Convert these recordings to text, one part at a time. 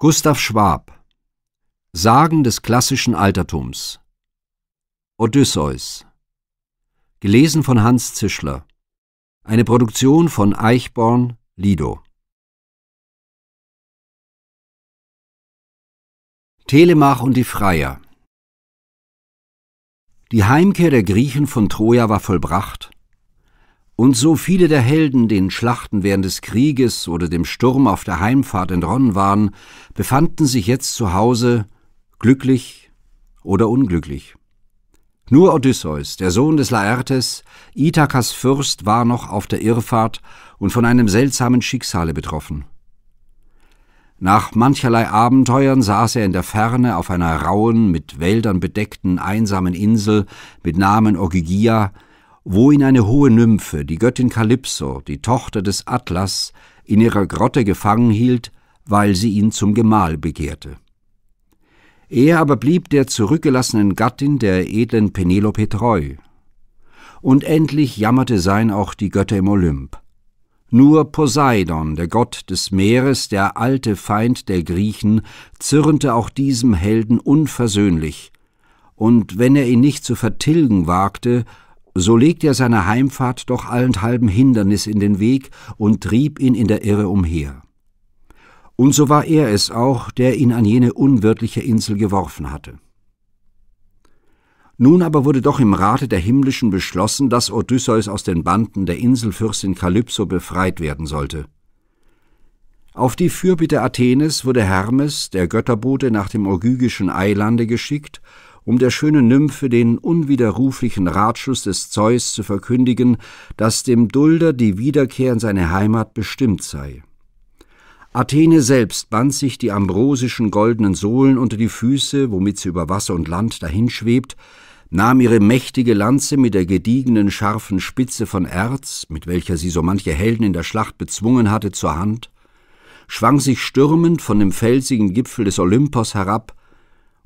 Gustav Schwab Sagen des klassischen Altertums Odysseus Gelesen von Hans Zischler Eine Produktion von Eichborn, Lido Telemach und die Freier Die Heimkehr der Griechen von Troja war vollbracht und so viele der Helden den Schlachten während des Krieges oder dem Sturm auf der Heimfahrt entronnen waren, befanden sich jetzt zu Hause glücklich oder unglücklich. Nur Odysseus, der Sohn des Laertes, Ithakas Fürst, war noch auf der Irrfahrt und von einem seltsamen Schicksale betroffen. Nach mancherlei Abenteuern saß er in der Ferne auf einer rauen, mit Wäldern bedeckten, einsamen Insel mit Namen Ogygia, wo ihn eine hohe Nymphe, die Göttin Kalypso, die Tochter des Atlas, in ihrer Grotte gefangen hielt, weil sie ihn zum Gemahl begehrte. Er aber blieb der zurückgelassenen Gattin der edlen Penelope treu. Und endlich jammerte sein auch die Götter im Olymp. Nur Poseidon, der Gott des Meeres, der alte Feind der Griechen, zürnte auch diesem Helden unversöhnlich, und wenn er ihn nicht zu vertilgen wagte, so legte er seiner Heimfahrt doch allenthalben Hindernis in den Weg und trieb ihn in der Irre umher. Und so war er es auch, der ihn an jene unwirtliche Insel geworfen hatte. Nun aber wurde doch im Rate der Himmlischen beschlossen, dass Odysseus aus den Banden der Inselfürstin Kalypso befreit werden sollte. Auf die Fürbitte Athenes wurde Hermes, der Götterbote, nach dem Ogygischen Eilande geschickt um der schönen Nymphe den unwiderruflichen Ratschluss des Zeus zu verkündigen, dass dem Dulder die Wiederkehr in seine Heimat bestimmt sei. Athene selbst band sich die ambrosischen goldenen Sohlen unter die Füße, womit sie über Wasser und Land dahinschwebt, nahm ihre mächtige Lanze mit der gediegenen scharfen Spitze von Erz, mit welcher sie so manche Helden in der Schlacht bezwungen hatte, zur Hand, schwang sich stürmend von dem felsigen Gipfel des Olympos herab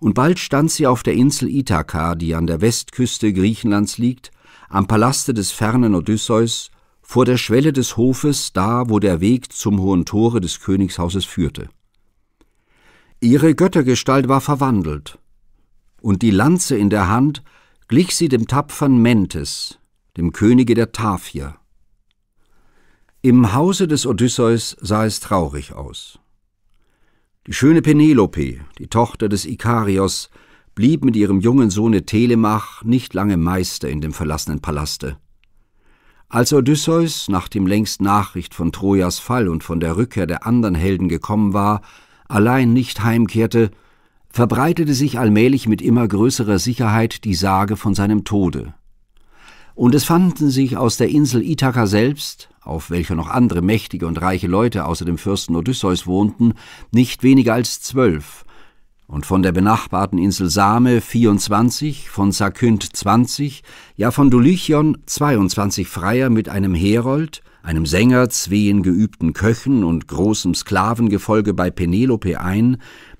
und bald stand sie auf der Insel Ithaka, die an der Westküste Griechenlands liegt, am Palaste des fernen Odysseus, vor der Schwelle des Hofes, da wo der Weg zum hohen Tore des Königshauses führte. Ihre Göttergestalt war verwandelt, und die Lanze in der Hand glich sie dem tapfern Mentes, dem Könige der Taphier. Im Hause des Odysseus sah es traurig aus. Die schöne Penelope, die Tochter des Ikarios, blieb mit ihrem jungen Sohne Telemach nicht lange Meister in dem verlassenen Palaste. Als Odysseus nachdem längst Nachricht von Trojas Fall und von der Rückkehr der anderen Helden gekommen war, allein nicht heimkehrte, verbreitete sich allmählich mit immer größerer Sicherheit die Sage von seinem Tode. Und es fanden sich aus der Insel Ithaka selbst, auf welcher noch andere mächtige und reiche Leute außer dem Fürsten Odysseus wohnten, nicht weniger als zwölf, und von der benachbarten Insel Same 24, von Sakynt 20, ja von Dulichion 22 Freier mit einem Herold, einem Sänger, zween geübten Köchen und großem Sklavengefolge bei Penelope ein,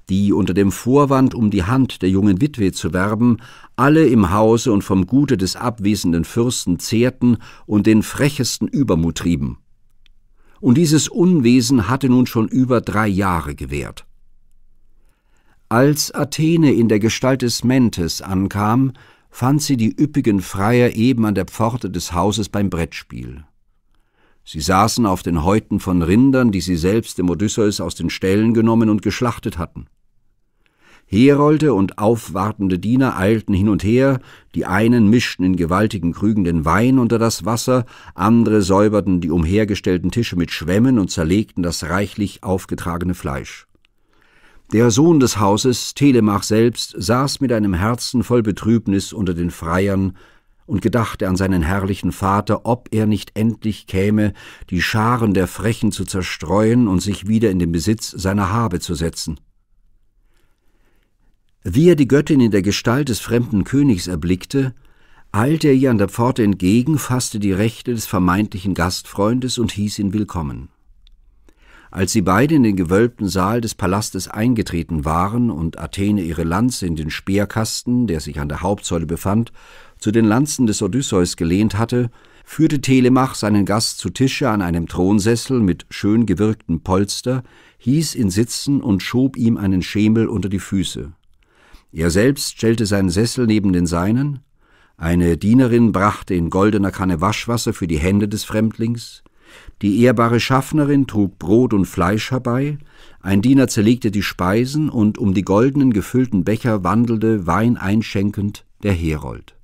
die unter dem Vorwand, um die Hand der jungen Witwe zu werben, alle im Hause und vom Gute des abwesenden Fürsten zehrten und den frechesten Übermut trieben. Und dieses Unwesen hatte nun schon über drei Jahre gewährt. Als Athene in der Gestalt des Mentes ankam, fand sie die üppigen Freier eben an der Pforte des Hauses beim Brettspiel. Sie saßen auf den Häuten von Rindern, die sie selbst dem Odysseus aus den Ställen genommen und geschlachtet hatten. Herolde und aufwartende Diener eilten hin und her, die einen mischten in gewaltigen Krügen den Wein unter das Wasser, andere säuberten die umhergestellten Tische mit Schwämmen und zerlegten das reichlich aufgetragene Fleisch. Der Sohn des Hauses, Telemach selbst, saß mit einem Herzen voll Betrübnis unter den Freiern und gedachte an seinen herrlichen Vater, ob er nicht endlich käme, die Scharen der Frechen zu zerstreuen und sich wieder in den Besitz seiner Habe zu setzen. Wie er die Göttin in der Gestalt des fremden Königs erblickte, eilte er ihr an der Pforte entgegen, fasste die Rechte des vermeintlichen Gastfreundes und hieß ihn willkommen. Als sie beide in den gewölbten Saal des Palastes eingetreten waren und Athene ihre Lanze in den Speerkasten, der sich an der Hauptsäule befand, zu den Lanzen des Odysseus gelehnt hatte, führte Telemach seinen Gast zu Tische an einem Thronsessel mit schön gewirkten Polster, hieß ihn sitzen und schob ihm einen Schemel unter die Füße. Er selbst stellte seinen Sessel neben den seinen, eine Dienerin brachte in goldener Kanne Waschwasser für die Hände des Fremdlings, die ehrbare Schaffnerin trug Brot und Fleisch herbei, ein Diener zerlegte die Speisen und um die goldenen gefüllten Becher wandelte, Wein einschenkend, der Herold.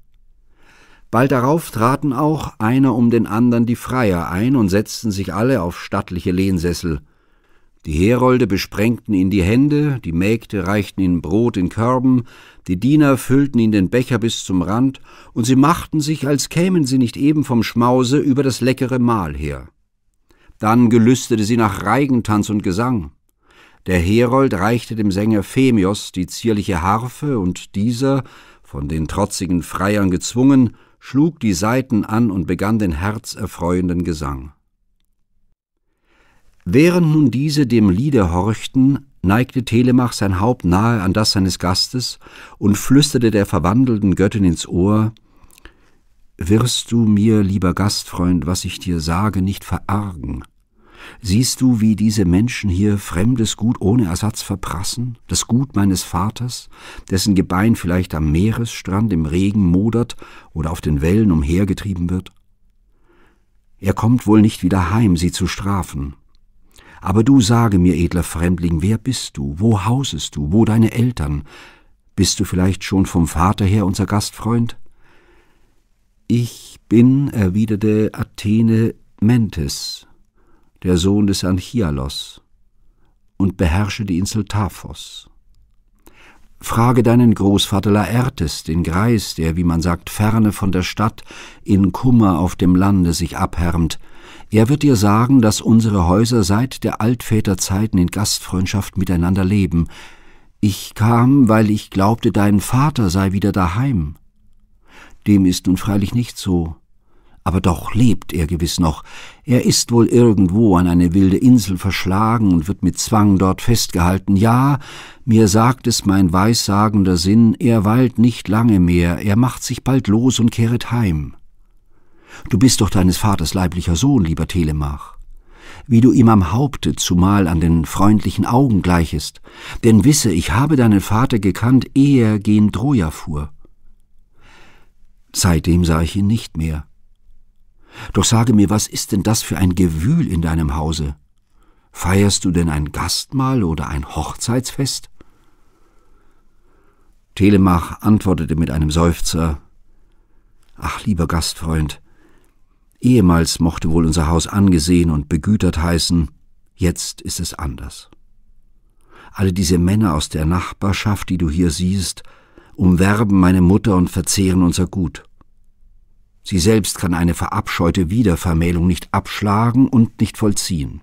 Bald darauf traten auch einer um den anderen die Freier ein und setzten sich alle auf stattliche Lehnsessel, die Herolde besprengten ihn die Hände, die Mägde reichten ihm Brot in Körben, die Diener füllten ihn den Becher bis zum Rand, und sie machten sich, als kämen sie nicht eben vom Schmause, über das leckere Mahl her. Dann gelüstete sie nach Reigentanz und Gesang. Der Herold reichte dem Sänger Phemios die zierliche Harfe, und dieser, von den trotzigen Freiern gezwungen, schlug die Saiten an und begann den herzerfreuenden Gesang. Während nun diese dem Liede horchten, neigte Telemach sein Haupt nahe an das seines Gastes und flüsterte der verwandelten Göttin ins Ohr, Wirst du mir, lieber Gastfreund, was ich dir sage, nicht verargen? Siehst du, wie diese Menschen hier fremdes Gut ohne Ersatz verprassen, das Gut meines Vaters, dessen Gebein vielleicht am Meeresstrand im Regen modert oder auf den Wellen umhergetrieben wird? Er kommt wohl nicht wieder heim, sie zu strafen, aber du sage mir, edler Fremdling, wer bist du, wo hausest du, wo deine Eltern? Bist du vielleicht schon vom Vater her unser Gastfreund? Ich bin, erwiderte Athene, Mentes, der Sohn des Anchialos, und beherrsche die Insel Taphos. Frage deinen Großvater Laertes, den Greis, der, wie man sagt, ferne von der Stadt, in Kummer auf dem Lande sich abhärmt, er wird dir sagen, dass unsere Häuser seit der Altväterzeiten in Gastfreundschaft miteinander leben. Ich kam, weil ich glaubte, dein Vater sei wieder daheim. Dem ist nun freilich nicht so. Aber doch lebt er gewiss noch. Er ist wohl irgendwo an eine wilde Insel verschlagen und wird mit Zwang dort festgehalten. Ja, mir sagt es mein weissagender Sinn, er weilt nicht lange mehr, er macht sich bald los und kehret heim. Du bist doch deines Vaters leiblicher Sohn, lieber Telemach. Wie du ihm am Haupte, zumal an den freundlichen Augen gleichest, denn wisse, ich habe deinen Vater gekannt, ehe er gen Troja fuhr. Seitdem sah ich ihn nicht mehr. Doch sage mir, was ist denn das für ein Gewühl in deinem Hause? Feierst du denn ein Gastmahl oder ein Hochzeitsfest? Telemach antwortete mit einem Seufzer Ach, lieber Gastfreund, Ehemals mochte wohl unser Haus angesehen und begütert heißen, jetzt ist es anders. Alle diese Männer aus der Nachbarschaft, die du hier siehst, umwerben meine Mutter und verzehren unser Gut. Sie selbst kann eine verabscheute Wiedervermählung nicht abschlagen und nicht vollziehen.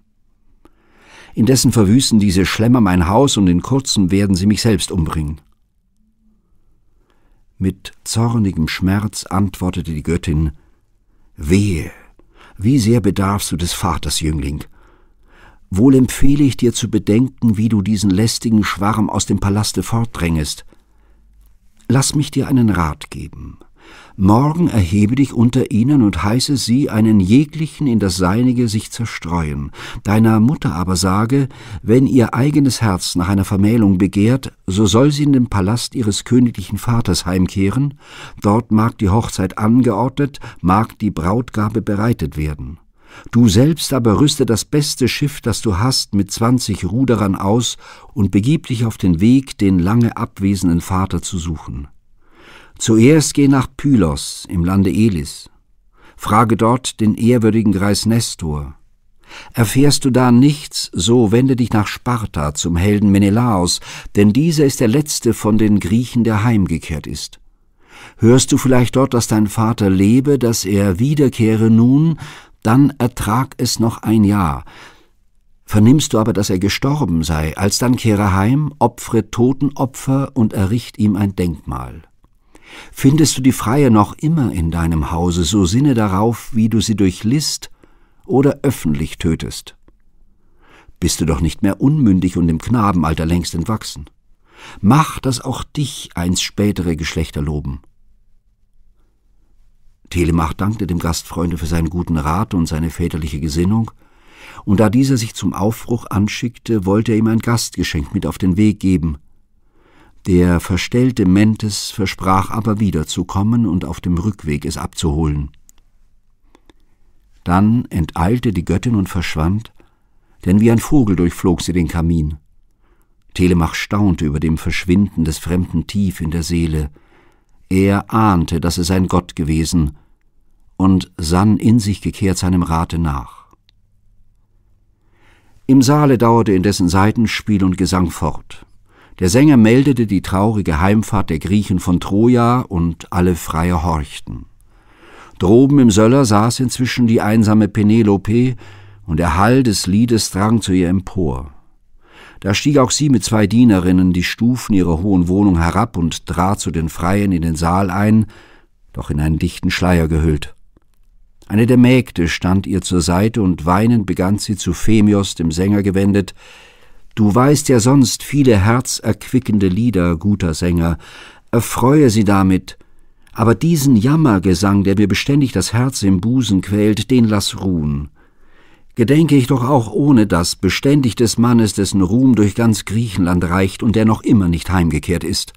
Indessen verwüsten diese Schlemmer mein Haus und in kurzem werden sie mich selbst umbringen. Mit zornigem Schmerz antwortete die Göttin, Wehe, wie sehr bedarfst du des Vaters, Jüngling. Wohl empfehle ich dir zu bedenken, wie du diesen lästigen Schwarm aus dem Palaste fortdrängest. Lass mich dir einen Rat geben. Morgen erhebe dich unter ihnen und heiße sie, einen jeglichen in das Seinige sich zerstreuen. Deiner Mutter aber sage, wenn ihr eigenes Herz nach einer Vermählung begehrt, so soll sie in den Palast ihres königlichen Vaters heimkehren, dort mag die Hochzeit angeordnet, mag die Brautgabe bereitet werden. Du selbst aber rüste das beste Schiff, das du hast, mit zwanzig Ruderern aus und begib dich auf den Weg, den lange abwesenden Vater zu suchen. Zuerst geh nach Pylos im Lande Elis. Frage dort den ehrwürdigen Greis Nestor. Erfährst du da nichts, so wende dich nach Sparta zum Helden Menelaos, denn dieser ist der letzte von den Griechen, der heimgekehrt ist. Hörst du vielleicht dort, dass dein Vater lebe, dass er wiederkehre nun, dann ertrag es noch ein Jahr. Vernimmst du aber, dass er gestorben sei, alsdann kehre heim, opfre Totenopfer und erricht ihm ein Denkmal. Findest du die Freie noch immer in deinem Hause, so sinne darauf, wie du sie durch List oder öffentlich tötest. Bist du doch nicht mehr unmündig und dem Knabenalter längst entwachsen. Mach, dass auch dich eins spätere Geschlechter loben. Telemach dankte dem Gastfreunde für seinen guten Rat und seine väterliche Gesinnung, und da dieser sich zum Aufbruch anschickte, wollte er ihm ein Gastgeschenk mit auf den Weg geben, der verstellte Mentes versprach aber wiederzukommen und auf dem Rückweg es abzuholen. Dann enteilte die Göttin und verschwand, denn wie ein Vogel durchflog sie den Kamin. Telemach staunte über dem Verschwinden des Fremden tief in der Seele. Er ahnte, dass es ein Gott gewesen, und sann in sich gekehrt seinem Rate nach. Im Saale dauerte indessen Seitenspiel und Gesang fort. Der Sänger meldete die traurige Heimfahrt der Griechen von Troja und alle Freier horchten. Droben im Söller saß inzwischen die einsame Penelope, und der Hall des Liedes drang zu ihr empor. Da stieg auch sie mit zwei Dienerinnen die Stufen ihrer hohen Wohnung herab und trat zu den Freien in den Saal ein, doch in einen dichten Schleier gehüllt. Eine der Mägde stand ihr zur Seite und weinend begann sie zu Phemios, dem Sänger gewendet, Du weißt ja sonst viele herzerquickende Lieder, guter Sänger, erfreue sie damit, aber diesen Jammergesang, der mir beständig das Herz im Busen quält, den lass ruhen. Gedenke ich doch auch ohne das beständig des Mannes, dessen Ruhm durch ganz Griechenland reicht und der noch immer nicht heimgekehrt ist.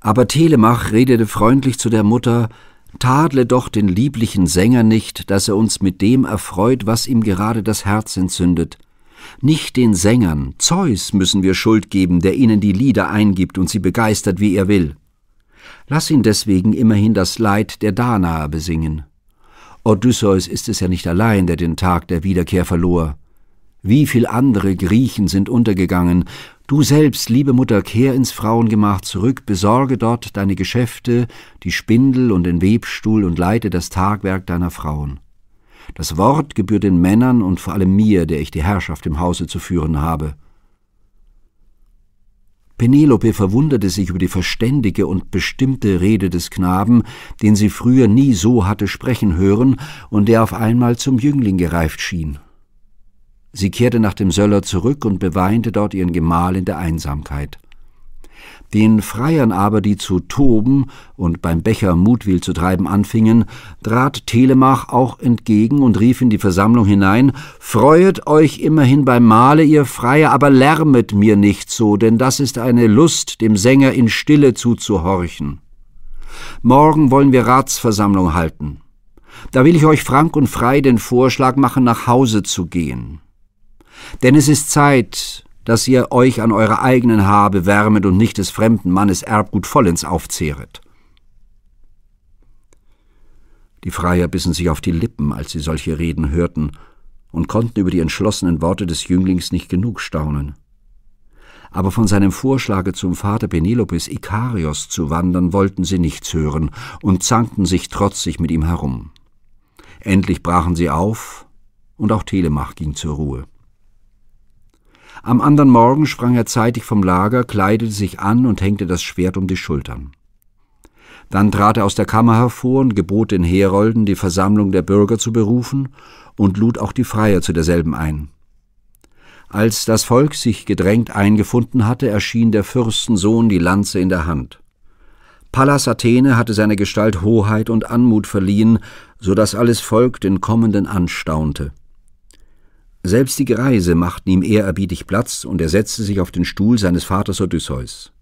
Aber Telemach redete freundlich zu der Mutter, tadle doch den lieblichen Sänger nicht, dass er uns mit dem erfreut, was ihm gerade das Herz entzündet. Nicht den Sängern, Zeus müssen wir Schuld geben, der ihnen die Lieder eingibt und sie begeistert, wie er will. Lass ihn deswegen immerhin das Leid der Danaer besingen. Odysseus ist es ja nicht allein, der den Tag der Wiederkehr verlor. Wie viel andere Griechen sind untergegangen. Du selbst, liebe Mutter, kehr ins Frauengemach zurück, besorge dort deine Geschäfte, die Spindel und den Webstuhl und leite das Tagwerk deiner Frauen. Das Wort gebührt den Männern und vor allem mir, der ich die Herrschaft im Hause zu führen habe. Penelope verwunderte sich über die verständige und bestimmte Rede des Knaben, den sie früher nie so hatte sprechen hören und der auf einmal zum Jüngling gereift schien. Sie kehrte nach dem Söller zurück und beweinte dort ihren Gemahl in der Einsamkeit. Den Freiern aber, die zu toben und beim Becher Mutwill zu treiben anfingen, trat Telemach auch entgegen und rief in die Versammlung hinein, Freuet euch immerhin beim Male, ihr Freier, aber lärmet mir nicht so, denn das ist eine Lust, dem Sänger in Stille zuzuhorchen. Morgen wollen wir Ratsversammlung halten. Da will ich euch frank und frei den Vorschlag machen, nach Hause zu gehen. Denn es ist Zeit, dass ihr euch an eurer eigenen Habe wärmet und nicht des fremden Mannes Erbgut vollends aufzehret. Die Freier bissen sich auf die Lippen, als sie solche Reden hörten, und konnten über die entschlossenen Worte des Jünglings nicht genug staunen. Aber von seinem Vorschlage zum Vater Penelopes Ikarios zu wandern wollten sie nichts hören und zankten sich trotzig mit ihm herum. Endlich brachen sie auf, und auch Telemach ging zur Ruhe. Am anderen Morgen sprang er zeitig vom Lager, kleidete sich an und hängte das Schwert um die Schultern. Dann trat er aus der Kammer hervor und gebot den Herolden, die Versammlung der Bürger zu berufen, und lud auch die Freier zu derselben ein. Als das Volk sich gedrängt eingefunden hatte, erschien der Fürstensohn die Lanze in der Hand. Pallas Athene hatte seiner Gestalt Hoheit und Anmut verliehen, so dass alles Volk den Kommenden anstaunte. Selbst die Greise machten ihm ehrerbietig Platz, und er setzte sich auf den Stuhl seines Vaters Odysseus.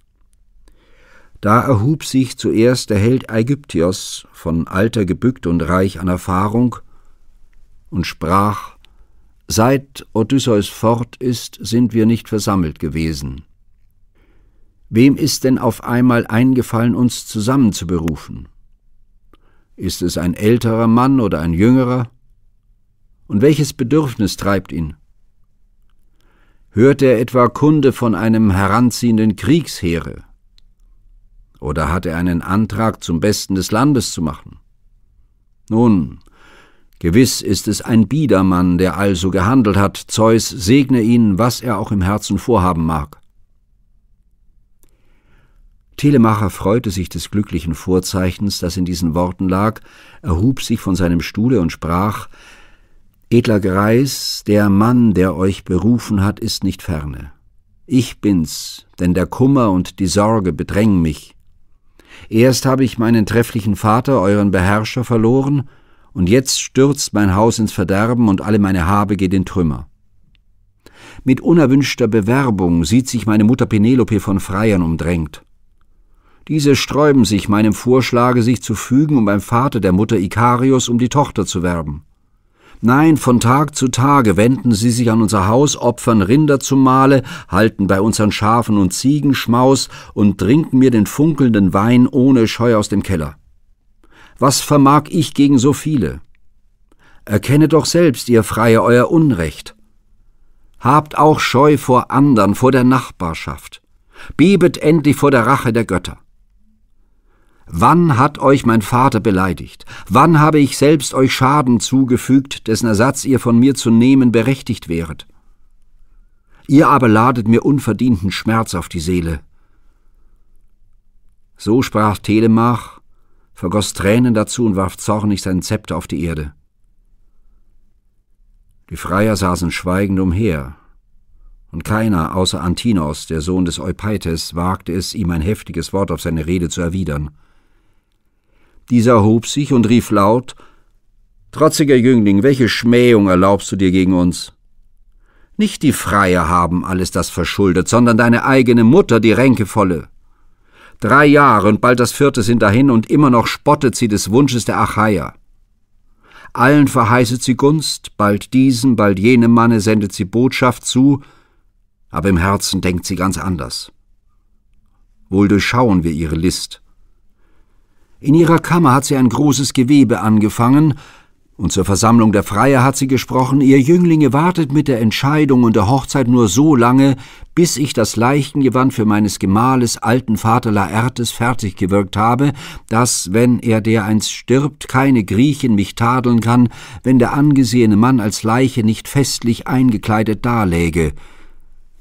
Da erhub sich zuerst der Held Aigyptios, von Alter gebückt und reich an Erfahrung, und sprach, Seit Odysseus fort ist, sind wir nicht versammelt gewesen. Wem ist denn auf einmal eingefallen, uns zusammen zu berufen? Ist es ein älterer Mann oder ein jüngerer? und welches Bedürfnis treibt ihn? Hört er etwa Kunde von einem heranziehenden Kriegsheere? Oder hat er einen Antrag zum Besten des Landes zu machen? Nun, gewiss ist es ein Biedermann, der also gehandelt hat, Zeus segne ihn, was er auch im Herzen vorhaben mag. Telemacher freute sich des glücklichen Vorzeichens, das in diesen Worten lag, erhub sich von seinem Stuhle und sprach Edler Greis, der Mann, der euch berufen hat, ist nicht ferne. Ich bin's, denn der Kummer und die Sorge bedrängen mich. Erst habe ich meinen trefflichen Vater, euren Beherrscher, verloren, und jetzt stürzt mein Haus ins Verderben und alle meine Habe geht in Trümmer. Mit unerwünschter Bewerbung sieht sich meine Mutter Penelope von Freiern umdrängt. Diese sträuben sich meinem Vorschlage, sich zu fügen, um beim Vater der Mutter Ikarios um die Tochter zu werben. Nein, von Tag zu Tage wenden sie sich an unser Haus, opfern Rinder zum Mahle, halten bei unseren Schafen und Ziegen Schmaus und trinken mir den funkelnden Wein ohne Scheu aus dem Keller. Was vermag ich gegen so viele? Erkenne doch selbst, ihr Freie, euer Unrecht. Habt auch Scheu vor andern, vor der Nachbarschaft. Bebet endlich vor der Rache der Götter. Wann hat euch mein Vater beleidigt? Wann habe ich selbst euch Schaden zugefügt, dessen Ersatz ihr von mir zu nehmen berechtigt wäret? Ihr aber ladet mir unverdienten Schmerz auf die Seele. So sprach Telemach, vergoß Tränen dazu und warf zornig sein Zepter auf die Erde. Die Freier saßen schweigend umher, und keiner außer Antinos, der Sohn des Eupeites, wagte es, ihm ein heftiges Wort auf seine Rede zu erwidern. Dieser hob sich und rief laut Trotziger Jüngling, welche Schmähung erlaubst du dir gegen uns? Nicht die Freier haben alles das verschuldet, sondern deine eigene Mutter, die ränkevolle. Drei Jahre und bald das vierte sind dahin, und immer noch spottet sie des Wunsches der Achaier. Allen verheißet sie Gunst, bald diesen, bald jenem Manne sendet sie Botschaft zu, aber im Herzen denkt sie ganz anders. Wohl durchschauen wir ihre List. In ihrer Kammer hat sie ein großes Gewebe angefangen, und zur Versammlung der Freier hat sie gesprochen, ihr Jünglinge wartet mit der Entscheidung und der Hochzeit nur so lange, bis ich das Leichengewand für meines Gemahles alten Vater Laertes fertig gewirkt habe, dass, wenn er dereinst stirbt, keine Griechin mich tadeln kann, wenn der angesehene Mann als Leiche nicht festlich eingekleidet daläge.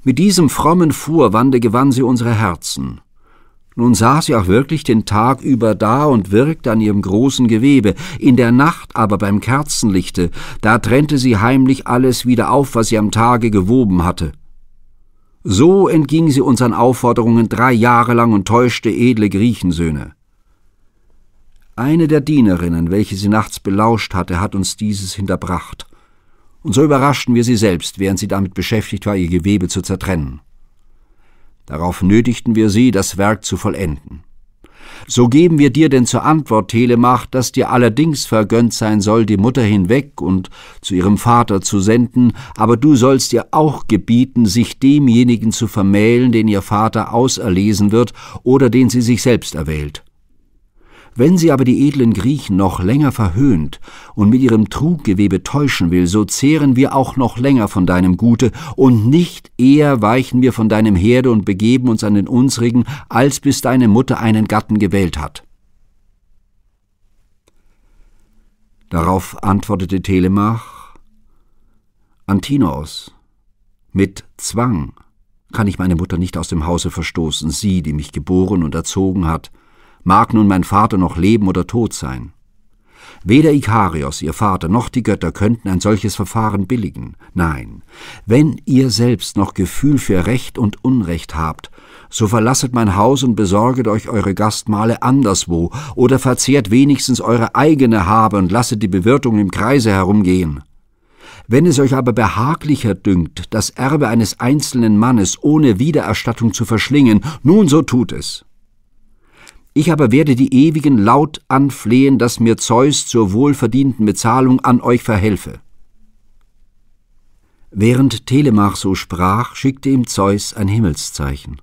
Mit diesem frommen Vorwande gewann sie unsere Herzen. Nun saß sie auch wirklich den Tag über da und wirkte an ihrem großen Gewebe, in der Nacht aber beim Kerzenlichte, da trennte sie heimlich alles wieder auf, was sie am Tage gewoben hatte. So entging sie unseren Aufforderungen drei Jahre lang und täuschte edle Griechensöhne. Eine der Dienerinnen, welche sie nachts belauscht hatte, hat uns dieses hinterbracht. Und so überraschten wir sie selbst, während sie damit beschäftigt war, ihr Gewebe zu zertrennen. Darauf nötigten wir sie, das Werk zu vollenden. So geben wir dir denn zur Antwort, Telemach, dass dir allerdings vergönnt sein soll, die Mutter hinweg und zu ihrem Vater zu senden, aber du sollst ihr auch gebieten, sich demjenigen zu vermählen, den ihr Vater auserlesen wird oder den sie sich selbst erwählt. Wenn sie aber die edlen Griechen noch länger verhöhnt und mit ihrem Truggewebe täuschen will, so zehren wir auch noch länger von deinem Gute, und nicht eher weichen wir von deinem Herde und begeben uns an den unsrigen, als bis deine Mutter einen Gatten gewählt hat. Darauf antwortete Telemach Antinoos, mit Zwang kann ich meine Mutter nicht aus dem Hause verstoßen, sie, die mich geboren und erzogen hat, mag nun mein Vater noch leben oder tot sein. Weder Ikarios, ihr Vater, noch die Götter könnten ein solches Verfahren billigen. Nein, wenn ihr selbst noch Gefühl für Recht und Unrecht habt, so verlasset mein Haus und besorget euch eure Gastmale anderswo, oder verzehrt wenigstens eure eigene Habe und lasset die Bewirtung im Kreise herumgehen. Wenn es euch aber behaglicher dünkt, das Erbe eines einzelnen Mannes ohne Wiedererstattung zu verschlingen, nun so tut es. Ich aber werde die Ewigen laut anflehen, dass mir Zeus zur wohlverdienten Bezahlung an euch verhelfe. Während Telemach so sprach, schickte ihm Zeus ein Himmelszeichen.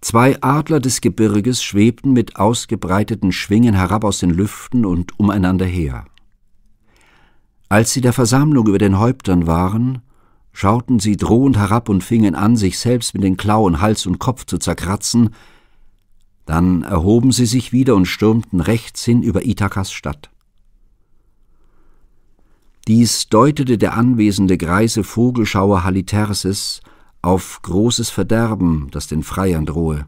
Zwei Adler des Gebirges schwebten mit ausgebreiteten Schwingen herab aus den Lüften und umeinander her. Als sie der Versammlung über den Häuptern waren, schauten sie drohend herab und fingen an, sich selbst mit den Klauen Hals und Kopf zu zerkratzen, dann erhoben sie sich wieder und stürmten rechts hin über Ithakas Stadt. Dies deutete der anwesende greise Vogelschauer Haliterses auf großes Verderben, das den Freiern drohe.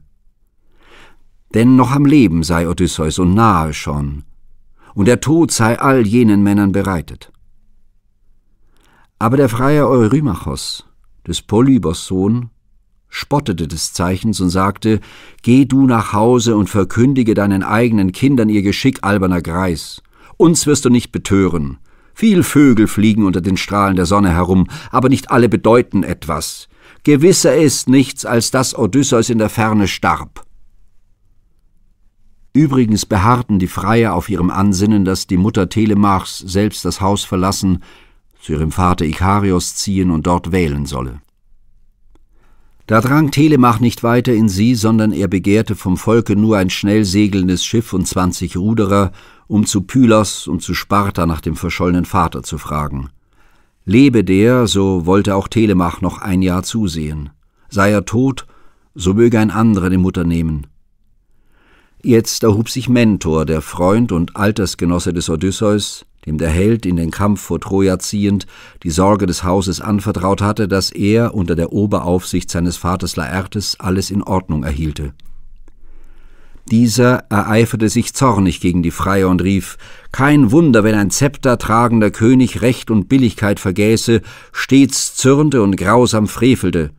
Denn noch am Leben sei Odysseus und nahe schon, und der Tod sei all jenen Männern bereitet. Aber der Freier Eurymachos, des Polybos Sohn, spottete des Zeichens und sagte, Geh du nach Hause und verkündige deinen eigenen Kindern ihr Geschick, alberner Greis. Uns wirst du nicht betören. Viel Vögel fliegen unter den Strahlen der Sonne herum, aber nicht alle bedeuten etwas. Gewisser ist nichts, als dass Odysseus in der Ferne starb. Übrigens beharrten die Freier auf ihrem Ansinnen, dass die Mutter Telemachs selbst das Haus verlassen, zu ihrem Vater Ikarios ziehen und dort wählen solle. Da drang Telemach nicht weiter in sie, sondern er begehrte vom Volke nur ein schnell segelndes Schiff und zwanzig Ruderer, um zu Pylos und zu Sparta nach dem verschollenen Vater zu fragen. Lebe der, so wollte auch Telemach noch ein Jahr zusehen. Sei er tot, so möge ein anderer die Mutter nehmen. Jetzt erhub sich Mentor, der Freund und Altersgenosse des Odysseus, dem der Held in den Kampf vor Troja ziehend die Sorge des Hauses anvertraut hatte, dass er unter der Oberaufsicht seines Vaters Laertes alles in Ordnung erhielte. Dieser ereiferte sich zornig gegen die Freier und rief, Kein Wunder, wenn ein Zepter tragender König Recht und Billigkeit vergäße, stets zürnte und grausam frevelte.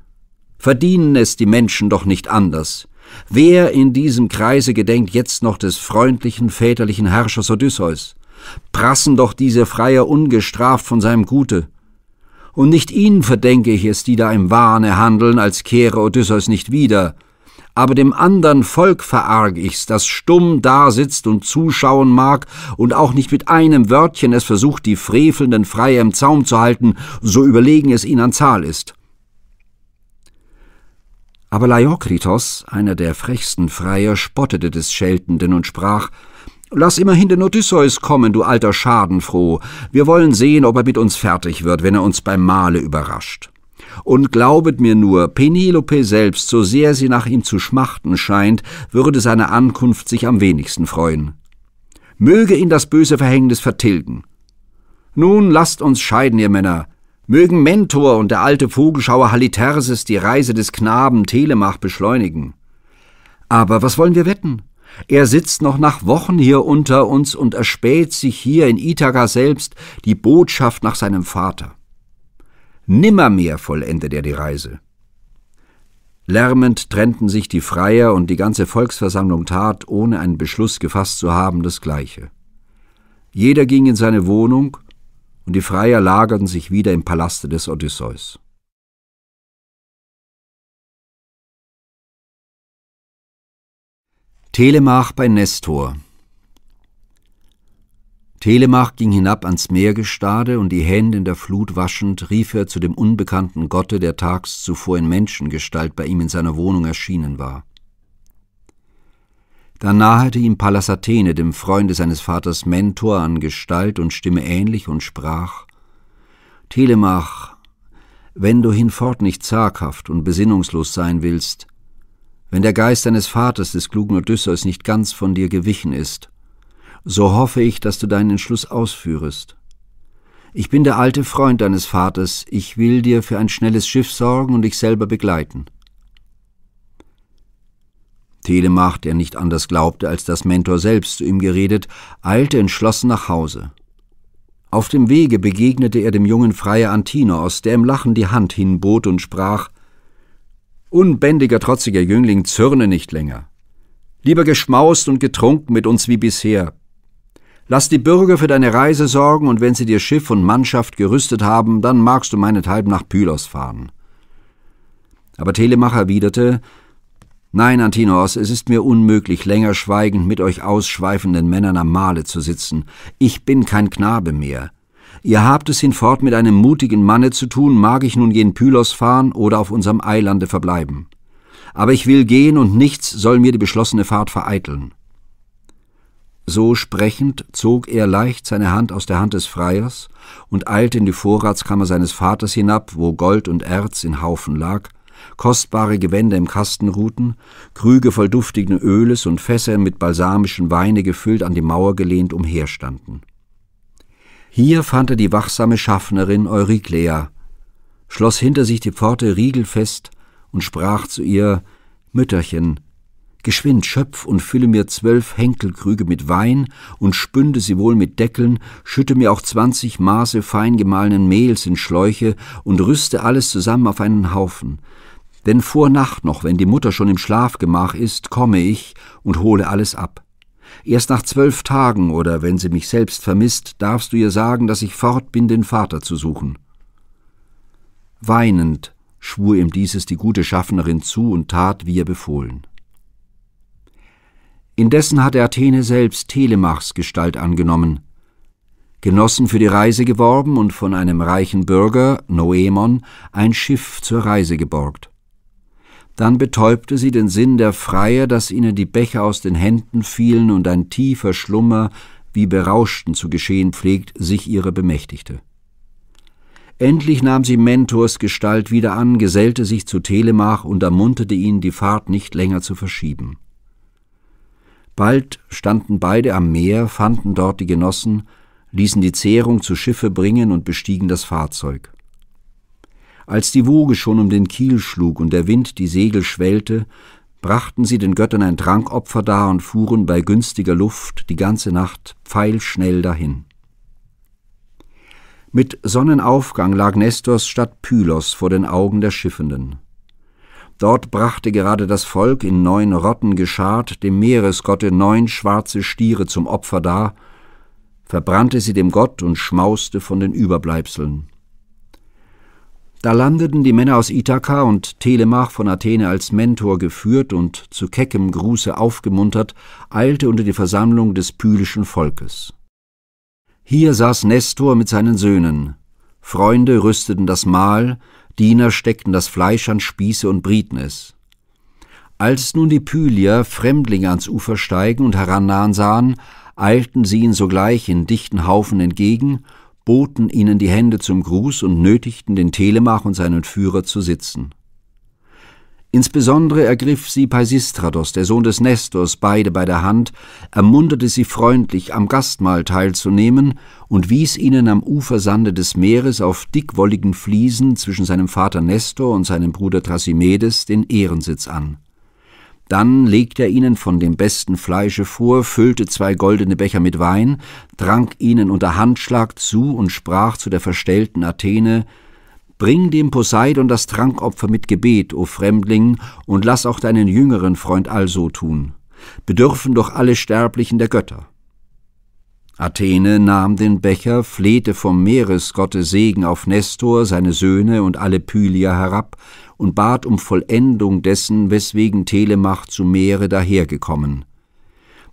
Verdienen es die Menschen doch nicht anders. Wer in diesem Kreise gedenkt jetzt noch des freundlichen väterlichen Herrschers Odysseus? prassen doch diese Freier ungestraft von seinem Gute. Und nicht ihnen verdenke ich es, die da im Wahne handeln, als kehre Odysseus nicht wieder, aber dem andern Volk verarg ich's, das stumm dasitzt und zuschauen mag und auch nicht mit einem Wörtchen es versucht, die frevelnden Freier im Zaum zu halten, so überlegen es ihn an Zahl ist. Aber Leiokritos, einer der frechsten Freier, spottete des Scheltenden und sprach, Lass immerhin den Odysseus kommen, du alter Schadenfroh. Wir wollen sehen, ob er mit uns fertig wird, wenn er uns beim Male überrascht. Und glaubet mir nur, Penelope selbst, so sehr sie nach ihm zu schmachten scheint, würde seine Ankunft sich am wenigsten freuen. Möge ihn das böse Verhängnis vertilgen. Nun lasst uns scheiden, ihr Männer. Mögen Mentor und der alte Vogelschauer Halitherses die Reise des Knaben Telemach beschleunigen. Aber was wollen wir wetten? Er sitzt noch nach Wochen hier unter uns und erspäht sich hier in Ithaka selbst die Botschaft nach seinem Vater. Nimmermehr vollendet er die Reise. Lärmend trennten sich die Freier und die ganze Volksversammlung tat, ohne einen Beschluss gefasst zu haben, das Gleiche. Jeder ging in seine Wohnung und die Freier lagerten sich wieder im Palaste des Odysseus. Telemach bei Nestor. Telemach ging hinab ans Meergestade und die Hände in der Flut waschend, rief er zu dem unbekannten Gotte, der tags zuvor in Menschengestalt bei ihm in seiner Wohnung erschienen war. Da nahete ihm Pallas Athene, dem Freunde seines Vaters Mentor, an Gestalt und Stimme ähnlich und sprach: Telemach, wenn du hinfort nicht zaghaft und besinnungslos sein willst, wenn der Geist deines Vaters, des klugen Odysseus, nicht ganz von dir gewichen ist, so hoffe ich, dass du deinen Entschluss ausführest. Ich bin der alte Freund deines Vaters, ich will dir für ein schnelles Schiff sorgen und dich selber begleiten. Telemach, der nicht anders glaubte, als dass Mentor selbst zu ihm geredet, eilte entschlossen nach Hause. Auf dem Wege begegnete er dem jungen Freier Antinoos, der im Lachen die Hand hinbot und sprach Unbändiger, trotziger Jüngling, zürne nicht länger. Lieber geschmaust und getrunken mit uns wie bisher. Lass die Bürger für deine Reise sorgen, und wenn sie dir Schiff und Mannschaft gerüstet haben, dann magst du meinethalb nach Pylos fahren. Aber Telemach erwiderte, Nein, Antinos, es ist mir unmöglich, länger schweigend mit euch ausschweifenden Männern am Mahle zu sitzen. Ich bin kein Knabe mehr. Ihr habt es hinfort mit einem mutigen Manne zu tun, mag ich nun gen Pylos fahren oder auf unserem Eilande verbleiben. Aber ich will gehen, und nichts soll mir die beschlossene Fahrt vereiteln. So sprechend zog er leicht seine Hand aus der Hand des Freiers und eilte in die Vorratskammer seines Vaters hinab, wo Gold und Erz in Haufen lag, kostbare Gewänder im Kasten ruhten, Krüge voll duftigen Öles und Fässer mit balsamischen Weine gefüllt an die Mauer gelehnt umherstanden. Hier fand er die wachsame Schaffnerin Euryklea, schloss hinter sich die Pforte riegelfest und sprach zu ihr Mütterchen, geschwind schöpf und fülle mir zwölf Henkelkrüge mit Wein und spünde sie wohl mit Deckeln, schütte mir auch zwanzig Maße fein gemahlenen Mehls in Schläuche und rüste alles zusammen auf einen Haufen. Denn vor Nacht noch, wenn die Mutter schon im Schlafgemach ist, komme ich und hole alles ab. Erst nach zwölf Tagen oder wenn sie mich selbst vermisst, darfst du ihr sagen, dass ich fort bin, den Vater zu suchen. Weinend schwur ihm dieses die gute Schaffnerin zu und tat, wie er befohlen. Indessen hatte Athene selbst Telemachs Gestalt angenommen, Genossen für die Reise geworben und von einem reichen Bürger, Noemon, ein Schiff zur Reise geborgt. Dann betäubte sie den Sinn der Freier, dass ihnen die Becher aus den Händen fielen und ein tiefer Schlummer, wie Berauschten zu geschehen pflegt, sich ihrer bemächtigte. Endlich nahm sie Mentors Gestalt wieder an, gesellte sich zu Telemach und ermunterte ihn, die Fahrt nicht länger zu verschieben. Bald standen beide am Meer, fanden dort die Genossen, ließen die Zehrung zu Schiffe bringen und bestiegen das Fahrzeug. Als die Woge schon um den Kiel schlug und der Wind die Segel schwellte, brachten sie den Göttern ein Trankopfer dar und fuhren bei günstiger Luft die ganze Nacht pfeilschnell dahin. Mit Sonnenaufgang lag Nestors Stadt Pylos vor den Augen der Schiffenden. Dort brachte gerade das Volk in neun Rotten geschart dem Meeresgotte neun schwarze Stiere zum Opfer dar, verbrannte sie dem Gott und schmauste von den Überbleibseln. Da landeten die Männer aus Ithaka und Telemach von Athene als Mentor geführt und zu keckem Gruße aufgemuntert, eilte unter die Versammlung des pylischen Volkes. Hier saß Nestor mit seinen Söhnen. Freunde rüsteten das Mahl, Diener steckten das Fleisch an Spieße und brieten es. Als nun die Pylier Fremdlinge ans Ufer steigen und herannahen sahen, eilten sie ihnen sogleich in dichten Haufen entgegen boten ihnen die Hände zum Gruß und nötigten den Telemach und seinen Führer zu sitzen. Insbesondere ergriff sie Peisistratos, der Sohn des Nestors, beide bei der Hand, ermunterte sie freundlich, am Gastmahl teilzunehmen und wies ihnen am Ufersande des Meeres auf dickwolligen Fliesen zwischen seinem Vater Nestor und seinem Bruder Thrasymedes den Ehrensitz an. Dann legte er ihnen von dem besten Fleische vor, füllte zwei goldene Becher mit Wein, trank ihnen unter Handschlag zu und sprach zu der verstellten Athene Bring dem Poseidon das Trankopfer mit Gebet, o Fremdling, und lass auch deinen jüngeren Freund also tun. Bedürfen doch alle Sterblichen der Götter. Athene nahm den Becher, flehte vom Meeresgotte Segen auf Nestor, seine Söhne und alle Pylier herab, und bat um Vollendung dessen, weswegen Telemach zu Meere dahergekommen.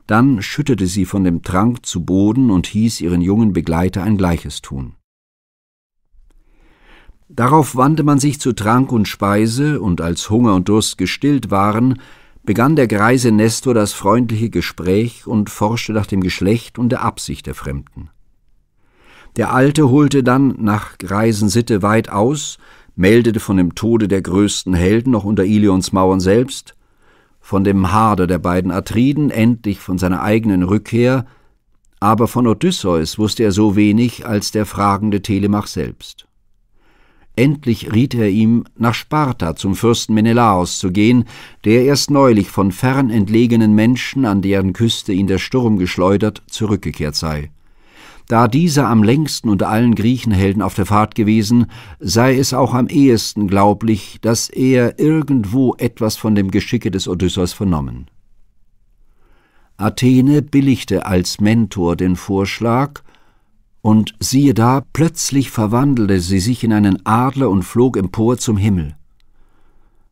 Dann schüttete sie von dem Trank zu Boden und hieß ihren jungen Begleiter ein gleiches tun. Darauf wandte man sich zu Trank und Speise, und als Hunger und Durst gestillt waren, begann der greise Nestor das freundliche Gespräch und forschte nach dem Geschlecht und der Absicht der Fremden. Der Alte holte dann nach greisen Sitte weit aus, meldete von dem Tode der größten Helden noch unter Ilions Mauern selbst, von dem Hader der beiden Atriden, endlich von seiner eigenen Rückkehr, aber von Odysseus wusste er so wenig als der fragende Telemach selbst. Endlich riet er ihm, nach Sparta zum Fürsten Menelaos zu gehen, der erst neulich von fern entlegenen Menschen, an deren Küste ihn der Sturm geschleudert, zurückgekehrt sei. Da dieser am längsten unter allen Griechenhelden auf der Fahrt gewesen, sei es auch am ehesten glaublich, dass er irgendwo etwas von dem Geschicke des Odysseus vernommen. Athene billigte als Mentor den Vorschlag, und siehe da, plötzlich verwandelte sie sich in einen Adler und flog empor zum Himmel.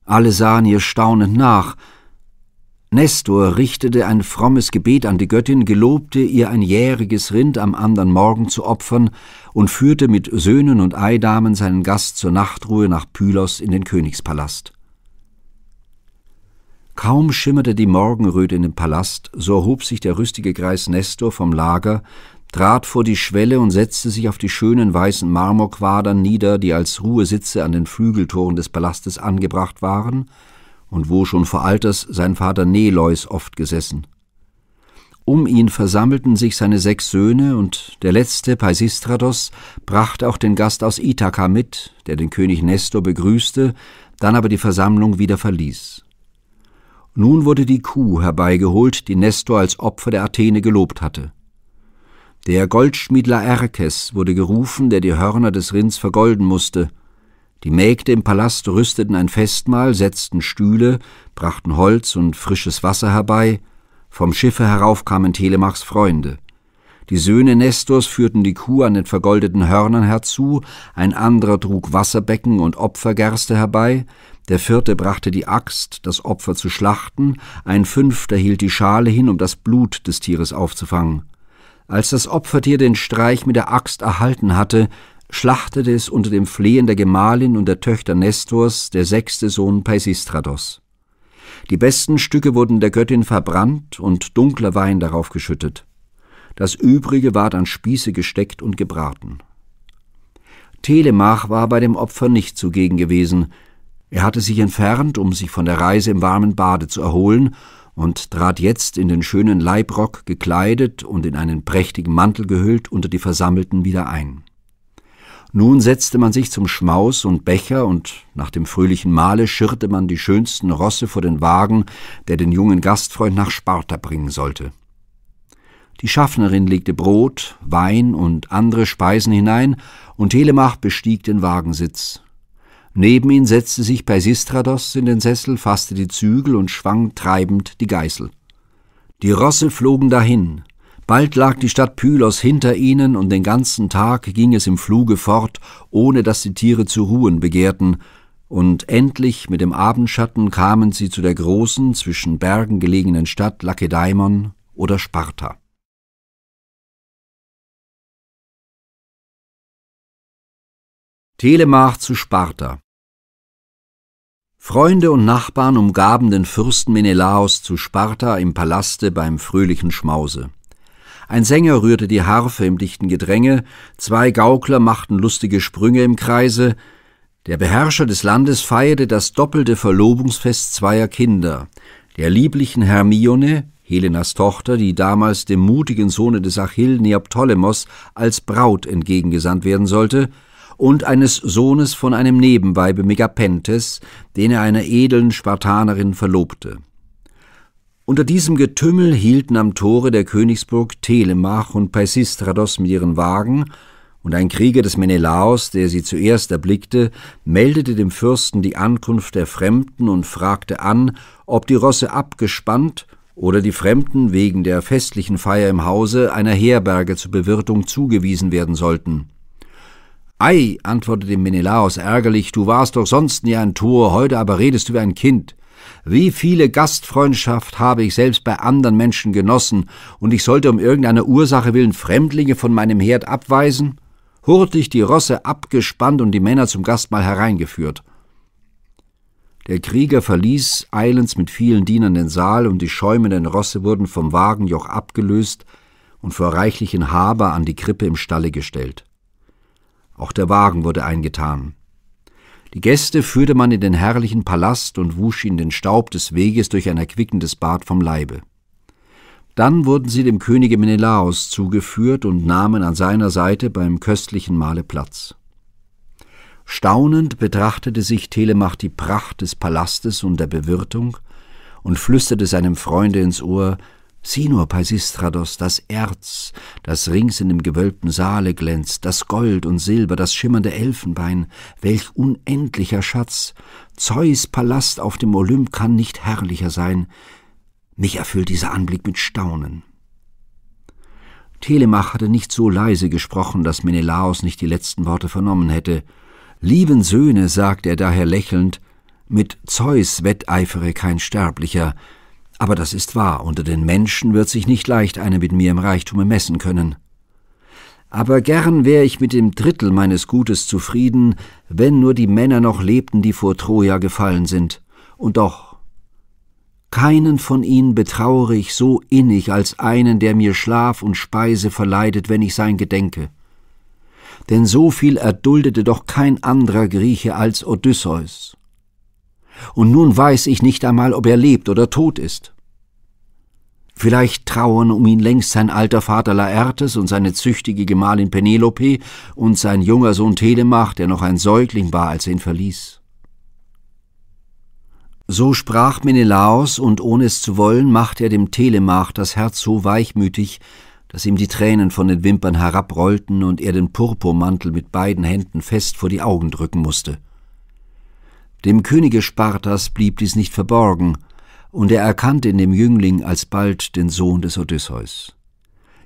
Alle sahen ihr staunend nach, Nestor richtete ein frommes Gebet an die Göttin, gelobte, ihr ein jähriges Rind am andern Morgen zu opfern und führte mit Söhnen und Eidamen seinen Gast zur Nachtruhe nach Pylos in den Königspalast. Kaum schimmerte die Morgenröte in dem Palast, so erhob sich der rüstige Greis Nestor vom Lager, trat vor die Schwelle und setzte sich auf die schönen weißen Marmorquadern nieder, die als Ruhesitze an den Flügeltoren des Palastes angebracht waren, und wo schon vor Alters sein Vater Neleus oft gesessen. Um ihn versammelten sich seine sechs Söhne, und der letzte, Peisistratos, brachte auch den Gast aus Ithaka mit, der den König Nestor begrüßte, dann aber die Versammlung wieder verließ. Nun wurde die Kuh herbeigeholt, die Nestor als Opfer der Athene gelobt hatte. Der Goldschmied Laerkes wurde gerufen, der die Hörner des Rinds vergolden musste – die Mägde im Palast rüsteten ein Festmahl, setzten Stühle, brachten Holz und frisches Wasser herbei, vom Schiffe herauf kamen Telemachs Freunde. Die Söhne Nestors führten die Kuh an den vergoldeten Hörnern herzu, ein anderer trug Wasserbecken und Opfergerste herbei, der vierte brachte die Axt, das Opfer zu schlachten, ein fünfter hielt die Schale hin, um das Blut des Tieres aufzufangen. Als das Opfertier den Streich mit der Axt erhalten hatte, schlachtete es unter dem Flehen der Gemahlin und der Töchter Nestors, der sechste Sohn Peisistratos. Die besten Stücke wurden der Göttin verbrannt und dunkler Wein darauf geschüttet. Das Übrige ward an Spieße gesteckt und gebraten. Telemach war bei dem Opfer nicht zugegen gewesen. Er hatte sich entfernt, um sich von der Reise im warmen Bade zu erholen, und trat jetzt in den schönen Leibrock gekleidet und in einen prächtigen Mantel gehüllt unter die Versammelten wieder ein. Nun setzte man sich zum Schmaus und Becher, und nach dem fröhlichen Mahle schirrte man die schönsten Rosse vor den Wagen, der den jungen Gastfreund nach Sparta bringen sollte. Die Schaffnerin legte Brot, Wein und andere Speisen hinein, und Telemach bestieg den Wagensitz. Neben ihn setzte sich Peisistrados in den Sessel, fasste die Zügel und schwang treibend die Geißel. Die Rosse flogen dahin, Bald lag die Stadt Pylos hinter ihnen, und den ganzen Tag ging es im Fluge fort, ohne dass die Tiere zu ruhen begehrten, und endlich mit dem Abendschatten kamen sie zu der großen, zwischen Bergen gelegenen Stadt Lakedaimon oder Sparta. Telemach zu Sparta Freunde und Nachbarn umgaben den Fürsten Menelaos zu Sparta im Palaste beim fröhlichen Schmause. Ein Sänger rührte die Harfe im dichten Gedränge, zwei Gaukler machten lustige Sprünge im Kreise, der Beherrscher des Landes feierte das doppelte Verlobungsfest zweier Kinder, der lieblichen Hermione, Helenas Tochter, die damals dem mutigen Sohne des Achill Neoptolemos als Braut entgegengesandt werden sollte, und eines Sohnes von einem Nebenweibe Megapentes, den er einer edeln Spartanerin verlobte. Unter diesem Getümmel hielten am Tore der Königsburg Telemach und Peisistrados mit ihren Wagen, und ein Krieger des Menelaos, der sie zuerst erblickte, meldete dem Fürsten die Ankunft der Fremden und fragte an, ob die Rosse abgespannt oder die Fremden wegen der festlichen Feier im Hause einer Herberge zur Bewirtung zugewiesen werden sollten. Ei, antwortete Menelaos ärgerlich, du warst doch sonst nie ein Tor, heute aber redest du wie ein Kind. Wie viele Gastfreundschaft habe ich selbst bei anderen Menschen genossen, und ich sollte um irgendeiner Ursache willen Fremdlinge von meinem Herd abweisen? Hurtig die Rosse abgespannt und die Männer zum Gastmahl hereingeführt. Der Krieger verließ eilends mit vielen Dienern den Saal, und die schäumenden Rosse wurden vom Wagenjoch abgelöst und vor reichlichen Haber an die Krippe im Stalle gestellt. Auch der Wagen wurde eingetan. Die Gäste führte man in den herrlichen Palast und wusch ihnen den Staub des Weges durch ein erquickendes Bad vom Leibe. Dann wurden sie dem Könige Menelaos zugeführt und nahmen an seiner Seite beim köstlichen Mahle Platz. Staunend betrachtete sich Telemach die Pracht des Palastes und der Bewirtung und flüsterte seinem Freunde ins Ohr, Sieh nur, Peisistrados, das Erz, das rings in dem gewölbten Saale glänzt, das Gold und Silber, das schimmernde Elfenbein, welch unendlicher Schatz! Zeus Palast auf dem Olymp kann nicht herrlicher sein. Mich erfüllt dieser Anblick mit Staunen. Telemach hatte nicht so leise gesprochen, dass Menelaos nicht die letzten Worte vernommen hätte. Lieben Söhne, sagte er daher lächelnd, mit Zeus wetteifere kein Sterblicher, aber das ist wahr, unter den Menschen wird sich nicht leicht einer mit mir im Reichtume messen können. Aber gern wäre ich mit dem Drittel meines Gutes zufrieden, wenn nur die Männer noch lebten, die vor Troja gefallen sind. Und doch, keinen von ihnen betrauere ich so innig als einen, der mir Schlaf und Speise verleidet, wenn ich sein gedenke. Denn so viel erduldete doch kein anderer Grieche als Odysseus und nun weiß ich nicht einmal, ob er lebt oder tot ist. Vielleicht trauern um ihn längst sein alter Vater Laertes und seine züchtige Gemahlin Penelope und sein junger Sohn Telemach, der noch ein Säugling war, als er ihn verließ. So sprach Menelaos, und ohne es zu wollen, machte er dem Telemach das Herz so weichmütig, dass ihm die Tränen von den Wimpern herabrollten und er den Purpurmantel mit beiden Händen fest vor die Augen drücken musste. Dem Könige Spartas blieb dies nicht verborgen, und er erkannte in dem Jüngling alsbald den Sohn des Odysseus.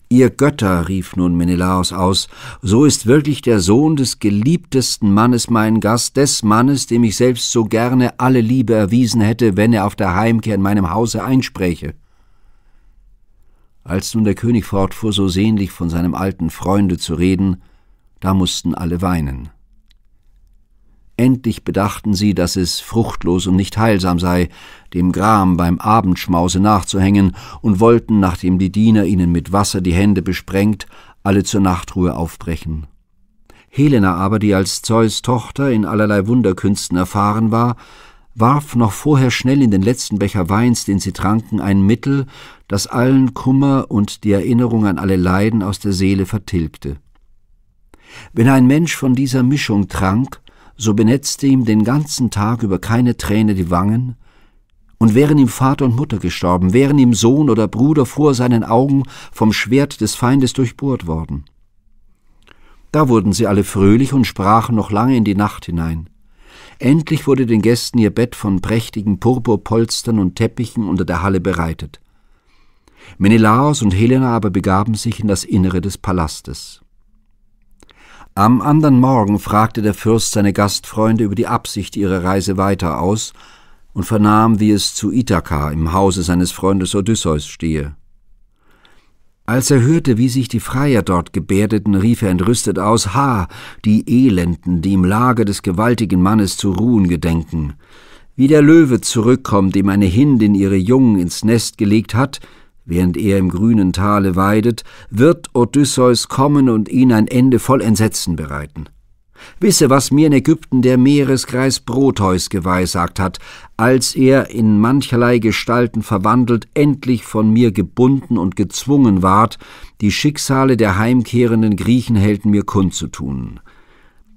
Ihr Götter, rief nun Menelaos aus, so ist wirklich der Sohn des geliebtesten Mannes mein Gast, des Mannes, dem ich selbst so gerne alle Liebe erwiesen hätte, wenn er auf der Heimkehr in meinem Hause einspräche. Als nun der König fortfuhr, so sehnlich von seinem alten Freunde zu reden, da mussten alle weinen. Endlich bedachten sie, dass es fruchtlos und nicht heilsam sei, dem Gram beim Abendschmause nachzuhängen, und wollten, nachdem die Diener ihnen mit Wasser die Hände besprengt, alle zur Nachtruhe aufbrechen. Helena aber, die als Zeus Tochter in allerlei Wunderkünsten erfahren war, warf noch vorher schnell in den letzten Becher Weins, den sie tranken, ein Mittel, das allen Kummer und die Erinnerung an alle Leiden aus der Seele vertilgte. Wenn ein Mensch von dieser Mischung trank, so benetzte ihm den ganzen Tag über keine Träne die Wangen, und wären ihm Vater und Mutter gestorben, wären ihm Sohn oder Bruder vor seinen Augen vom Schwert des Feindes durchbohrt worden. Da wurden sie alle fröhlich und sprachen noch lange in die Nacht hinein. Endlich wurde den Gästen ihr Bett von prächtigen Purpurpolstern und Teppichen unter der Halle bereitet. Menelaos und Helena aber begaben sich in das Innere des Palastes. Am andern Morgen fragte der Fürst seine Gastfreunde über die Absicht ihrer Reise weiter aus und vernahm, wie es zu Ithaka im Hause seines Freundes Odysseus stehe. Als er hörte, wie sich die Freier dort gebärdeten, rief er entrüstet aus, Ha, die Elenden, die im Lager des gewaltigen Mannes zu ruhen gedenken. Wie der Löwe zurückkommt, dem eine Hindin ihre Jungen ins Nest gelegt hat, Während er im grünen Tale weidet, wird Odysseus kommen und ihn ein Ende voll Entsetzen bereiten. Wisse, was mir in Ägypten der Meereskreis Proteus geweissagt hat, als er in mancherlei Gestalten verwandelt endlich von mir gebunden und gezwungen ward, die Schicksale der heimkehrenden Griechenhelden mir kundzutun.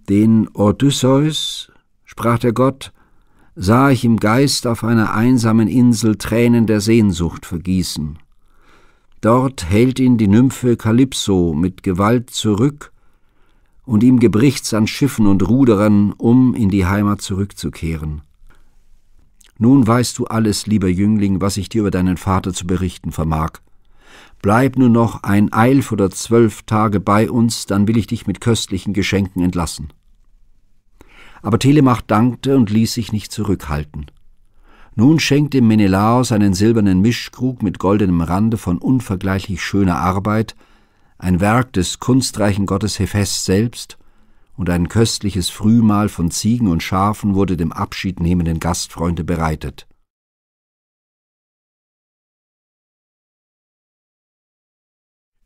Den Odysseus, sprach der Gott, sah ich im Geist auf einer einsamen Insel Tränen der Sehnsucht vergießen. Dort hält ihn die Nymphe Kalypso mit Gewalt zurück, und ihm gebricht's an Schiffen und Ruderern, um in die Heimat zurückzukehren. Nun weißt du alles, lieber Jüngling, was ich dir über deinen Vater zu berichten vermag. Bleib nur noch ein Eilf oder zwölf Tage bei uns, dann will ich dich mit köstlichen Geschenken entlassen. Aber Telemach dankte und ließ sich nicht zurückhalten. Nun schenkte Menelaos einen silbernen Mischkrug mit goldenem Rande von unvergleichlich schöner Arbeit, ein Werk des kunstreichen Gottes Hephaest selbst, und ein köstliches Frühmahl von Ziegen und Schafen wurde dem abschiednehmenden Gastfreunde bereitet.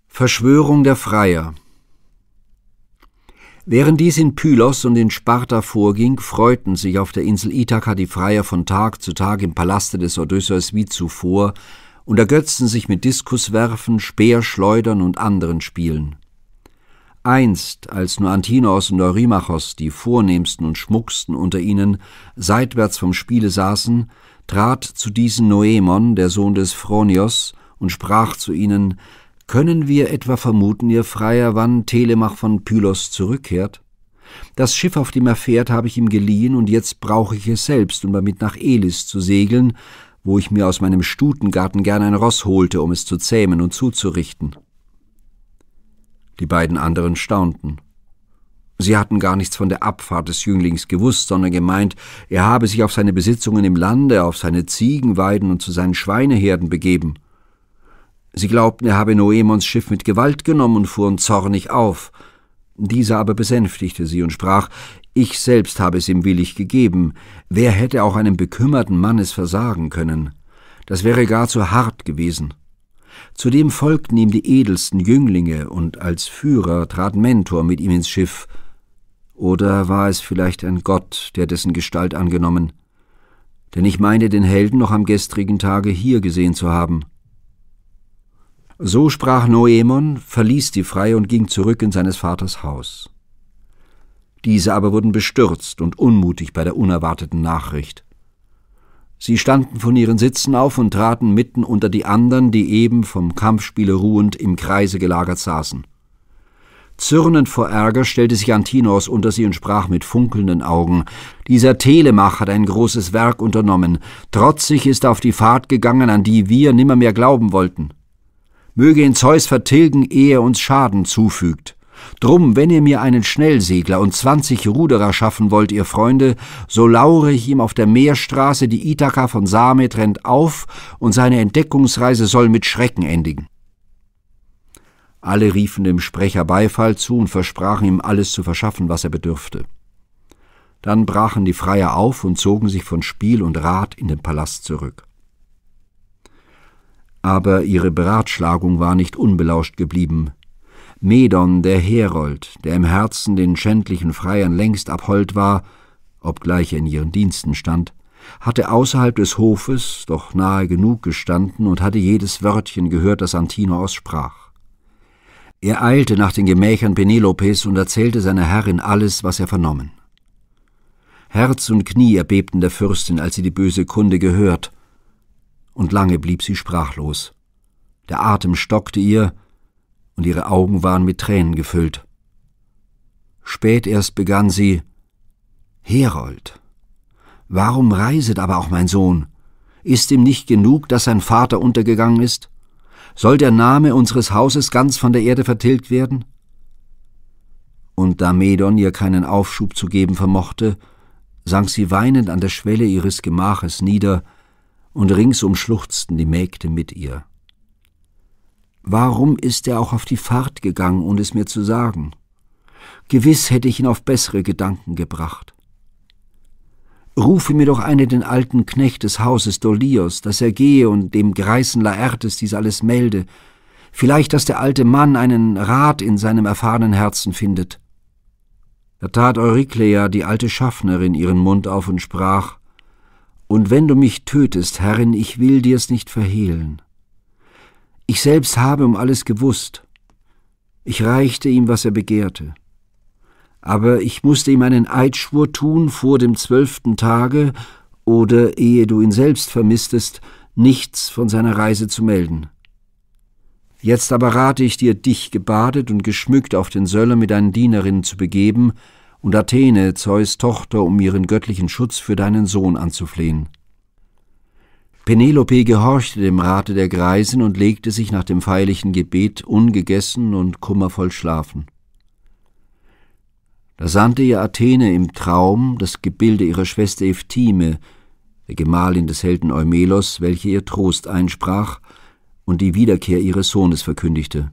Verschwörung der Freier Während dies in Pylos und in Sparta vorging, freuten sich auf der Insel Ithaka die Freier von Tag zu Tag im Palaste des Odysseus wie zuvor und ergötzten sich mit Diskuswerfen, Speerschleudern und anderen Spielen. Einst, als nur Antinos und Eurymachos, die vornehmsten und schmucksten unter ihnen, seitwärts vom Spiele saßen, trat zu diesen Noemon, der Sohn des Phronios, und sprach zu ihnen, können wir etwa vermuten, ihr Freier, wann Telemach von Pylos zurückkehrt? Das Schiff, auf dem er fährt, habe ich ihm geliehen, und jetzt brauche ich es selbst, um damit nach Elis zu segeln, wo ich mir aus meinem Stutengarten gern ein Ross holte, um es zu zähmen und zuzurichten. Die beiden anderen staunten. Sie hatten gar nichts von der Abfahrt des Jünglings gewusst, sondern gemeint, er habe sich auf seine Besitzungen im Lande, auf seine Ziegenweiden und zu seinen Schweineherden begeben. Sie glaubten, er habe Noemons Schiff mit Gewalt genommen und fuhren zornig auf. Dieser aber besänftigte sie und sprach, ich selbst habe es ihm willig gegeben. Wer hätte auch einem bekümmerten Mann es versagen können? Das wäre gar zu hart gewesen. Zudem folgten ihm die edelsten Jünglinge, und als Führer trat Mentor mit ihm ins Schiff. Oder war es vielleicht ein Gott, der dessen Gestalt angenommen? Denn ich meine, den Helden noch am gestrigen Tage hier gesehen zu haben. So sprach Noemon, verließ die Freie und ging zurück in seines Vaters Haus. Diese aber wurden bestürzt und unmutig bei der unerwarteten Nachricht. Sie standen von ihren Sitzen auf und traten mitten unter die anderen, die eben vom Kampfspiele ruhend im Kreise gelagert saßen. Zürnend vor Ärger stellte sich Antinos unter sie und sprach mit funkelnden Augen. Dieser Telemach hat ein großes Werk unternommen. Trotzig ist er auf die Fahrt gegangen, an die wir nimmermehr glauben wollten möge ihn Zeus vertilgen, ehe er uns Schaden zufügt. Drum, wenn ihr mir einen Schnellsegler und zwanzig Ruderer schaffen wollt, ihr Freunde, so laure ich ihm auf der Meerstraße, die Ithaka von Samet rennt, auf, und seine Entdeckungsreise soll mit Schrecken endigen. Alle riefen dem Sprecher Beifall zu und versprachen ihm alles zu verschaffen, was er bedürfte. Dann brachen die Freier auf und zogen sich von Spiel und Rat in den Palast zurück aber ihre Beratschlagung war nicht unbelauscht geblieben. Medon, der Herold, der im Herzen den schändlichen Freiern längst abhold war, obgleich er in ihren Diensten stand, hatte außerhalb des Hofes doch nahe genug gestanden und hatte jedes Wörtchen gehört, das Antino aussprach. Er eilte nach den Gemächern Penelopes und erzählte seiner Herrin alles, was er vernommen. Herz und Knie erbebten der Fürstin, als sie die böse Kunde gehört, und lange blieb sie sprachlos. Der Atem stockte ihr, und ihre Augen waren mit Tränen gefüllt. Spät erst begann sie Herold. Warum reiset aber auch mein Sohn? Ist ihm nicht genug, dass sein Vater untergegangen ist? Soll der Name unseres Hauses ganz von der Erde vertilgt werden? Und da Medon ihr keinen Aufschub zu geben vermochte, sank sie weinend an der Schwelle ihres Gemaches nieder und ringsum schluchzten die Mägde mit ihr. Warum ist er auch auf die Fahrt gegangen, ohne es mir zu sagen? Gewiss hätte ich ihn auf bessere Gedanken gebracht. Rufe mir doch eine den alten Knecht des Hauses Dolios, dass er gehe und dem Greisen Laertes dies alles melde, vielleicht dass der alte Mann einen Rat in seinem erfahrenen Herzen findet. Da tat Eurykleia, die alte Schaffnerin, ihren Mund auf und sprach und wenn du mich tötest, Herrin, ich will dir's nicht verhehlen. Ich selbst habe um alles gewusst. Ich reichte ihm, was er begehrte. Aber ich musste ihm einen Eidschwur tun vor dem zwölften Tage oder, ehe du ihn selbst vermisstest, nichts von seiner Reise zu melden. Jetzt aber rate ich dir, dich gebadet und geschmückt auf den Söller mit deinen Dienerinnen zu begeben, und Athene, Zeus Tochter, um ihren göttlichen Schutz für deinen Sohn anzuflehen. Penelope gehorchte dem Rate der Greisen und legte sich nach dem feierlichen Gebet ungegessen und kummervoll schlafen. Da sandte ihr Athene im Traum das Gebilde ihrer Schwester Eftime, der Gemahlin des Helden Eumelos, welche ihr Trost einsprach und die Wiederkehr ihres Sohnes verkündigte.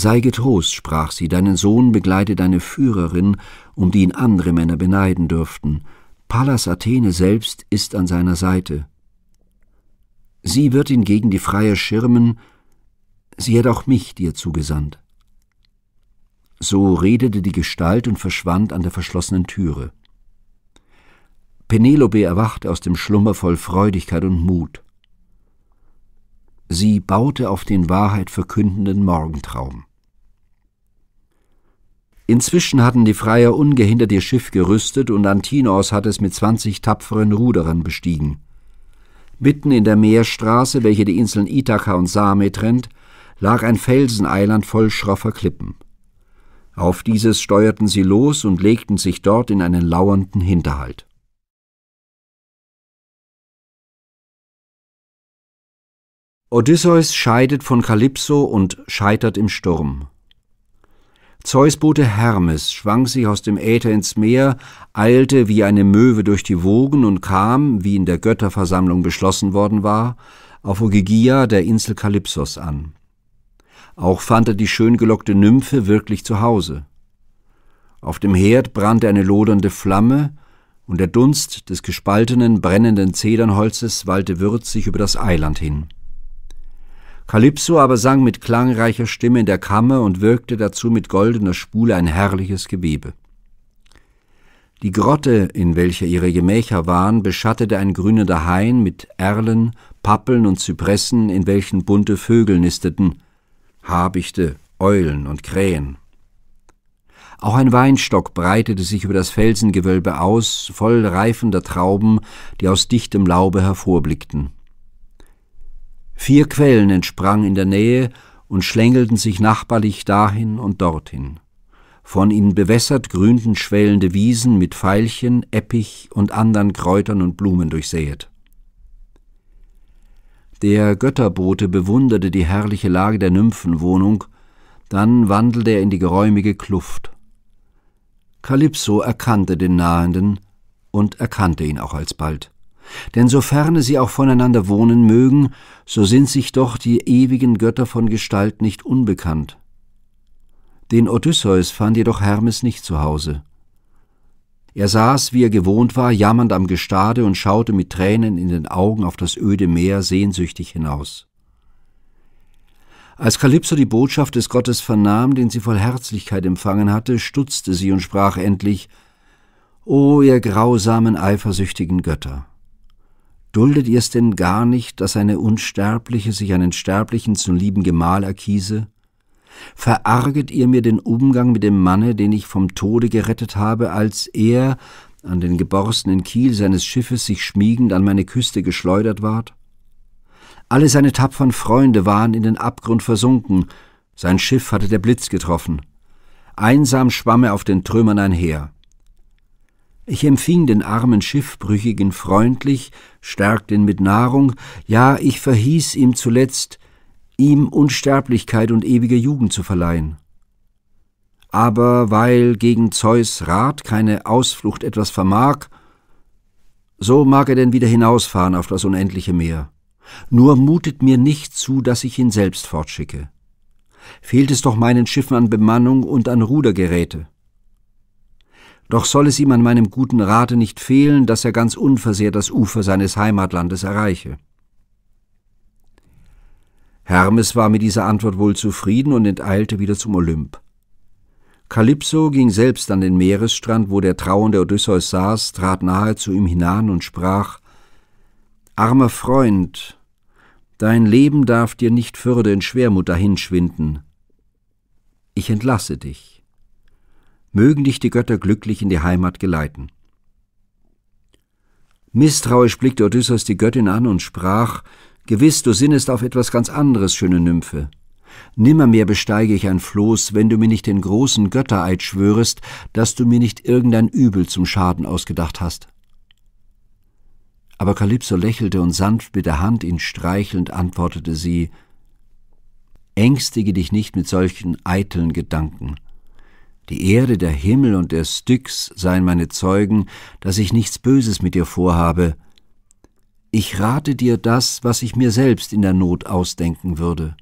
Sei getrost, sprach sie, deinen Sohn begleite deine Führerin, um die ihn andere Männer beneiden dürften. Pallas Athene selbst ist an seiner Seite. Sie wird ihn gegen die Freier schirmen, sie hat auch mich dir zugesandt. So redete die Gestalt und verschwand an der verschlossenen Türe. Penelope erwachte aus dem Schlummer voll Freudigkeit und Mut. Sie baute auf den Wahrheit verkündenden Morgentraum. Inzwischen hatten die Freier ungehindert ihr Schiff gerüstet und Antinos hatte es mit zwanzig tapferen Ruderern bestiegen. Mitten in der Meerstraße, welche die Inseln Ithaka und Same trennt, lag ein Felseneiland voll schroffer Klippen. Auf dieses steuerten sie los und legten sich dort in einen lauernden Hinterhalt. Odysseus scheidet von Kalypso und scheitert im Sturm. Zeusbote Hermes schwang sich aus dem Äther ins Meer, eilte wie eine Möwe durch die Wogen und kam, wie in der Götterversammlung beschlossen worden war, auf Ogygia der Insel Kalypsos an. Auch fand er die schön gelockte Nymphe wirklich zu Hause. Auf dem Herd brannte eine lodernde Flamme, und der Dunst des gespaltenen, brennenden Zedernholzes wallte würzig über das Eiland hin. Calypso aber sang mit klangreicher Stimme in der Kammer und wirkte dazu mit goldener Spule ein herrliches Gewebe. Die Grotte, in welcher ihre Gemächer waren, beschattete ein grünender Hain mit Erlen, Pappeln und Zypressen, in welchen bunte Vögel nisteten, Habichte, Eulen und Krähen. Auch ein Weinstock breitete sich über das Felsengewölbe aus, voll reifender Trauben, die aus dichtem Laube hervorblickten. Vier Quellen entsprangen in der Nähe und schlängelten sich nachbarlich dahin und dorthin. Von ihnen bewässert grünten schwellende Wiesen mit Veilchen, Eppich und anderen Kräutern und Blumen durchsäet. Der Götterbote bewunderte die herrliche Lage der Nymphenwohnung, dann wandelte er in die geräumige Kluft. Kalypso erkannte den Nahenden und erkannte ihn auch alsbald. Denn so ferne sie auch voneinander wohnen mögen, so sind sich doch die ewigen Götter von Gestalt nicht unbekannt. Den Odysseus fand jedoch Hermes nicht zu Hause. Er saß, wie er gewohnt war, jammernd am Gestade und schaute mit Tränen in den Augen auf das öde Meer sehnsüchtig hinaus. Als Kalypso die Botschaft des Gottes vernahm, den sie voll Herzlichkeit empfangen hatte, stutzte sie und sprach endlich, O ihr grausamen, eifersüchtigen Götter! Duldet ihr es denn gar nicht, dass eine Unsterbliche sich einen Sterblichen zum lieben Gemahl erkiese? Verarget ihr mir den Umgang mit dem Manne, den ich vom Tode gerettet habe, als er, an den geborstenen Kiel seines Schiffes sich schmiegend an meine Küste geschleudert ward? Alle seine tapfern Freunde waren in den Abgrund versunken, sein Schiff hatte der Blitz getroffen. Einsam schwamm er auf den Trümmern einher. Ich empfing den armen Schiffbrüchigen freundlich, stärkte ihn mit Nahrung, ja, ich verhieß ihm zuletzt, ihm Unsterblichkeit und ewige Jugend zu verleihen. Aber weil gegen Zeus Rat keine Ausflucht etwas vermag, so mag er denn wieder hinausfahren auf das unendliche Meer. Nur mutet mir nicht zu, dass ich ihn selbst fortschicke. Fehlt es doch meinen Schiffen an Bemannung und an Rudergeräte. Doch soll es ihm an meinem guten Rate nicht fehlen, dass er ganz unversehrt das Ufer seines Heimatlandes erreiche. Hermes war mit dieser Antwort wohl zufrieden und enteilte wieder zum Olymp. Kalypso ging selbst an den Meeresstrand, wo der trauernde Odysseus saß, trat nahe zu ihm hinan und sprach Armer Freund, dein Leben darf dir nicht Fürde in Schwermut dahinschwinden. Ich entlasse dich mögen dich die Götter glücklich in die Heimat geleiten. Misstrauisch blickte Odysseus die Göttin an und sprach, Gewiss, du sinnest auf etwas ganz anderes, schöne Nymphe. Nimmermehr besteige ich ein Floß, wenn du mir nicht den großen Göttereid schwörest, dass du mir nicht irgendein Übel zum Schaden ausgedacht hast. Aber Kalypso lächelte und sanft mit der Hand ihn streichelnd antwortete sie, Ängstige dich nicht mit solchen eiteln Gedanken. Die Erde, der Himmel und der Styx seien meine Zeugen, dass ich nichts Böses mit dir vorhabe. Ich rate dir das, was ich mir selbst in der Not ausdenken würde.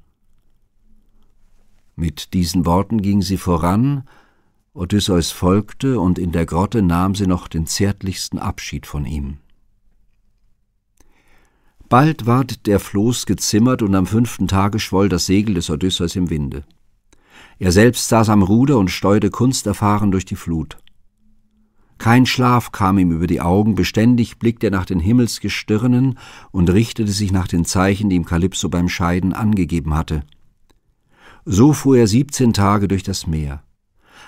Mit diesen Worten ging sie voran, Odysseus folgte, und in der Grotte nahm sie noch den zärtlichsten Abschied von ihm. Bald ward der Floß gezimmert, und am fünften Tage schwoll das Segel des Odysseus im Winde. Er selbst saß am Ruder und steuerte kunsterfahren durch die Flut. Kein Schlaf kam ihm über die Augen, beständig blickte er nach den Himmelsgestirnen und richtete sich nach den Zeichen, die ihm Kalypso beim Scheiden angegeben hatte. So fuhr er siebzehn Tage durch das Meer.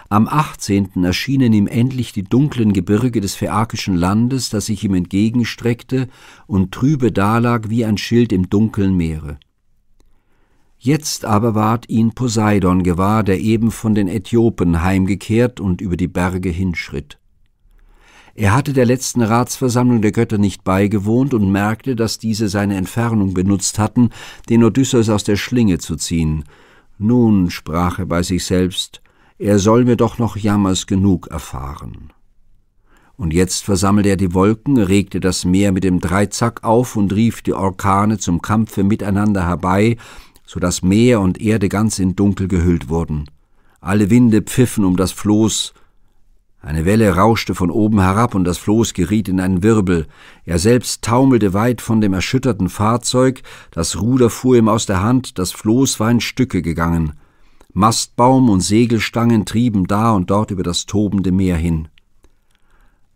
Am achtzehnten erschienen ihm endlich die dunklen Gebirge des phäakischen Landes, das sich ihm entgegenstreckte und trübe dalag wie ein Schild im dunklen Meere. Jetzt aber ward ihn Poseidon gewahr, der eben von den Äthiopen heimgekehrt und über die Berge hinschritt. Er hatte der letzten Ratsversammlung der Götter nicht beigewohnt und merkte, dass diese seine Entfernung benutzt hatten, den Odysseus aus der Schlinge zu ziehen. Nun, sprach er bei sich selbst, er soll mir doch noch Jammers genug erfahren. Und jetzt versammelte er die Wolken, regte das Meer mit dem Dreizack auf und rief die Orkane zum Kampfe miteinander herbei, so dass Meer und Erde ganz in Dunkel gehüllt wurden. Alle Winde pfiffen um das Floß. Eine Welle rauschte von oben herab und das Floß geriet in einen Wirbel. Er selbst taumelte weit von dem erschütterten Fahrzeug, das Ruder fuhr ihm aus der Hand, das Floß war in Stücke gegangen. Mastbaum und Segelstangen trieben da und dort über das tobende Meer hin.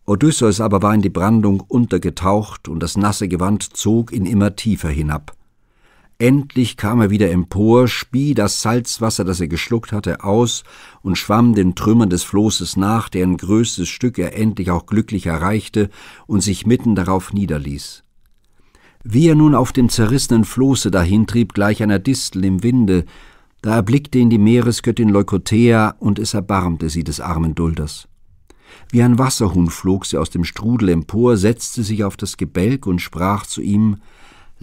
Odysseus aber war in die Brandung untergetaucht und das nasse Gewand zog ihn immer tiefer hinab. Endlich kam er wieder empor, spie das Salzwasser, das er geschluckt hatte, aus und schwamm den Trümmern des Floßes nach, deren größtes Stück er endlich auch glücklich erreichte und sich mitten darauf niederließ. Wie er nun auf dem zerrissenen Floße dahintrieb, gleich einer Distel im Winde, da erblickte ihn die Meeresgöttin Leukothea und es erbarmte sie des armen Dulders. Wie ein Wasserhuhn flog sie aus dem Strudel empor, setzte sich auf das Gebälk und sprach zu ihm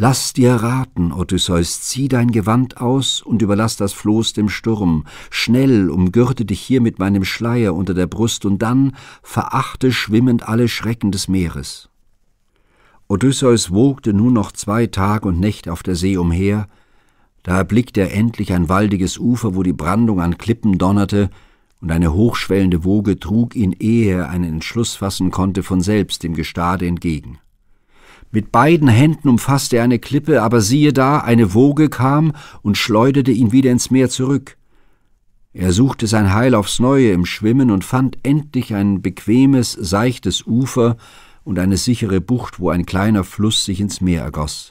Lass dir raten, Odysseus, zieh dein Gewand aus und überlass das Floß dem Sturm. Schnell umgürte dich hier mit meinem Schleier unter der Brust und dann verachte schwimmend alle Schrecken des Meeres. Odysseus wogte nun noch zwei Tag und Nacht auf der See umher, da erblickte er endlich ein waldiges Ufer, wo die Brandung an Klippen donnerte, und eine hochschwellende Woge trug ihn, ehe er einen Entschluss fassen konnte, von selbst dem Gestade entgegen. Mit beiden Händen umfasste er eine Klippe, aber siehe da, eine Woge kam und schleuderte ihn wieder ins Meer zurück. Er suchte sein Heil aufs Neue im Schwimmen und fand endlich ein bequemes, seichtes Ufer und eine sichere Bucht, wo ein kleiner Fluss sich ins Meer ergoss.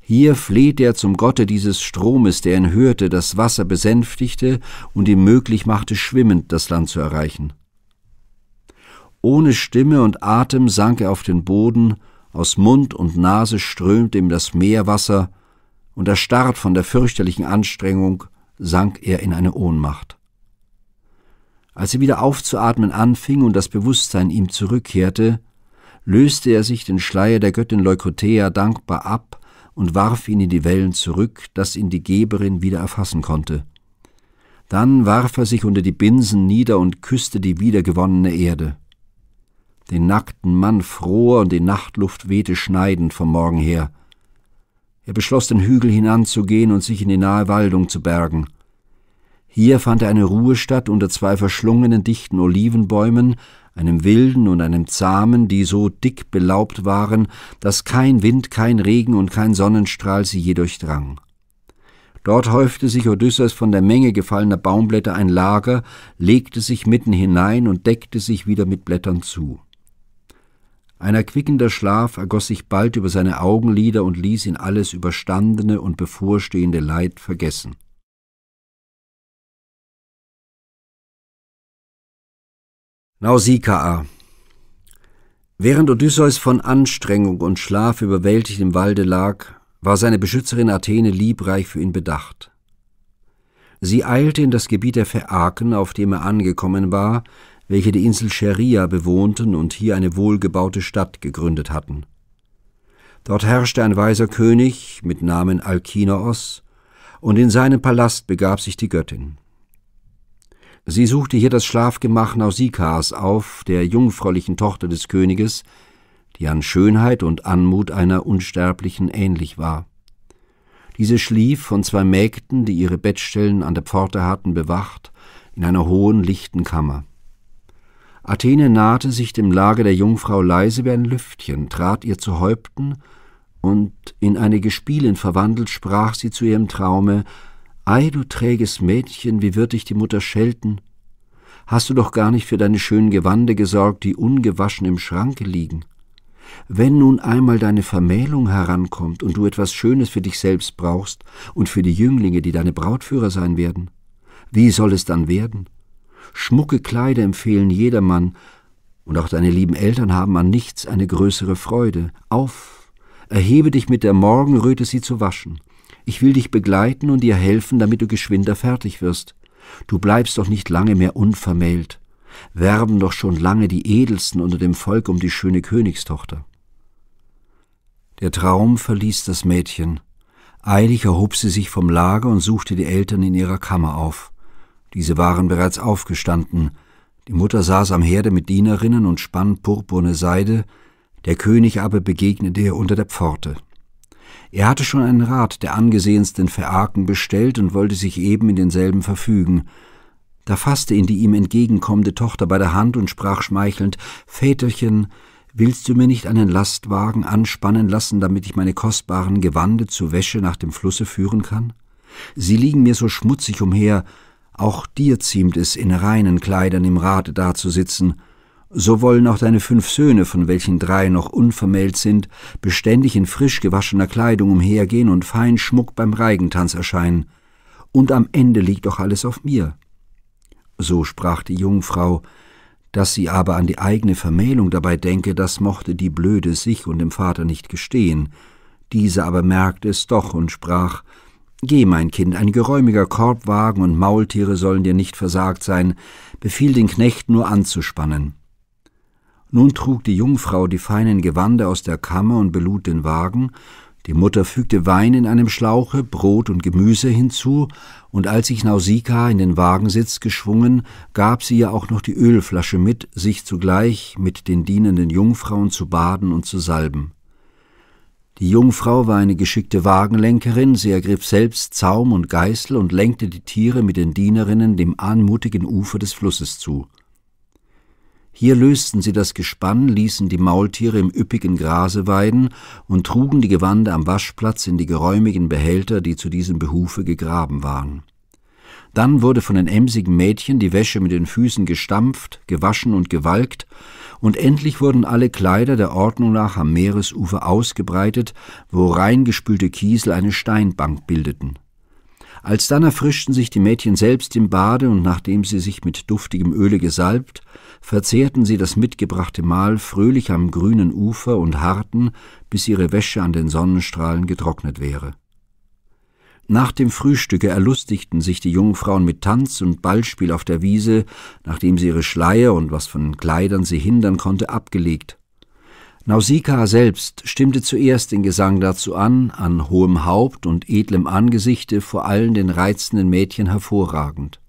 Hier flehte er zum Gotte dieses Stromes, der ihn hörte, das Wasser besänftigte und ihm möglich machte, schwimmend das Land zu erreichen. Ohne Stimme und Atem sank er auf den Boden aus Mund und Nase strömte ihm das Meerwasser, und erstarrt von der fürchterlichen Anstrengung sank er in eine Ohnmacht. Als er wieder aufzuatmen anfing und das Bewusstsein ihm zurückkehrte, löste er sich den Schleier der Göttin Leukothea dankbar ab und warf ihn in die Wellen zurück, dass ihn die Geberin wieder erfassen konnte. Dann warf er sich unter die Binsen nieder und küsste die wiedergewonnene Erde den nackten Mann fror und die Nachtluft wehte schneidend vom Morgen her. Er beschloss, den Hügel hinanzugehen und sich in die nahe Waldung zu bergen. Hier fand er eine Ruhe unter zwei verschlungenen dichten Olivenbäumen, einem wilden und einem zahmen, die so dick belaubt waren, dass kein Wind, kein Regen und kein Sonnenstrahl sie je durchdrang. Dort häufte sich Odysseus von der Menge gefallener Baumblätter ein Lager, legte sich mitten hinein und deckte sich wieder mit Blättern zu. Ein erquickender Schlaf ergoss sich bald über seine Augenlider und ließ ihn alles überstandene und bevorstehende Leid vergessen. Nausikaa Während Odysseus von Anstrengung und Schlaf überwältigt im Walde lag, war seine Beschützerin Athene liebreich für ihn bedacht. Sie eilte in das Gebiet der Phäaken, auf dem er angekommen war, welche die Insel Scheria bewohnten und hier eine wohlgebaute Stadt gegründet hatten. Dort herrschte ein weiser König mit Namen Alkinoos, und in seinen Palast begab sich die Göttin. Sie suchte hier das Schlafgemach Nausikas auf, der jungfräulichen Tochter des Königes, die an Schönheit und Anmut einer Unsterblichen ähnlich war. Diese schlief von zwei Mägden, die ihre Bettstellen an der Pforte hatten, bewacht, in einer hohen, lichten Kammer. Athene nahte sich dem Lager der Jungfrau leise wie ein Lüftchen, trat ihr zu Häupten, und in eine Gespielin verwandelt sprach sie zu ihrem Traume Ei, du träges Mädchen, wie wird dich die Mutter schelten? Hast du doch gar nicht für deine schönen Gewande gesorgt, die ungewaschen im Schranke liegen? Wenn nun einmal deine Vermählung herankommt und du etwas Schönes für dich selbst brauchst und für die Jünglinge, die deine Brautführer sein werden, wie soll es dann werden? Schmucke Kleider empfehlen jedermann, und auch deine lieben Eltern haben an nichts eine größere Freude. Auf, erhebe dich mit der Morgenröte, sie zu waschen. Ich will dich begleiten und dir helfen, damit du geschwinder fertig wirst. Du bleibst doch nicht lange mehr unvermählt. Werben doch schon lange die Edelsten unter dem Volk um die schöne Königstochter. Der Traum verließ das Mädchen. Eilig erhob sie sich vom Lager und suchte die Eltern in ihrer Kammer auf. Diese waren bereits aufgestanden. Die Mutter saß am Herde mit Dienerinnen und spann purpurne Seide, der König aber begegnete ihr unter der Pforte. Er hatte schon einen Rat der angesehensten Phäaken bestellt und wollte sich eben in denselben verfügen. Da faßte ihn die ihm entgegenkommende Tochter bei der Hand und sprach schmeichelnd, Väterchen, willst du mir nicht einen Lastwagen anspannen lassen, damit ich meine kostbaren Gewande zur Wäsche nach dem Flusse führen kann? Sie liegen mir so schmutzig umher, auch dir ziemt es, in reinen Kleidern im Rate dazusitzen, so wollen auch deine fünf Söhne, von welchen drei noch unvermählt sind, beständig in frisch gewaschener Kleidung umhergehen und fein Schmuck beim Reigentanz erscheinen. Und am Ende liegt doch alles auf mir. So sprach die Jungfrau, dass sie aber an die eigene Vermählung dabei denke, das mochte die Blöde sich und dem Vater nicht gestehen. Diese aber merkte es doch und sprach, Geh, mein Kind, ein geräumiger Korbwagen und Maultiere sollen dir nicht versagt sein, befiehl den Knecht nur anzuspannen. Nun trug die Jungfrau die feinen Gewande aus der Kammer und belud den Wagen, die Mutter fügte Wein in einem Schlauche, Brot und Gemüse hinzu, und als sich Nausika in den Wagensitz geschwungen, gab sie ihr auch noch die Ölflasche mit, sich zugleich mit den dienenden Jungfrauen zu baden und zu salben. Die Jungfrau war eine geschickte Wagenlenkerin, sie ergriff selbst Zaum und Geißel und lenkte die Tiere mit den Dienerinnen dem anmutigen Ufer des Flusses zu. Hier lösten sie das Gespann, ließen die Maultiere im üppigen Grase weiden und trugen die Gewande am Waschplatz in die geräumigen Behälter, die zu diesem Behufe gegraben waren. Dann wurde von den emsigen Mädchen die Wäsche mit den Füßen gestampft, gewaschen und gewalkt, und endlich wurden alle Kleider der Ordnung nach am Meeresufer ausgebreitet, wo reingespülte Kiesel eine Steinbank bildeten. Als dann erfrischten sich die Mädchen selbst im Bade, und nachdem sie sich mit duftigem Öle gesalbt, verzehrten sie das mitgebrachte Mahl fröhlich am grünen Ufer und harrten, bis ihre Wäsche an den Sonnenstrahlen getrocknet wäre. Nach dem Frühstücke erlustigten sich die Jungfrauen mit Tanz und Ballspiel auf der Wiese, nachdem sie ihre Schleier und was von Kleidern sie hindern konnte, abgelegt. Nausikaa selbst stimmte zuerst den Gesang dazu an, an hohem Haupt und edlem Angesichte vor allen den reizenden Mädchen hervorragend.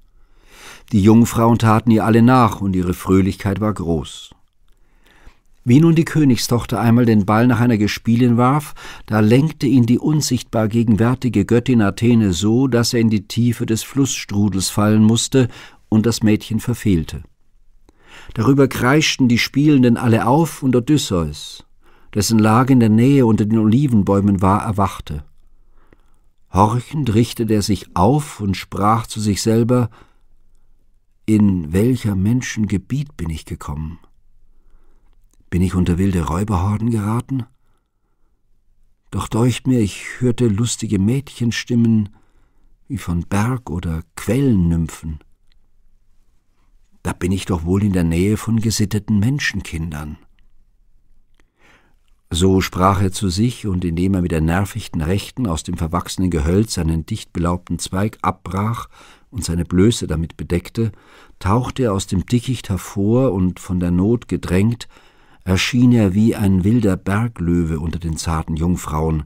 Die Jungfrauen taten ihr alle nach, und ihre Fröhlichkeit war groß. Wie nun die Königstochter einmal den Ball nach einer Gespielin warf, da lenkte ihn die unsichtbar gegenwärtige Göttin Athene so, dass er in die Tiefe des Flussstrudels fallen musste und das Mädchen verfehlte. Darüber kreischten die Spielenden alle auf und Odysseus, dessen Lage in der Nähe unter den Olivenbäumen war, erwachte. Horchend richtete er sich auf und sprach zu sich selber, in welcher Menschen Gebiet bin ich gekommen? Bin ich unter wilde Räuberhorden geraten? Doch deucht mir, ich hörte lustige Mädchenstimmen wie von Berg- oder Quellennymphen. Da bin ich doch wohl in der Nähe von gesitteten Menschenkindern. So sprach er zu sich, und indem er mit der nervigten Rechten aus dem verwachsenen Gehölz einen dicht belaubten Zweig abbrach und seine Blöße damit bedeckte, tauchte er aus dem Dickicht hervor und von der Not gedrängt erschien er wie ein wilder Berglöwe unter den zarten Jungfrauen.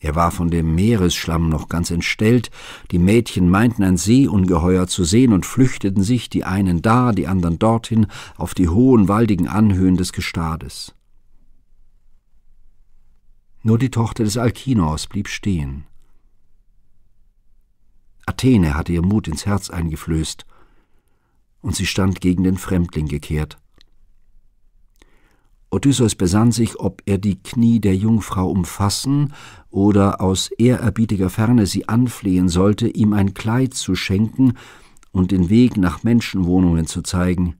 Er war von dem Meeresschlamm noch ganz entstellt, die Mädchen meinten ein Seeungeheuer zu sehen und flüchteten sich, die einen da, die anderen dorthin, auf die hohen, waldigen Anhöhen des Gestades. Nur die Tochter des Alkinos blieb stehen. Athene hatte ihr Mut ins Herz eingeflößt, und sie stand gegen den Fremdling gekehrt. Odysseus besann sich, ob er die Knie der Jungfrau umfassen oder aus ehrerbietiger Ferne sie anflehen sollte, ihm ein Kleid zu schenken und den Weg nach Menschenwohnungen zu zeigen.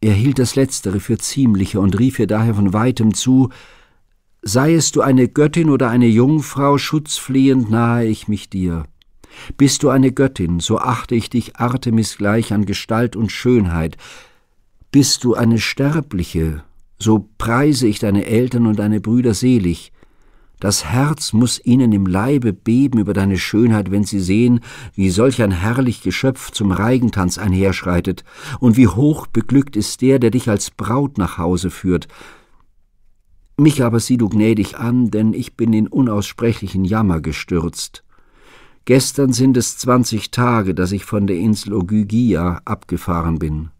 Er hielt das Letztere für ziemlicher und rief ihr daher von weitem zu Seiest du eine Göttin oder eine Jungfrau, schutzflehend nahe ich mich dir. Bist du eine Göttin, so achte ich dich Artemis gleich an Gestalt und Schönheit, bist du eine Sterbliche, so preise ich deine Eltern und deine Brüder selig. Das Herz muß ihnen im Leibe beben über deine Schönheit, wenn sie sehen, wie solch ein herrlich Geschöpf zum Reigentanz einherschreitet, und wie hoch beglückt ist der, der dich als Braut nach Hause führt. Mich aber sieh du gnädig an, denn ich bin in unaussprechlichen Jammer gestürzt. Gestern sind es zwanzig Tage, daß ich von der Insel Ogygia abgefahren bin.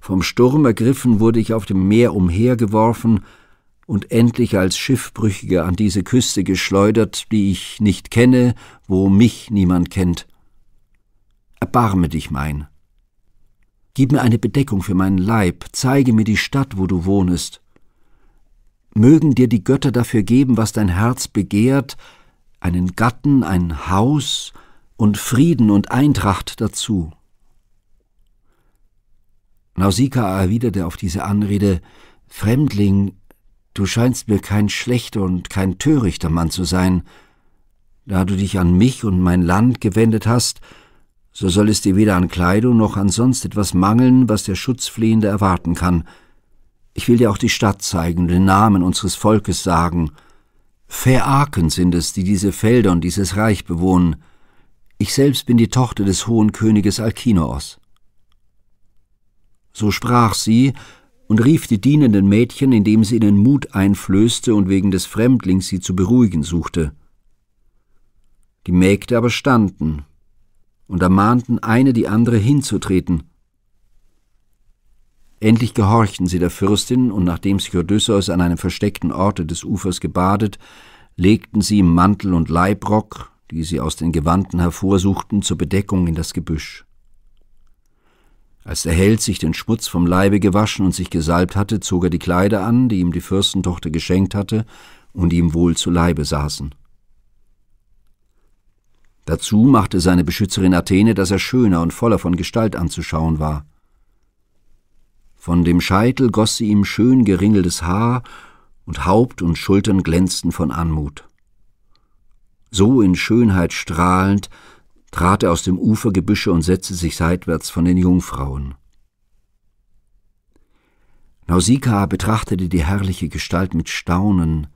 Vom Sturm ergriffen wurde ich auf dem Meer umhergeworfen und endlich als Schiffbrüchiger an diese Küste geschleudert, die ich nicht kenne, wo mich niemand kennt. Erbarme dich mein. Gib mir eine Bedeckung für meinen Leib, zeige mir die Stadt, wo du wohnest. Mögen dir die Götter dafür geben, was dein Herz begehrt, einen Gatten, ein Haus und Frieden und Eintracht dazu. Nausikaa erwiderte auf diese Anrede Fremdling, du scheinst mir kein schlechter und kein törichter Mann zu sein. Da du dich an mich und mein Land gewendet hast, so soll es dir weder an Kleidung noch an sonst etwas mangeln, was der Schutzflehende erwarten kann. Ich will dir auch die Stadt zeigen, den Namen unseres Volkes sagen. Phäaken sind es, die diese Felder und dieses Reich bewohnen. Ich selbst bin die Tochter des hohen Königes Alkinoos. So sprach sie und rief die dienenden Mädchen, indem sie ihnen Mut einflößte und wegen des Fremdlings sie zu beruhigen suchte. Die Mägde aber standen und ermahnten eine die andere hinzutreten. Endlich gehorchten sie der Fürstin, und nachdem sich Odysseus an einem versteckten Orte des Ufers gebadet, legten sie Mantel und Leibrock, die sie aus den Gewanden hervorsuchten, zur Bedeckung in das Gebüsch. Als der Held sich den Schmutz vom Leibe gewaschen und sich gesalbt hatte, zog er die Kleider an, die ihm die Fürstentochter geschenkt hatte und ihm wohl zu Leibe saßen. Dazu machte seine Beschützerin Athene, dass er schöner und voller von Gestalt anzuschauen war. Von dem Scheitel goss sie ihm schön geringeltes Haar, und Haupt und Schultern glänzten von Anmut. So in Schönheit strahlend trat er aus dem Ufergebüsche und setzte sich seitwärts von den Jungfrauen. Nausikaa betrachtete die herrliche Gestalt mit Staunen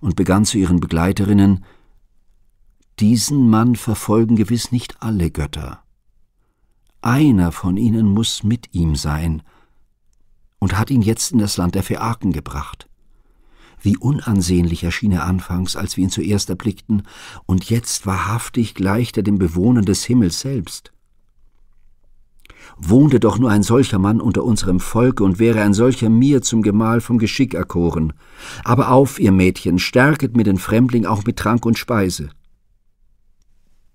und begann zu ihren Begleiterinnen Diesen Mann verfolgen gewiss nicht alle Götter. Einer von ihnen muß mit ihm sein und hat ihn jetzt in das Land der Phäaken gebracht. Wie unansehnlich erschien er anfangs, als wir ihn zuerst erblickten, und jetzt wahrhaftig gleicht er dem Bewohner des Himmels selbst. Wohnte doch nur ein solcher Mann unter unserem Volke und wäre ein solcher mir zum Gemahl vom Geschick erkoren. Aber auf, ihr Mädchen, stärket mir den Fremdling auch mit Trank und Speise.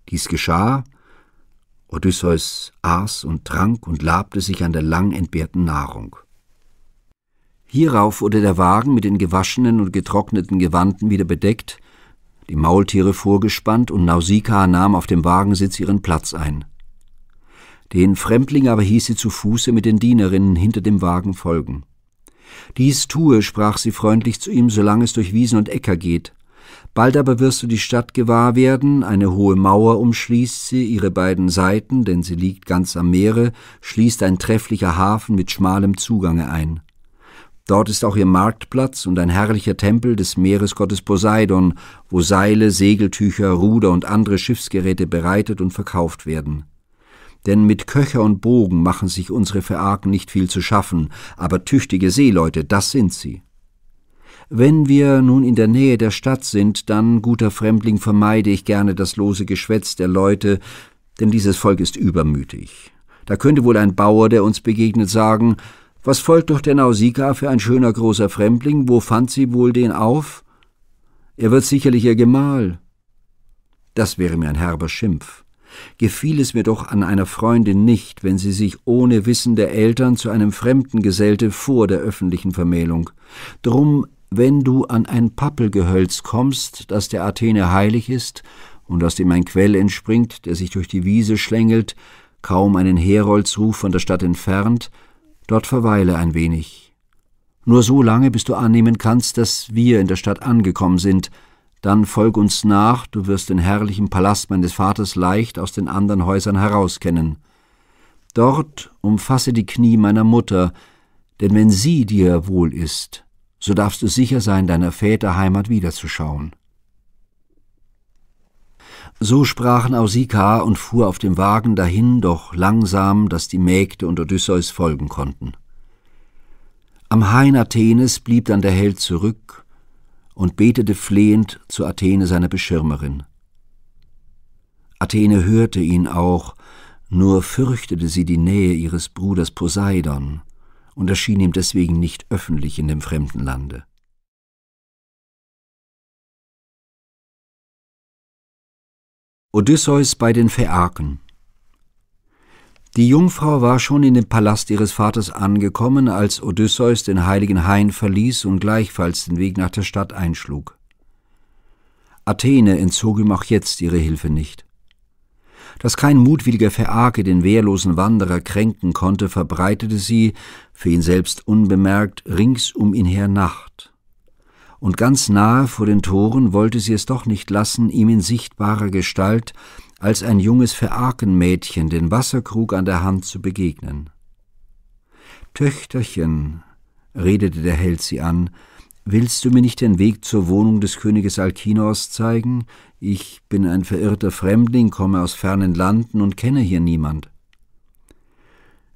Dies geschah, Odysseus aß und trank und labte sich an der lang entbehrten Nahrung. Hierauf wurde der Wagen mit den gewaschenen und getrockneten Gewanden wieder bedeckt, die Maultiere vorgespannt und Nausikaa nahm auf dem Wagensitz ihren Platz ein. Den Fremdling aber hieß sie zu Fuße mit den Dienerinnen hinter dem Wagen folgen. Dies tue, sprach sie freundlich zu ihm, solange es durch Wiesen und Äcker geht. Bald aber wirst du die Stadt gewahr werden, eine hohe Mauer umschließt sie, ihre beiden Seiten, denn sie liegt ganz am Meere, schließt ein trefflicher Hafen mit schmalem Zugange ein. Dort ist auch ihr Marktplatz und ein herrlicher Tempel des Meeresgottes Poseidon, wo Seile, Segeltücher, Ruder und andere Schiffsgeräte bereitet und verkauft werden. Denn mit Köcher und Bogen machen sich unsere Phäaken nicht viel zu schaffen, aber tüchtige Seeleute, das sind sie. Wenn wir nun in der Nähe der Stadt sind, dann, guter Fremdling, vermeide ich gerne das lose Geschwätz der Leute, denn dieses Volk ist übermütig. Da könnte wohl ein Bauer, der uns begegnet, sagen, was folgt doch der Nausicaa für ein schöner großer Fremdling? Wo fand sie wohl den auf? Er wird sicherlich ihr Gemahl. Das wäre mir ein herber Schimpf. Gefiel es mir doch an einer Freundin nicht, wenn sie sich ohne Wissen der Eltern zu einem Fremden gesellte vor der öffentlichen Vermählung. Drum, wenn du an ein Pappelgehölz kommst, das der Athene heilig ist und aus dem ein Quell entspringt, der sich durch die Wiese schlängelt, kaum einen Heroldsruf von der Stadt entfernt, Dort verweile ein wenig. Nur so lange, bis du annehmen kannst, dass wir in der Stadt angekommen sind. Dann folg uns nach, du wirst den herrlichen Palast meines Vaters leicht aus den anderen Häusern herauskennen. Dort umfasse die Knie meiner Mutter, denn wenn sie dir wohl ist, so darfst du sicher sein, deiner Väter Heimat wiederzuschauen. So sprachen Ausika und fuhr auf dem Wagen dahin, doch langsam, dass die Mägde und Odysseus folgen konnten. Am Hain Athenes blieb dann der Held zurück und betete flehend zu Athene seiner Beschirmerin. Athene hörte ihn auch, nur fürchtete sie die Nähe ihres Bruders Poseidon und erschien ihm deswegen nicht öffentlich in dem fremden Lande. Odysseus bei den Phäaken Die Jungfrau war schon in dem Palast ihres Vaters angekommen, als Odysseus den heiligen Hain verließ und gleichfalls den Weg nach der Stadt einschlug. Athene entzog ihm auch jetzt ihre Hilfe nicht. Dass kein mutwilliger Phäake den wehrlosen Wanderer kränken konnte, verbreitete sie, für ihn selbst unbemerkt, rings um ihn her Nacht und ganz nahe vor den Toren wollte sie es doch nicht lassen, ihm in sichtbarer Gestalt als ein junges Phäakenmädchen den Wasserkrug an der Hand zu begegnen. Töchterchen, redete der Held sie an, willst du mir nicht den Weg zur Wohnung des Königes Alkinos zeigen? Ich bin ein verirrter Fremdling, komme aus fernen Landen und kenne hier niemand.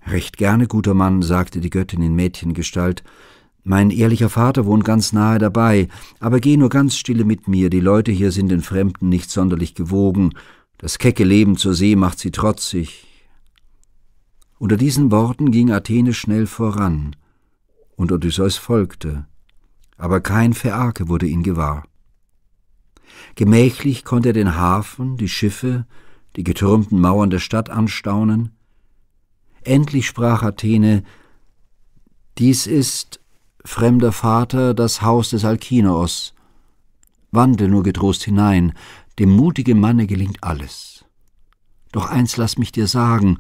Recht gerne, guter Mann, sagte die Göttin in Mädchengestalt, mein ehrlicher Vater wohnt ganz nahe dabei, aber geh nur ganz stille mit mir, die Leute hier sind den Fremden nicht sonderlich gewogen, das kecke Leben zur See macht sie trotzig. Unter diesen Worten ging Athene schnell voran, und Odysseus folgte, aber kein Phäake wurde ihn gewahr. Gemächlich konnte er den Hafen, die Schiffe, die getürmten Mauern der Stadt anstaunen. Endlich sprach Athene, dies ist fremder Vater, das Haus des Alkinoos. Wandel nur getrost hinein, dem mutigen Manne gelingt alles. Doch eins lass mich dir sagen,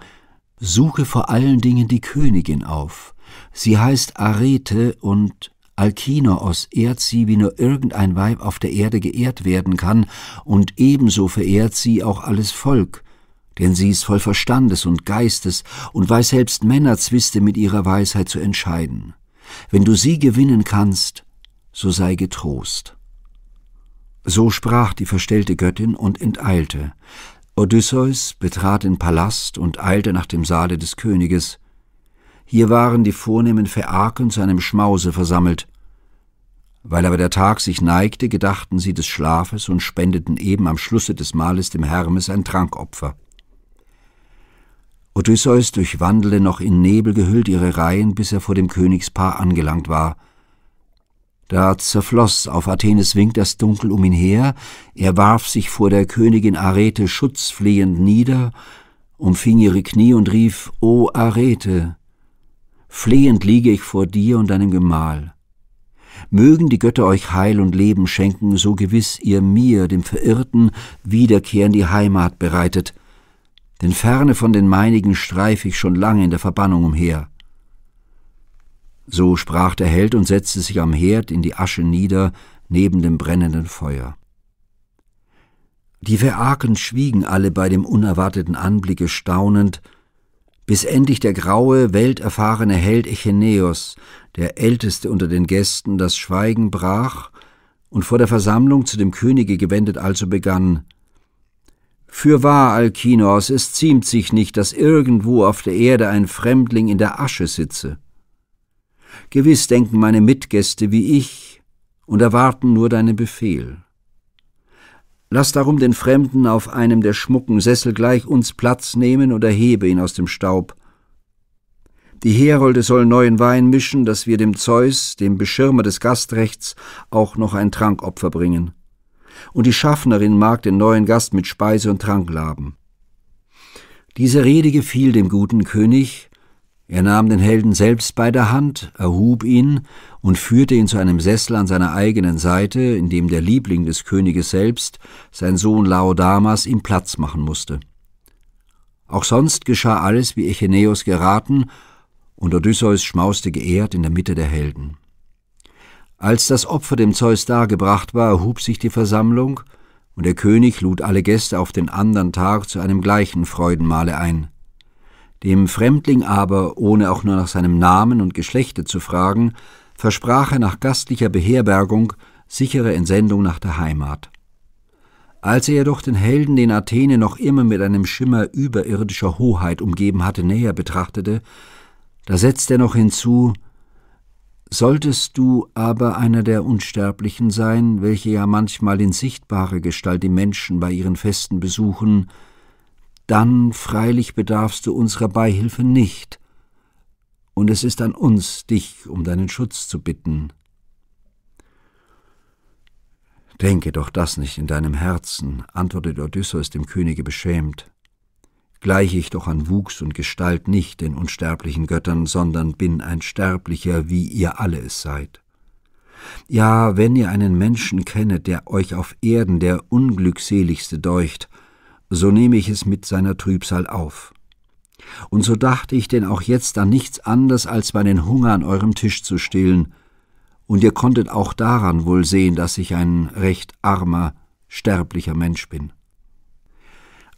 suche vor allen Dingen die Königin auf. Sie heißt Arete und Alkinoos ehrt sie, wie nur irgendein Weib auf der Erde geehrt werden kann, und ebenso verehrt sie auch alles Volk, denn sie ist voll Verstandes und Geistes und weiß selbst Männerzwiste mit ihrer Weisheit zu entscheiden. Wenn du sie gewinnen kannst, so sei getrost. So sprach die verstellte Göttin und enteilte. Odysseus betrat den Palast und eilte nach dem Saale des Königes. Hier waren die vornehmen Phäaken zu einem Schmause versammelt. Weil aber der Tag sich neigte, gedachten sie des Schlafes und spendeten eben am Schlusse des Mahles dem Hermes ein Trankopfer. Odysseus durchwandelte noch in Nebel gehüllt ihre Reihen, bis er vor dem Königspaar angelangt war. Da zerfloss auf Athenes Wink das Dunkel um ihn her, er warf sich vor der Königin Arete schutzflehend nieder, umfing ihre Knie und rief, O Arete, flehend liege ich vor dir und deinem Gemahl. Mögen die Götter euch Heil und Leben schenken, so gewiss ihr mir, dem Verirrten, Wiederkehr in die Heimat bereitet, denn ferne von den meinigen streif ich schon lange in der Verbannung umher. So sprach der Held und setzte sich am Herd in die Asche nieder, neben dem brennenden Feuer. Die Phäaken schwiegen alle bei dem unerwarteten Anblicke staunend, bis endlich der graue, welterfahrene Held Echeneos, der älteste unter den Gästen, das Schweigen brach und vor der Versammlung zu dem Könige gewendet also begann – Fürwahr, Alkinos, es ziemt sich nicht, dass irgendwo auf der Erde ein Fremdling in der Asche sitze. Gewiss denken meine Mitgäste wie ich und erwarten nur deinen Befehl. Lass darum den Fremden auf einem der schmucken Sessel gleich uns Platz nehmen oder hebe ihn aus dem Staub. Die Herolde sollen neuen Wein mischen, dass wir dem Zeus, dem Beschirmer des Gastrechts, auch noch ein Trankopfer bringen und die Schaffnerin mag den neuen Gast mit Speise und Trank laben. Diese Rede gefiel dem guten König, er nahm den Helden selbst bei der Hand, erhub ihn und führte ihn zu einem Sessel an seiner eigenen Seite, in dem der Liebling des Königes selbst, sein Sohn Laodamas, ihm Platz machen musste. Auch sonst geschah alles, wie Echenäus geraten, und Odysseus schmauste geehrt in der Mitte der Helden. Als das Opfer dem Zeus dargebracht war, erhub sich die Versammlung, und der König lud alle Gäste auf den andern Tag zu einem gleichen Freudenmahle ein. Dem Fremdling aber, ohne auch nur nach seinem Namen und Geschlechte zu fragen, versprach er nach gastlicher Beherbergung sichere Entsendung nach der Heimat. Als er jedoch den Helden, den Athene noch immer mit einem Schimmer überirdischer Hoheit umgeben hatte, näher betrachtete, da setzte er noch hinzu, Solltest du aber einer der Unsterblichen sein, welche ja manchmal in sichtbare Gestalt die Menschen bei ihren Festen besuchen, dann freilich bedarfst du unserer Beihilfe nicht, und es ist an uns, dich um deinen Schutz zu bitten. Denke doch das nicht in deinem Herzen, antwortete Odysseus dem Könige beschämt gleiche ich doch an Wuchs und Gestalt nicht den unsterblichen Göttern, sondern bin ein Sterblicher, wie ihr alle es seid. Ja, wenn ihr einen Menschen kennet, der euch auf Erden der unglückseligste deucht, so nehme ich es mit seiner Trübsal auf. Und so dachte ich denn auch jetzt an nichts anders, als meinen Hunger an eurem Tisch zu stillen, und ihr konntet auch daran wohl sehen, dass ich ein recht armer, sterblicher Mensch bin.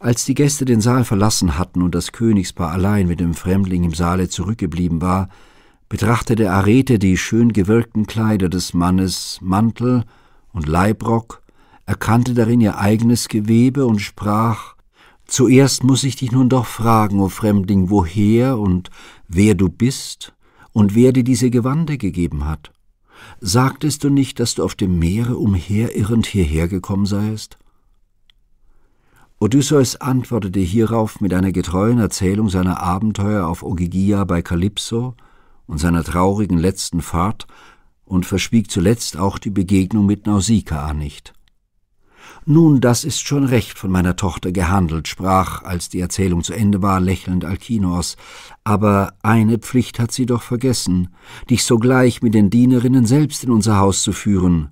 Als die Gäste den Saal verlassen hatten und das Königspaar allein mit dem Fremdling im Saale zurückgeblieben war, betrachtete Arete die schön gewirkten Kleider des Mannes, Mantel und Leibrock, erkannte darin ihr eigenes Gewebe und sprach Zuerst muß ich dich nun doch fragen, o Fremdling, woher und wer du bist und wer dir diese Gewande gegeben hat. Sagtest du nicht, dass du auf dem Meere umherirrend hierher gekommen seiest? Odysseus antwortete hierauf mit einer getreuen Erzählung seiner Abenteuer auf Ogygia bei Kalypso und seiner traurigen letzten Fahrt und verschwieg zuletzt auch die Begegnung mit Nausikaa nicht. Nun, das ist schon recht von meiner Tochter gehandelt, sprach, als die Erzählung zu Ende war, lächelnd Alkinos. Aber eine Pflicht hat sie doch vergessen, dich sogleich mit den Dienerinnen selbst in unser Haus zu führen.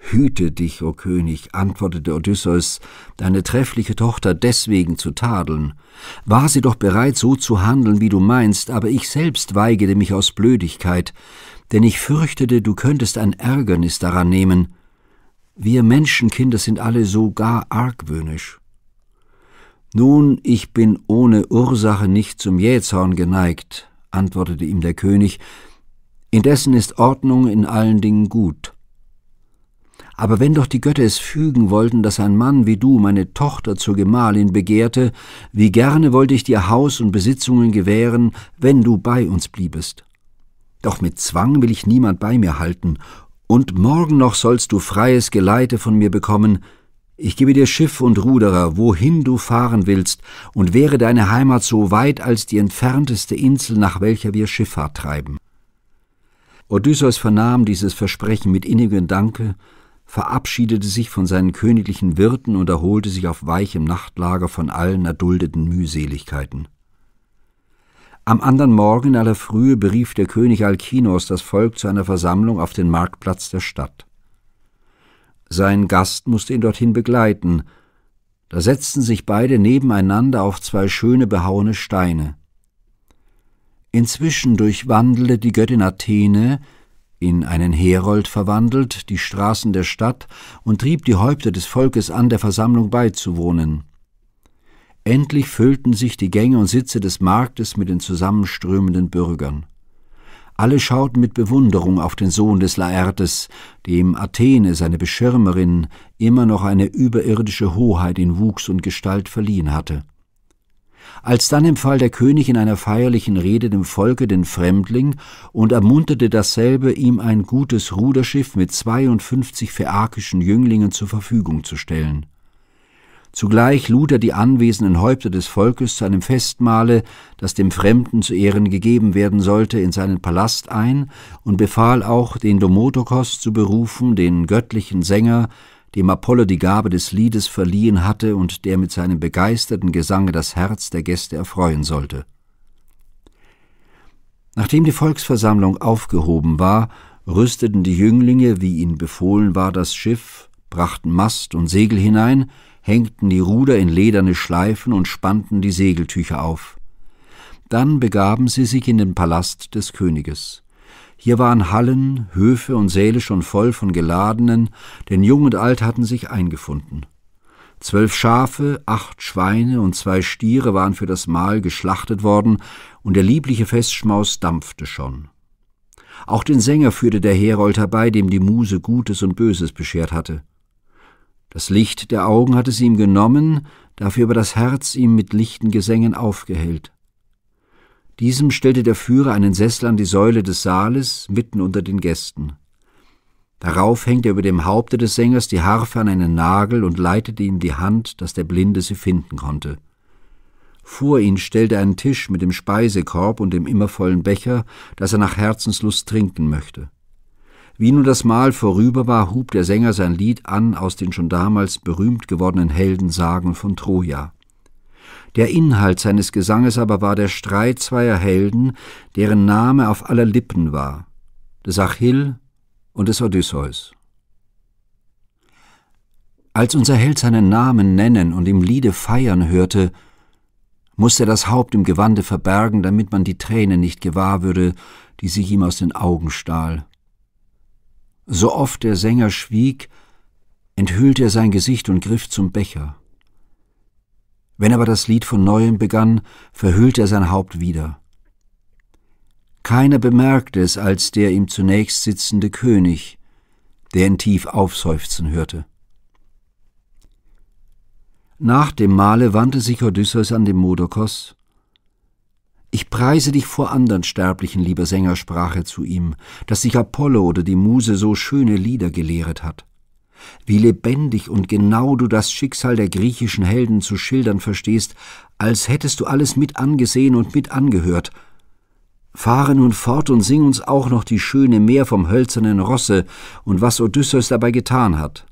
Hüte dich, o König, antwortete Odysseus, deine treffliche Tochter deswegen zu tadeln. War sie doch bereit, so zu handeln, wie du meinst, aber ich selbst weigerte mich aus Blödigkeit, denn ich fürchtete, du könntest ein Ärgernis daran nehmen. Wir Menschenkinder sind alle so gar argwöhnisch. Nun, ich bin ohne Ursache nicht zum Jähzorn geneigt, antwortete ihm der König, indessen ist Ordnung in allen Dingen gut. Aber wenn doch die Götter es fügen wollten, dass ein Mann wie du meine Tochter zur Gemahlin begehrte, wie gerne wollte ich dir Haus und Besitzungen gewähren, wenn du bei uns bliebest. Doch mit Zwang will ich niemand bei mir halten, und morgen noch sollst du freies Geleite von mir bekommen, ich gebe dir Schiff und Ruderer, wohin du fahren willst, und wäre deine Heimat so weit als die entfernteste Insel, nach welcher wir Schifffahrt treiben. Odysseus vernahm dieses Versprechen mit innigem Danke verabschiedete sich von seinen königlichen Wirten und erholte sich auf weichem Nachtlager von allen erduldeten Mühseligkeiten. Am andern Morgen aller Frühe berief der König Alkinos das Volk zu einer Versammlung auf den Marktplatz der Stadt. Sein Gast musste ihn dorthin begleiten. Da setzten sich beide nebeneinander auf zwei schöne behauene Steine. Inzwischen durchwandelte die Göttin Athene in einen Herold verwandelt, die Straßen der Stadt und trieb die Häupter des Volkes an, der Versammlung beizuwohnen. Endlich füllten sich die Gänge und Sitze des Marktes mit den zusammenströmenden Bürgern. Alle schauten mit Bewunderung auf den Sohn des Laertes, dem Athene, seine Beschirmerin, immer noch eine überirdische Hoheit in Wuchs und Gestalt verliehen hatte. Als dann empfahl der König in einer feierlichen Rede dem Volke den Fremdling und ermunterte dasselbe, ihm ein gutes Ruderschiff mit 52 phäakischen Jünglingen zur Verfügung zu stellen. Zugleich lud er die anwesenden Häupter des Volkes zu einem Festmahle, das dem Fremden zu Ehren gegeben werden sollte, in seinen Palast ein und befahl auch, den Domotokos zu berufen, den göttlichen Sänger, dem Apollo die Gabe des Liedes verliehen hatte und der mit seinem begeisterten Gesange das Herz der Gäste erfreuen sollte. Nachdem die Volksversammlung aufgehoben war, rüsteten die Jünglinge, wie ihnen befohlen war, das Schiff, brachten Mast und Segel hinein, hängten die Ruder in lederne Schleifen und spannten die Segeltücher auf. Dann begaben sie sich in den Palast des Königes. Hier waren Hallen, Höfe und Säle schon voll von Geladenen, denn Jung und Alt hatten sich eingefunden. Zwölf Schafe, acht Schweine und zwei Stiere waren für das Mahl geschlachtet worden, und der liebliche Festschmaus dampfte schon. Auch den Sänger führte der Herold herbei, dem die Muse Gutes und Böses beschert hatte. Das Licht der Augen hatte sie ihm genommen, dafür aber das Herz ihm mit lichten Gesängen aufgehellt. Diesem stellte der Führer einen Sessel an die Säule des Saales mitten unter den Gästen. Darauf hängte er über dem Haupte des Sängers die Harfe an einen Nagel und leitete ihm die Hand, dass der Blinde sie finden konnte. Vor ihn stellte er einen Tisch mit dem Speisekorb und dem immervollen Becher, das er nach Herzenslust trinken möchte. Wie nun das Mahl vorüber war, hub der Sänger sein Lied an aus den schon damals berühmt gewordenen Heldensagen von Troja. Der Inhalt seines Gesanges aber war der Streit zweier Helden, deren Name auf aller Lippen war, des Achill und des Odysseus. Als unser Held seinen Namen nennen und im Liede feiern hörte, musste er das Haupt im Gewande verbergen, damit man die Tränen nicht gewahr würde, die sich ihm aus den Augen stahl. So oft der Sänger schwieg, enthüllte er sein Gesicht und griff zum Becher. Wenn aber das Lied von neuem begann, verhüllte er sein Haupt wieder. Keiner bemerkte es als der ihm zunächst sitzende König, der ihn tief aufseufzen hörte. Nach dem Mahle wandte sich Odysseus an den Modokos. Ich preise dich vor andern Sterblichen, lieber Sänger, sprach er zu ihm, dass sich Apollo oder die Muse so schöne Lieder gelehret hat wie lebendig und genau du das Schicksal der griechischen Helden zu schildern verstehst, als hättest du alles mit angesehen und mit angehört. Fahre nun fort und sing uns auch noch die schöne Meer vom hölzernen Rosse und was Odysseus dabei getan hat.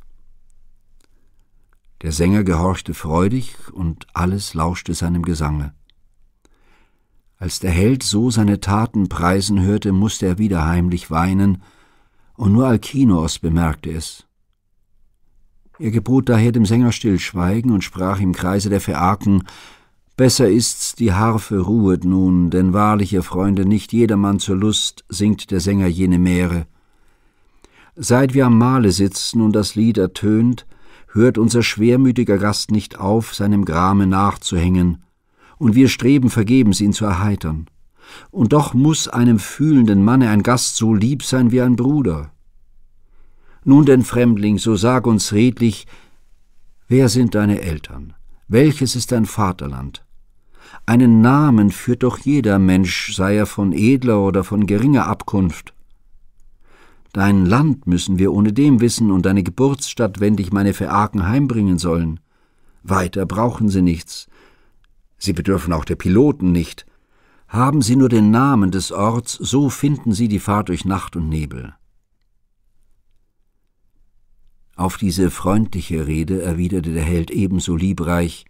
Der Sänger gehorchte freudig und alles lauschte seinem Gesange. Als der Held so seine Taten preisen hörte, musste er wieder heimlich weinen, und nur Alkinoos bemerkte es. Er gebot daher dem Sänger Stillschweigen und sprach im Kreise der Phäaken Besser ist's, die Harfe ruhet nun, denn wahrlich, ihr Freunde, nicht jedermann zur Lust singt der Sänger jene Märe. Seit wir am Mahle sitzen und das Lied ertönt, hört unser schwermütiger Gast nicht auf, seinem Grame nachzuhängen, und wir streben vergebens, ihn zu erheitern. Und doch muß einem fühlenden Manne ein Gast so lieb sein wie ein Bruder. Nun denn, Fremdling, so sag uns redlich, wer sind deine Eltern? Welches ist dein Vaterland? Einen Namen führt doch jeder Mensch, sei er von edler oder von geringer Abkunft. Dein Land müssen wir ohnedem wissen und deine Geburtsstadt, wenn dich meine Phäaken heimbringen sollen. Weiter brauchen sie nichts. Sie bedürfen auch der Piloten nicht. Haben sie nur den Namen des Orts, so finden sie die Fahrt durch Nacht und Nebel. Auf diese freundliche Rede erwiderte der Held ebenso liebreich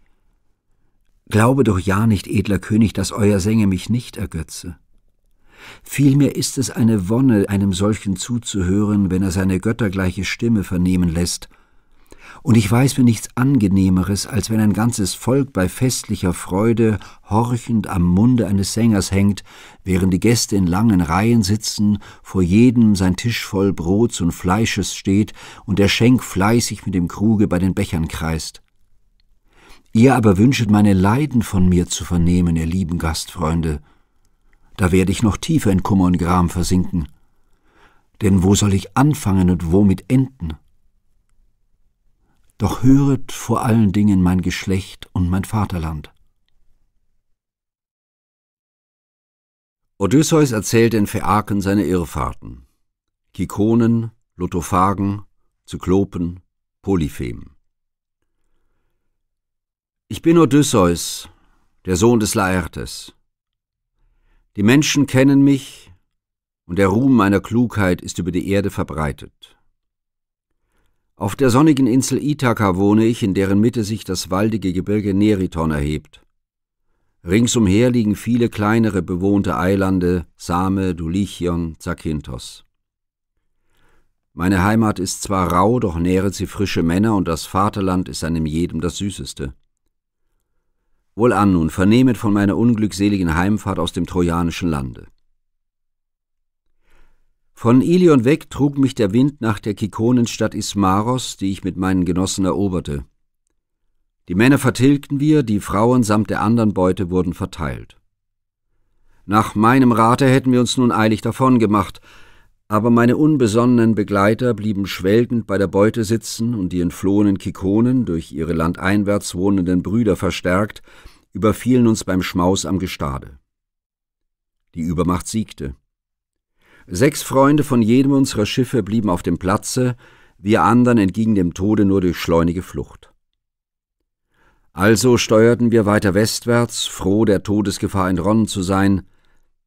Glaube doch ja nicht, edler König, dass euer Sänge mich nicht ergötze. Vielmehr ist es eine Wonne, einem solchen zuzuhören, wenn er seine göttergleiche Stimme vernehmen lässt, und ich weiß mir nichts Angenehmeres, als wenn ein ganzes Volk bei festlicher Freude horchend am Munde eines Sängers hängt, während die Gäste in langen Reihen sitzen, vor jedem sein Tisch voll Brots und Fleisches steht und der Schenk fleißig mit dem Kruge bei den Bechern kreist. Ihr aber wünschet meine Leiden von mir zu vernehmen, ihr lieben Gastfreunde. Da werde ich noch tiefer in Kummer und Gram versinken. Denn wo soll ich anfangen und womit enden? doch höret vor allen Dingen mein Geschlecht und mein Vaterland. Odysseus erzählt den Phäaken seine Irrfahrten. Kikonen, Lotophagen, Zyklopen, Polyphem. Ich bin Odysseus, der Sohn des Laertes. Die Menschen kennen mich, und der Ruhm meiner Klugheit ist über die Erde verbreitet. Auf der sonnigen Insel Ithaka wohne ich, in deren Mitte sich das waldige Gebirge Neriton erhebt. Ringsumher liegen viele kleinere bewohnte Eilande, Same, Dulichion, Zakynthos. Meine Heimat ist zwar rau, doch nähret sie frische Männer und das Vaterland ist einem jedem das Süßeste. Wohlan nun, vernehmet von meiner unglückseligen Heimfahrt aus dem trojanischen Lande. Von Ilion weg trug mich der Wind nach der Kikonenstadt Ismaros, die ich mit meinen Genossen eroberte. Die Männer vertilgten wir, die Frauen samt der anderen Beute wurden verteilt. Nach meinem Rate hätten wir uns nun eilig davon gemacht, aber meine unbesonnenen Begleiter blieben schwelgend bei der Beute sitzen und die entflohenen Kikonen, durch ihre landeinwärts wohnenden Brüder verstärkt, überfielen uns beim Schmaus am Gestade. Die Übermacht siegte. Sechs Freunde von jedem unserer Schiffe blieben auf dem Platze, wir anderen entgingen dem Tode nur durch schleunige Flucht. Also steuerten wir weiter westwärts, froh der Todesgefahr entronnen zu sein,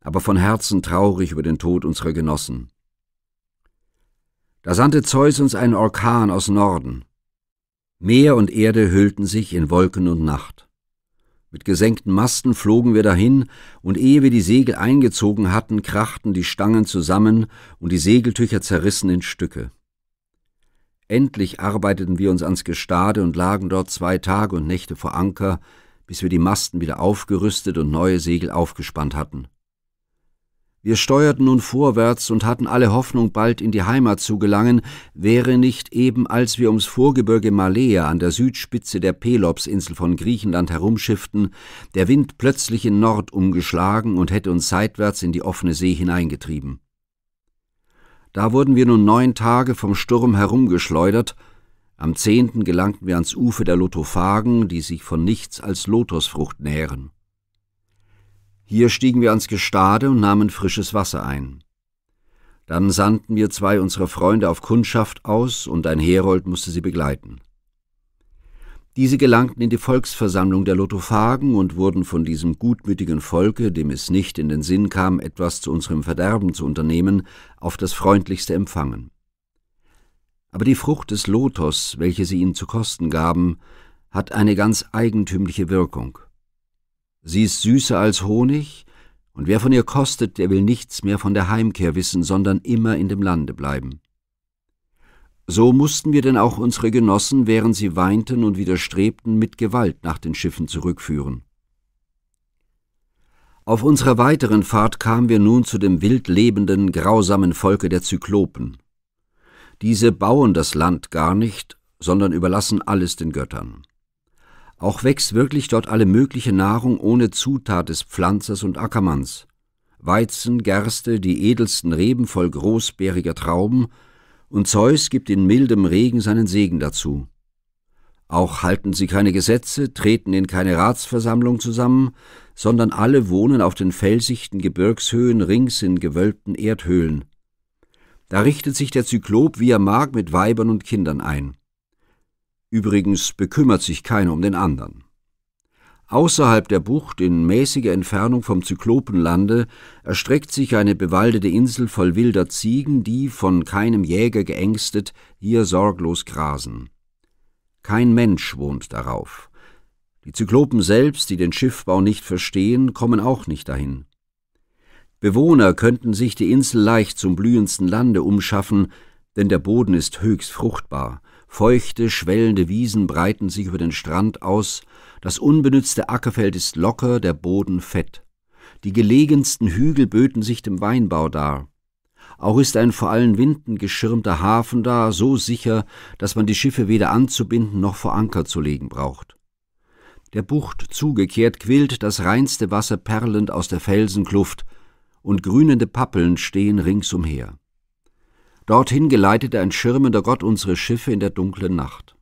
aber von Herzen traurig über den Tod unserer Genossen. Da sandte Zeus uns einen Orkan aus Norden. Meer und Erde hüllten sich in Wolken und Nacht. Mit gesenkten Masten flogen wir dahin, und ehe wir die Segel eingezogen hatten, krachten die Stangen zusammen und die Segeltücher zerrissen in Stücke. Endlich arbeiteten wir uns ans Gestade und lagen dort zwei Tage und Nächte vor Anker, bis wir die Masten wieder aufgerüstet und neue Segel aufgespannt hatten. Wir steuerten nun vorwärts und hatten alle Hoffnung, bald in die Heimat zu gelangen, wäre nicht eben, als wir ums Vorgebirge Malea an der Südspitze der Pelopsinsel von Griechenland herumschifften, der Wind plötzlich in Nord umgeschlagen und hätte uns seitwärts in die offene See hineingetrieben. Da wurden wir nun neun Tage vom Sturm herumgeschleudert, am zehnten gelangten wir ans Ufer der Lotophagen, die sich von nichts als Lotusfrucht nähren. Hier stiegen wir ans Gestade und nahmen frisches Wasser ein. Dann sandten wir zwei unserer Freunde auf Kundschaft aus und ein Herold musste sie begleiten. Diese gelangten in die Volksversammlung der Lotophagen und wurden von diesem gutmütigen Volke, dem es nicht in den Sinn kam, etwas zu unserem Verderben zu unternehmen, auf das freundlichste empfangen. Aber die Frucht des Lotos, welche sie ihnen zu kosten gaben, hat eine ganz eigentümliche Wirkung. Sie ist süßer als Honig, und wer von ihr kostet, der will nichts mehr von der Heimkehr wissen, sondern immer in dem Lande bleiben. So mussten wir denn auch unsere Genossen, während sie weinten und widerstrebten, mit Gewalt nach den Schiffen zurückführen. Auf unserer weiteren Fahrt kamen wir nun zu dem wild lebenden, grausamen Volke der Zyklopen. Diese bauen das Land gar nicht, sondern überlassen alles den Göttern. Auch wächst wirklich dort alle mögliche Nahrung ohne Zutat des Pflanzers und Ackermanns. Weizen, Gerste, die edelsten Reben voll großbeeriger Trauben, und Zeus gibt in mildem Regen seinen Segen dazu. Auch halten sie keine Gesetze, treten in keine Ratsversammlung zusammen, sondern alle wohnen auf den felsichten Gebirgshöhen rings in gewölbten Erdhöhlen. Da richtet sich der Zyklop, wie er mag, mit Weibern und Kindern ein. Übrigens bekümmert sich keiner um den anderen. Außerhalb der Bucht, in mäßiger Entfernung vom Zyklopenlande, erstreckt sich eine bewaldete Insel voll wilder Ziegen, die, von keinem Jäger geängstet, hier sorglos grasen. Kein Mensch wohnt darauf. Die Zyklopen selbst, die den Schiffbau nicht verstehen, kommen auch nicht dahin. Bewohner könnten sich die Insel leicht zum blühendsten Lande umschaffen, denn der Boden ist höchst fruchtbar, Feuchte, schwellende Wiesen breiten sich über den Strand aus, das unbenützte Ackerfeld ist locker, der Boden fett. Die gelegensten Hügel böten sich dem Weinbau dar. Auch ist ein vor allen Winden geschirmter Hafen da, so sicher, dass man die Schiffe weder anzubinden noch vor Anker zu legen braucht. Der Bucht zugekehrt quillt das reinste Wasser perlend aus der Felsenkluft, und grünende Pappeln stehen ringsumher. Dorthin geleitete ein schirmender Gott unsere Schiffe in der dunklen Nacht.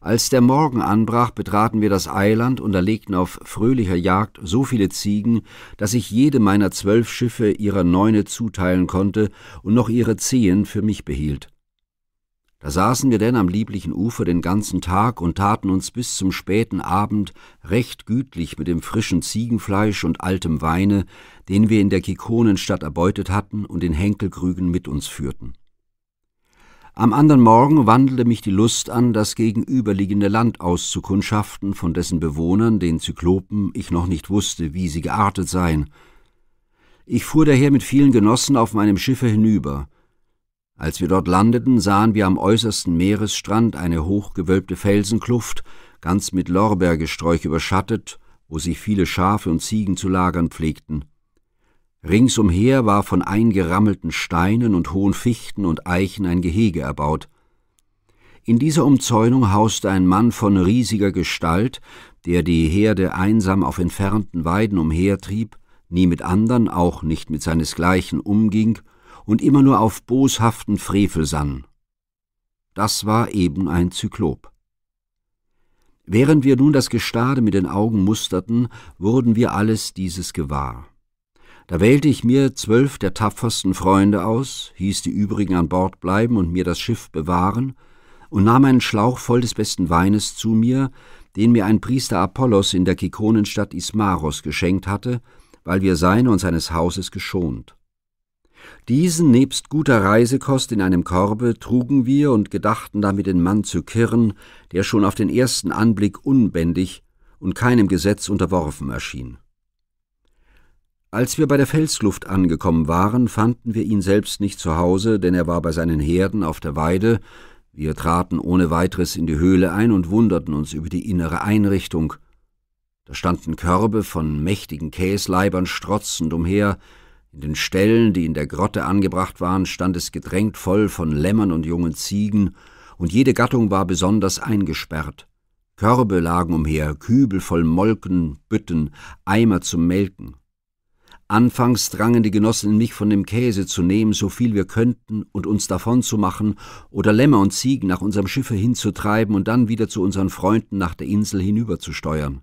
Als der Morgen anbrach, betraten wir das Eiland und erlegten auf fröhlicher Jagd so viele Ziegen, dass ich jede meiner zwölf Schiffe ihrer neune zuteilen konnte und noch ihre zehen für mich behielt. Da saßen wir denn am lieblichen Ufer den ganzen Tag und taten uns bis zum späten Abend recht gütlich mit dem frischen Ziegenfleisch und altem Weine, den wir in der Kikonenstadt erbeutet hatten und in Henkelkrügen mit uns führten. Am anderen Morgen wandelte mich die Lust an, das gegenüberliegende Land auszukundschaften, von dessen Bewohnern, den Zyklopen, ich noch nicht wusste, wie sie geartet seien. Ich fuhr daher mit vielen Genossen auf meinem Schiffe hinüber. Als wir dort landeten, sahen wir am äußersten Meeresstrand eine hochgewölbte Felsenkluft, ganz mit Lorbeergesträuch überschattet, wo sich viele Schafe und Ziegen zu lagern pflegten. Ringsumher war von eingerammelten Steinen und hohen Fichten und Eichen ein Gehege erbaut. In dieser Umzäunung hauste ein Mann von riesiger Gestalt, der die Herde einsam auf entfernten Weiden umhertrieb, nie mit anderen, auch nicht mit seinesgleichen umging und immer nur auf boshaften Frevel sann. Das war eben ein Zyklop. Während wir nun das Gestade mit den Augen musterten, wurden wir alles dieses gewahr. Da wählte ich mir zwölf der tapfersten Freunde aus, hieß die übrigen an Bord bleiben und mir das Schiff bewahren, und nahm einen Schlauch voll des besten Weines zu mir, den mir ein Priester Apollos in der Kikonenstadt Ismaros geschenkt hatte, weil wir seine und seines Hauses geschont. Diesen nebst guter Reisekost in einem Korbe trugen wir und gedachten damit den Mann zu kirren, der schon auf den ersten Anblick unbändig und keinem Gesetz unterworfen erschien. Als wir bei der Felsluft angekommen waren, fanden wir ihn selbst nicht zu Hause, denn er war bei seinen Herden auf der Weide. Wir traten ohne weiteres in die Höhle ein und wunderten uns über die innere Einrichtung. Da standen Körbe von mächtigen Käsleibern strotzend umher, in den Ställen, die in der Grotte angebracht waren, stand es gedrängt voll von Lämmern und jungen Ziegen, und jede Gattung war besonders eingesperrt. Körbe lagen umher, Kübel voll Molken, Bütten, Eimer zum Melken. Anfangs drangen die Genossen in mich, von dem Käse zu nehmen, so viel wir könnten, und uns davon zu machen, oder Lämmer und Ziegen nach unserem Schiffe hinzutreiben und dann wieder zu unseren Freunden nach der Insel hinüberzusteuern.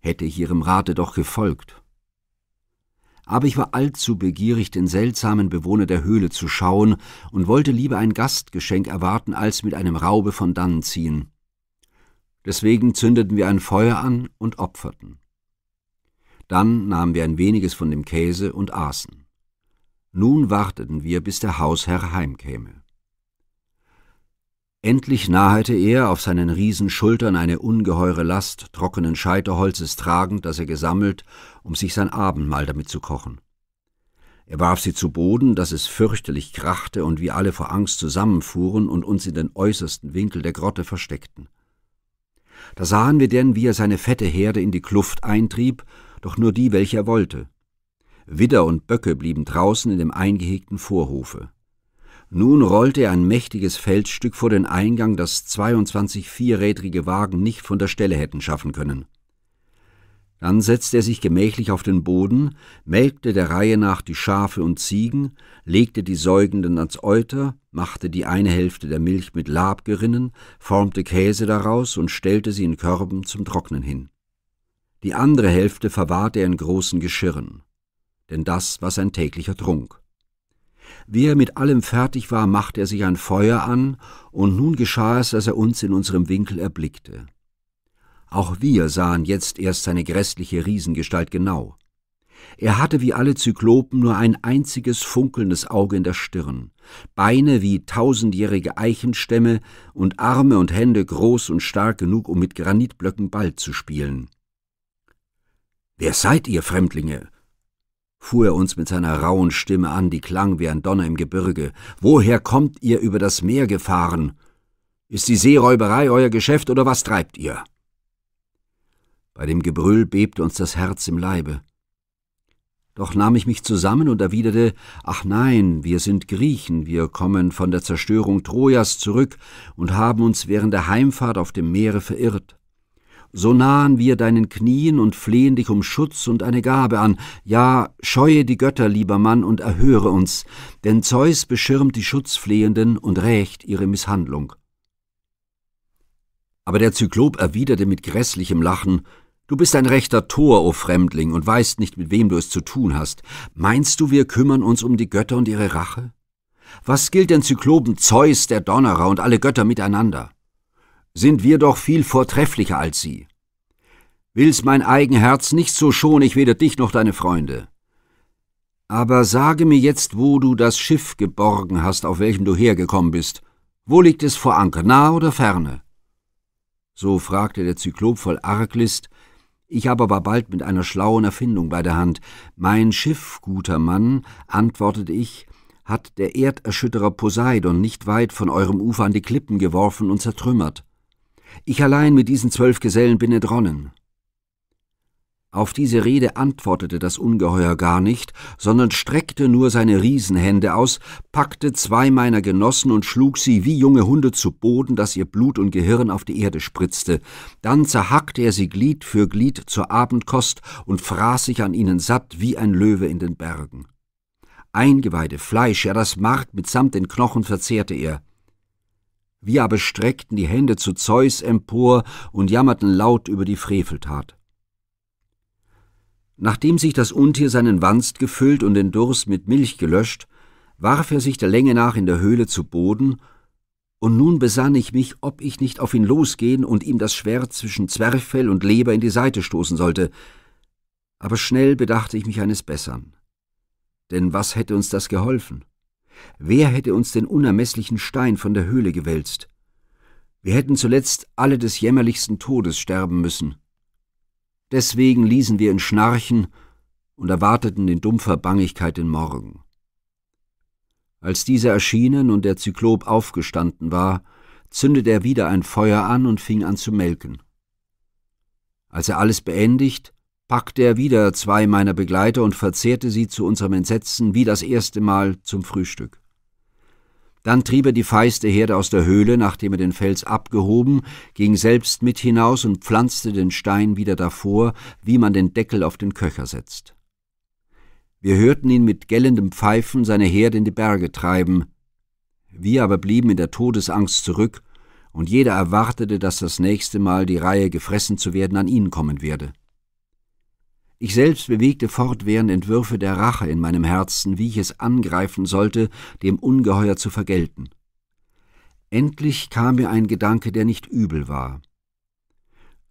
Hätte ich ihrem Rate doch gefolgt. Aber ich war allzu begierig, den seltsamen Bewohner der Höhle zu schauen und wollte lieber ein Gastgeschenk erwarten, als mit einem Raube von dannen ziehen. Deswegen zündeten wir ein Feuer an und opferten. Dann nahmen wir ein weniges von dem Käse und aßen. Nun warteten wir, bis der Hausherr heimkäme. Endlich nahete er, auf seinen Riesenschultern eine ungeheure Last trockenen Scheiterholzes tragend, das er gesammelt, um sich sein Abendmahl damit zu kochen. Er warf sie zu Boden, daß es fürchterlich krachte und wir alle vor Angst zusammenfuhren und uns in den äußersten Winkel der Grotte versteckten. Da sahen wir denn, wie er seine fette Herde in die Kluft eintrieb doch nur die, welche er wollte. Widder und Böcke blieben draußen in dem eingehegten Vorhofe. Nun rollte er ein mächtiges Felsstück vor den Eingang, das 22 vierrädrige Wagen nicht von der Stelle hätten schaffen können. Dann setzte er sich gemächlich auf den Boden, melkte der Reihe nach die Schafe und Ziegen, legte die Säugenden ans Euter, machte die eine Hälfte der Milch mit Labgerinnen, formte Käse daraus und stellte sie in Körben zum Trocknen hin die andere Hälfte verwahrte er in großen Geschirren, denn das war sein täglicher Trunk. Wie er mit allem fertig war, machte er sich ein Feuer an, und nun geschah es, dass er uns in unserem Winkel erblickte. Auch wir sahen jetzt erst seine grässliche Riesengestalt genau. Er hatte wie alle Zyklopen nur ein einziges funkelndes Auge in der Stirn, Beine wie tausendjährige Eichenstämme und Arme und Hände groß und stark genug, um mit Granitblöcken Ball zu spielen. Wer seid ihr, Fremdlinge? fuhr er uns mit seiner rauen Stimme an, die klang wie ein Donner im Gebirge. Woher kommt ihr über das Meer gefahren? Ist die Seeräuberei euer Geschäft oder was treibt ihr? Bei dem Gebrüll bebte uns das Herz im Leibe. Doch nahm ich mich zusammen und erwiderte, ach nein, wir sind Griechen, wir kommen von der Zerstörung Trojas zurück und haben uns während der Heimfahrt auf dem Meere verirrt so nahen wir deinen Knien und flehen dich um Schutz und eine Gabe an. Ja, scheue die Götter, lieber Mann, und erhöre uns, denn Zeus beschirmt die Schutzflehenden und rächt ihre Misshandlung. Aber der Zyklop erwiderte mit grässlichem Lachen, Du bist ein rechter Tor, o Fremdling, und weißt nicht, mit wem du es zu tun hast. Meinst du, wir kümmern uns um die Götter und ihre Rache? Was gilt den Zyklopen Zeus, der Donnerer und alle Götter miteinander? sind wir doch viel vortrefflicher als sie. Will's mein eigen Herz nicht, so schon ich weder dich noch deine Freunde. Aber sage mir jetzt, wo du das Schiff geborgen hast, auf welchem du hergekommen bist. Wo liegt es vor Anker, nah oder ferne? So fragte der Zyklop voll Arglist, ich aber war bald mit einer schlauen Erfindung bei der Hand. Mein Schiff, guter Mann, antwortete ich, hat der Erderschütterer Poseidon nicht weit von eurem Ufer an die Klippen geworfen und zertrümmert. Ich allein mit diesen zwölf Gesellen bin entronnen. Auf diese Rede antwortete das Ungeheuer gar nicht, sondern streckte nur seine Riesenhände aus, packte zwei meiner Genossen und schlug sie wie junge Hunde zu Boden, dass ihr Blut und Gehirn auf die Erde spritzte. Dann zerhackte er sie Glied für Glied zur Abendkost und fraß sich an ihnen satt wie ein Löwe in den Bergen. Eingeweide, Fleisch, ja das Mark mitsamt den Knochen verzehrte er. Wir aber streckten die Hände zu Zeus empor und jammerten laut über die Freveltat. Nachdem sich das Untier seinen Wanst gefüllt und den Durst mit Milch gelöscht, warf er sich der Länge nach in der Höhle zu Boden, und nun besann ich mich, ob ich nicht auf ihn losgehen und ihm das Schwert zwischen Zwerchfell und Leber in die Seite stoßen sollte, aber schnell bedachte ich mich eines Bessern. Denn was hätte uns das geholfen? Wer hätte uns den unermesslichen Stein von der Höhle gewälzt? Wir hätten zuletzt alle des jämmerlichsten Todes sterben müssen. Deswegen ließen wir ihn schnarchen und erwarteten in dumpfer Bangigkeit den Morgen. Als dieser erschienen und der Zyklop aufgestanden war, zündete er wieder ein Feuer an und fing an zu melken. Als er alles beendigt, packte er wieder zwei meiner Begleiter und verzehrte sie zu unserem Entsetzen wie das erste Mal zum Frühstück. Dann trieb er die feiste Herde aus der Höhle, nachdem er den Fels abgehoben, ging selbst mit hinaus und pflanzte den Stein wieder davor, wie man den Deckel auf den Köcher setzt. Wir hörten ihn mit gellendem Pfeifen seine Herde in die Berge treiben. Wir aber blieben in der Todesangst zurück, und jeder erwartete, dass das nächste Mal die Reihe gefressen zu werden an ihn kommen werde. Ich selbst bewegte fortwährend Entwürfe der Rache in meinem Herzen, wie ich es angreifen sollte, dem Ungeheuer zu vergelten. Endlich kam mir ein Gedanke, der nicht übel war.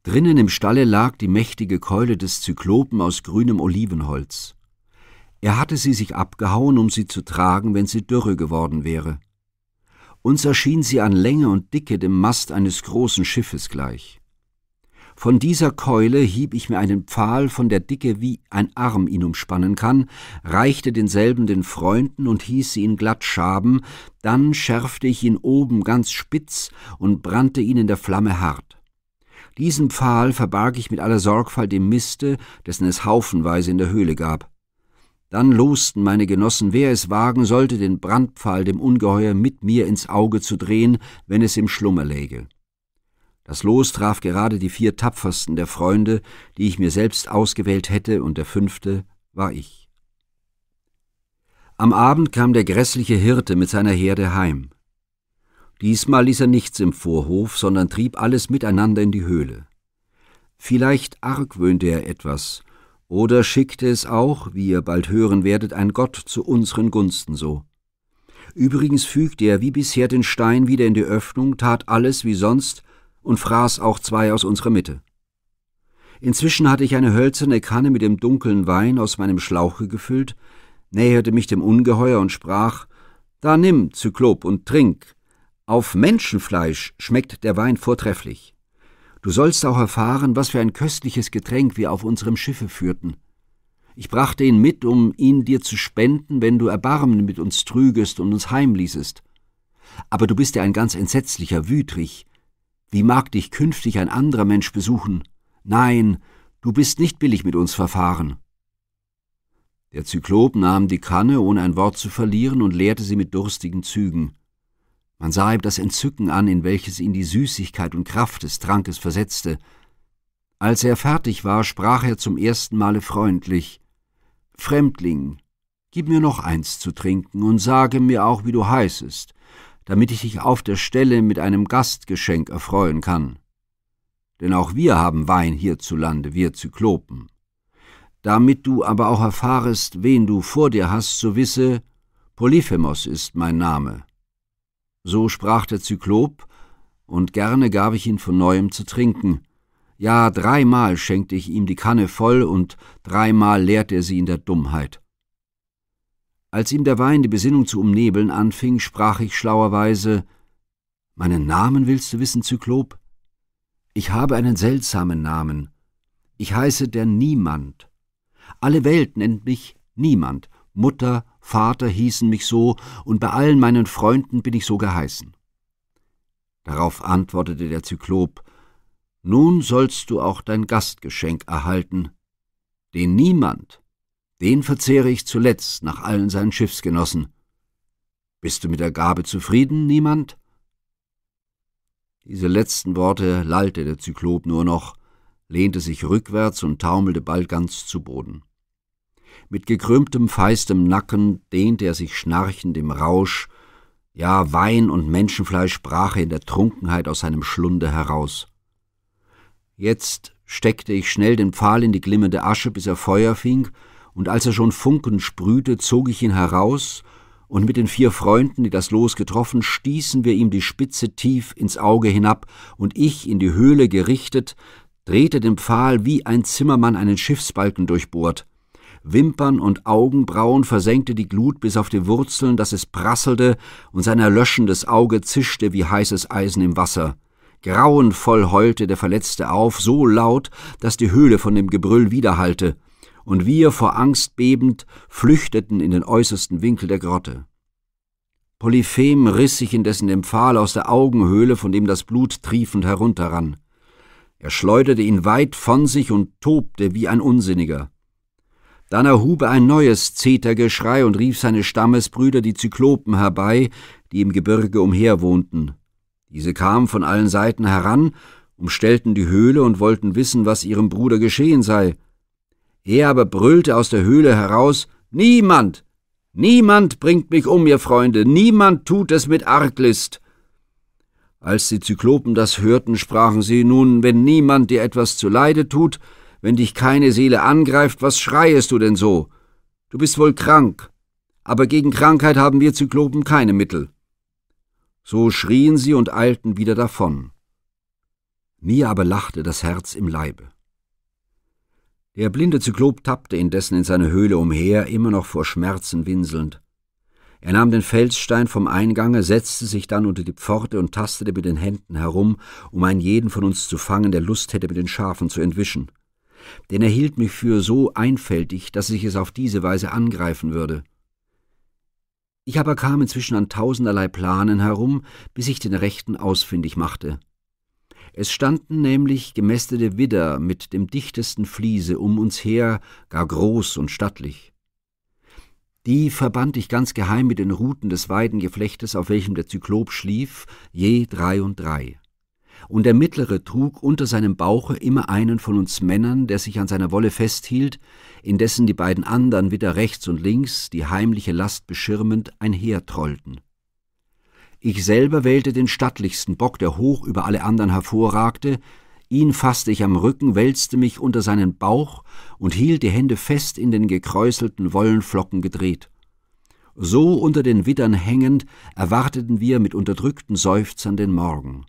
Drinnen im Stalle lag die mächtige Keule des Zyklopen aus grünem Olivenholz. Er hatte sie sich abgehauen, um sie zu tragen, wenn sie dürre geworden wäre. Uns erschien sie an Länge und Dicke dem Mast eines großen Schiffes gleich. Von dieser Keule hieb ich mir einen Pfahl, von der Dicke wie ein Arm ihn umspannen kann, reichte denselben den Freunden und hieß sie ihn glatt schaben, dann schärfte ich ihn oben ganz spitz und brannte ihn in der Flamme hart. Diesen Pfahl verbarg ich mit aller Sorgfalt im Miste, dessen es haufenweise in der Höhle gab. Dann losten meine Genossen, wer es wagen sollte, den Brandpfahl dem Ungeheuer mit mir ins Auge zu drehen, wenn es im Schlummer läge. Das Los traf gerade die vier tapfersten der Freunde, die ich mir selbst ausgewählt hätte, und der fünfte war ich. Am Abend kam der grässliche Hirte mit seiner Herde heim. Diesmal ließ er nichts im Vorhof, sondern trieb alles miteinander in die Höhle. Vielleicht argwöhnte er etwas, oder schickte es auch, wie ihr bald hören werdet, ein Gott zu unseren Gunsten so. Übrigens fügte er wie bisher den Stein wieder in die Öffnung, tat alles wie sonst, und fraß auch zwei aus unserer Mitte. Inzwischen hatte ich eine hölzerne Kanne mit dem dunklen Wein aus meinem Schlauche gefüllt, näherte mich dem Ungeheuer und sprach, »Da nimm, Zyklop, und trink. Auf Menschenfleisch schmeckt der Wein vortrefflich. Du sollst auch erfahren, was für ein köstliches Getränk wir auf unserem Schiffe führten. Ich brachte ihn mit, um ihn dir zu spenden, wenn du Erbarmen mit uns trügest und uns heimließest. Aber du bist ja ein ganz entsetzlicher Wütrich, wie mag dich künftig ein anderer Mensch besuchen? Nein, du bist nicht billig mit uns verfahren. Der Zyklop nahm die Kanne, ohne ein Wort zu verlieren, und leerte sie mit durstigen Zügen. Man sah ihm das Entzücken an, in welches ihn die Süßigkeit und Kraft des Trankes versetzte. Als er fertig war, sprach er zum ersten Male freundlich Fremdling, gib mir noch eins zu trinken und sage mir auch, wie du heißest, damit ich dich auf der Stelle mit einem Gastgeschenk erfreuen kann. Denn auch wir haben Wein hierzulande, wir Zyklopen. Damit du aber auch erfahrest, wen du vor dir hast, so wisse, Polyphemos ist mein Name. So sprach der Zyklop, und gerne gab ich ihn von neuem zu trinken. Ja, dreimal schenkte ich ihm die Kanne voll und dreimal leerte er sie in der Dummheit. Als ihm der Wein die Besinnung zu umnebeln anfing, sprach ich schlauerweise Meinen Namen willst du wissen, Zyklop? Ich habe einen seltsamen Namen. Ich heiße der Niemand. Alle Welt nennt mich Niemand. Mutter, Vater hießen mich so, und bei allen meinen Freunden bin ich so geheißen. Darauf antwortete der Zyklop Nun sollst du auch dein Gastgeschenk erhalten, den niemand den verzehre ich zuletzt nach allen seinen Schiffsgenossen. Bist du mit der Gabe zufrieden, niemand? Diese letzten Worte lallte der Zyklop nur noch, lehnte sich rückwärts und taumelte bald ganz zu Boden. Mit gekrümmtem, feistem Nacken dehnte er sich schnarchend im Rausch, ja, Wein und Menschenfleisch brach er in der Trunkenheit aus seinem Schlunde heraus. Jetzt steckte ich schnell den Pfahl in die glimmende Asche, bis er Feuer fing und als er schon Funken sprühte, zog ich ihn heraus, und mit den vier Freunden, die das Los getroffen, stießen wir ihm die Spitze tief ins Auge hinab, und ich, in die Höhle gerichtet, drehte den Pfahl wie ein Zimmermann einen Schiffsbalken durchbohrt. Wimpern und Augenbrauen versenkte die Glut bis auf die Wurzeln, daß es prasselte, und sein erlöschendes Auge zischte wie heißes Eisen im Wasser. Grauenvoll heulte der Verletzte auf, so laut, dass die Höhle von dem Gebrüll widerhallte und wir, vor Angst bebend, flüchteten in den äußersten Winkel der Grotte. Polyphem riss sich indessen den Pfahl aus der Augenhöhle, von dem das Blut triefend herunterrann. Er schleuderte ihn weit von sich und tobte wie ein Unsinniger. Dann erhub er ein neues Zetergeschrei und rief seine Stammesbrüder, die Zyklopen, herbei, die im Gebirge umherwohnten. Diese kamen von allen Seiten heran, umstellten die Höhle und wollten wissen, was ihrem Bruder geschehen sei. Er aber brüllte aus der Höhle heraus Niemand. Niemand bringt mich um, ihr Freunde, niemand tut es mit Arglist. Als die Zyklopen das hörten, sprachen sie nun, wenn niemand dir etwas zuleide tut, wenn dich keine Seele angreift, was schreiest du denn so? Du bist wohl krank, aber gegen Krankheit haben wir Zyklopen keine Mittel. So schrien sie und eilten wieder davon. Mir aber lachte das Herz im Leibe. Der blinde Zyklop tappte indessen in seiner Höhle umher, immer noch vor Schmerzen winselnd. Er nahm den Felsstein vom Eingange, setzte sich dann unter die Pforte und tastete mit den Händen herum, um einen jeden von uns zu fangen, der Lust hätte, mit den Schafen zu entwischen. Denn er hielt mich für so einfältig, dass ich es auf diese Weise angreifen würde. Ich aber kam inzwischen an tausenderlei Planen herum, bis ich den rechten ausfindig machte. Es standen nämlich gemästete Widder mit dem dichtesten Fliese um uns her, gar groß und stattlich. Die verband ich ganz geheim mit den Ruten des Weidengeflechtes, auf welchem der Zyklop schlief, je drei und drei. Und der mittlere trug unter seinem Bauche immer einen von uns Männern, der sich an seiner Wolle festhielt, indessen die beiden anderen wieder rechts und links, die heimliche Last beschirmend, einhertrollten. Ich selber wählte den stattlichsten Bock, der hoch über alle anderen hervorragte, ihn fasste ich am Rücken, wälzte mich unter seinen Bauch und hielt die Hände fest in den gekräuselten Wollenflocken gedreht. So unter den Widdern hängend erwarteten wir mit unterdrückten Seufzern den Morgen.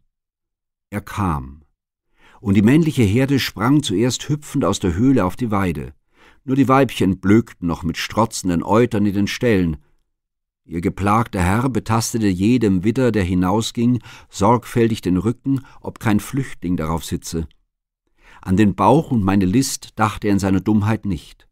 Er kam. Und die männliche Herde sprang zuerst hüpfend aus der Höhle auf die Weide. Nur die Weibchen blökten noch mit strotzenden Eutern in den Ställen, Ihr geplagter Herr betastete jedem Widder, der hinausging, sorgfältig den Rücken, ob kein Flüchtling darauf sitze. An den Bauch und meine List dachte er in seiner Dummheit nicht.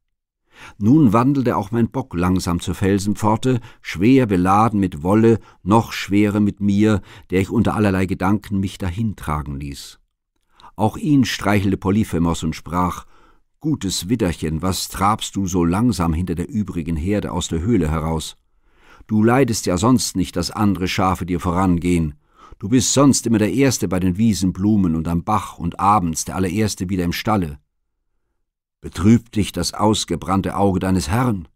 Nun wandelte auch mein Bock langsam zur Felsenpforte, schwer beladen mit Wolle, noch schwerer mit mir, der ich unter allerlei Gedanken mich dahintragen ließ. Auch ihn streichelte Polyphemos und sprach, »Gutes Widderchen, was trabst du so langsam hinter der übrigen Herde aus der Höhle heraus?« Du leidest ja sonst nicht, dass andere Schafe dir vorangehen. Du bist sonst immer der Erste bei den Wiesenblumen und am Bach und abends der allererste wieder im Stalle. Betrübt dich das ausgebrannte Auge deines Herrn?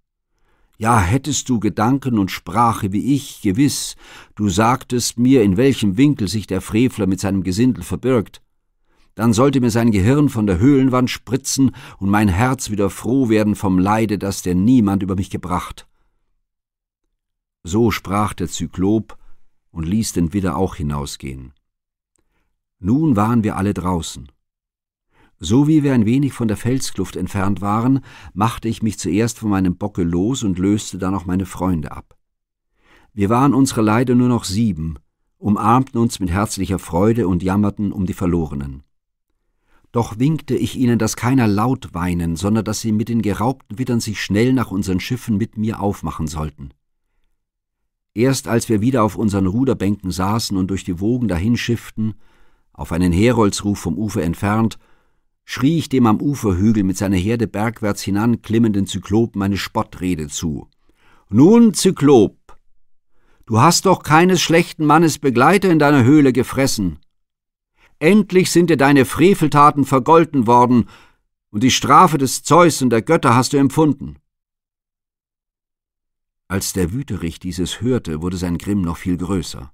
Ja, hättest du Gedanken und Sprache wie ich, gewiss, du sagtest mir, in welchem Winkel sich der Frevler mit seinem Gesindel verbirgt, dann sollte mir sein Gehirn von der Höhlenwand spritzen und mein Herz wieder froh werden vom Leide, das der niemand über mich gebracht. So sprach der Zyklop und ließ den Widder auch hinausgehen. Nun waren wir alle draußen. So wie wir ein wenig von der Felskluft entfernt waren, machte ich mich zuerst von meinem Bocke los und löste dann auch meine Freunde ab. Wir waren unsere Leide nur noch sieben, umarmten uns mit herzlicher Freude und jammerten um die Verlorenen. Doch winkte ich ihnen, dass keiner laut weinen, sondern dass sie mit den geraubten Wittern sich schnell nach unseren Schiffen mit mir aufmachen sollten. Erst als wir wieder auf unseren Ruderbänken saßen und durch die Wogen dahinschifften, auf einen Heroldsruf vom Ufer entfernt, schrie ich dem am Uferhügel mit seiner Herde bergwärts hinan klimmenden Zyklopen meine Spottrede zu. Nun, Zyklop, du hast doch keines schlechten Mannes Begleiter in deiner Höhle gefressen. Endlich sind dir deine Freveltaten vergolten worden, und die Strafe des Zeus und der Götter hast du empfunden. Als der Wüterich dieses hörte, wurde sein Grimm noch viel größer.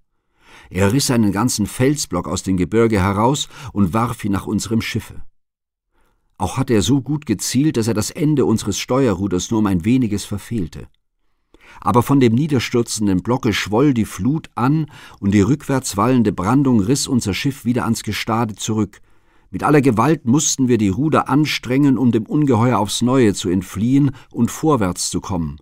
Er riss einen ganzen Felsblock aus dem Gebirge heraus und warf ihn nach unserem Schiffe. Auch hatte er so gut gezielt, dass er das Ende unseres Steuerruders nur um ein weniges verfehlte. Aber von dem niederstürzenden Blocke schwoll die Flut an, und die rückwärts wallende Brandung riss unser Schiff wieder ans Gestade zurück. Mit aller Gewalt mussten wir die Ruder anstrengen, um dem Ungeheuer aufs Neue zu entfliehen und vorwärts zu kommen.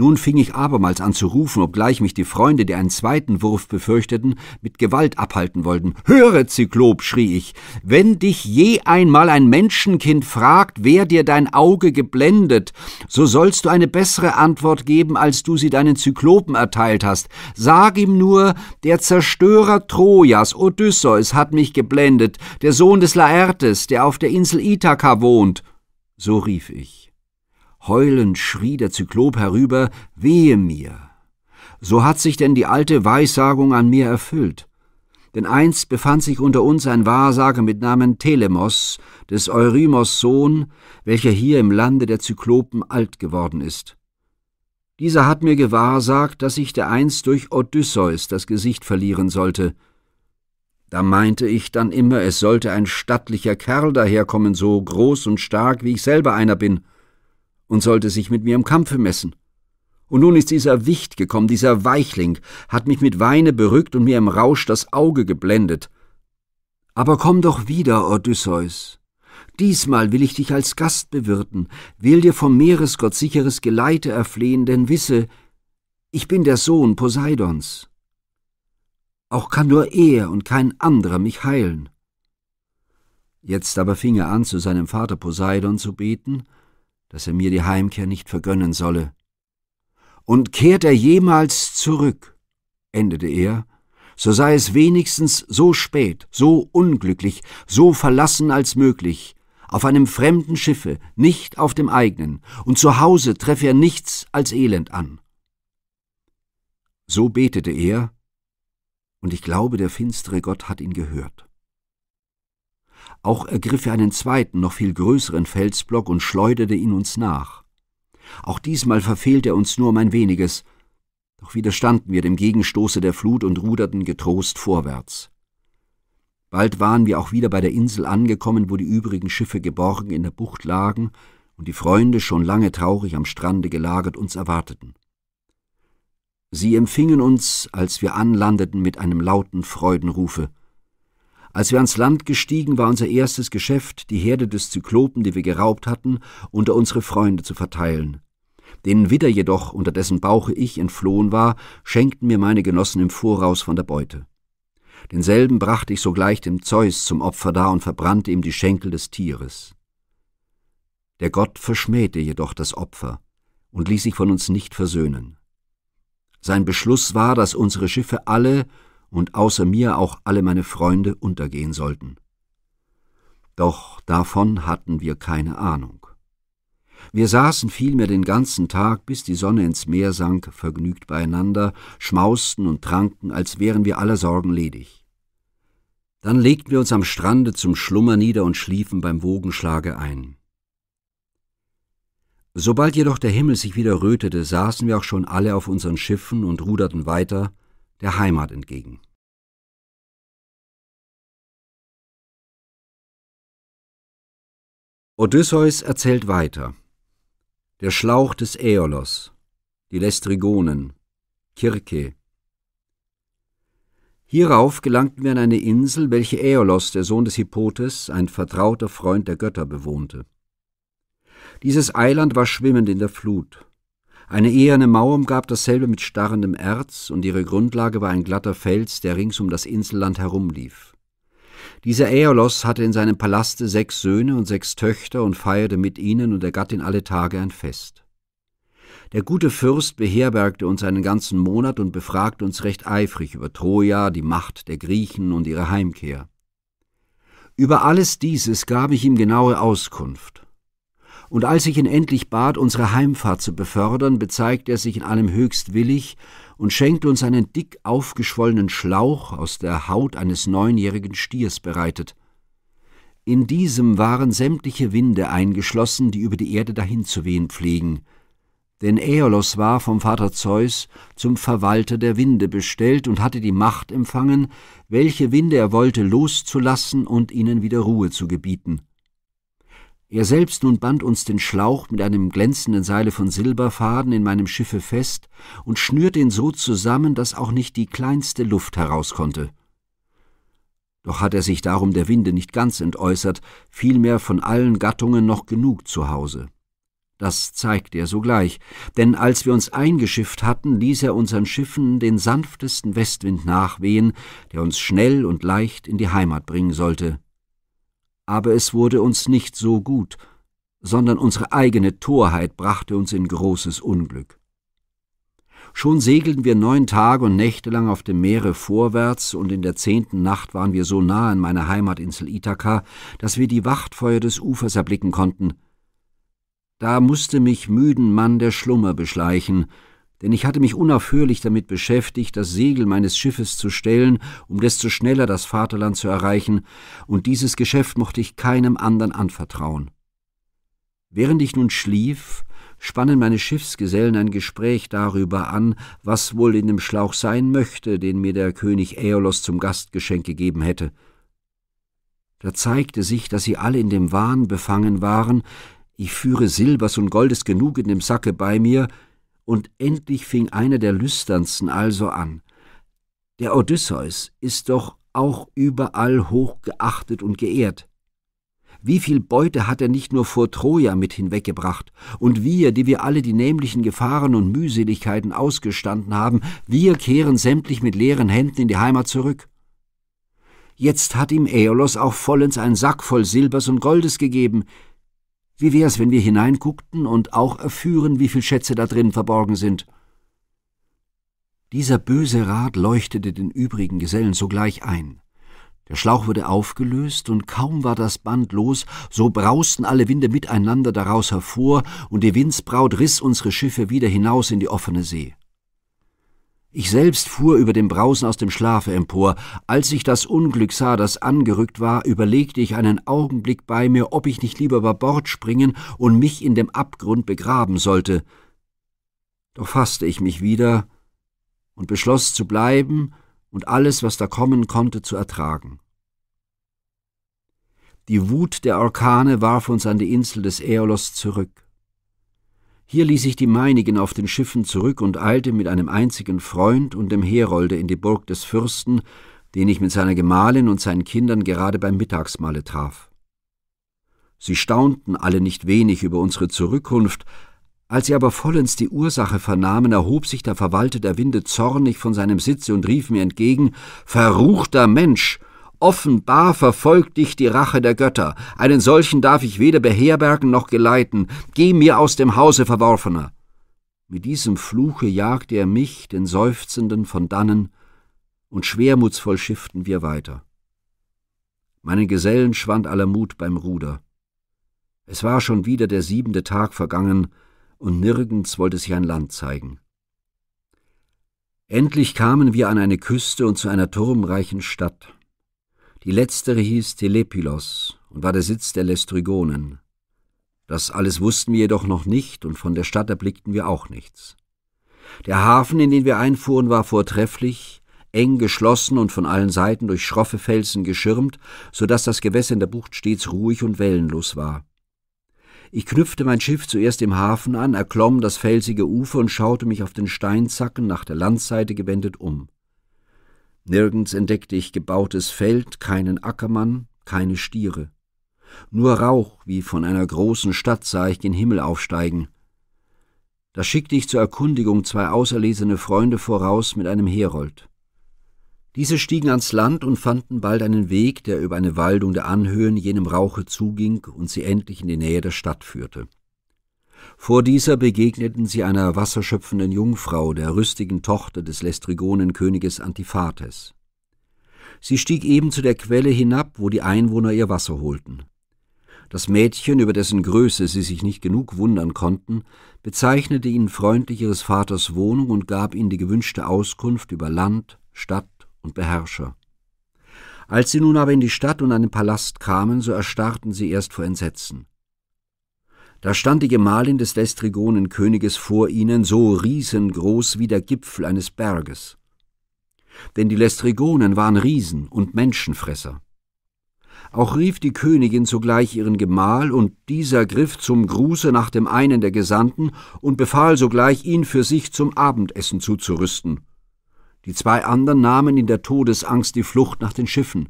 Nun fing ich abermals an zu rufen, obgleich mich die Freunde, die einen zweiten Wurf befürchteten, mit Gewalt abhalten wollten. Höre, Zyklop, schrie ich, wenn dich je einmal ein Menschenkind fragt, wer dir dein Auge geblendet, so sollst du eine bessere Antwort geben, als du sie deinen Zyklopen erteilt hast. Sag ihm nur, der Zerstörer Trojas, Odysseus, hat mich geblendet, der Sohn des Laertes, der auf der Insel Ithaka wohnt. So rief ich Heulend schrie der Zyklop herüber, wehe mir! So hat sich denn die alte Weissagung an mir erfüllt. Denn einst befand sich unter uns ein Wahrsager mit Namen Telemos, des Eurymos Sohn, welcher hier im Lande der Zyklopen alt geworden ist. Dieser hat mir gewahrsagt, dass ich dereinst durch Odysseus das Gesicht verlieren sollte. Da meinte ich dann immer, es sollte ein stattlicher Kerl daherkommen, so groß und stark, wie ich selber einer bin und sollte sich mit mir im Kampfe messen. Und nun ist dieser Wicht gekommen, dieser Weichling, hat mich mit Weine berückt und mir im Rausch das Auge geblendet. Aber komm doch wieder, Odysseus. Diesmal will ich dich als Gast bewirten, will dir vom Meeresgott sicheres Geleite erflehen, denn wisse, ich bin der Sohn Poseidons. Auch kann nur er und kein anderer mich heilen. Jetzt aber fing er an, zu seinem Vater Poseidon zu beten, dass er mir die Heimkehr nicht vergönnen solle. Und kehrt er jemals zurück, endete er, so sei es wenigstens so spät, so unglücklich, so verlassen als möglich, auf einem fremden Schiffe, nicht auf dem eigenen, und zu Hause treffe er nichts als Elend an. So betete er, und ich glaube, der finstere Gott hat ihn gehört. Auch ergriff er einen zweiten, noch viel größeren Felsblock und schleuderte ihn uns nach. Auch diesmal verfehlte er uns nur um ein weniges, doch widerstanden wir dem Gegenstoße der Flut und ruderten getrost vorwärts. Bald waren wir auch wieder bei der Insel angekommen, wo die übrigen Schiffe geborgen in der Bucht lagen und die Freunde schon lange traurig am Strande gelagert uns erwarteten. Sie empfingen uns, als wir anlandeten, mit einem lauten Freudenrufe, als wir ans Land gestiegen, war unser erstes Geschäft, die Herde des Zyklopen, die wir geraubt hatten, unter unsere Freunde zu verteilen. Den Widder jedoch, unter dessen Bauche ich entflohen war, schenkten mir meine Genossen im Voraus von der Beute. Denselben brachte ich sogleich dem Zeus zum Opfer dar und verbrannte ihm die Schenkel des Tieres. Der Gott verschmähte jedoch das Opfer und ließ sich von uns nicht versöhnen. Sein Beschluss war, dass unsere Schiffe alle und außer mir auch alle meine Freunde untergehen sollten. Doch davon hatten wir keine Ahnung. Wir saßen vielmehr den ganzen Tag, bis die Sonne ins Meer sank, vergnügt beieinander, schmausten und tranken, als wären wir aller Sorgen ledig. Dann legten wir uns am Strande zum Schlummer nieder und schliefen beim Wogenschlage ein. Sobald jedoch der Himmel sich wieder rötete, saßen wir auch schon alle auf unseren Schiffen und ruderten weiter, der Heimat entgegen. Odysseus erzählt weiter. Der Schlauch des Äolos, die Lestrigonen, Kirke. Hierauf gelangten wir an eine Insel, welche Äolos, der Sohn des Hippotes, ein vertrauter Freund der Götter, bewohnte. Dieses Eiland war schwimmend in der Flut. Eine eherne Mauer umgab dasselbe mit starrendem Erz, und ihre Grundlage war ein glatter Fels, der rings um das Inselland herumlief. Dieser Äolos hatte in seinem Palaste sechs Söhne und sechs Töchter und feierte mit ihnen und der Gattin alle Tage ein Fest. Der gute Fürst beherbergte uns einen ganzen Monat und befragte uns recht eifrig über Troja, die Macht der Griechen und ihre Heimkehr. Über alles dieses gab ich ihm genaue Auskunft und als ich ihn endlich bat, unsere Heimfahrt zu befördern, bezeigt er sich in allem höchst willig und schenkt uns einen dick aufgeschwollenen Schlauch aus der Haut eines neunjährigen Stiers bereitet. In diesem waren sämtliche Winde eingeschlossen, die über die Erde dahin zu wehen pflegen. Denn Äolos war vom Vater Zeus zum Verwalter der Winde bestellt und hatte die Macht empfangen, welche Winde er wollte loszulassen und ihnen wieder Ruhe zu gebieten. Er selbst nun band uns den Schlauch mit einem glänzenden Seile von Silberfaden in meinem Schiffe fest und schnürte ihn so zusammen, dass auch nicht die kleinste Luft heraus konnte. Doch hat er sich darum der Winde nicht ganz entäußert, vielmehr von allen Gattungen noch genug zu Hause. Das zeigt er sogleich, denn als wir uns eingeschifft hatten, ließ er unseren Schiffen den sanftesten Westwind nachwehen, der uns schnell und leicht in die Heimat bringen sollte aber es wurde uns nicht so gut, sondern unsere eigene Torheit brachte uns in großes Unglück. Schon segelten wir neun Tage und Nächte lang auf dem Meere vorwärts, und in der zehnten Nacht waren wir so nah an meiner Heimatinsel Ithaka, dass wir die Wachtfeuer des Ufers erblicken konnten. Da musste mich müden Mann der Schlummer beschleichen, denn ich hatte mich unaufhörlich damit beschäftigt, das Segel meines Schiffes zu stellen, um desto schneller das Vaterland zu erreichen, und dieses Geschäft mochte ich keinem anderen anvertrauen. Während ich nun schlief, spannen meine Schiffsgesellen ein Gespräch darüber an, was wohl in dem Schlauch sein möchte, den mir der König Äolos zum Gastgeschenk gegeben hätte. Da zeigte sich, dass sie alle in dem Wahn befangen waren, ich führe Silbers und Goldes genug in dem Sacke bei mir, und endlich fing einer der lüsternsten also an. Der Odysseus ist doch auch überall hochgeachtet und geehrt. Wie viel Beute hat er nicht nur vor Troja mit hinweggebracht, und wir, die wir alle die nämlichen Gefahren und Mühseligkeiten ausgestanden haben, wir kehren sämtlich mit leeren Händen in die Heimat zurück. Jetzt hat ihm Äolos auch vollends einen Sack voll Silbers und Goldes gegeben, wie wär's, wenn wir hineinguckten und auch erführen, wie viel Schätze da drin verborgen sind? Dieser böse Rat leuchtete den übrigen Gesellen sogleich ein. Der Schlauch wurde aufgelöst, und kaum war das Band los, so brausten alle Winde miteinander daraus hervor, und die Windsbraut riss unsere Schiffe wieder hinaus in die offene See. Ich selbst fuhr über dem Brausen aus dem Schlafe empor. Als ich das Unglück sah, das angerückt war, überlegte ich einen Augenblick bei mir, ob ich nicht lieber über Bord springen und mich in dem Abgrund begraben sollte. Doch fasste ich mich wieder und beschloss zu bleiben und alles, was da kommen konnte, zu ertragen. Die Wut der Orkane warf uns an die Insel des Äolos zurück. Hier ließ ich die meinigen auf den Schiffen zurück und eilte mit einem einzigen Freund und dem Herolde in die Burg des Fürsten, den ich mit seiner Gemahlin und seinen Kindern gerade beim Mittagsmahle traf. Sie staunten alle nicht wenig über unsere Zurückkunft, als sie aber vollends die Ursache vernahmen, erhob sich der Verwalter der Winde zornig von seinem Sitze und rief mir entgegen Verruchter Mensch, Offenbar verfolgt dich die Rache der Götter. Einen solchen darf ich weder beherbergen noch geleiten. Geh mir aus dem Hause, Verworfener! Mit diesem Fluche jagte er mich, den Seufzenden, von dannen, und schwermutsvoll schifften wir weiter. Meinen Gesellen schwand aller Mut beim Ruder. Es war schon wieder der siebente Tag vergangen, und nirgends wollte sich ein Land zeigen. Endlich kamen wir an eine Küste und zu einer turmreichen Stadt. Die letztere hieß Telepylos und war der Sitz der Lestrygonen. Das alles wussten wir jedoch noch nicht und von der Stadt erblickten wir auch nichts. Der Hafen, in den wir einfuhren, war vortrefflich, eng geschlossen und von allen Seiten durch schroffe Felsen geschirmt, so dass das Gewässer in der Bucht stets ruhig und wellenlos war. Ich knüpfte mein Schiff zuerst im Hafen an, erklomm das felsige Ufer und schaute mich auf den Steinzacken nach der Landseite gewendet um. Nirgends entdeckte ich gebautes Feld, keinen Ackermann, keine Stiere. Nur Rauch wie von einer großen Stadt sah ich den Himmel aufsteigen. Da schickte ich zur Erkundigung zwei auserlesene Freunde voraus mit einem Herold. Diese stiegen ans Land und fanden bald einen Weg, der über eine Waldung der Anhöhen jenem Rauche zuging und sie endlich in die Nähe der Stadt führte. Vor dieser begegneten sie einer wasserschöpfenden Jungfrau, der rüstigen Tochter des Lästrigonenköniges Antiphates. Sie stieg eben zu der Quelle hinab, wo die Einwohner ihr Wasser holten. Das Mädchen, über dessen Größe sie sich nicht genug wundern konnten, bezeichnete ihnen freundlich ihres Vaters Wohnung und gab ihnen die gewünschte Auskunft über Land, Stadt und Beherrscher. Als sie nun aber in die Stadt und an den Palast kamen, so erstarrten sie erst vor Entsetzen. Da stand die Gemahlin des Lestrigonen Königes vor ihnen, so riesengroß wie der Gipfel eines Berges. Denn die Lestrigonen waren Riesen und Menschenfresser. Auch rief die Königin sogleich ihren Gemahl, und dieser griff zum Gruße nach dem einen der Gesandten und befahl sogleich, ihn für sich zum Abendessen zuzurüsten. Die zwei anderen nahmen in der Todesangst die Flucht nach den Schiffen.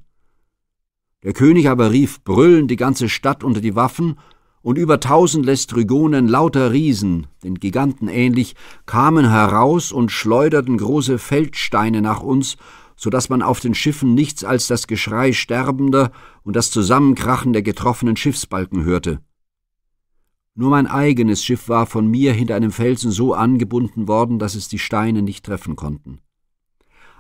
Der König aber rief brüllend die ganze Stadt unter die Waffen und über tausend Lästrygonen, lauter Riesen, den Giganten ähnlich, kamen heraus und schleuderten große Feldsteine nach uns, so dass man auf den Schiffen nichts als das Geschrei Sterbender und das Zusammenkrachen der getroffenen Schiffsbalken hörte. Nur mein eigenes Schiff war von mir hinter einem Felsen so angebunden worden, dass es die Steine nicht treffen konnten.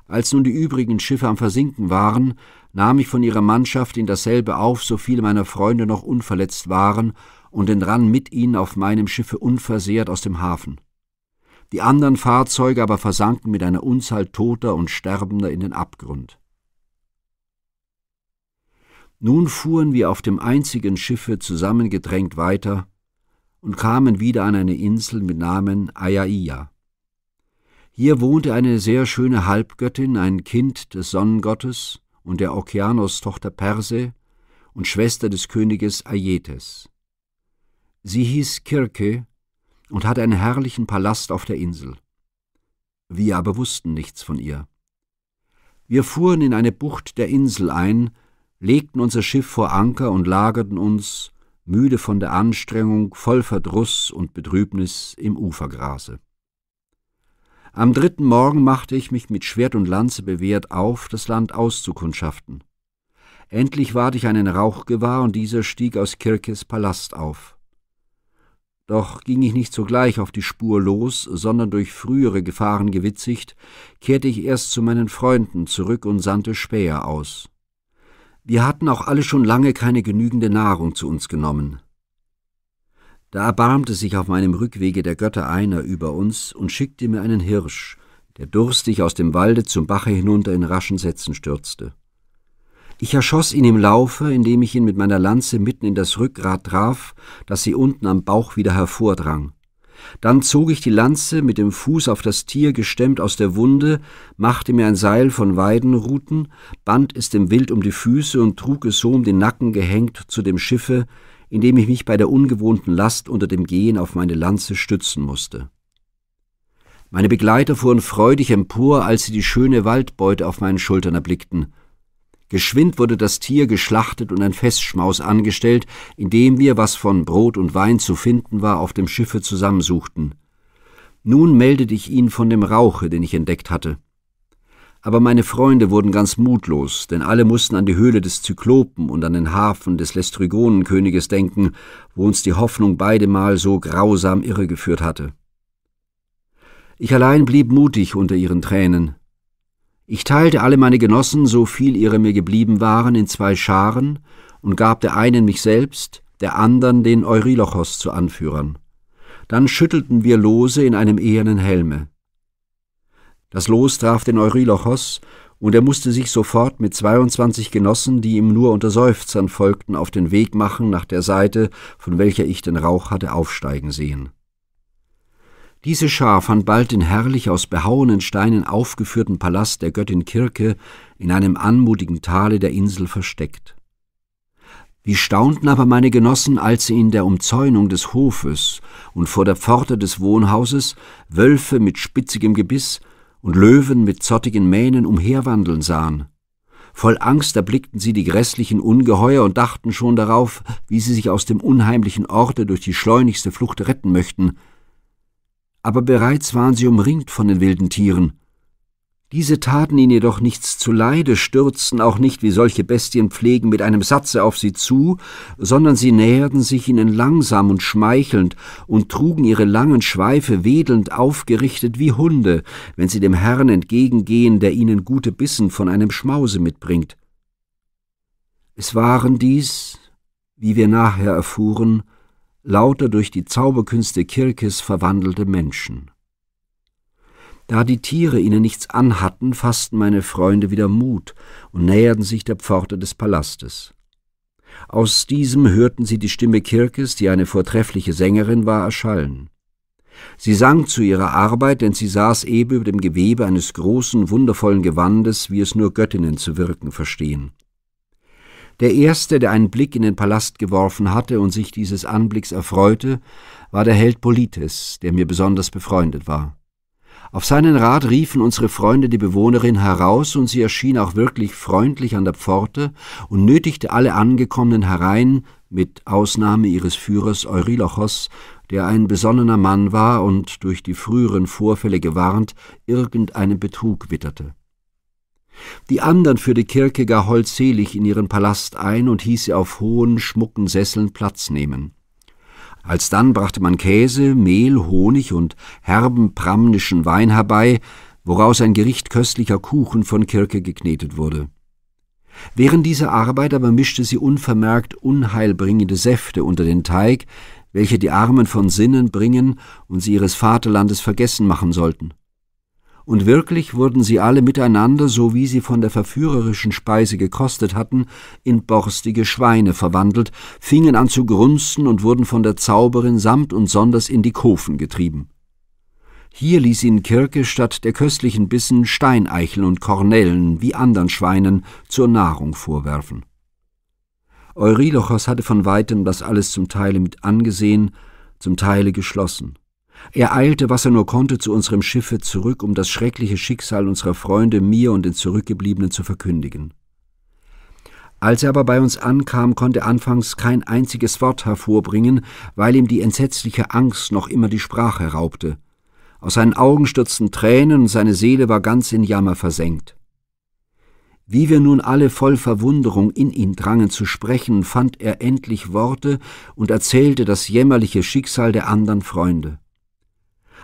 Als nun die übrigen Schiffe am Versinken waren, nahm ich von ihrer Mannschaft in dasselbe auf, so viele meiner Freunde noch unverletzt waren, und entrann mit ihnen auf meinem Schiffe unversehrt aus dem Hafen. Die anderen Fahrzeuge aber versanken mit einer Unzahl Toter und Sterbender in den Abgrund. Nun fuhren wir auf dem einzigen Schiffe zusammengedrängt weiter und kamen wieder an eine Insel mit Namen Ayaia. Hier wohnte eine sehr schöne Halbgöttin, ein Kind des Sonnengottes, und der Okeanos Tochter Perse und Schwester des Königes Aietes. Sie hieß Kirke und hatte einen herrlichen Palast auf der Insel. Wir aber wussten nichts von ihr. Wir fuhren in eine Bucht der Insel ein, legten unser Schiff vor Anker und lagerten uns, müde von der Anstrengung, voll Verdruss und Betrübnis im Ufergrase. Am dritten Morgen machte ich mich mit Schwert und Lanze bewehrt auf, das Land auszukundschaften. Endlich ward ich einen Rauch gewahr, und dieser stieg aus Kirkes Palast auf. Doch ging ich nicht sogleich auf die Spur los, sondern durch frühere Gefahren gewitzigt, kehrte ich erst zu meinen Freunden zurück und sandte Späher aus. Wir hatten auch alle schon lange keine genügende Nahrung zu uns genommen. Da erbarmte sich auf meinem Rückwege der Götter einer über uns und schickte mir einen Hirsch, der durstig aus dem Walde zum Bache hinunter in raschen Sätzen stürzte. Ich erschoss ihn im Laufe, indem ich ihn mit meiner Lanze mitten in das Rückgrat traf, dass sie unten am Bauch wieder hervordrang. Dann zog ich die Lanze mit dem Fuß auf das Tier gestemmt aus der Wunde, machte mir ein Seil von Weidenruten, band es dem Wild um die Füße und trug es so um den Nacken gehängt zu dem Schiffe, indem ich mich bei der ungewohnten Last unter dem Gehen auf meine Lanze stützen musste. Meine Begleiter fuhren freudig empor, als sie die schöne Waldbeute auf meinen Schultern erblickten. Geschwind wurde das Tier geschlachtet und ein Festschmaus angestellt, indem wir, was von Brot und Wein zu finden war, auf dem Schiffe zusammensuchten. Nun meldete ich ihn von dem Rauche, den ich entdeckt hatte. Aber meine Freunde wurden ganz mutlos, denn alle mussten an die Höhle des Zyklopen und an den Hafen des Lestrygonenköniges denken, wo uns die Hoffnung beide Mal so grausam irregeführt hatte. Ich allein blieb mutig unter ihren Tränen. Ich teilte alle meine Genossen, so viel ihre mir geblieben waren, in zwei Scharen und gab der einen mich selbst, der anderen den Eurylochos zu Anführern. Dann schüttelten wir lose in einem ehernen Helme. Das Los traf den Eurylochos, und er musste sich sofort mit 22 Genossen, die ihm nur unter Seufzern folgten, auf den Weg machen nach der Seite, von welcher ich den Rauch hatte aufsteigen sehen. Diese Schar fand bald den herrlich aus behauenen Steinen aufgeführten Palast der Göttin Kirke in einem anmutigen Tale der Insel versteckt. Wie staunten aber meine Genossen, als sie in der Umzäunung des Hofes und vor der Pforte des Wohnhauses Wölfe mit spitzigem Gebiss und Löwen mit zottigen Mähnen umherwandeln sahen. Voll Angst erblickten sie die grässlichen Ungeheuer und dachten schon darauf, wie sie sich aus dem unheimlichen Orte durch die schleunigste Flucht retten möchten. Aber bereits waren sie umringt von den wilden Tieren, diese taten ihn jedoch nichts zuleide, stürzten auch nicht, wie solche Bestien pflegen, mit einem Satze auf sie zu, sondern sie näherten sich ihnen langsam und schmeichelnd und trugen ihre langen Schweife wedelnd aufgerichtet wie Hunde, wenn sie dem Herrn entgegengehen, der ihnen gute Bissen von einem Schmause mitbringt. Es waren dies, wie wir nachher erfuhren, lauter durch die Zauberkünste Kirkes verwandelte Menschen. Da die Tiere ihnen nichts anhatten, fassten meine Freunde wieder Mut und näherten sich der Pforte des Palastes. Aus diesem hörten sie die Stimme Kirkes, die eine vortreffliche Sängerin war, erschallen. Sie sang zu ihrer Arbeit, denn sie saß eben über dem Gewebe eines großen, wundervollen Gewandes, wie es nur Göttinnen zu wirken verstehen. Der erste, der einen Blick in den Palast geworfen hatte und sich dieses Anblicks erfreute, war der Held Polites, der mir besonders befreundet war. Auf seinen Rat riefen unsere Freunde die Bewohnerin heraus, und sie erschien auch wirklich freundlich an der Pforte und nötigte alle Angekommenen herein, mit Ausnahme ihres Führers Eurylochos, der ein besonnener Mann war und durch die früheren Vorfälle gewarnt, irgendeinen Betrug witterte. Die anderen führte Kirke gar holdselig in ihren Palast ein und hieß sie auf hohen, schmucken Sesseln Platz nehmen. Alsdann brachte man Käse, Mehl, Honig und herben pramnischen Wein herbei, woraus ein Gericht köstlicher Kuchen von Kirke geknetet wurde. Während dieser Arbeit aber mischte sie unvermerkt unheilbringende Säfte unter den Teig, welche die Armen von Sinnen bringen und sie ihres Vaterlandes vergessen machen sollten und wirklich wurden sie alle miteinander, so wie sie von der verführerischen Speise gekostet hatten, in borstige Schweine verwandelt, fingen an zu grunzen und wurden von der Zauberin samt und sonders in die Kofen getrieben. Hier ließ ihn Kirke statt der köstlichen Bissen Steineicheln und Kornellen, wie andern Schweinen, zur Nahrung vorwerfen. Eurylochos hatte von weitem das alles zum Teile mit angesehen, zum Teile geschlossen. Er eilte, was er nur konnte, zu unserem Schiffe zurück, um das schreckliche Schicksal unserer Freunde mir und den Zurückgebliebenen zu verkündigen. Als er aber bei uns ankam, konnte er anfangs kein einziges Wort hervorbringen, weil ihm die entsetzliche Angst noch immer die Sprache raubte. Aus seinen Augen stürzten Tränen und seine Seele war ganz in Jammer versenkt. Wie wir nun alle voll Verwunderung in ihn drangen zu sprechen, fand er endlich Worte und erzählte das jämmerliche Schicksal der anderen Freunde.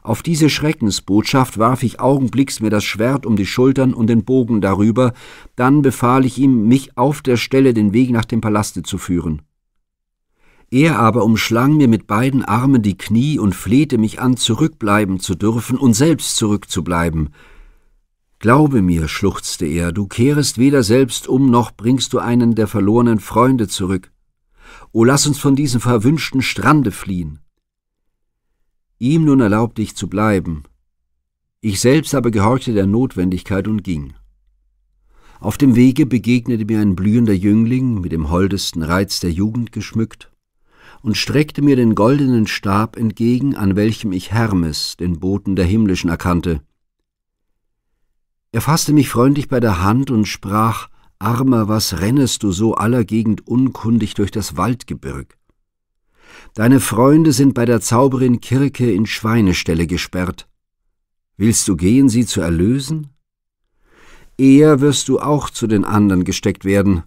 Auf diese Schreckensbotschaft warf ich augenblicks mir das Schwert um die Schultern und den Bogen darüber, dann befahl ich ihm, mich auf der Stelle den Weg nach dem Palaste zu führen. Er aber umschlang mir mit beiden Armen die Knie und flehte mich an, zurückbleiben zu dürfen und selbst zurückzubleiben. Glaube mir, schluchzte er, du kehrest weder selbst um, noch bringst du einen der verlorenen Freunde zurück. O lass uns von diesem verwünschten Strande fliehen. Ihm nun erlaubte ich zu bleiben. Ich selbst aber gehorchte der Notwendigkeit und ging. Auf dem Wege begegnete mir ein blühender Jüngling, mit dem holdesten Reiz der Jugend geschmückt, und streckte mir den goldenen Stab entgegen, an welchem ich Hermes, den Boten der Himmlischen, erkannte. Er fasste mich freundlich bei der Hand und sprach, Armer, was rennest du so aller Gegend unkundig durch das Waldgebirg? Deine Freunde sind bei der Zauberin Kirke in Schweineställe gesperrt. Willst du gehen, sie zu erlösen? Eher wirst du auch zu den anderen gesteckt werden.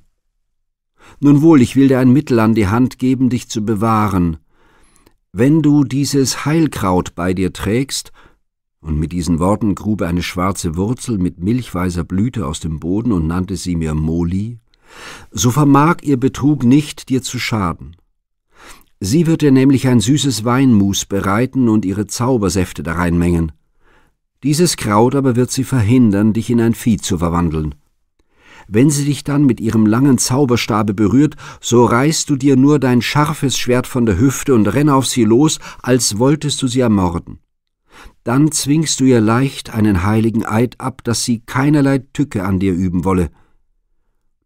Nun wohl, ich will dir ein Mittel an die Hand geben, dich zu bewahren. Wenn du dieses Heilkraut bei dir trägst, und mit diesen Worten grub er eine schwarze Wurzel mit milchweißer Blüte aus dem Boden und nannte sie mir Moli, so vermag ihr Betrug nicht dir zu schaden. Sie wird dir nämlich ein süßes Weinmus bereiten und ihre Zaubersäfte darein mengen. Dieses Kraut aber wird sie verhindern, dich in ein Vieh zu verwandeln. Wenn sie dich dann mit ihrem langen Zauberstabe berührt, so reißt du dir nur dein scharfes Schwert von der Hüfte und renn auf sie los, als wolltest du sie ermorden. Dann zwingst du ihr leicht einen heiligen Eid ab, dass sie keinerlei Tücke an dir üben wolle –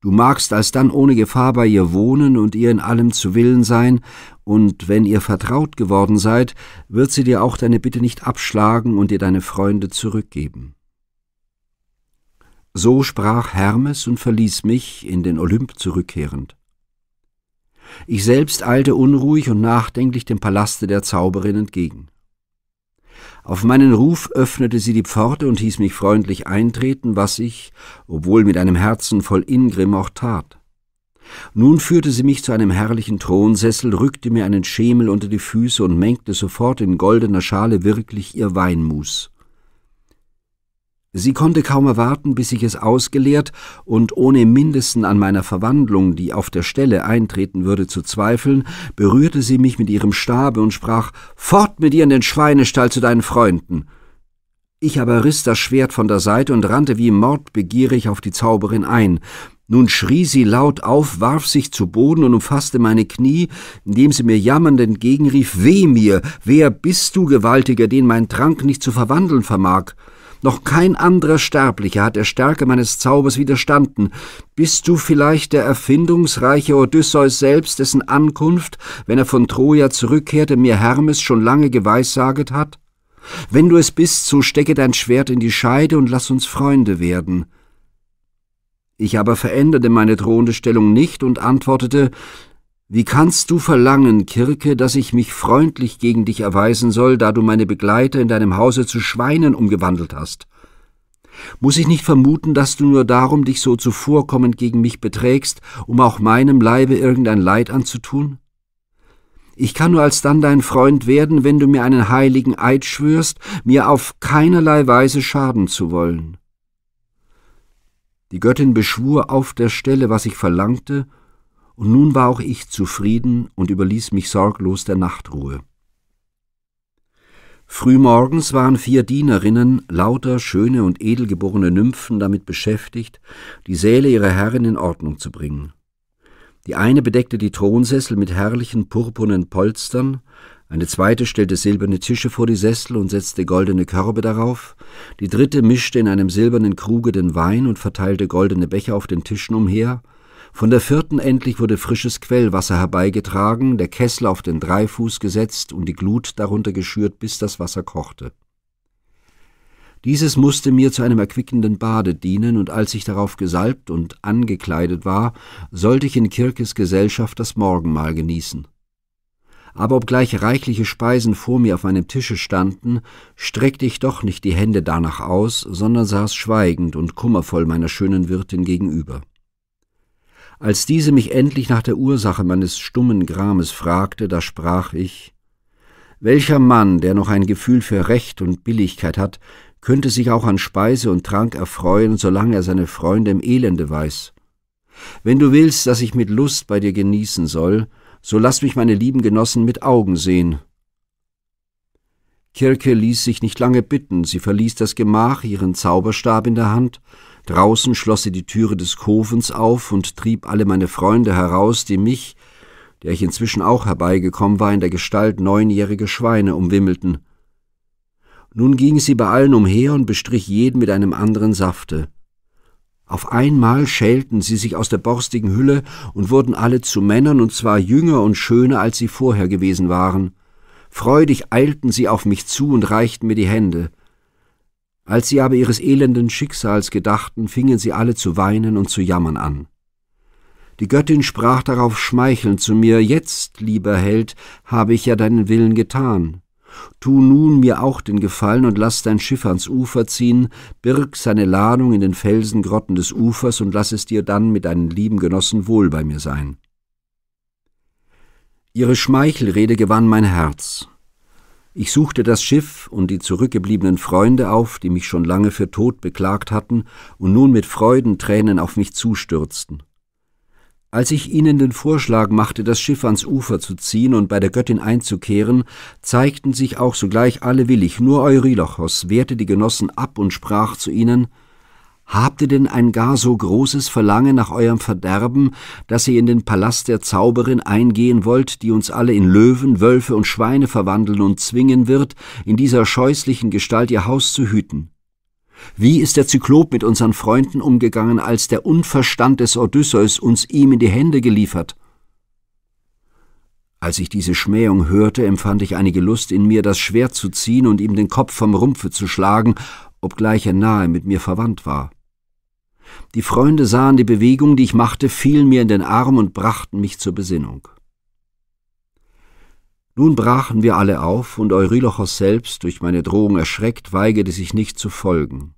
Du magst alsdann ohne Gefahr bei ihr wohnen und ihr in allem zu Willen sein, und wenn ihr vertraut geworden seid, wird sie dir auch deine Bitte nicht abschlagen und dir deine Freunde zurückgeben. So sprach Hermes und verließ mich, in den Olymp zurückkehrend. Ich selbst eilte unruhig und nachdenklich dem Palaste der Zauberin entgegen. Auf meinen Ruf öffnete sie die Pforte und hieß mich freundlich eintreten, was ich, obwohl mit einem Herzen voll Ingrim, auch tat. Nun führte sie mich zu einem herrlichen Thronsessel, rückte mir einen Schemel unter die Füße und mengte sofort in goldener Schale wirklich ihr Weinmus. Sie konnte kaum erwarten, bis ich es ausgeleert und ohne mindesten an meiner Verwandlung, die auf der Stelle eintreten würde, zu zweifeln, berührte sie mich mit ihrem Stabe und sprach Fort mit ihr in den Schweinestall zu deinen Freunden. Ich aber riss das Schwert von der Seite und rannte wie mordbegierig auf die Zauberin ein. Nun schrie sie laut auf, warf sich zu Boden und umfasste meine Knie, indem sie mir jammernd entgegenrief Weh mir, wer bist du, Gewaltiger, den mein Trank nicht zu verwandeln vermag? Noch kein anderer Sterblicher hat der Stärke meines Zaubers widerstanden. Bist du vielleicht der erfindungsreiche Odysseus selbst, dessen Ankunft, wenn er von Troja zurückkehrte, mir Hermes schon lange geweissaget hat? Wenn du es bist, so stecke dein Schwert in die Scheide und lass uns Freunde werden. Ich aber veränderte meine drohende Stellung nicht und antwortete, wie kannst du verlangen, Kirke, dass ich mich freundlich gegen dich erweisen soll, da du meine Begleiter in deinem Hause zu Schweinen umgewandelt hast? Muss ich nicht vermuten, dass du nur darum dich so zuvorkommend gegen mich beträgst, um auch meinem Leibe irgendein Leid anzutun? Ich kann nur alsdann dein Freund werden, wenn du mir einen heiligen Eid schwörst, mir auf keinerlei Weise schaden zu wollen. Die Göttin beschwur auf der Stelle, was ich verlangte, und nun war auch ich zufrieden und überließ mich sorglos der Nachtruhe. Frühmorgens waren vier Dienerinnen, lauter schöne und edelgeborene Nymphen, damit beschäftigt, die Säle ihrer Herrin in Ordnung zu bringen. Die eine bedeckte die Thronsessel mit herrlichen purpurnen Polstern, eine zweite stellte silberne Tische vor die Sessel und setzte goldene Körbe darauf, die dritte mischte in einem silbernen Kruge den Wein und verteilte goldene Becher auf den Tischen umher, von der vierten endlich wurde frisches Quellwasser herbeigetragen, der Kessel auf den Dreifuß gesetzt und die Glut darunter geschürt, bis das Wasser kochte. Dieses musste mir zu einem erquickenden Bade dienen, und als ich darauf gesalbt und angekleidet war, sollte ich in Kirkes Gesellschaft das Morgenmahl genießen. Aber obgleich reichliche Speisen vor mir auf meinem Tische standen, streckte ich doch nicht die Hände danach aus, sondern saß schweigend und kummervoll meiner schönen Wirtin gegenüber. Als diese mich endlich nach der Ursache meines stummen Grames fragte, da sprach ich Welcher Mann, der noch ein Gefühl für Recht und Billigkeit hat, könnte sich auch an Speise und Trank erfreuen, solange er seine Freunde im Elende weiß. Wenn du willst, dass ich mit Lust bei dir genießen soll, so lass mich meine lieben Genossen mit Augen sehen. Kirke ließ sich nicht lange bitten, sie verließ das Gemach, ihren Zauberstab in der Hand, Draußen schloss sie die Türe des Kofens auf und trieb alle meine Freunde heraus, die mich, der ich inzwischen auch herbeigekommen war, in der Gestalt neunjähriger Schweine umwimmelten. Nun ging sie bei allen umher und bestrich jeden mit einem anderen Safte. Auf einmal schälten sie sich aus der borstigen Hülle und wurden alle zu Männern, und zwar jünger und schöner, als sie vorher gewesen waren. Freudig eilten sie auf mich zu und reichten mir die Hände. Als sie aber ihres elenden Schicksals gedachten, fingen sie alle zu weinen und zu jammern an. Die Göttin sprach darauf schmeichelnd zu mir, Jetzt, lieber Held, habe ich ja deinen Willen getan. Tu nun mir auch den Gefallen und lass dein Schiff ans Ufer ziehen, birg seine Ladung in den Felsengrotten des Ufers und lass es dir dann mit deinen lieben Genossen wohl bei mir sein. Ihre Schmeichelrede gewann mein Herz, ich suchte das Schiff und die zurückgebliebenen Freunde auf, die mich schon lange für tot beklagt hatten und nun mit Freudentränen auf mich zustürzten. Als ich ihnen den Vorschlag machte, das Schiff ans Ufer zu ziehen und bei der Göttin einzukehren, zeigten sich auch sogleich alle willig, nur Eurylochos wehrte die Genossen ab und sprach zu ihnen Habt ihr denn ein gar so großes Verlangen nach eurem Verderben, dass ihr in den Palast der Zauberin eingehen wollt, die uns alle in Löwen, Wölfe und Schweine verwandeln und zwingen wird, in dieser scheußlichen Gestalt ihr Haus zu hüten? Wie ist der Zyklop mit unseren Freunden umgegangen, als der Unverstand des Odysseus uns ihm in die Hände geliefert? Als ich diese Schmähung hörte, empfand ich einige Lust in mir, das Schwert zu ziehen und ihm den Kopf vom Rumpfe zu schlagen, obgleich er nahe mit mir verwandt war. Die Freunde sahen die Bewegung, die ich machte, fielen mir in den Arm und brachten mich zur Besinnung. Nun brachen wir alle auf, und Eurylochos selbst, durch meine Drohung erschreckt, weigerte sich nicht zu folgen.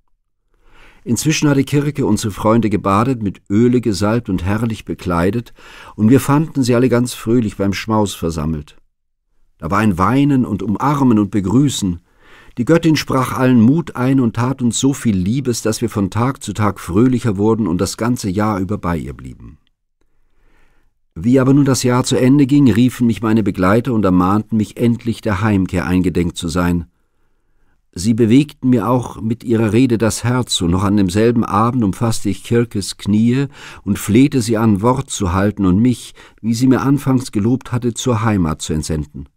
Inzwischen hatte Kirke unsere Freunde gebadet, mit Öle gesalbt und herrlich bekleidet, und wir fanden sie alle ganz fröhlich beim Schmaus versammelt. Da war ein Weinen und Umarmen und Begrüßen, die Göttin sprach allen Mut ein und tat uns so viel Liebes, dass wir von Tag zu Tag fröhlicher wurden und das ganze Jahr über bei ihr blieben. Wie aber nun das Jahr zu Ende ging, riefen mich meine Begleiter und ermahnten mich endlich der Heimkehr eingedenk zu sein. Sie bewegten mir auch mit ihrer Rede das Herz, und noch an demselben Abend umfasste ich Kirkes Knie und flehte sie an, Wort zu halten und mich, wie sie mir anfangs gelobt hatte, zur Heimat zu entsenden.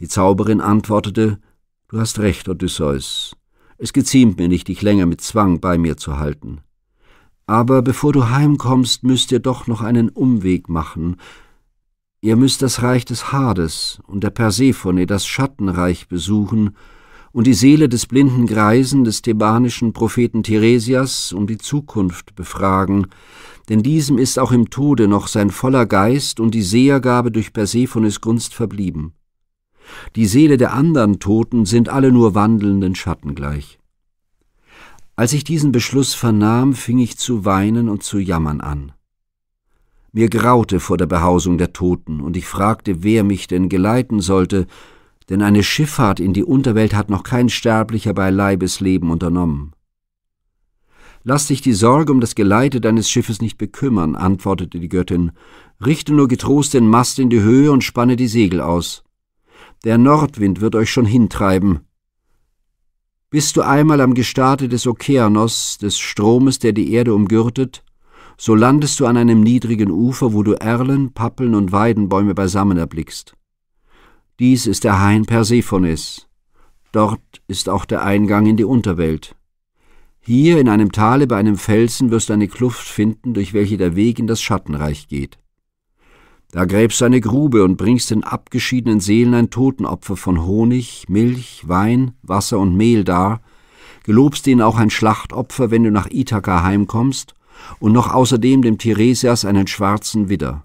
Die Zauberin antwortete, Du hast recht, Odysseus. Es geziemt mir nicht, dich länger mit Zwang bei mir zu halten. Aber bevor du heimkommst, müsst ihr doch noch einen Umweg machen. Ihr müsst das Reich des Hades und der Persephone, das Schattenreich, besuchen und die Seele des blinden Greisen des thebanischen Propheten Theresias, um die Zukunft befragen, denn diesem ist auch im Tode noch sein voller Geist und die Sehergabe durch Persephones Gunst verblieben. Die Seele der anderen Toten sind alle nur wandelnden Schatten gleich. Als ich diesen Beschluss vernahm, fing ich zu weinen und zu jammern an. Mir graute vor der Behausung der Toten, und ich fragte, wer mich denn geleiten sollte, denn eine Schifffahrt in die Unterwelt hat noch kein Sterblicher bei Leibesleben unternommen. Lass dich die Sorge um das Geleite deines Schiffes nicht bekümmern, antwortete die Göttin, richte nur getrost den Mast in die Höhe und spanne die Segel aus. Der Nordwind wird euch schon hintreiben. Bist du einmal am Gestade des Okeanos, des Stromes, der die Erde umgürtet, so landest du an einem niedrigen Ufer, wo du Erlen, Pappeln und Weidenbäume beisammen erblickst. Dies ist der Hain Persephones. Dort ist auch der Eingang in die Unterwelt. Hier in einem Tale bei einem Felsen wirst du eine Kluft finden, durch welche der Weg in das Schattenreich geht. Da gräbst du eine Grube und bringst den abgeschiedenen Seelen ein Totenopfer von Honig, Milch, Wein, Wasser und Mehl dar, gelobst ihnen auch ein Schlachtopfer, wenn du nach Ithaka heimkommst, und noch außerdem dem Tiresias einen schwarzen Widder.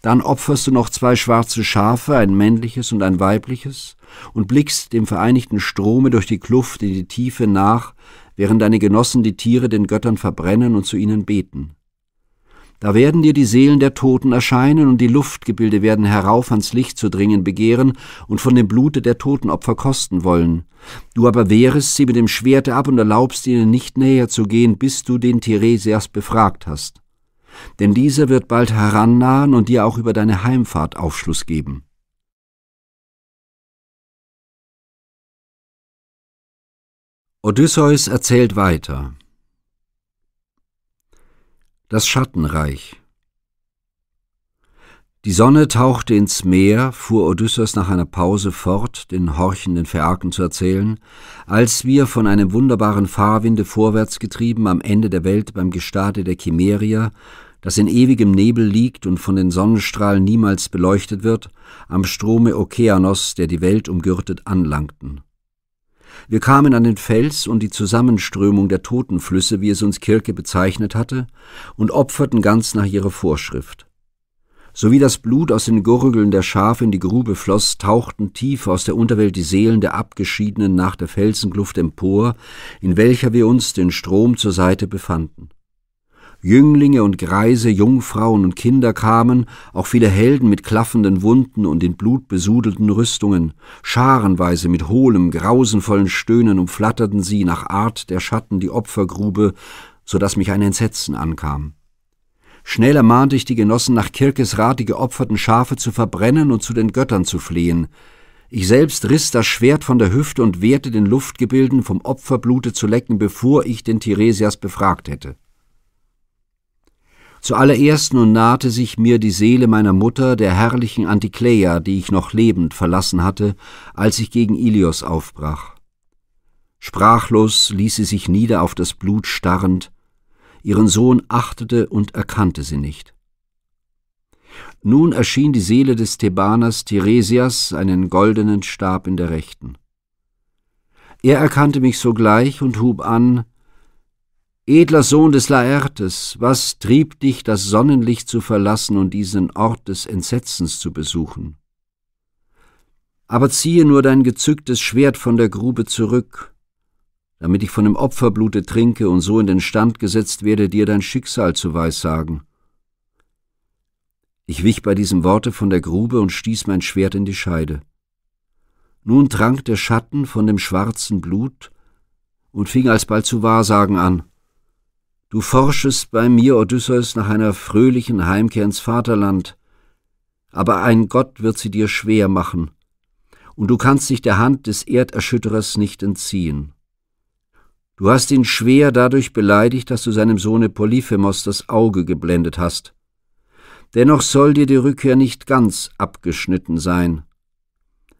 Dann opferst du noch zwei schwarze Schafe, ein männliches und ein weibliches, und blickst dem vereinigten Strome durch die Kluft in die Tiefe nach, während deine Genossen die Tiere den Göttern verbrennen und zu ihnen beten. Da werden dir die Seelen der Toten erscheinen, und die Luftgebilde werden herauf ans Licht zu dringen begehren und von dem Blute der Totenopfer kosten wollen. Du aber wehrest sie mit dem Schwerte ab und erlaubst ihnen nicht näher zu gehen, bis du den Theresias befragt hast. Denn dieser wird bald herannahen und dir auch über deine Heimfahrt Aufschluss geben. Odysseus erzählt weiter das Schattenreich. Die Sonne tauchte ins Meer, fuhr Odysseus nach einer Pause fort, den horchenden Phäaken zu erzählen, als wir von einem wunderbaren Fahrwinde vorwärts getrieben am Ende der Welt beim Gestade der Chimeria, das in ewigem Nebel liegt und von den Sonnenstrahlen niemals beleuchtet wird, am Strome Okeanos, der die Welt umgürtet, anlangten. Wir kamen an den Fels und die Zusammenströmung der Totenflüsse, wie es uns Kirke bezeichnet hatte, und opferten ganz nach ihrer Vorschrift. Sowie das Blut aus den Gurgeln der Schafe in die Grube floss, tauchten tief aus der Unterwelt die Seelen der Abgeschiedenen nach der Felsengluft empor, in welcher wir uns den Strom zur Seite befanden. Jünglinge und Greise, Jungfrauen und Kinder kamen, auch viele Helden mit klaffenden Wunden und in Blut besudelten Rüstungen. Scharenweise mit hohlem, grausenvollen Stöhnen umflatterten sie nach Art der Schatten die Opfergrube, so daß mich ein Entsetzen ankam. Schnell ermahnte ich die Genossen, nach Kirkes Rat die geopferten Schafe zu verbrennen und zu den Göttern zu flehen. Ich selbst riss das Schwert von der Hüfte und wehrte den Luftgebilden, vom Opferblute zu lecken, bevor ich den Theresias befragt hätte. Zuallererst nun nahte sich mir die Seele meiner Mutter, der herrlichen Antikleia, die ich noch lebend verlassen hatte, als ich gegen Ilios aufbrach. Sprachlos ließ sie sich nieder auf das Blut starrend, ihren Sohn achtete und erkannte sie nicht. Nun erschien die Seele des Thebaners Tiresias, einen goldenen Stab in der rechten. Er erkannte mich sogleich und hub an, Edler Sohn des Laertes, was trieb dich, das Sonnenlicht zu verlassen und diesen Ort des Entsetzens zu besuchen? Aber ziehe nur dein gezücktes Schwert von der Grube zurück, damit ich von dem Opferblute trinke und so in den Stand gesetzt werde, dir dein Schicksal zu weissagen. Ich wich bei diesem Worte von der Grube und stieß mein Schwert in die Scheide. Nun trank der Schatten von dem schwarzen Blut und fing alsbald zu Wahrsagen an. Du forschest bei mir, Odysseus, nach einer fröhlichen Heimkehr ins Vaterland, aber ein Gott wird sie dir schwer machen, und du kannst dich der Hand des Erderschütterers nicht entziehen. Du hast ihn schwer dadurch beleidigt, dass du seinem Sohne Polyphemos das Auge geblendet hast. Dennoch soll dir die Rückkehr nicht ganz abgeschnitten sein.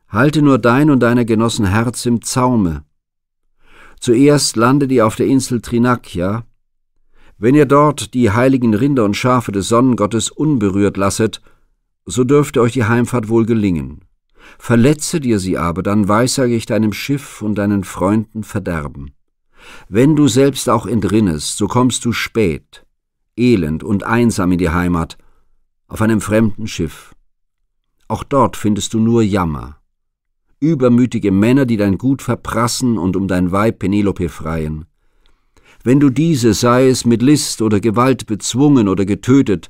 Halte nur dein und deiner Genossen Herz im Zaume. Zuerst lande dir auf der Insel Trinakia, wenn ihr dort die heiligen Rinder und Schafe des Sonnengottes unberührt lasset, so dürfte euch die Heimfahrt wohl gelingen. Verletze dir sie aber, dann weissage ich deinem Schiff und deinen Freunden Verderben. Wenn du selbst auch entrinnest, so kommst du spät, elend und einsam in die Heimat, auf einem fremden Schiff. Auch dort findest du nur Jammer. Übermütige Männer, die dein Gut verprassen und um dein Weib Penelope freien wenn du diese, sei es mit List oder Gewalt bezwungen oder getötet,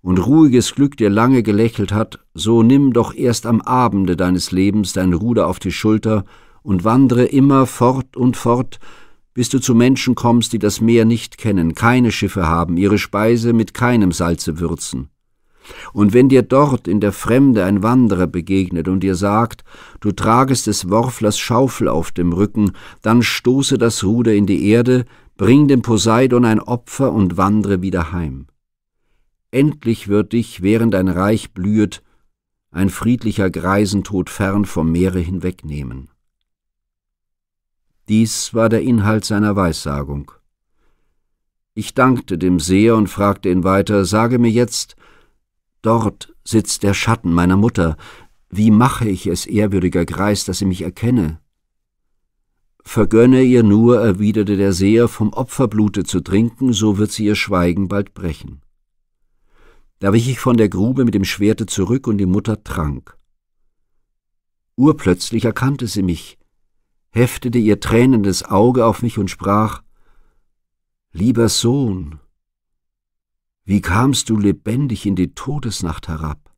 und ruhiges Glück dir lange gelächelt hat, so nimm doch erst am Abende deines Lebens dein Ruder auf die Schulter und wandre immer fort und fort, bis du zu Menschen kommst, die das Meer nicht kennen, keine Schiffe haben, ihre Speise mit keinem Salze würzen. Und wenn dir dort in der Fremde ein Wanderer begegnet und dir sagt, du tragest des Worflers Schaufel auf dem Rücken, dann stoße das Ruder in die Erde, bring dem Poseidon ein Opfer und wandre wieder heim. Endlich wird dich, während dein Reich blühet, ein friedlicher Greisentod fern vom Meere hinwegnehmen. Dies war der Inhalt seiner Weissagung. Ich dankte dem Seher und fragte ihn weiter, sage mir jetzt, Dort sitzt der Schatten meiner Mutter. Wie mache ich es, ehrwürdiger Greis, dass sie mich erkenne? Vergönne ihr nur, erwiderte der Seher, vom Opferblute zu trinken, so wird sie ihr Schweigen bald brechen. Da wich ich von der Grube mit dem Schwerte zurück und die Mutter trank. Urplötzlich erkannte sie mich, heftete ihr tränendes Auge auf mich und sprach, Lieber Sohn, wie kamst du lebendig in die Todesnacht herab?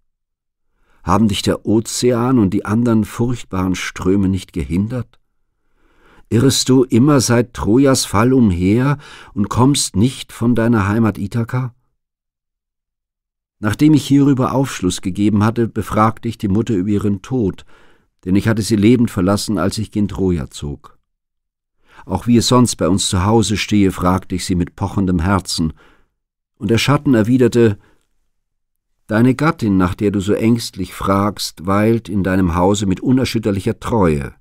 Haben dich der Ozean und die anderen furchtbaren Ströme nicht gehindert? Irrest du immer seit Trojas Fall umher und kommst nicht von deiner Heimat Ithaka? Nachdem ich hierüber Aufschluss gegeben hatte, befragte ich die Mutter über ihren Tod, denn ich hatte sie lebend verlassen, als ich gen Troja zog. Auch wie es sonst bei uns zu Hause stehe, fragte ich sie mit pochendem Herzen, und der Schatten erwiderte Deine Gattin, nach der du so ängstlich fragst, weilt in deinem Hause mit unerschütterlicher Treue,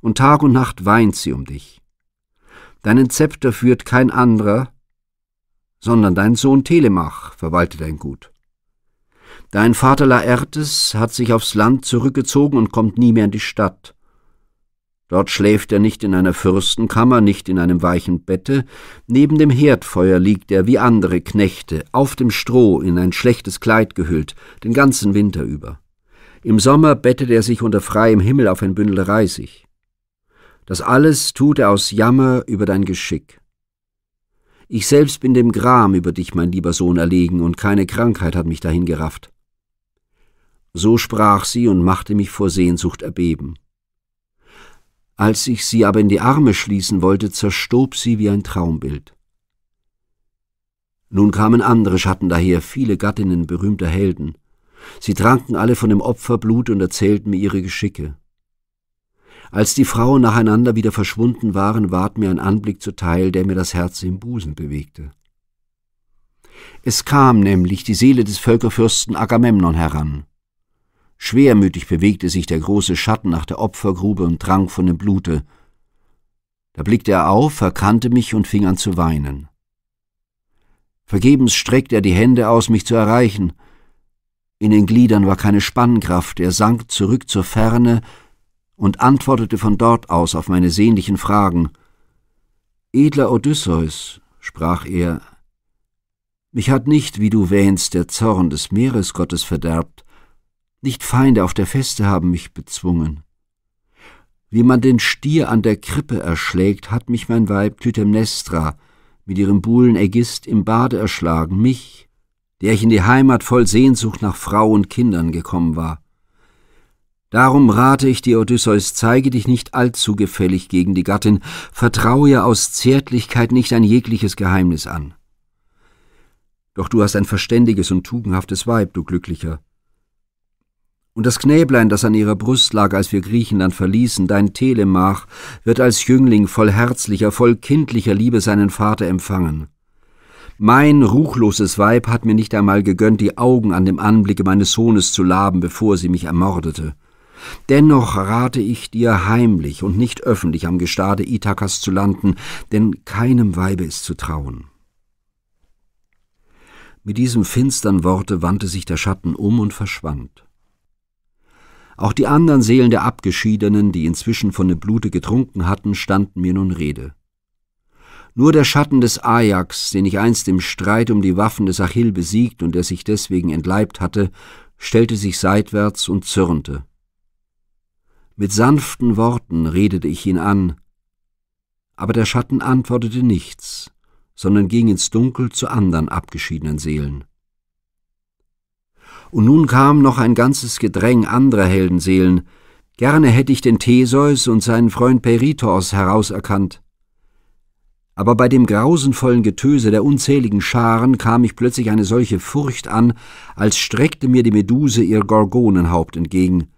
und Tag und Nacht weint sie um dich. Deinen Zepter führt kein anderer, sondern dein Sohn Telemach verwaltet dein Gut. Dein Vater Laertes hat sich aufs Land zurückgezogen und kommt nie mehr in die Stadt. Dort schläft er nicht in einer Fürstenkammer, nicht in einem weichen Bette, neben dem Herdfeuer liegt er wie andere Knechte, auf dem Stroh in ein schlechtes Kleid gehüllt, den ganzen Winter über. Im Sommer bettet er sich unter freiem Himmel auf ein Bündel Reisig. Das alles tut er aus Jammer über dein Geschick. Ich selbst bin dem Gram über dich, mein lieber Sohn, erlegen, und keine Krankheit hat mich dahin gerafft. So sprach sie und machte mich vor Sehnsucht erbeben. Als ich sie aber in die Arme schließen wollte, zerstob sie wie ein Traumbild. Nun kamen andere Schatten daher, viele Gattinnen berühmter Helden. Sie tranken alle von dem Opferblut und erzählten mir ihre Geschicke. Als die Frauen nacheinander wieder verschwunden waren, ward mir ein Anblick zuteil, der mir das Herz im Busen bewegte. Es kam nämlich die Seele des Völkerfürsten Agamemnon heran. Schwermütig bewegte sich der große Schatten nach der Opfergrube und trank von dem Blute. Da blickte er auf, erkannte mich und fing an zu weinen. Vergebens streckte er die Hände aus, mich zu erreichen. In den Gliedern war keine Spannkraft, er sank zurück zur Ferne und antwortete von dort aus auf meine sehnlichen Fragen. Edler Odysseus, sprach er, mich hat nicht, wie du wähnst, der Zorn des Meeresgottes verderbt, nicht Feinde auf der Feste haben mich bezwungen. Wie man den Stier an der Krippe erschlägt, hat mich mein Weib Clytemnestra mit ihrem Buhlen Ägist im Bade erschlagen, mich, der ich in die Heimat voll Sehnsucht nach Frau und Kindern gekommen war. Darum rate ich dir, Odysseus, zeige dich nicht allzu gefällig gegen die Gattin, vertraue ihr aus Zärtlichkeit nicht ein jegliches Geheimnis an. Doch du hast ein verständiges und tugendhaftes Weib, du Glücklicher, und das Knäblein, das an ihrer Brust lag, als wir Griechenland verließen, dein Telemach, wird als Jüngling voll herzlicher, voll kindlicher Liebe seinen Vater empfangen. Mein ruchloses Weib hat mir nicht einmal gegönnt, die Augen an dem Anblicke meines Sohnes zu laben, bevor sie mich ermordete. Dennoch rate ich dir, heimlich und nicht öffentlich am Gestade Ithakas zu landen, denn keinem Weibe ist zu trauen. Mit diesem finstern Worte wandte sich der Schatten um und verschwand. Auch die anderen Seelen der Abgeschiedenen, die inzwischen von dem Blute getrunken hatten, standen mir nun Rede. Nur der Schatten des Ajax, den ich einst im Streit um die Waffen des Achill besiegt und der sich deswegen entleibt hatte, stellte sich seitwärts und zürnte. Mit sanften Worten redete ich ihn an, aber der Schatten antwortete nichts, sondern ging ins Dunkel zu anderen abgeschiedenen Seelen und nun kam noch ein ganzes Gedräng anderer Heldenseelen. Gerne hätte ich den Theseus und seinen Freund Peritos herauserkannt. Aber bei dem grausenvollen Getöse der unzähligen Scharen kam ich plötzlich eine solche Furcht an, als streckte mir die Meduse ihr Gorgonenhaupt entgegen.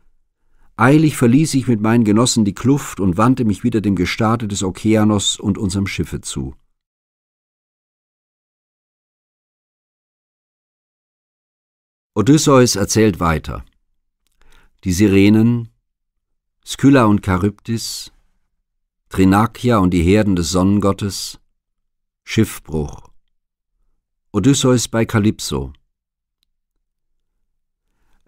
Eilig verließ ich mit meinen Genossen die Kluft und wandte mich wieder dem Gestade des Okeanos und unserem Schiffe zu. Odysseus erzählt weiter. Die Sirenen, Skylla und Charybdis, Trinakia und die Herden des Sonnengottes, Schiffbruch, Odysseus bei Kalypso.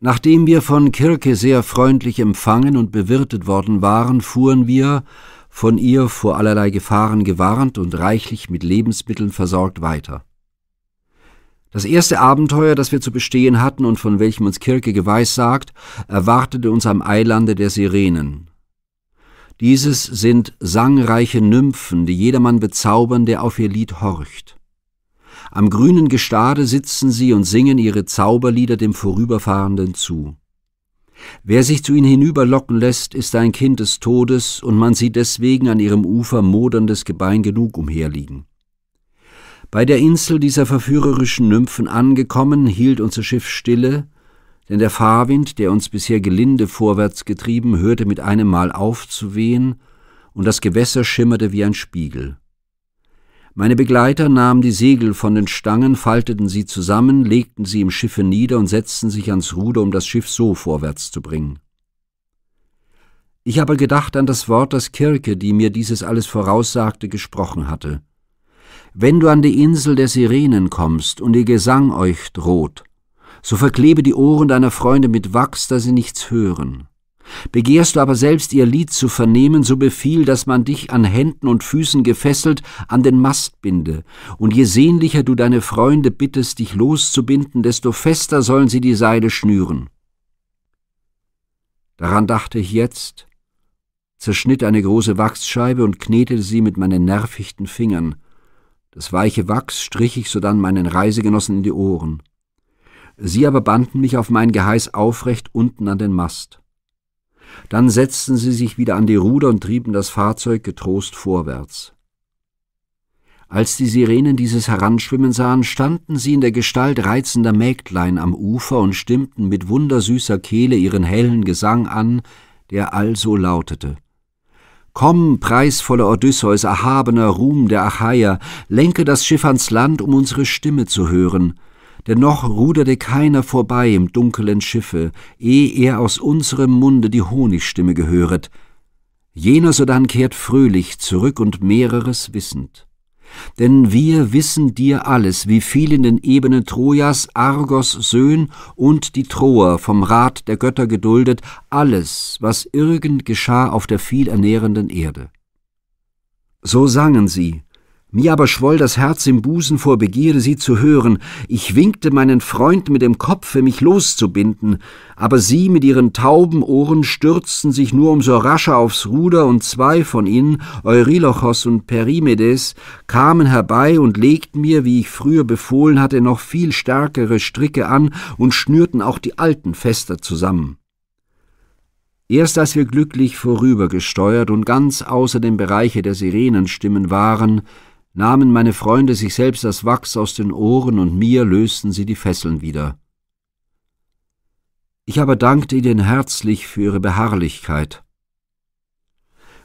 Nachdem wir von Kirke sehr freundlich empfangen und bewirtet worden waren, fuhren wir, von ihr vor allerlei Gefahren gewarnt und reichlich mit Lebensmitteln versorgt weiter. Das erste Abenteuer, das wir zu bestehen hatten und von welchem uns Kirke geweissagt, erwartete uns am Eilande der Sirenen. Dieses sind sangreiche Nymphen, die jedermann bezaubern, der auf ihr Lied horcht. Am grünen Gestade sitzen sie und singen ihre Zauberlieder dem Vorüberfahrenden zu. Wer sich zu ihnen hinüberlocken lässt, ist ein Kind des Todes, und man sieht deswegen an ihrem Ufer moderndes Gebein genug umherliegen. Bei der Insel dieser verführerischen Nymphen angekommen, hielt unser Schiff stille, denn der Fahrwind, der uns bisher gelinde vorwärts getrieben, hörte mit einem Mal auf zu wehen, und das Gewässer schimmerte wie ein Spiegel. Meine Begleiter nahmen die Segel von den Stangen, falteten sie zusammen, legten sie im Schiffe nieder und setzten sich ans Ruder, um das Schiff so vorwärts zu bringen. Ich habe gedacht an das Wort, das Kirke, die mir dieses alles voraussagte, gesprochen hatte – wenn du an die Insel der Sirenen kommst und ihr Gesang euch droht, so verklebe die Ohren deiner Freunde mit Wachs, da sie nichts hören. Begehrst du aber selbst ihr Lied zu vernehmen, so befiehl, dass man dich an Händen und Füßen gefesselt an den Mast binde, und je sehnlicher du deine Freunde bittest, dich loszubinden, desto fester sollen sie die Seide schnüren. Daran dachte ich jetzt, zerschnitt eine große Wachsscheibe und knetete sie mit meinen nervichten Fingern, das weiche Wachs strich ich sodann meinen Reisegenossen in die Ohren. Sie aber banden mich auf mein Geheiß aufrecht unten an den Mast. Dann setzten sie sich wieder an die Ruder und trieben das Fahrzeug getrost vorwärts. Als die Sirenen dieses Heranschwimmen sahen, standen sie in der Gestalt reizender Mägdlein am Ufer und stimmten mit wundersüßer Kehle ihren hellen Gesang an, der also lautete. Komm, preisvoller Odysseus, erhabener Ruhm der Achaier, lenke das Schiff ans Land, um unsere Stimme zu hören. Denn noch ruderte keiner vorbei im dunklen Schiffe, eh er aus unserem Munde die Honigstimme gehöret. Jener sodann kehrt fröhlich zurück und mehreres wissend. Denn wir wissen dir alles, wie viel in den Ebenen Trojas Argos Söhn und die Troer vom Rat der Götter geduldet, alles, was irgend geschah auf der vielernährenden Erde. So sangen sie, mir aber schwoll das Herz im Busen vor Begierde, sie zu hören. Ich winkte meinen Freund mit dem Kopfe, mich loszubinden, aber sie mit ihren tauben Ohren stürzten sich nur umso rascher aufs Ruder, und zwei von ihnen, Eurylochos und Perimedes, kamen herbei und legten mir, wie ich früher befohlen hatte, noch viel stärkere Stricke an und schnürten auch die alten fester zusammen. Erst als wir glücklich vorübergesteuert und ganz außer dem Bereiche der Sirenenstimmen waren, nahmen meine Freunde sich selbst das Wachs aus den Ohren und mir lösten sie die Fesseln wieder. Ich aber dankte ihnen herzlich für ihre Beharrlichkeit.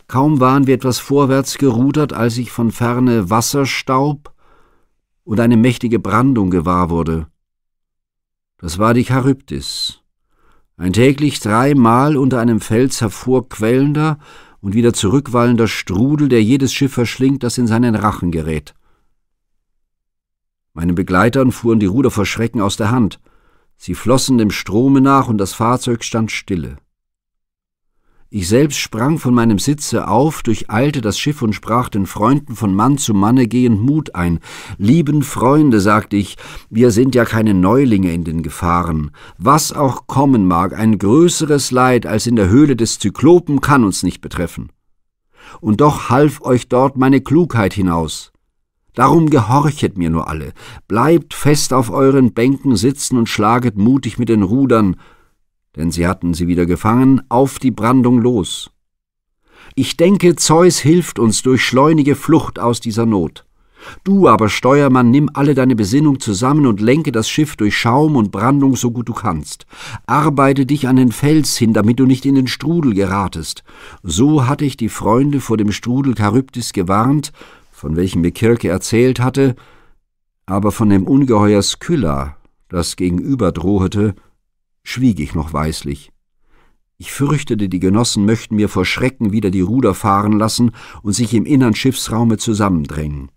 Kaum waren wir etwas vorwärts gerudert, als ich von ferne Wasserstaub und eine mächtige Brandung gewahr wurde. Das war die Charybdis, ein täglich dreimal unter einem Fels hervorquellender, und wieder zurückwallender Strudel, der jedes Schiff verschlingt, das in seinen Rachen gerät. Meinen Begleitern fuhren die Ruder vor Schrecken aus der Hand. Sie flossen dem Strome nach und das Fahrzeug stand stille. Ich selbst sprang von meinem Sitze auf, durcheilte das Schiff und sprach den Freunden von Mann zu Manne gehend Mut ein. Lieben Freunde, sagte ich, wir sind ja keine Neulinge in den Gefahren. Was auch kommen mag, ein größeres Leid als in der Höhle des Zyklopen kann uns nicht betreffen. Und doch half euch dort meine Klugheit hinaus. Darum gehorchet mir nur alle, bleibt fest auf euren Bänken sitzen und schlaget mutig mit den Rudern, denn sie hatten sie wieder gefangen, auf die Brandung los. Ich denke, Zeus hilft uns durch schleunige Flucht aus dieser Not. Du aber, Steuermann, nimm alle deine Besinnung zusammen und lenke das Schiff durch Schaum und Brandung so gut du kannst. Arbeite dich an den Fels hin, damit du nicht in den Strudel geratest. So hatte ich die Freunde vor dem Strudel Charybdis gewarnt, von welchem mir Kirke erzählt hatte, aber von dem Ungeheuer Skylla, das gegenüber drohete, schwieg ich noch weislich. Ich fürchtete, die Genossen möchten mir vor Schrecken wieder die Ruder fahren lassen und sich im innern Schiffsraume zusammendrängen.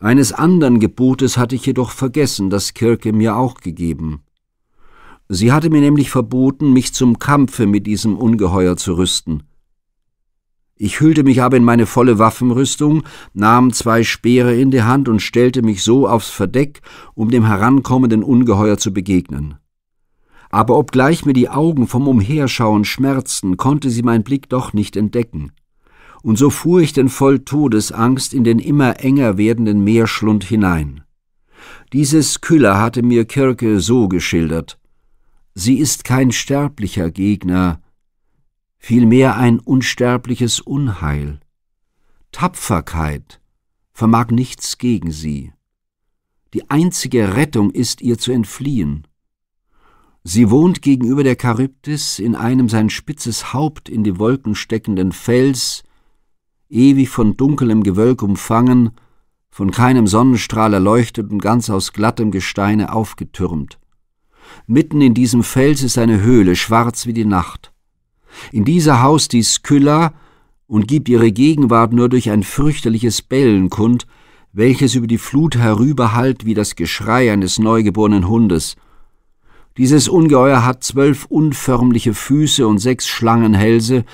Eines andern Gebotes hatte ich jedoch vergessen, das Kirke mir auch gegeben. Sie hatte mir nämlich verboten, mich zum Kampfe mit diesem Ungeheuer zu rüsten. Ich hüllte mich aber in meine volle Waffenrüstung, nahm zwei Speere in die Hand und stellte mich so aufs Verdeck, um dem herankommenden Ungeheuer zu begegnen aber obgleich mir die Augen vom Umherschauen schmerzten, konnte sie mein Blick doch nicht entdecken. Und so fuhr ich denn voll Todesangst in den immer enger werdenden Meerschlund hinein. Dieses Küller hatte mir Kirke so geschildert. Sie ist kein sterblicher Gegner, vielmehr ein unsterbliches Unheil. Tapferkeit vermag nichts gegen sie. Die einzige Rettung ist, ihr zu entfliehen. Sie wohnt gegenüber der Charybdis in einem sein spitzes Haupt in die Wolken steckenden Fels, ewig von dunkelem Gewölk umfangen, von keinem Sonnenstrahl erleuchtet und ganz aus glattem Gesteine aufgetürmt. Mitten in diesem Fels ist eine Höhle, schwarz wie die Nacht. In dieser haust die Skylla und gibt ihre Gegenwart nur durch ein fürchterliches Bellen kund, welches über die Flut herüberhallt wie das Geschrei eines neugeborenen Hundes – dieses Ungeheuer hat zwölf unförmliche Füße und sechs Schlangenhälse,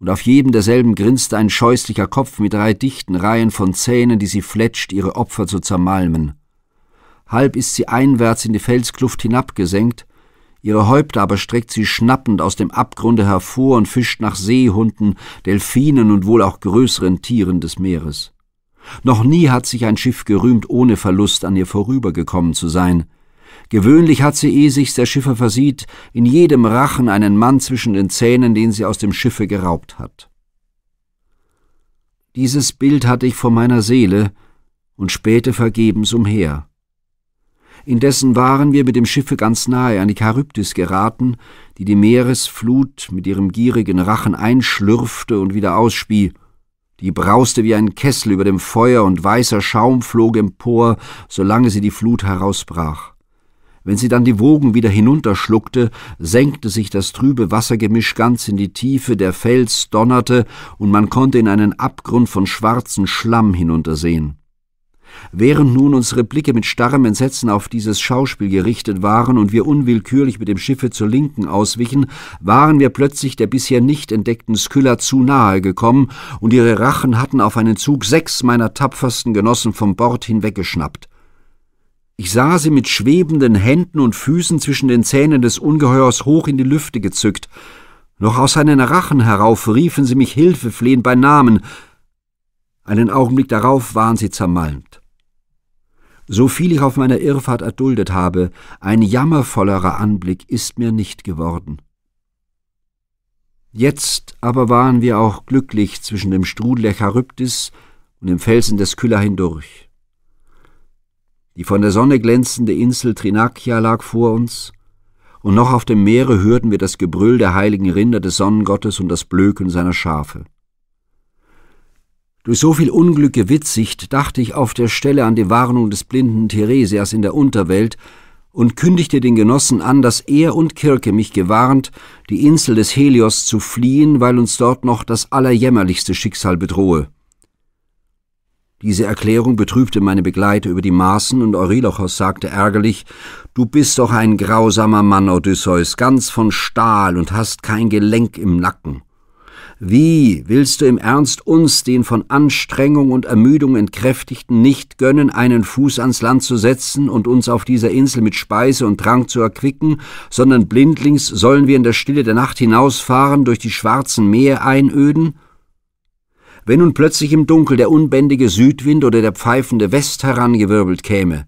und auf jedem derselben grinst ein scheußlicher Kopf mit drei dichten Reihen von Zähnen, die sie fletscht, ihre Opfer zu zermalmen. Halb ist sie einwärts in die Felskluft hinabgesenkt, ihre Häupter aber streckt sie schnappend aus dem Abgrunde hervor und fischt nach Seehunden, Delfinen und wohl auch größeren Tieren des Meeres. Noch nie hat sich ein Schiff gerühmt, ohne Verlust an ihr vorübergekommen zu sein – Gewöhnlich hat sie, ehe sich's der Schiffer versieht, in jedem Rachen einen Mann zwischen den Zähnen, den sie aus dem Schiffe geraubt hat. Dieses Bild hatte ich vor meiner Seele und spähte vergebens umher. Indessen waren wir mit dem Schiffe ganz nahe an die Charybdis geraten, die die Meeresflut mit ihrem gierigen Rachen einschlürfte und wieder ausspie. Die brauste wie ein Kessel über dem Feuer und weißer Schaum flog empor, solange sie die Flut herausbrach. Wenn sie dann die Wogen wieder hinunterschluckte, senkte sich das trübe Wassergemisch ganz in die Tiefe, der Fels donnerte, und man konnte in einen Abgrund von schwarzen Schlamm hinuntersehen. Während nun unsere Blicke mit starrem Entsetzen auf dieses Schauspiel gerichtet waren und wir unwillkürlich mit dem Schiffe zur Linken auswichen, waren wir plötzlich der bisher nicht entdeckten Skylla zu nahe gekommen, und ihre Rachen hatten auf einen Zug sechs meiner tapfersten Genossen vom Bord hinweggeschnappt. Ich sah sie mit schwebenden Händen und Füßen zwischen den Zähnen des Ungeheuers hoch in die Lüfte gezückt. Noch aus seinen Rachen herauf riefen sie mich hilfeflehend bei Namen. Einen Augenblick darauf waren sie zermalmt. So viel ich auf meiner Irrfahrt erduldet habe, ein jammervollerer Anblick ist mir nicht geworden. Jetzt aber waren wir auch glücklich zwischen dem Strudel der Charybdis und dem Felsen des Kylla hindurch. Die von der Sonne glänzende Insel Trinakia lag vor uns, und noch auf dem Meere hörten wir das Gebrüll der heiligen Rinder des Sonnengottes und das Blöken seiner Schafe. Durch so viel Unglück gewitzigt, dachte ich auf der Stelle an die Warnung des blinden Theresias in der Unterwelt und kündigte den Genossen an, dass er und Kirke mich gewarnt, die Insel des Helios zu fliehen, weil uns dort noch das allerjämmerlichste Schicksal bedrohe. Diese Erklärung betrübte meine Begleiter über die Maßen, und Eurylochos sagte ärgerlich, Du bist doch ein grausamer Mann, Odysseus, ganz von Stahl und hast kein Gelenk im Nacken. Wie willst du im Ernst uns, den von Anstrengung und Ermüdung entkräftigten, nicht gönnen, einen Fuß ans Land zu setzen und uns auf dieser Insel mit Speise und Trank zu erquicken, sondern blindlings sollen wir in der Stille der Nacht hinausfahren, durch die schwarzen Meere einöden? Wenn nun plötzlich im Dunkel der unbändige Südwind oder der pfeifende West herangewirbelt käme.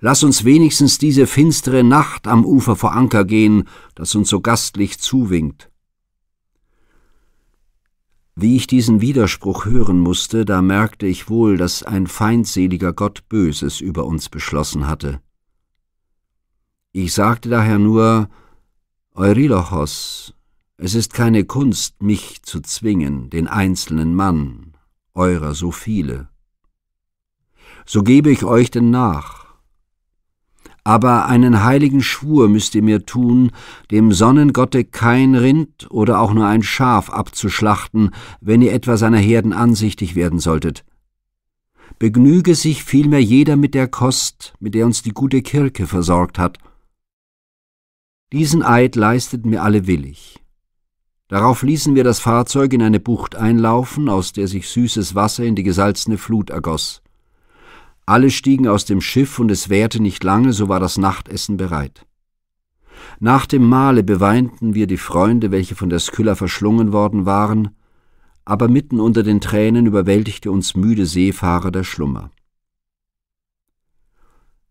Lass uns wenigstens diese finstere Nacht am Ufer vor Anker gehen, das uns so gastlich zuwinkt. Wie ich diesen Widerspruch hören musste, da merkte ich wohl, dass ein feindseliger Gott Böses über uns beschlossen hatte. Ich sagte daher nur Eurylochos, es ist keine Kunst, mich zu zwingen, den einzelnen Mann, eurer so viele. So gebe ich euch denn nach. Aber einen heiligen Schwur müsst ihr mir tun, dem Sonnengotte kein Rind oder auch nur ein Schaf abzuschlachten, wenn ihr etwa seiner Herden ansichtig werden solltet. Begnüge sich vielmehr jeder mit der Kost, mit der uns die gute Kirke versorgt hat. Diesen Eid leistet mir alle willig. Darauf ließen wir das Fahrzeug in eine Bucht einlaufen, aus der sich süßes Wasser in die gesalzene Flut ergoss. Alle stiegen aus dem Schiff und es währte nicht lange, so war das Nachtessen bereit. Nach dem Mahle beweinten wir die Freunde, welche von der Skylla verschlungen worden waren, aber mitten unter den Tränen überwältigte uns müde Seefahrer der Schlummer.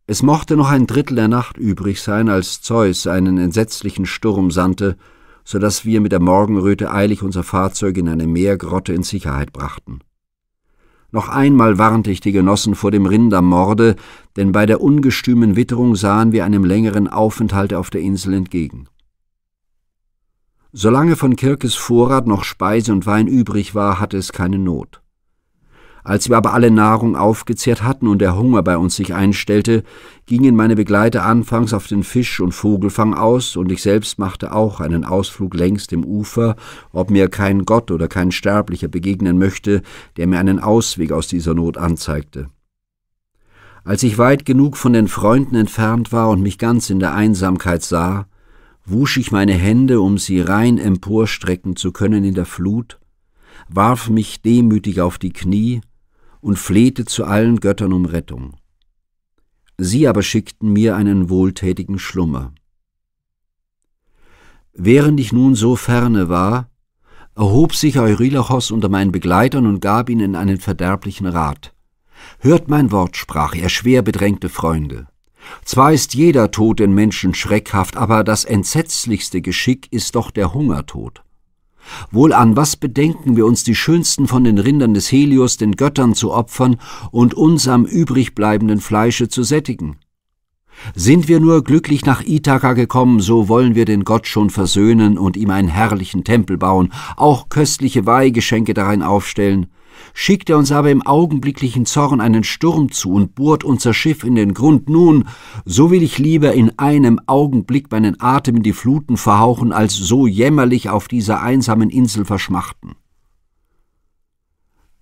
Es mochte noch ein Drittel der Nacht übrig sein, als Zeus einen entsetzlichen Sturm sandte, so dass wir mit der Morgenröte eilig unser Fahrzeug in eine Meergrotte in Sicherheit brachten. Noch einmal warnte ich die Genossen vor dem Rindermorde, denn bei der ungestümen Witterung sahen wir einem längeren Aufenthalt auf der Insel entgegen. Solange von Kirkes Vorrat noch Speise und Wein übrig war, hatte es keine Not. Als wir aber alle Nahrung aufgezehrt hatten und der Hunger bei uns sich einstellte, gingen meine Begleiter anfangs auf den Fisch- und Vogelfang aus, und ich selbst machte auch einen Ausflug längs dem Ufer, ob mir kein Gott oder kein Sterblicher begegnen möchte, der mir einen Ausweg aus dieser Not anzeigte. Als ich weit genug von den Freunden entfernt war und mich ganz in der Einsamkeit sah, wusch ich meine Hände, um sie rein emporstrecken zu können in der Flut, warf mich demütig auf die Knie und flehte zu allen Göttern um Rettung. Sie aber schickten mir einen wohltätigen Schlummer. Während ich nun so ferne war, erhob sich Eurylochos unter meinen Begleitern und gab ihnen einen verderblichen Rat. Hört mein Wort, sprach er, schwer bedrängte Freunde. Zwar ist jeder Tod den Menschen schreckhaft, aber das entsetzlichste Geschick ist doch der Hungertod. Wohlan, was bedenken wir uns, die schönsten von den Rindern des Helios den Göttern zu opfern und uns am übrigbleibenden Fleische zu sättigen? Sind wir nur glücklich nach Ithaka gekommen, so wollen wir den Gott schon versöhnen und ihm einen herrlichen Tempel bauen, auch köstliche Weihgeschenke darein aufstellen, schickt er uns aber im augenblicklichen Zorn einen Sturm zu und bohrt unser Schiff in den Grund. Nun, so will ich lieber in einem Augenblick meinen Atem in die Fluten verhauchen, als so jämmerlich auf dieser einsamen Insel verschmachten.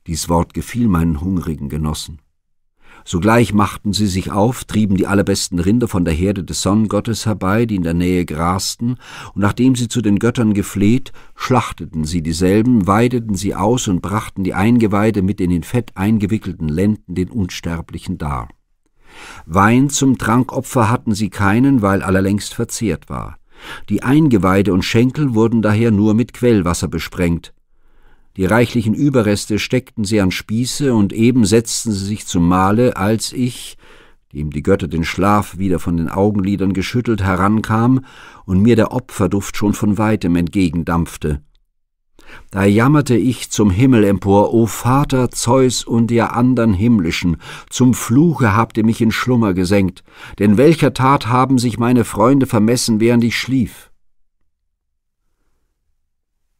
Dies Wort gefiel meinen hungrigen Genossen. Sogleich machten sie sich auf, trieben die allerbesten Rinder von der Herde des Sonnengottes herbei, die in der Nähe grasten, und nachdem sie zu den Göttern gefleht, schlachteten sie dieselben, weideten sie aus und brachten die Eingeweide mit in den fett eingewickelten Lenden den Unsterblichen dar. Wein zum Trankopfer hatten sie keinen, weil allerlängst verzehrt war. Die Eingeweide und Schenkel wurden daher nur mit Quellwasser besprengt, die reichlichen Überreste steckten sie an Spieße und eben setzten sie sich zum Mahle, als ich, dem die Götter den Schlaf wieder von den Augenlidern geschüttelt herankam und mir der Opferduft schon von weitem entgegendampfte. Da jammerte ich zum Himmel empor, O Vater Zeus und ihr andern Himmlischen, zum Fluche habt ihr mich in Schlummer gesenkt, denn welcher Tat haben sich meine Freunde vermessen, während ich schlief?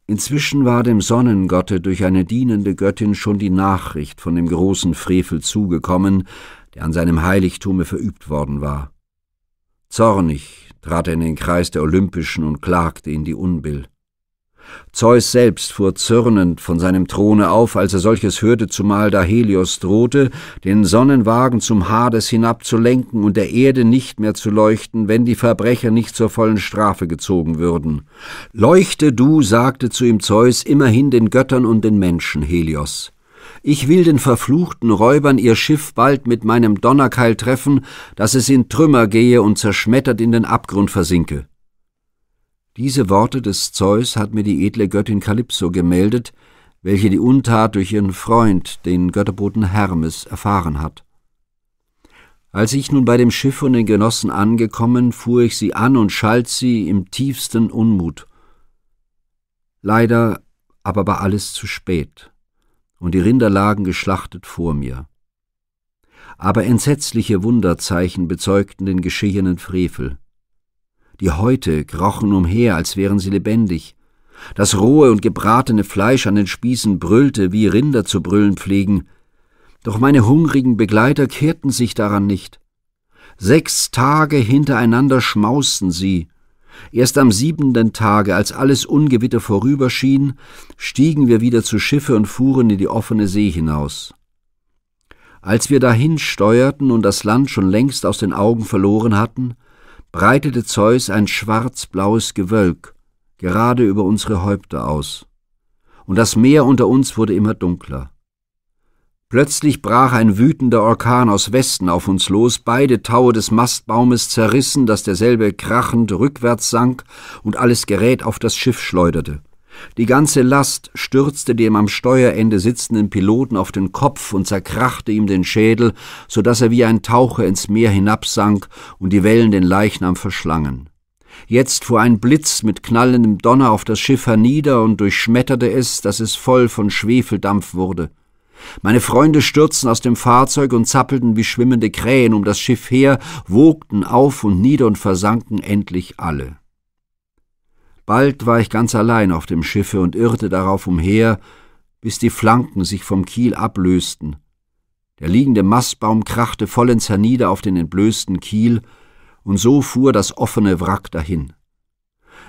Inzwischen war dem Sonnengotte durch eine dienende Göttin schon die Nachricht von dem großen Frevel zugekommen, der an seinem Heiligtume verübt worden war. Zornig trat er in den Kreis der Olympischen und klagte in die Unbill. Zeus selbst fuhr zürnend von seinem Throne auf, als er solches hörte, zumal da Helios drohte, den Sonnenwagen zum Hades hinabzulenken und der Erde nicht mehr zu leuchten, wenn die Verbrecher nicht zur vollen Strafe gezogen würden. Leuchte du, sagte zu ihm Zeus, immerhin den Göttern und den Menschen, Helios. Ich will den verfluchten Räubern ihr Schiff bald mit meinem Donnerkeil treffen, dass es in Trümmer gehe und zerschmettert in den Abgrund versinke. Diese Worte des Zeus hat mir die edle Göttin Kalypso gemeldet, welche die Untat durch ihren Freund, den Götterboten Hermes, erfahren hat. Als ich nun bei dem Schiff und den Genossen angekommen, fuhr ich sie an und schalt sie im tiefsten Unmut. Leider aber war alles zu spät, und die Rinder lagen geschlachtet vor mir. Aber entsetzliche Wunderzeichen bezeugten den geschehenen Frevel. Die Häute krochen umher, als wären sie lebendig. Das rohe und gebratene Fleisch an den Spießen brüllte, wie Rinder zu brüllen pflegen. Doch meine hungrigen Begleiter kehrten sich daran nicht. Sechs Tage hintereinander schmausten sie. Erst am siebenten Tage, als alles Ungewitter vorüberschien, stiegen wir wieder zu Schiffe und fuhren in die offene See hinaus. Als wir dahin steuerten und das Land schon längst aus den Augen verloren hatten, breitete Zeus ein schwarzblaues Gewölk gerade über unsere Häupter aus, und das Meer unter uns wurde immer dunkler. Plötzlich brach ein wütender Orkan aus Westen auf uns los, beide Taue des Mastbaumes zerrissen, dass derselbe krachend rückwärts sank und alles Gerät auf das Schiff schleuderte. Die ganze Last stürzte dem am Steuerende sitzenden Piloten auf den Kopf und zerkrachte ihm den Schädel, so daß er wie ein Taucher ins Meer hinabsank und die Wellen den Leichnam verschlangen. Jetzt fuhr ein Blitz mit knallendem Donner auf das Schiff hernieder und durchschmetterte es, daß es voll von Schwefeldampf wurde. Meine Freunde stürzten aus dem Fahrzeug und zappelten wie schwimmende Krähen um das Schiff her, wogten auf und nieder und versanken endlich alle. Bald war ich ganz allein auf dem Schiffe und irrte darauf umher, bis die Flanken sich vom Kiel ablösten. Der liegende Mastbaum krachte vollends hernieder auf den entblößten Kiel, und so fuhr das offene Wrack dahin.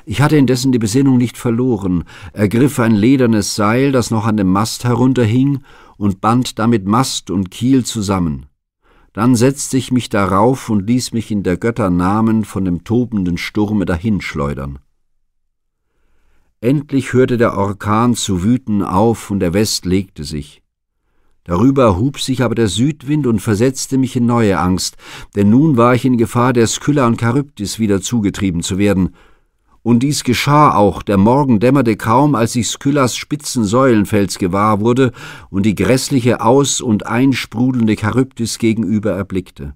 Ich hatte indessen die Besinnung nicht verloren, ergriff ein ledernes Seil, das noch an dem Mast herunterhing, und band damit Mast und Kiel zusammen. Dann setzte ich mich darauf und ließ mich in der Götter Namen von dem tobenden Sturme dahinschleudern. Endlich hörte der Orkan zu wüten auf und der West legte sich. Darüber hub sich aber der Südwind und versetzte mich in neue Angst, denn nun war ich in Gefahr, der Skylla und Charybdis wieder zugetrieben zu werden. Und dies geschah auch, der Morgen dämmerte kaum, als ich Skyllas spitzen Säulenfels gewahr wurde und die grässliche aus- und einsprudelnde Charybdis gegenüber erblickte.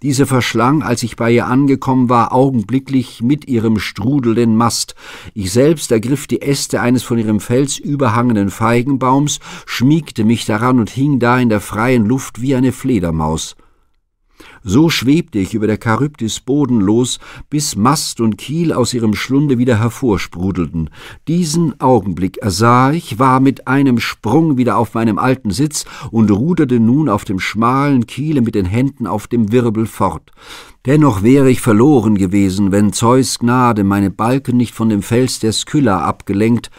Diese verschlang, als ich bei ihr angekommen war, augenblicklich mit ihrem Strudel den Mast. Ich selbst ergriff die Äste eines von ihrem Fels überhangenden Feigenbaums, schmiegte mich daran und hing da in der freien Luft wie eine Fledermaus. So schwebte ich über der Charybdis bodenlos, bis Mast und Kiel aus ihrem Schlunde wieder hervorsprudelten. Diesen Augenblick ersah ich, war mit einem Sprung wieder auf meinem alten Sitz und ruderte nun auf dem schmalen Kiele mit den Händen auf dem Wirbel fort. Dennoch wäre ich verloren gewesen, wenn Zeus Gnade meine Balken nicht von dem Fels der Skylla abgelenkt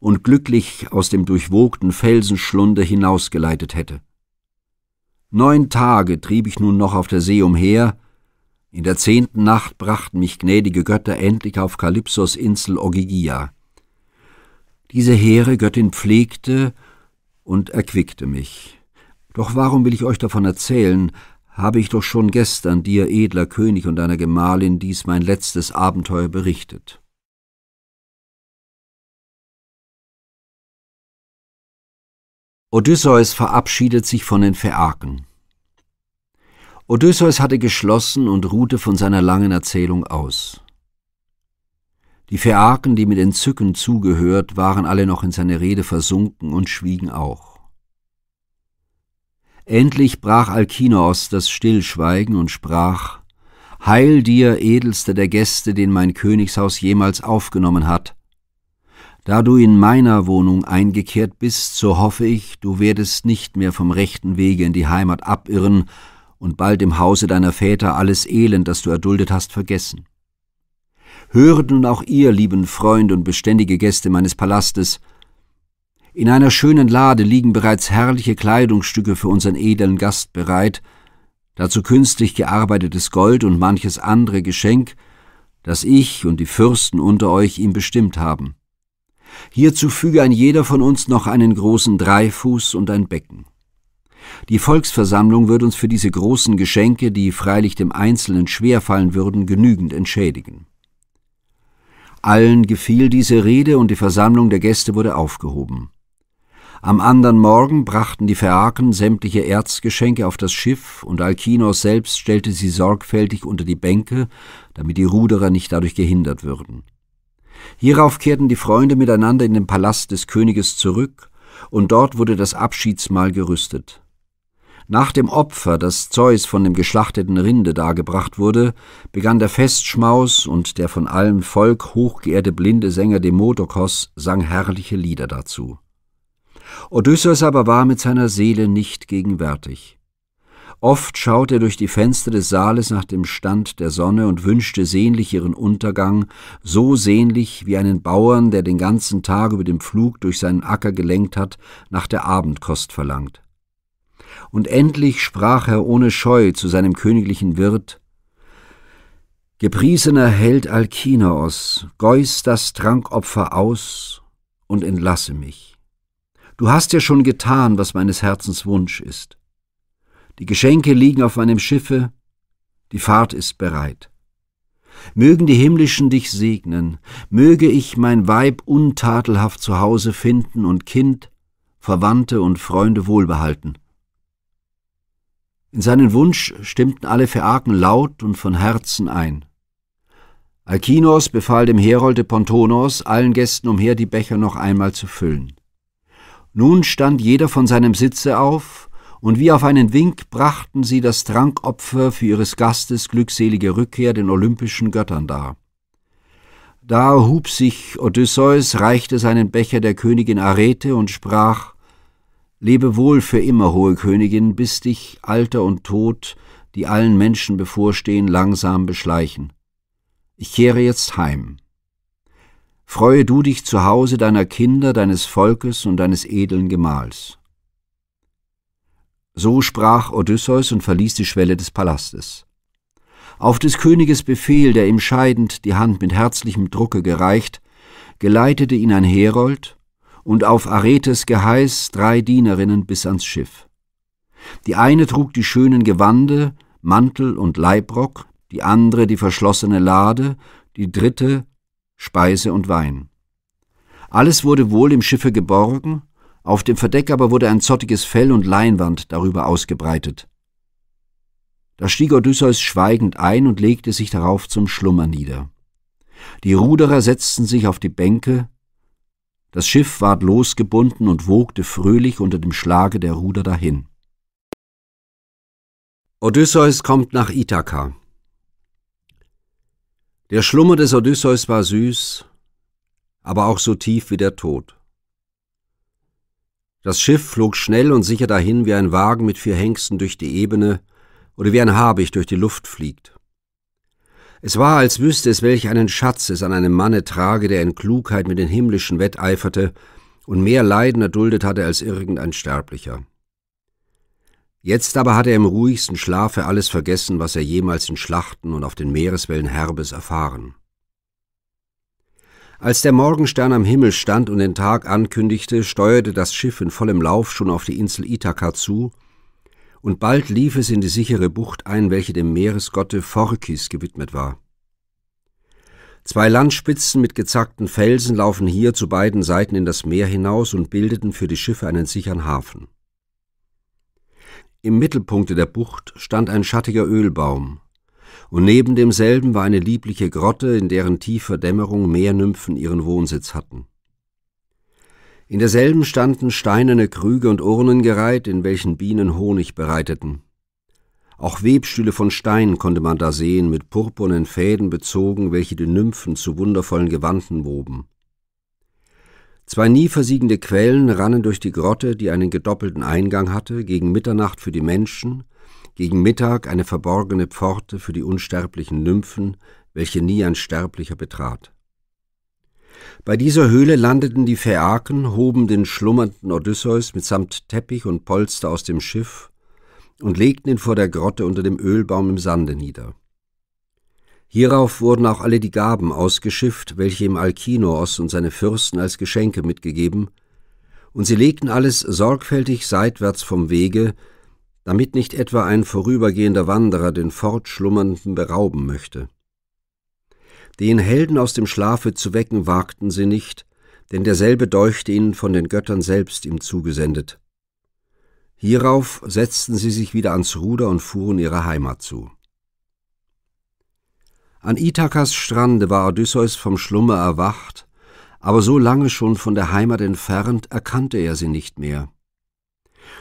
und glücklich aus dem durchwogten Felsenschlunde hinausgeleitet hätte. Neun Tage trieb ich nun noch auf der See umher, in der zehnten Nacht brachten mich gnädige Götter endlich auf Kalypsos Insel Ogygia. Diese hehre Göttin pflegte und erquickte mich. Doch warum will ich euch davon erzählen, habe ich doch schon gestern dir, edler König und deiner Gemahlin, dies mein letztes Abenteuer berichtet. Odysseus verabschiedet sich von den Phäaken. Odysseus hatte geschlossen und ruhte von seiner langen Erzählung aus. Die Phäaken, die mit Entzücken zugehört, waren alle noch in seine Rede versunken und schwiegen auch. Endlich brach Alkinoos das Stillschweigen und sprach Heil dir, edelster der Gäste, den mein Königshaus jemals aufgenommen hat, da du in meiner Wohnung eingekehrt bist, so hoffe ich, du werdest nicht mehr vom rechten Wege in die Heimat abirren und bald im Hause deiner Väter alles Elend, das du erduldet hast, vergessen. Höret nun auch ihr, lieben Freunde und beständige Gäste meines Palastes, in einer schönen Lade liegen bereits herrliche Kleidungsstücke für unseren edlen Gast bereit, dazu künstlich gearbeitetes Gold und manches andere Geschenk, das ich und die Fürsten unter euch ihm bestimmt haben. Hierzu füge ein jeder von uns noch einen großen Dreifuß und ein Becken. Die Volksversammlung wird uns für diese großen Geschenke, die freilich dem Einzelnen schwerfallen würden, genügend entschädigen. Allen gefiel diese Rede und die Versammlung der Gäste wurde aufgehoben. Am anderen Morgen brachten die Phäaken sämtliche Erzgeschenke auf das Schiff und Alkinos selbst stellte sie sorgfältig unter die Bänke, damit die Ruderer nicht dadurch gehindert würden. Hierauf kehrten die Freunde miteinander in den Palast des Königes zurück, und dort wurde das Abschiedsmahl gerüstet. Nach dem Opfer, das Zeus von dem geschlachteten Rinde dargebracht wurde, begann der Festschmaus und der von allem Volk hochgeehrte blinde Sänger Demodokos sang herrliche Lieder dazu. Odysseus aber war mit seiner Seele nicht gegenwärtig. Oft schaut er durch die Fenster des Saales nach dem Stand der Sonne und wünschte sehnlich ihren Untergang, so sehnlich wie einen Bauern, der den ganzen Tag über dem Flug durch seinen Acker gelenkt hat, nach der Abendkost verlangt. Und endlich sprach er ohne Scheu zu seinem königlichen Wirt Gepriesener Held Alkinaos, geus das Trankopfer aus und entlasse mich. Du hast ja schon getan, was meines Herzens Wunsch ist die Geschenke liegen auf meinem Schiffe, die Fahrt ist bereit. Mögen die Himmlischen dich segnen, möge ich mein Weib untadelhaft zu Hause finden und Kind, Verwandte und Freunde wohlbehalten. In seinen Wunsch stimmten alle Phäaken laut und von Herzen ein. Alkinos befahl dem Herolde Pontonos, allen Gästen umher die Becher noch einmal zu füllen. Nun stand jeder von seinem Sitze auf und wie auf einen Wink brachten sie das Trankopfer für ihres Gastes glückselige Rückkehr den olympischen Göttern dar. Da hub sich Odysseus, reichte seinen Becher der Königin Arete und sprach Lebe wohl für immer, hohe Königin, bis dich Alter und Tod, die allen Menschen bevorstehen, langsam beschleichen. Ich kehre jetzt heim. Freue du dich zu Hause deiner Kinder, deines Volkes und deines edlen Gemahls. So sprach Odysseus und verließ die Schwelle des Palastes. Auf des Königes Befehl, der ihm scheidend die Hand mit herzlichem Drucke gereicht, geleitete ihn ein Herold und auf Aretes Geheiß drei Dienerinnen bis ans Schiff. Die eine trug die schönen Gewande, Mantel und Leibrock, die andere die verschlossene Lade, die dritte Speise und Wein. Alles wurde wohl im Schiffe geborgen, auf dem Verdeck aber wurde ein zottiges Fell und Leinwand darüber ausgebreitet. Da stieg Odysseus schweigend ein und legte sich darauf zum Schlummer nieder. Die Ruderer setzten sich auf die Bänke, das Schiff ward losgebunden und wogte fröhlich unter dem Schlage der Ruder dahin. Odysseus kommt nach Ithaka. Der Schlummer des Odysseus war süß, aber auch so tief wie der Tod. Das Schiff flog schnell und sicher dahin, wie ein Wagen mit vier Hengsten durch die Ebene oder wie ein Habicht durch die Luft fliegt. Es war, als wüsste es, welch einen Schatz es an einem Manne trage, der in Klugheit mit den Himmlischen wetteiferte und mehr Leiden erduldet hatte als irgendein Sterblicher. Jetzt aber hatte er im ruhigsten Schlafe alles vergessen, was er jemals in Schlachten und auf den Meereswellen Herbes erfahren. Als der Morgenstern am Himmel stand und den Tag ankündigte, steuerte das Schiff in vollem Lauf schon auf die Insel Ithaka zu, und bald lief es in die sichere Bucht ein, welche dem Meeresgotte Phorkys gewidmet war. Zwei Landspitzen mit gezackten Felsen laufen hier zu beiden Seiten in das Meer hinaus und bildeten für die Schiffe einen sicheren Hafen. Im Mittelpunkte der Bucht stand ein schattiger Ölbaum, und neben demselben war eine liebliche Grotte, in deren tiefer Dämmerung Meernymphen ihren Wohnsitz hatten. In derselben standen steinerne Krüge und Urnen gereiht, in welchen Bienen Honig bereiteten. Auch Webstühle von Stein konnte man da sehen, mit purpurnen Fäden bezogen, welche die Nymphen zu wundervollen Gewanden woben. Zwei nie versiegende Quellen rannen durch die Grotte, die einen gedoppelten Eingang hatte, gegen Mitternacht für die Menschen gegen Mittag eine verborgene Pforte für die unsterblichen Nymphen, welche nie ein Sterblicher betrat. Bei dieser Höhle landeten die Phäaken, hoben den schlummernden Odysseus mitsamt Teppich und Polster aus dem Schiff und legten ihn vor der Grotte unter dem Ölbaum im Sande nieder. Hierauf wurden auch alle die Gaben ausgeschifft, welche ihm Alkinoos und seine Fürsten als Geschenke mitgegeben, und sie legten alles sorgfältig seitwärts vom Wege, damit nicht etwa ein vorübergehender Wanderer den Fortschlummernden berauben möchte. Den Helden aus dem Schlafe zu wecken wagten sie nicht, denn derselbe deuchte ihnen von den Göttern selbst ihm zugesendet. Hierauf setzten sie sich wieder ans Ruder und fuhren ihrer Heimat zu. An Ithakas Strande war Odysseus vom Schlummer erwacht, aber so lange schon von der Heimat entfernt, erkannte er sie nicht mehr.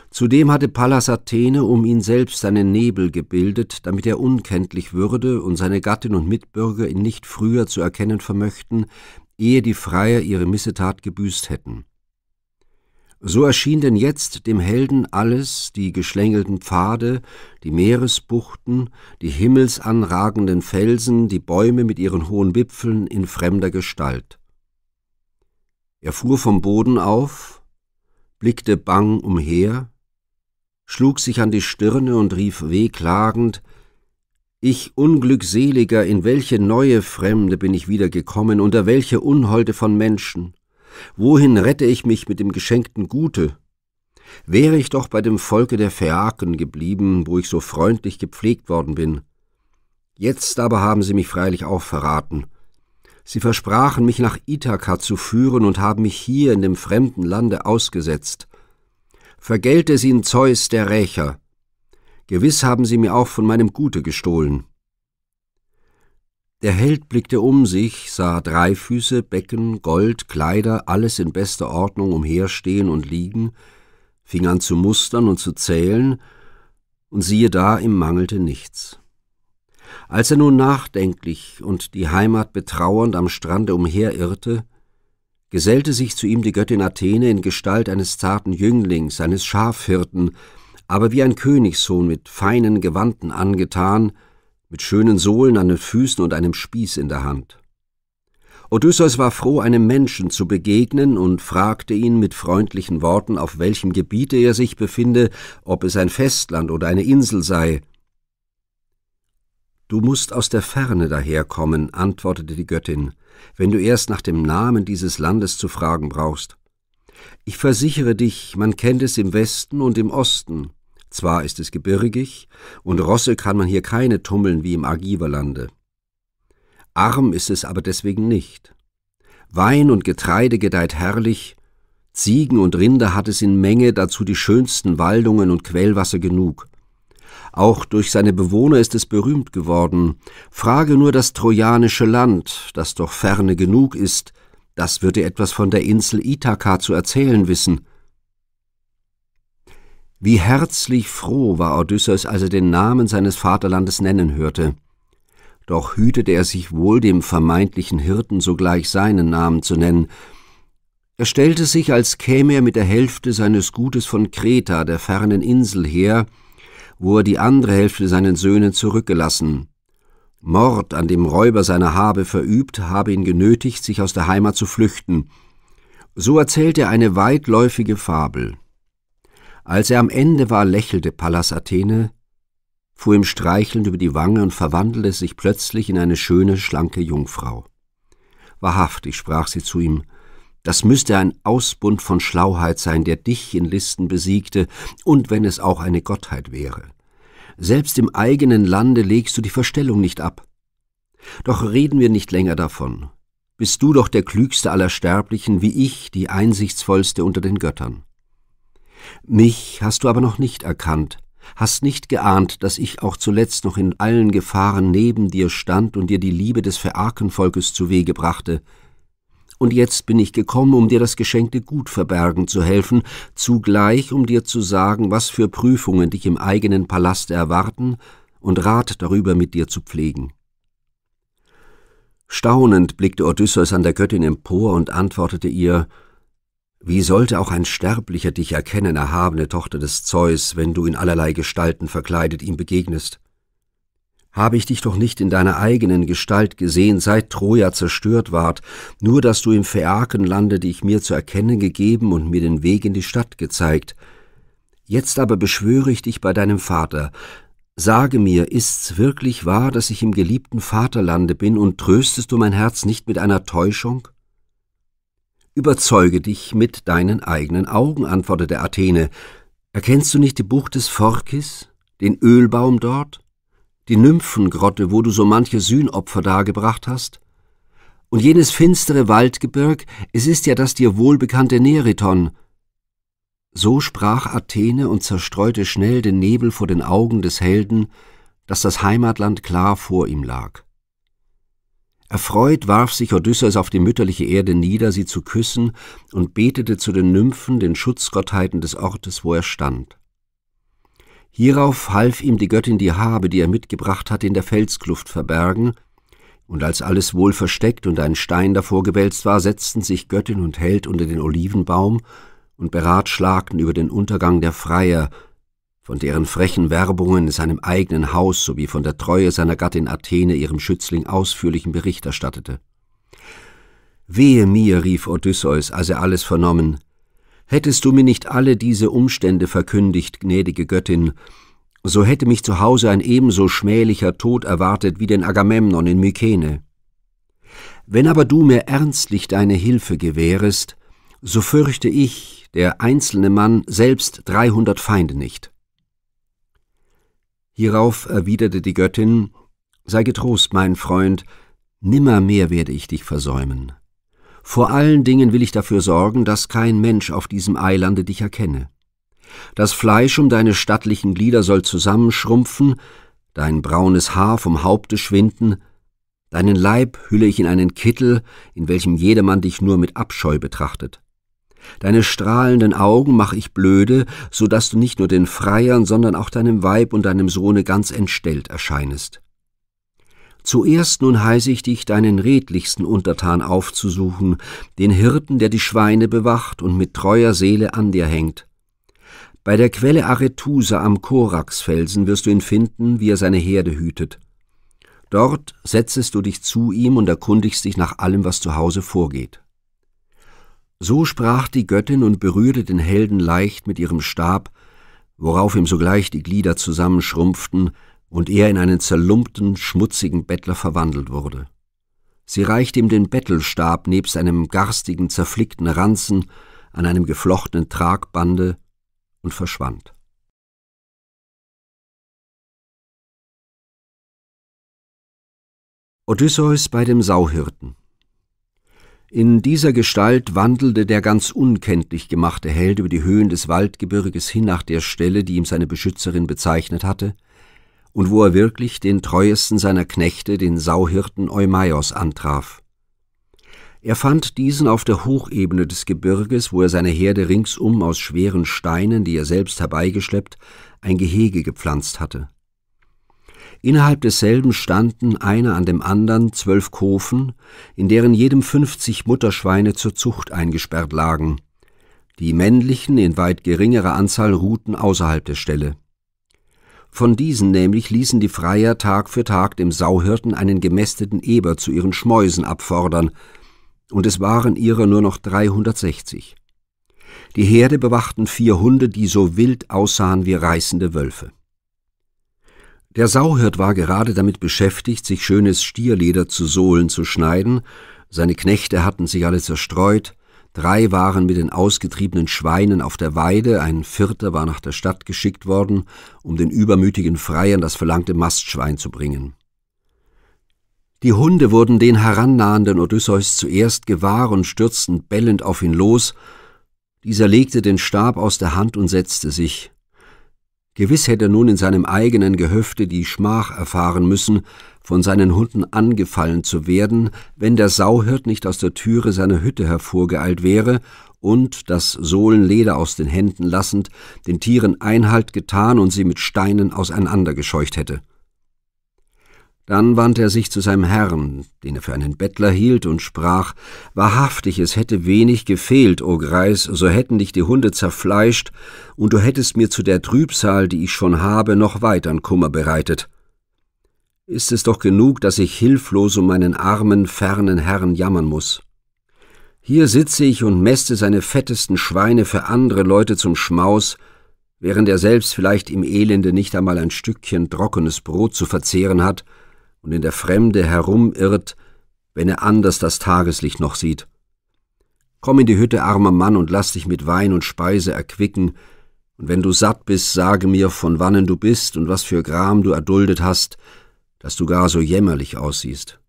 Zudem hatte Pallas Athene um ihn selbst einen Nebel gebildet, damit er unkenntlich würde und seine Gattin und Mitbürger ihn nicht früher zu erkennen vermöchten, ehe die Freier ihre Missetat gebüßt hätten. So erschien denn jetzt dem Helden alles, die geschlängelten Pfade, die Meeresbuchten, die himmelsanragenden Felsen, die Bäume mit ihren hohen Wipfeln in fremder Gestalt. Er fuhr vom Boden auf, blickte bang umher, schlug sich an die Stirne und rief wehklagend, ich Unglückseliger, in welche neue Fremde bin ich wieder gekommen, unter welche Unholde von Menschen? Wohin rette ich mich mit dem geschenkten Gute? Wäre ich doch bei dem Volke der Phäaken geblieben, wo ich so freundlich gepflegt worden bin. Jetzt aber haben sie mich freilich auch verraten, Sie versprachen, mich nach Ithaka zu führen und haben mich hier in dem fremden Lande ausgesetzt. Vergelte es ihnen Zeus, der Rächer. Gewiss haben sie mir auch von meinem Gute gestohlen. Der Held blickte um sich, sah drei Füße, Becken, Gold, Kleider, alles in bester Ordnung umherstehen und liegen, fing an zu mustern und zu zählen, und siehe da, ihm mangelte nichts. Als er nun nachdenklich und die Heimat betrauernd am Strande umherirrte, gesellte sich zu ihm die Göttin Athene in Gestalt eines zarten Jünglings, eines Schafhirten, aber wie ein Königssohn mit feinen Gewanden angetan, mit schönen Sohlen an den Füßen und einem Spieß in der Hand. Odysseus war froh, einem Menschen zu begegnen und fragte ihn mit freundlichen Worten, auf welchem Gebiete er sich befinde, ob es ein Festland oder eine Insel sei, Du musst aus der Ferne daherkommen, antwortete die Göttin, wenn du erst nach dem Namen dieses Landes zu fragen brauchst. Ich versichere dich, man kennt es im Westen und im Osten. Zwar ist es gebirgig, und Rosse kann man hier keine tummeln wie im Argiverlande. Arm ist es aber deswegen nicht. Wein und Getreide gedeiht herrlich, Ziegen und Rinder hat es in Menge, dazu die schönsten Waldungen und Quellwasser genug. Auch durch seine Bewohner ist es berühmt geworden. Frage nur das trojanische Land, das doch ferne genug ist, das wird dir etwas von der Insel Ithaka zu erzählen wissen. Wie herzlich froh war Odysseus, als er den Namen seines Vaterlandes nennen hörte. Doch hütete er sich wohl, dem vermeintlichen Hirten sogleich seinen Namen zu nennen. Er stellte sich, als käme er mit der Hälfte seines Gutes von Kreta, der fernen Insel, her, wo er die andere Hälfte seinen Söhnen zurückgelassen. Mord an dem Räuber seiner Habe verübt, habe ihn genötigt, sich aus der Heimat zu flüchten. So erzählt er eine weitläufige Fabel. Als er am Ende war, lächelte Pallas Athene, fuhr ihm streichelnd über die Wange und verwandelte sich plötzlich in eine schöne, schlanke Jungfrau. Wahrhaftig sprach sie zu ihm, das müsste ein Ausbund von Schlauheit sein, der dich in Listen besiegte, und wenn es auch eine Gottheit wäre. Selbst im eigenen Lande legst du die Verstellung nicht ab. Doch reden wir nicht länger davon. Bist du doch der klügste aller Sterblichen, wie ich die einsichtsvollste unter den Göttern. Mich hast du aber noch nicht erkannt, hast nicht geahnt, dass ich auch zuletzt noch in allen Gefahren neben dir stand und dir die Liebe des Phäakenvolkes Wege brachte, und jetzt bin ich gekommen, um dir das geschenkte Gut verbergen zu helfen, zugleich um dir zu sagen, was für Prüfungen dich im eigenen Palaste erwarten und Rat darüber mit dir zu pflegen. Staunend blickte Odysseus an der Göttin empor und antwortete ihr, wie sollte auch ein Sterblicher dich erkennen, erhabene Tochter des Zeus, wenn du in allerlei Gestalten verkleidet ihm begegnest? Habe ich dich doch nicht in deiner eigenen Gestalt gesehen, seit Troja zerstört ward, nur dass du im Phäakenlande dich mir zu erkennen gegeben und mir den Weg in die Stadt gezeigt. Jetzt aber beschwöre ich dich bei deinem Vater, Sage mir, ist's wirklich wahr, dass ich im geliebten Vaterlande bin, und tröstest du mein Herz nicht mit einer Täuschung? Überzeuge dich mit deinen eigenen Augen, antwortete Athene. Erkennst du nicht die Bucht des Forkis, den Ölbaum dort? die Nymphengrotte, wo du so manche Sühnopfer dargebracht hast? Und jenes finstere Waldgebirg, es ist ja das dir wohlbekannte Neriton. So sprach Athene und zerstreute schnell den Nebel vor den Augen des Helden, dass das Heimatland klar vor ihm lag. Erfreut warf sich Odysseus auf die mütterliche Erde nieder, sie zu küssen, und betete zu den Nymphen, den Schutzgottheiten des Ortes, wo er stand. Hierauf half ihm die Göttin die Habe, die er mitgebracht hatte, in der Felskluft verbergen, und als alles wohl versteckt und ein Stein davor gewälzt war, setzten sich Göttin und Held unter den Olivenbaum und beratschlagten über den Untergang der Freier, von deren frechen Werbungen in seinem eigenen Haus sowie von der Treue seiner Gattin Athene ihrem Schützling ausführlichen Bericht erstattete. Wehe mir, rief Odysseus, als er alles vernommen, Hättest du mir nicht alle diese Umstände verkündigt, gnädige Göttin, so hätte mich zu Hause ein ebenso schmählicher Tod erwartet wie den Agamemnon in Mykene. Wenn aber du mir ernstlich deine Hilfe gewährest, so fürchte ich, der einzelne Mann, selbst dreihundert Feinde nicht. Hierauf erwiderte die Göttin, Sei getrost, mein Freund, nimmermehr werde ich dich versäumen. Vor allen Dingen will ich dafür sorgen, dass kein Mensch auf diesem Eilande dich erkenne. Das Fleisch um deine stattlichen Glieder soll zusammenschrumpfen, dein braunes Haar vom Haupte schwinden, deinen Leib hülle ich in einen Kittel, in welchem jedermann dich nur mit Abscheu betrachtet. Deine strahlenden Augen mache ich blöde, so dass du nicht nur den Freiern, sondern auch deinem Weib und deinem Sohne ganz entstellt erscheinest. Zuerst nun heiße ich dich, deinen redlichsten Untertan aufzusuchen, den Hirten, der die Schweine bewacht und mit treuer Seele an dir hängt. Bei der Quelle Arethusa am Koraxfelsen wirst du ihn finden, wie er seine Herde hütet. Dort setzest du dich zu ihm und erkundigst dich nach allem, was zu Hause vorgeht. So sprach die Göttin und berührte den Helden leicht mit ihrem Stab, worauf ihm sogleich die Glieder zusammenschrumpften, und er in einen zerlumpten, schmutzigen Bettler verwandelt wurde. Sie reichte ihm den Bettelstab nebst einem garstigen, zerflickten Ranzen an einem geflochtenen Tragbande und verschwand. Odysseus bei dem Sauhirten In dieser Gestalt wandelte der ganz unkenntlich gemachte Held über die Höhen des Waldgebirges hin nach der Stelle, die ihm seine Beschützerin bezeichnet hatte, und wo er wirklich den treuesten seiner Knechte, den Sauhirten Eumaios, antraf. Er fand diesen auf der Hochebene des Gebirges, wo er seine Herde ringsum aus schweren Steinen, die er selbst herbeigeschleppt, ein Gehege gepflanzt hatte. Innerhalb desselben standen einer an dem anderen zwölf Kofen, in deren jedem fünfzig Mutterschweine zur Zucht eingesperrt lagen. Die männlichen in weit geringerer Anzahl ruhten außerhalb der Stelle. Von diesen nämlich ließen die Freier Tag für Tag dem Sauhirten einen gemästeten Eber zu ihren Schmäusen abfordern, und es waren ihrer nur noch 360. Die Herde bewachten vier Hunde, die so wild aussahen wie reißende Wölfe. Der Sauhirt war gerade damit beschäftigt, sich schönes Stierleder zu Sohlen zu schneiden, seine Knechte hatten sich alle zerstreut, Drei waren mit den ausgetriebenen Schweinen auf der Weide, ein vierter war nach der Stadt geschickt worden, um den übermütigen Freiern das verlangte Mastschwein zu bringen. Die Hunde wurden den herannahenden Odysseus zuerst gewahr und stürzten bellend auf ihn los. Dieser legte den Stab aus der Hand und setzte sich. Gewiss hätte er nun in seinem eigenen Gehöfte die Schmach erfahren müssen, von seinen Hunden angefallen zu werden, wenn der Sauhirt nicht aus der Türe seiner Hütte hervorgeeilt wäre und, das Sohlenleder aus den Händen lassend, den Tieren Einhalt getan und sie mit Steinen auseinandergescheucht hätte. Dann wandte er sich zu seinem Herrn, den er für einen Bettler hielt, und sprach, Wahrhaftig, es hätte wenig gefehlt, o Greis, so hätten dich die Hunde zerfleischt, und du hättest mir zu der Trübsal, die ich schon habe, noch weitern Kummer bereitet ist es doch genug, dass ich hilflos um meinen armen, fernen Herrn jammern muß. Hier sitze ich und mäste seine fettesten Schweine für andere Leute zum Schmaus, während er selbst vielleicht im Elende nicht einmal ein Stückchen trockenes Brot zu verzehren hat und in der Fremde herumirrt, wenn er anders das Tageslicht noch sieht. Komm in die Hütte, armer Mann, und lass dich mit Wein und Speise erquicken, und wenn du satt bist, sage mir, von wannen du bist und was für Gram du erduldet hast, dass du gar so jämmerlich aussiehst.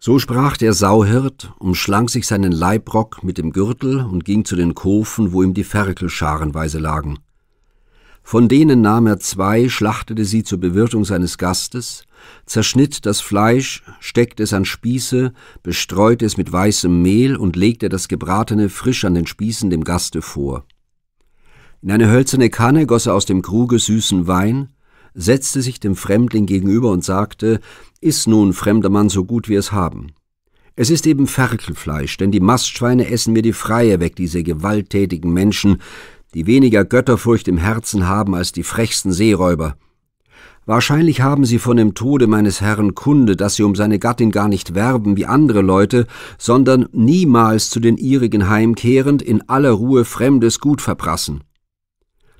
So sprach der Sauhirt, umschlang sich seinen Leibrock mit dem Gürtel und ging zu den Kofen, wo ihm die Ferkel scharenweise lagen. Von denen nahm er zwei, schlachtete sie zur Bewirtung seines Gastes, zerschnitt das Fleisch, steckte es an Spieße, bestreute es mit weißem Mehl und legte das Gebratene frisch an den Spießen dem Gaste vor. In eine hölzerne Kanne goss er aus dem Kruge süßen Wein, setzte sich dem Fremdling gegenüber und sagte, Iss nun, fremder Mann, so gut wir es haben. Es ist eben Ferkelfleisch, denn die Mastschweine essen mir die Freie weg, diese gewalttätigen Menschen, die weniger Götterfurcht im Herzen haben als die frechsten Seeräuber. Wahrscheinlich haben sie von dem Tode meines Herrn Kunde, dass sie um seine Gattin gar nicht werben wie andere Leute, sondern niemals zu den ihrigen heimkehrend in aller Ruhe fremdes Gut verprassen.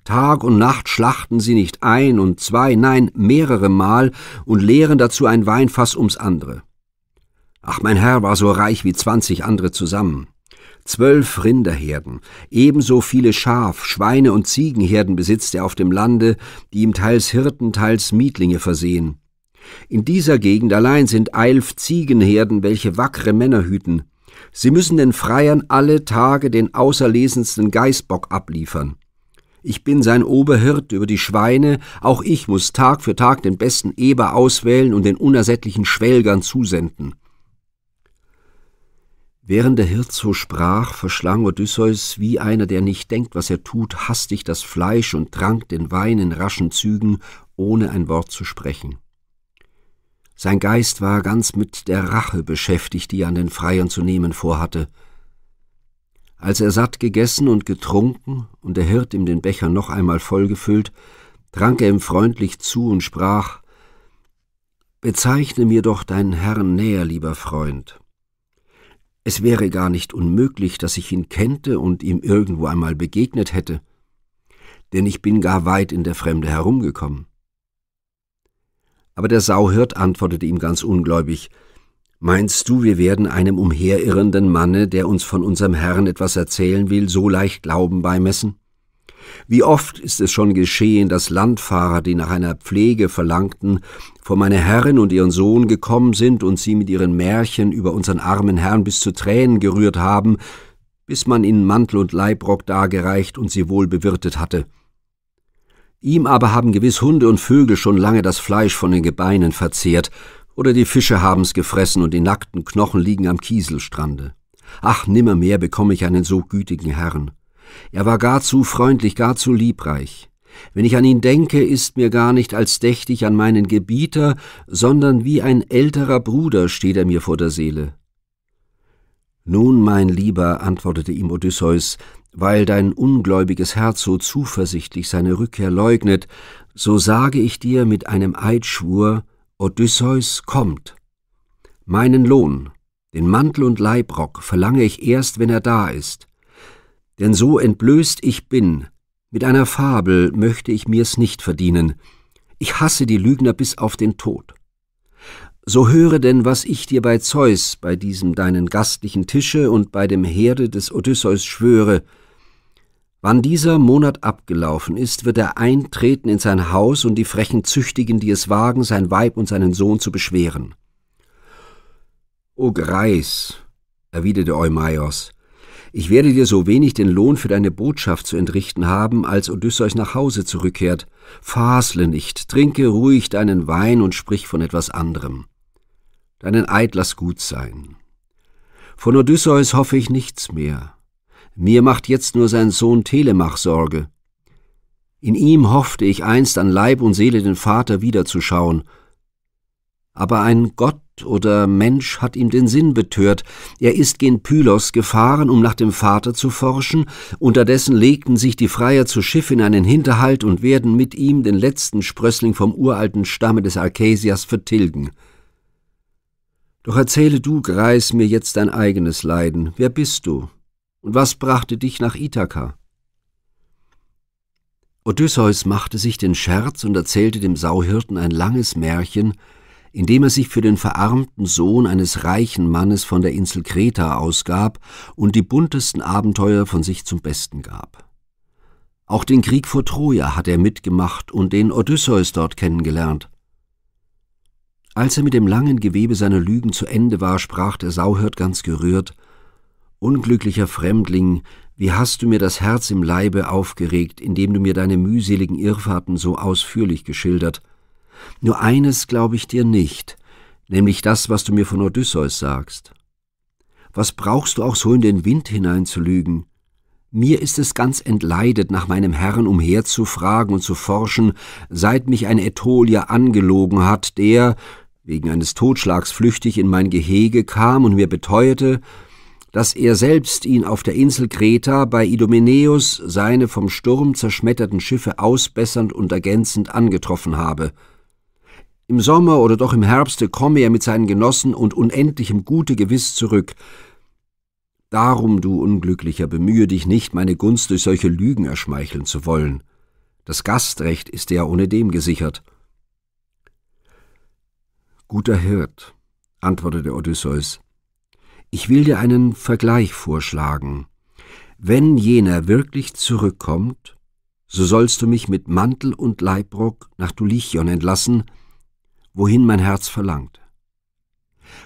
Tag und Nacht schlachten sie nicht ein und zwei, nein, mehrere Mal und leeren dazu ein Weinfass ums andere. Ach, mein Herr war so reich wie zwanzig andere zusammen. Zwölf Rinderherden, ebenso viele Schaf-, Schweine- und Ziegenherden besitzt er auf dem Lande, die ihm teils Hirten, teils Mietlinge versehen. In dieser Gegend allein sind eilf Ziegenherden, welche wackere Männer hüten. Sie müssen den Freiern alle Tage den auserlesensten Geißbock abliefern. Ich bin sein Oberhirt über die Schweine, auch ich muß Tag für Tag den besten Eber auswählen und den unersättlichen Schwelgern zusenden. Während der Hirt so sprach, verschlang Odysseus, wie einer, der nicht denkt, was er tut, hastig das Fleisch und trank den Wein in raschen Zügen, ohne ein Wort zu sprechen. Sein Geist war ganz mit der Rache beschäftigt, die er an den Freiern zu nehmen vorhatte. Als er satt gegessen und getrunken und der Hirt ihm den Becher noch einmal vollgefüllt, trank er ihm freundlich zu und sprach Bezeichne mir doch deinen Herrn näher, lieber Freund. Es wäre gar nicht unmöglich, dass ich ihn kennte und ihm irgendwo einmal begegnet hätte, denn ich bin gar weit in der Fremde herumgekommen. Aber der Sauhirt antwortete ihm ganz ungläubig Meinst du, wir werden einem umherirrenden Manne, der uns von unserem Herrn etwas erzählen will, so leicht Glauben beimessen? Wie oft ist es schon geschehen, dass Landfahrer, die nach einer Pflege verlangten, vor meine Herrin und ihren Sohn gekommen sind und sie mit ihren Märchen über unseren armen Herrn bis zu Tränen gerührt haben, bis man ihnen Mantel und Leibrock dargereicht und sie wohl bewirtet hatte. Ihm aber haben gewiss Hunde und Vögel schon lange das Fleisch von den Gebeinen verzehrt, oder die Fische haben's gefressen und die nackten Knochen liegen am Kieselstrande. Ach, nimmermehr bekomme ich einen so gütigen Herrn. Er war gar zu freundlich, gar zu liebreich. Wenn ich an ihn denke, ist mir gar nicht als dächt ich an meinen Gebieter, sondern wie ein älterer Bruder steht er mir vor der Seele. Nun, mein Lieber, antwortete ihm Odysseus, weil dein ungläubiges Herz so zuversichtlich seine Rückkehr leugnet, so sage ich dir mit einem Eidschwur, Odysseus kommt. Meinen Lohn, den Mantel und Leibrock verlange ich erst, wenn er da ist. Denn so entblößt ich bin, mit einer Fabel möchte ich mir's nicht verdienen. Ich hasse die Lügner bis auf den Tod. So höre denn, was ich dir bei Zeus, bei diesem deinen gastlichen Tische und bei dem Herde des Odysseus schwöre, Wann dieser Monat abgelaufen ist, wird er eintreten in sein Haus und die frechen züchtigen, die es wagen, sein Weib und seinen Sohn zu beschweren. O Greis, erwiderte Eumaios, ich werde dir so wenig den Lohn für deine Botschaft zu entrichten haben, als Odysseus nach Hause zurückkehrt. Fasle nicht, trinke ruhig deinen Wein und sprich von etwas anderem. Deinen Eid lass gut sein. Von Odysseus hoffe ich nichts mehr. Mir macht jetzt nur sein Sohn Telemach Sorge. In ihm hoffte ich einst an Leib und Seele den Vater wiederzuschauen. Aber ein Gott oder Mensch hat ihm den Sinn betört. Er ist gen Pylos gefahren, um nach dem Vater zu forschen. Unterdessen legten sich die Freier zu Schiff in einen Hinterhalt und werden mit ihm den letzten Sprössling vom uralten Stamme des Arcesias vertilgen. Doch erzähle du, Greis, mir jetzt dein eigenes Leiden. Wer bist du? Und was brachte dich nach Ithaka? Odysseus machte sich den Scherz und erzählte dem Sauhirten ein langes Märchen, in dem er sich für den verarmten Sohn eines reichen Mannes von der Insel Kreta ausgab und die buntesten Abenteuer von sich zum Besten gab. Auch den Krieg vor Troja hat er mitgemacht und den Odysseus dort kennengelernt. Als er mit dem langen Gewebe seiner Lügen zu Ende war, sprach der Sauhirt ganz gerührt Unglücklicher Fremdling, wie hast du mir das Herz im Leibe aufgeregt, indem du mir deine mühseligen Irrfahrten so ausführlich geschildert. Nur eines glaube ich dir nicht, nämlich das, was du mir von Odysseus sagst. Was brauchst du auch so in den Wind hineinzulügen? Mir ist es ganz entleidet, nach meinem Herrn umherzufragen und zu forschen, seit mich ein Ätolier angelogen hat, der, wegen eines Totschlags flüchtig in mein Gehege kam und mir beteuerte, dass er selbst ihn auf der Insel Kreta bei Idomeneus seine vom Sturm zerschmetterten Schiffe ausbessernd und ergänzend angetroffen habe. Im Sommer oder doch im Herbste komme er mit seinen Genossen und unendlichem Gute gewiss zurück. Darum, du Unglücklicher, bemühe dich nicht, meine Gunst durch solche Lügen erschmeicheln zu wollen. Das Gastrecht ist ja ohnedem gesichert. Guter Hirt, antwortete Odysseus, ich will dir einen Vergleich vorschlagen. Wenn jener wirklich zurückkommt, so sollst du mich mit Mantel und Leibrock nach Dulichion entlassen, wohin mein Herz verlangt.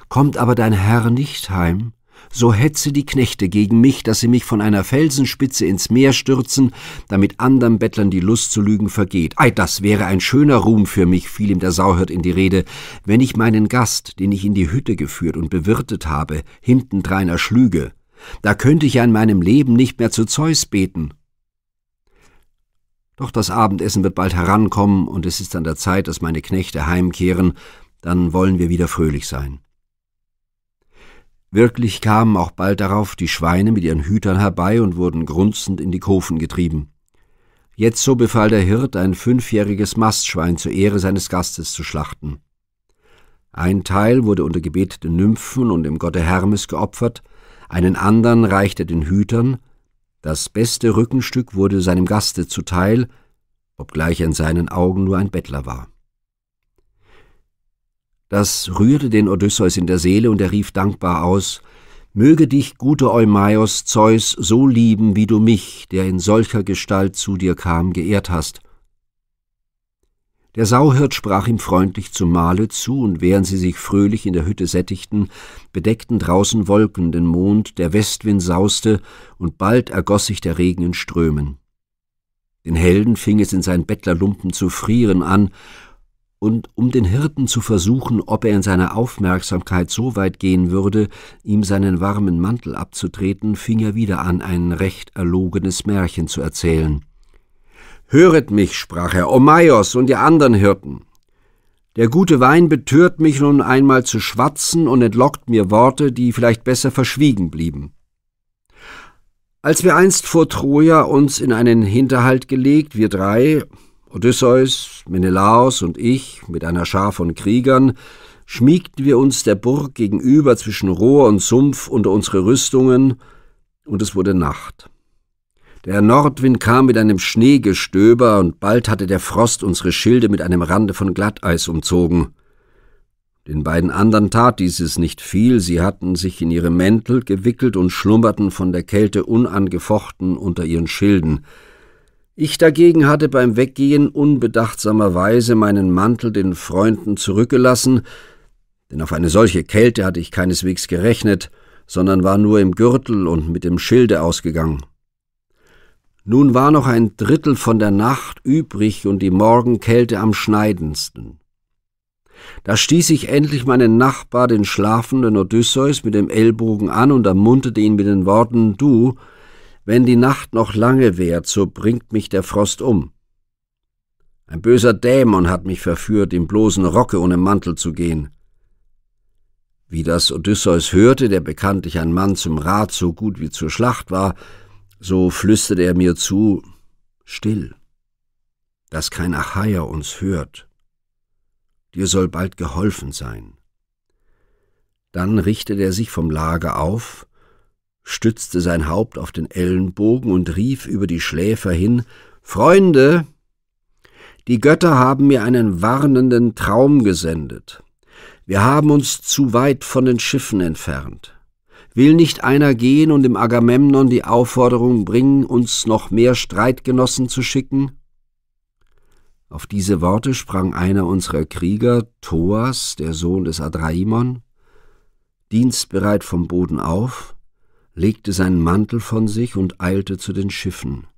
Kommt aber dein Herr nicht heim, so hetze die Knechte gegen mich, dass sie mich von einer Felsenspitze ins Meer stürzen, damit andern Bettlern die Lust zu lügen vergeht. Ei, das wäre ein schöner Ruhm für mich, fiel ihm der Sauhirt in die Rede, wenn ich meinen Gast, den ich in die Hütte geführt und bewirtet habe, hintendrein erschlüge. Da könnte ich ja in meinem Leben nicht mehr zu Zeus beten. Doch das Abendessen wird bald herankommen, und es ist an der Zeit, dass meine Knechte heimkehren, dann wollen wir wieder fröhlich sein. Wirklich kamen auch bald darauf die Schweine mit ihren Hütern herbei und wurden grunzend in die Kofen getrieben. Jetzt so befahl der Hirt, ein fünfjähriges Mastschwein zur Ehre seines Gastes zu schlachten. Ein Teil wurde unter Gebet den Nymphen und dem Gotte Hermes geopfert, einen anderen reichte den Hütern, das beste Rückenstück wurde seinem Gaste zuteil, obgleich er in seinen Augen nur ein Bettler war. Das rührte den Odysseus in der Seele und er rief dankbar aus, Möge dich, guter Eumaios, Zeus, so lieben, wie du mich, der in solcher Gestalt zu dir kam, geehrt hast. Der Sauhirt sprach ihm freundlich zum Mahle zu, und während sie sich fröhlich in der Hütte sättigten, bedeckten draußen Wolken den Mond, der Westwind sauste, und bald ergoß sich der Regen in Strömen. Den Helden fing es in seinen Bettlerlumpen zu frieren an, und um den Hirten zu versuchen, ob er in seiner Aufmerksamkeit so weit gehen würde, ihm seinen warmen Mantel abzutreten, fing er wieder an, ein recht erlogenes Märchen zu erzählen. Höret mich, sprach er, Omaios oh und ihr anderen Hirten. Der gute Wein betört mich nun einmal zu schwatzen und entlockt mir Worte, die vielleicht besser verschwiegen blieben. Als wir einst vor Troja uns in einen Hinterhalt gelegt, wir drei, Odysseus, Menelaos und ich mit einer Schar von Kriegern schmiegten wir uns der Burg gegenüber zwischen Rohr und Sumpf unter unsere Rüstungen, und es wurde Nacht. Der Nordwind kam mit einem Schneegestöber, und bald hatte der Frost unsere Schilde mit einem Rande von Glatteis umzogen. Den beiden anderen tat dieses nicht viel, sie hatten sich in ihre Mäntel gewickelt und schlummerten von der Kälte unangefochten unter ihren Schilden, ich dagegen hatte beim Weggehen unbedachtsamerweise meinen Mantel den Freunden zurückgelassen, denn auf eine solche Kälte hatte ich keineswegs gerechnet, sondern war nur im Gürtel und mit dem Schilde ausgegangen. Nun war noch ein Drittel von der Nacht übrig und die Morgenkälte am schneidendsten. Da stieß ich endlich meinen Nachbar, den schlafenden Odysseus, mit dem Ellbogen an und ermunterte ihn mit den Worten Du, wenn die Nacht noch lange währt, so bringt mich der Frost um. Ein böser Dämon hat mich verführt, im bloßen Rocke ohne Mantel zu gehen. Wie das Odysseus hörte, der bekanntlich ein Mann zum Rat so gut wie zur Schlacht war, so flüsterte er mir zu, still, dass kein Achaier uns hört. Dir soll bald geholfen sein. Dann richtete er sich vom Lager auf, stützte sein Haupt auf den Ellenbogen und rief über die Schläfer hin Freunde, die Götter haben mir einen warnenden Traum gesendet. Wir haben uns zu weit von den Schiffen entfernt. Will nicht einer gehen und dem Agamemnon die Aufforderung bringen, uns noch mehr Streitgenossen zu schicken? Auf diese Worte sprang einer unserer Krieger, Thoas, der Sohn des Adraimon, dienstbereit vom Boden auf, legte seinen Mantel von sich und eilte zu den Schiffen.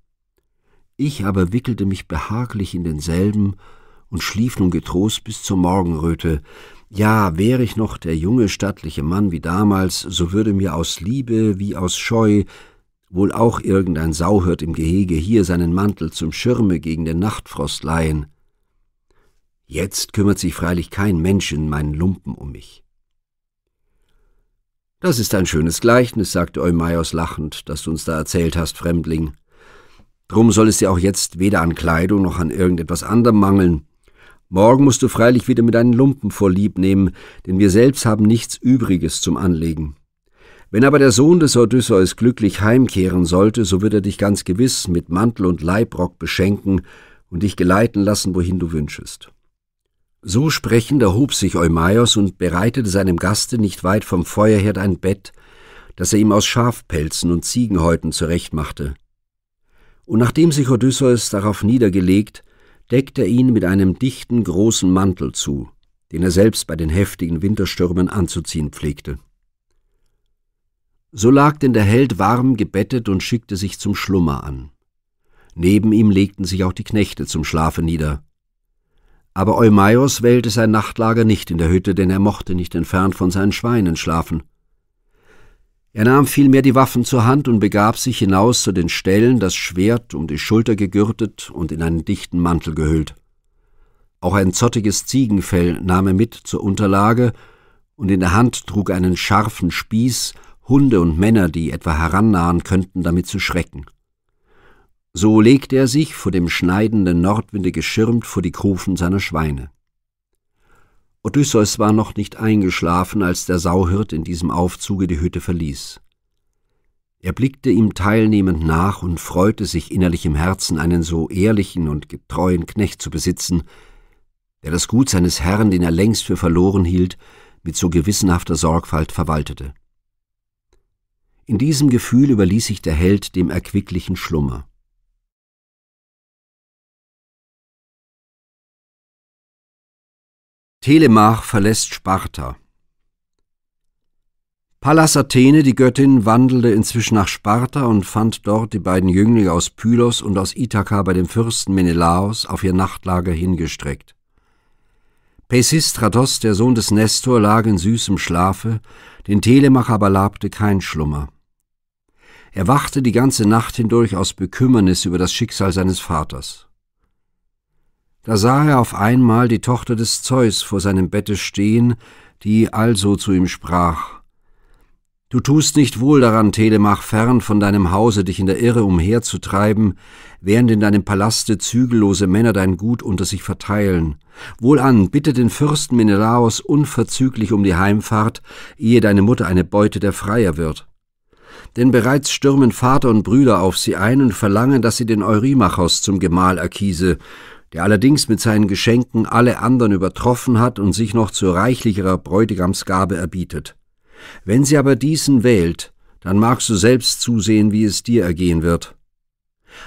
Ich aber wickelte mich behaglich in denselben und schlief nun getrost bis zur Morgenröte. Ja, wäre ich noch der junge, stattliche Mann wie damals, so würde mir aus Liebe wie aus Scheu wohl auch irgendein Sauhirt im Gehege hier seinen Mantel zum Schirme gegen den Nachtfrost leihen. Jetzt kümmert sich freilich kein Mensch in meinen Lumpen um mich. Das ist ein schönes Gleichnis, sagte Eumaios lachend, das du uns da erzählt hast, Fremdling. Drum soll es dir auch jetzt weder an Kleidung noch an irgendetwas anderem mangeln. Morgen musst du freilich wieder mit deinen Lumpen vorlieb nehmen, denn wir selbst haben nichts Übriges zum Anlegen. Wenn aber der Sohn des Odysseus glücklich heimkehren sollte, so wird er dich ganz gewiss mit Mantel und Leibrock beschenken und dich geleiten lassen, wohin du wünschest. So sprechend erhob sich Eumaios und bereitete seinem Gaste nicht weit vom Feuerherd ein Bett, das er ihm aus Schafpelzen und Ziegenhäuten zurechtmachte. Und nachdem sich Odysseus darauf niedergelegt, deckte er ihn mit einem dichten, großen Mantel zu, den er selbst bei den heftigen Winterstürmen anzuziehen pflegte. So lag denn der Held warm gebettet und schickte sich zum Schlummer an. Neben ihm legten sich auch die Knechte zum Schlafe nieder, aber Eumaios wählte sein Nachtlager nicht in der Hütte, denn er mochte nicht entfernt von seinen Schweinen schlafen. Er nahm vielmehr die Waffen zur Hand und begab sich hinaus zu den Ställen, das Schwert um die Schulter gegürtet und in einen dichten Mantel gehüllt. Auch ein zottiges Ziegenfell nahm er mit zur Unterlage, und in der Hand trug einen scharfen Spieß, Hunde und Männer, die etwa herannahen könnten, damit zu schrecken. So legte er sich, vor dem schneidenden Nordwinde geschirmt, vor die Kufen seiner Schweine. Odysseus war noch nicht eingeschlafen, als der Sauhirt in diesem Aufzuge die Hütte verließ. Er blickte ihm teilnehmend nach und freute sich innerlich im Herzen, einen so ehrlichen und getreuen Knecht zu besitzen, der das Gut seines Herrn, den er längst für verloren hielt, mit so gewissenhafter Sorgfalt verwaltete. In diesem Gefühl überließ sich der Held dem erquicklichen Schlummer. Telemach verlässt Sparta. Pallas Athene, die Göttin, wandelte inzwischen nach Sparta und fand dort die beiden Jünglinge aus Pylos und aus Ithaka bei dem Fürsten Menelaos auf ihr Nachtlager hingestreckt. Pesistratos, der Sohn des Nestor, lag in süßem Schlafe, den Telemach aber labte kein Schlummer. Er wachte die ganze Nacht hindurch aus Bekümmernis über das Schicksal seines Vaters. Da sah er auf einmal die Tochter des Zeus vor seinem Bette stehen, die also zu ihm sprach Du tust nicht wohl daran, Telemach, fern von deinem Hause dich in der Irre umherzutreiben, während in deinem Palaste zügellose Männer dein Gut unter sich verteilen. Wohlan, bitte den Fürsten Menelaos unverzüglich um die Heimfahrt, ehe deine Mutter eine Beute der Freier wird. Denn bereits stürmen Vater und Brüder auf sie ein und verlangen, dass sie den Eurymachos zum Gemahl erkiese, der allerdings mit seinen Geschenken alle anderen übertroffen hat und sich noch zu reichlicherer Bräutigamsgabe erbietet. Wenn sie aber diesen wählt, dann magst du selbst zusehen, wie es dir ergehen wird.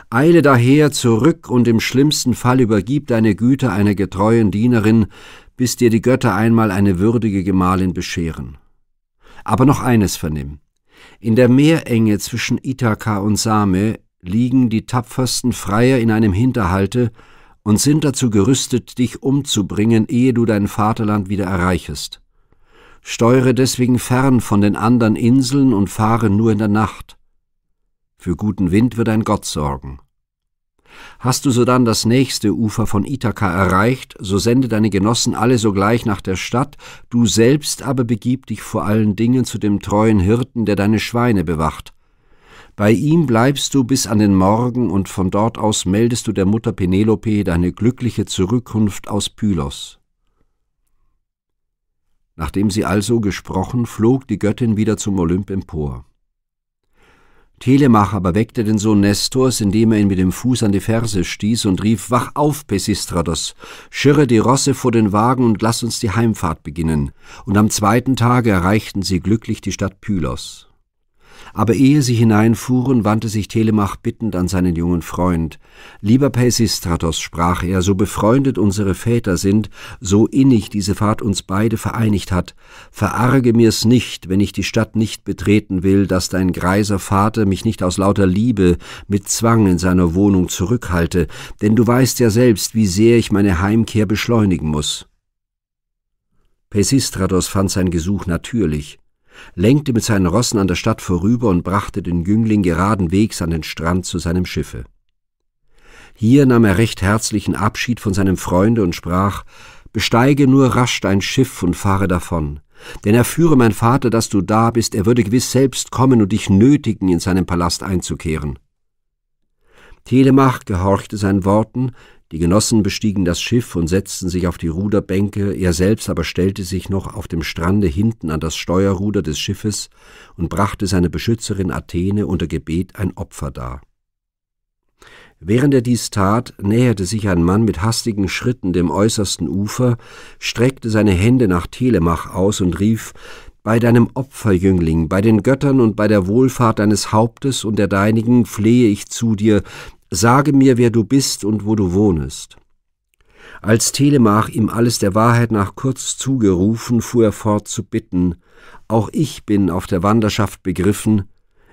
Eile daher zurück und im schlimmsten Fall übergib deine Güter einer getreuen Dienerin, bis dir die Götter einmal eine würdige Gemahlin bescheren. Aber noch eines vernimm. In der Meerenge zwischen Ithaka und Same liegen die tapfersten Freier in einem Hinterhalte, und sind dazu gerüstet, dich umzubringen, ehe du dein Vaterland wieder erreichest. Steuere deswegen fern von den anderen Inseln und fahre nur in der Nacht. Für guten Wind wird ein Gott sorgen. Hast du sodann das nächste Ufer von Ithaka erreicht, so sende deine Genossen alle sogleich nach der Stadt, du selbst aber begib dich vor allen Dingen zu dem treuen Hirten, der deine Schweine bewacht, bei ihm bleibst du bis an den Morgen, und von dort aus meldest du der Mutter Penelope deine glückliche Zurückkunft aus Pylos. Nachdem sie also gesprochen, flog die Göttin wieder zum Olymp empor. Telemach aber weckte den Sohn Nestors, indem er ihn mit dem Fuß an die Ferse stieß und rief, Wach auf, Pesistratos! schirre die Rosse vor den Wagen und lass uns die Heimfahrt beginnen. Und am zweiten Tage erreichten sie glücklich die Stadt Pylos. Aber ehe sie hineinfuhren, wandte sich Telemach bittend an seinen jungen Freund. Lieber Peisistratos, sprach er, so befreundet unsere Väter sind, so innig diese Fahrt uns beide vereinigt hat, verarge mir's nicht, wenn ich die Stadt nicht betreten will, dass dein greiser Vater mich nicht aus lauter Liebe mit Zwang in seiner Wohnung zurückhalte, denn du weißt ja selbst, wie sehr ich meine Heimkehr beschleunigen muss. Pesistratos fand sein Gesuch natürlich lenkte mit seinen Rossen an der Stadt vorüber und brachte den Jüngling geraden Wegs an den Strand zu seinem Schiffe. Hier nahm er recht herzlichen Abschied von seinem Freunde und sprach, Besteige nur rasch dein Schiff und fahre davon. Denn erführe mein Vater, dass du da bist, er würde gewiss selbst kommen und dich nötigen, in seinen Palast einzukehren. Telemach gehorchte seinen Worten, die Genossen bestiegen das Schiff und setzten sich auf die Ruderbänke, er selbst aber stellte sich noch auf dem Strande hinten an das Steuerruder des Schiffes und brachte seine Beschützerin Athene unter Gebet ein Opfer dar. Während er dies tat, näherte sich ein Mann mit hastigen Schritten dem äußersten Ufer, streckte seine Hände nach Telemach aus und rief Bei deinem Opfer, Jüngling, bei den Göttern und bei der Wohlfahrt deines Hauptes und der deinigen flehe ich zu dir, Sage mir, wer du bist und wo du wohnest. Als Telemach ihm alles der Wahrheit nach kurz zugerufen, fuhr er fort zu bitten, auch ich bin auf der Wanderschaft begriffen,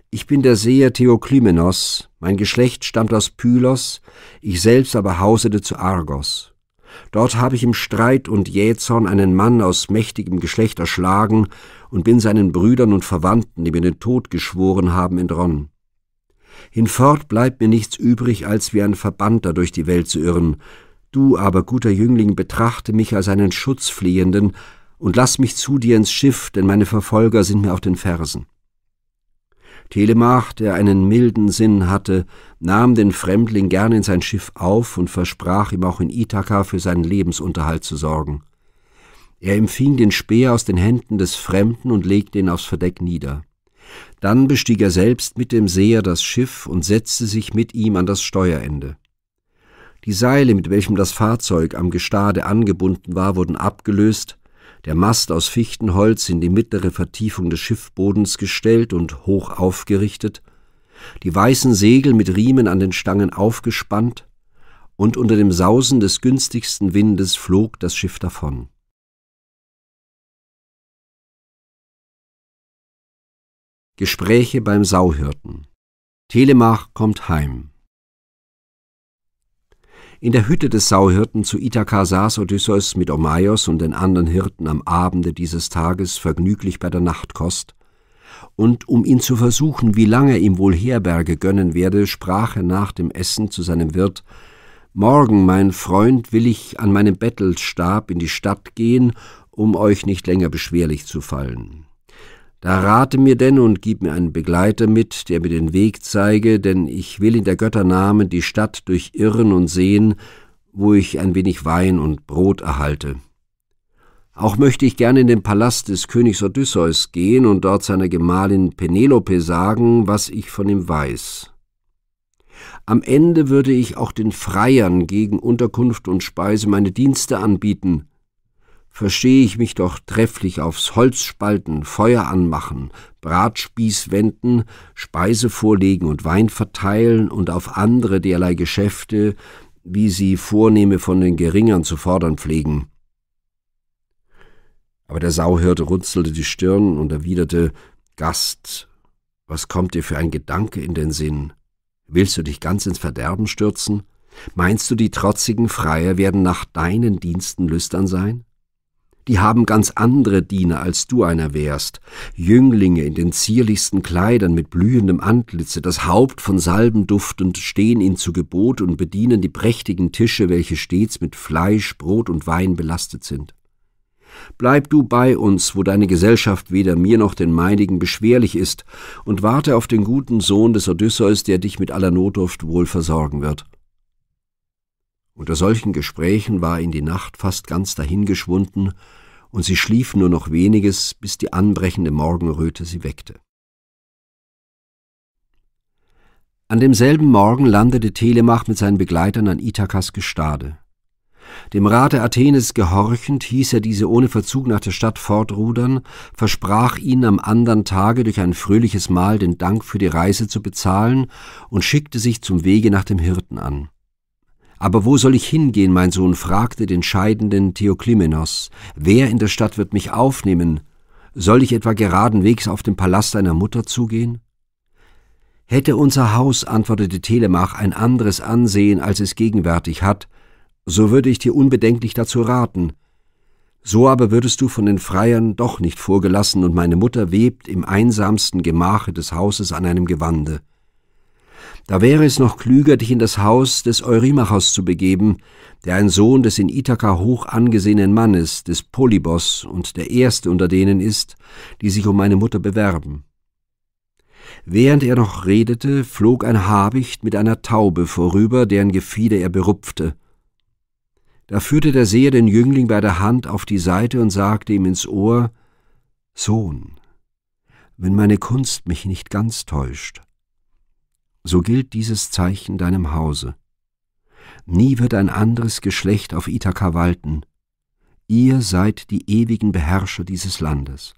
ich bin der Seher Theoklymenos, mein Geschlecht stammt aus Pylos, ich selbst aber hausete zu Argos. Dort habe ich im Streit und Jähzorn einen Mann aus mächtigem Geschlecht erschlagen und bin seinen Brüdern und Verwandten, die mir den Tod geschworen haben, entronnen. Hinfort bleibt mir nichts übrig, als wie ein Verbannter durch die Welt zu irren. Du aber, guter Jüngling, betrachte mich als einen Schutzfliehenden und lass mich zu dir ins Schiff, denn meine Verfolger sind mir auf den Fersen. Telemach, der einen milden Sinn hatte, nahm den Fremdling gern in sein Schiff auf und versprach ihm auch in Ithaka für seinen Lebensunterhalt zu sorgen. Er empfing den Speer aus den Händen des Fremden und legte ihn aufs Verdeck nieder. Dann bestieg er selbst mit dem Seher das Schiff und setzte sich mit ihm an das Steuerende. Die Seile, mit welchem das Fahrzeug am Gestade angebunden war, wurden abgelöst, der Mast aus Fichtenholz in die mittlere Vertiefung des Schiffbodens gestellt und hoch aufgerichtet, die weißen Segel mit Riemen an den Stangen aufgespannt, und unter dem Sausen des günstigsten Windes flog das Schiff davon. Gespräche beim Sauhirten. Telemach kommt heim. In der Hütte des Sauhirten zu Ithaka saß Odysseus mit Omaios und den anderen Hirten am Abende dieses Tages vergnüglich bei der Nachtkost, und um ihn zu versuchen, wie lange ihm wohl Herberge gönnen werde, sprach er nach dem Essen zu seinem Wirt Morgen, mein Freund, will ich an meinem Bettelstab in die Stadt gehen, um euch nicht länger beschwerlich zu fallen. Da rate mir denn und gib mir einen Begleiter mit, der mir den Weg zeige, denn ich will in der Götter Götternamen die Stadt durchirren und sehen, wo ich ein wenig Wein und Brot erhalte. Auch möchte ich gerne in den Palast des Königs Odysseus gehen und dort seiner Gemahlin Penelope sagen, was ich von ihm weiß. Am Ende würde ich auch den Freiern gegen Unterkunft und Speise meine Dienste anbieten, verstehe ich mich doch trefflich aufs Holzspalten, Feuer anmachen, Bratspieß wenden, Speise vorlegen und Wein verteilen und auf andere derlei Geschäfte, wie sie Vornehme von den Geringern zu fordern pflegen. Aber der Sauhirte runzelte die Stirn und erwiderte, Gast, was kommt dir für ein Gedanke in den Sinn? Willst du dich ganz ins Verderben stürzen? Meinst du, die trotzigen Freier werden nach deinen Diensten lüstern sein? die haben ganz andere Diener, als du einer wärst. Jünglinge in den zierlichsten Kleidern mit blühendem Antlitze, das Haupt von Salben duftend, stehen ihnen zu Gebot und bedienen die prächtigen Tische, welche stets mit Fleisch, Brot und Wein belastet sind. Bleib du bei uns, wo deine Gesellschaft weder mir noch den meinigen beschwerlich ist, und warte auf den guten Sohn des Odysseus, der dich mit aller Notdurft wohl versorgen wird. Unter solchen Gesprächen war ihn die Nacht fast ganz dahingeschwunden, und sie schlief nur noch weniges, bis die anbrechende Morgenröte sie weckte. An demselben Morgen landete Telemach mit seinen Begleitern an Ithakas Gestade. Dem Rate Athenes gehorchend hieß er diese ohne Verzug nach der Stadt fortrudern, versprach ihnen am andern Tage durch ein fröhliches Mahl den Dank für die Reise zu bezahlen und schickte sich zum Wege nach dem Hirten an. Aber wo soll ich hingehen, mein Sohn, fragte den scheidenden Theoklymenos. Wer in der Stadt wird mich aufnehmen? Soll ich etwa geradenwegs auf den Palast deiner Mutter zugehen? Hätte unser Haus, antwortete Telemach, ein anderes Ansehen, als es gegenwärtig hat, so würde ich dir unbedenklich dazu raten. So aber würdest du von den Freiern doch nicht vorgelassen, und meine Mutter webt im einsamsten Gemache des Hauses an einem Gewande. Da wäre es noch klüger, dich in das Haus des Eurymachos zu begeben, der ein Sohn des in Ithaka hoch angesehenen Mannes, des Polybos und der erste unter denen ist, die sich um meine Mutter bewerben. Während er noch redete, flog ein Habicht mit einer Taube vorüber, deren Gefieder er berupfte. Da führte der Seher den Jüngling bei der Hand auf die Seite und sagte ihm ins Ohr, Sohn, wenn meine Kunst mich nicht ganz täuscht, so gilt dieses Zeichen deinem Hause. Nie wird ein anderes Geschlecht auf Ithaka walten. Ihr seid die ewigen Beherrscher dieses Landes.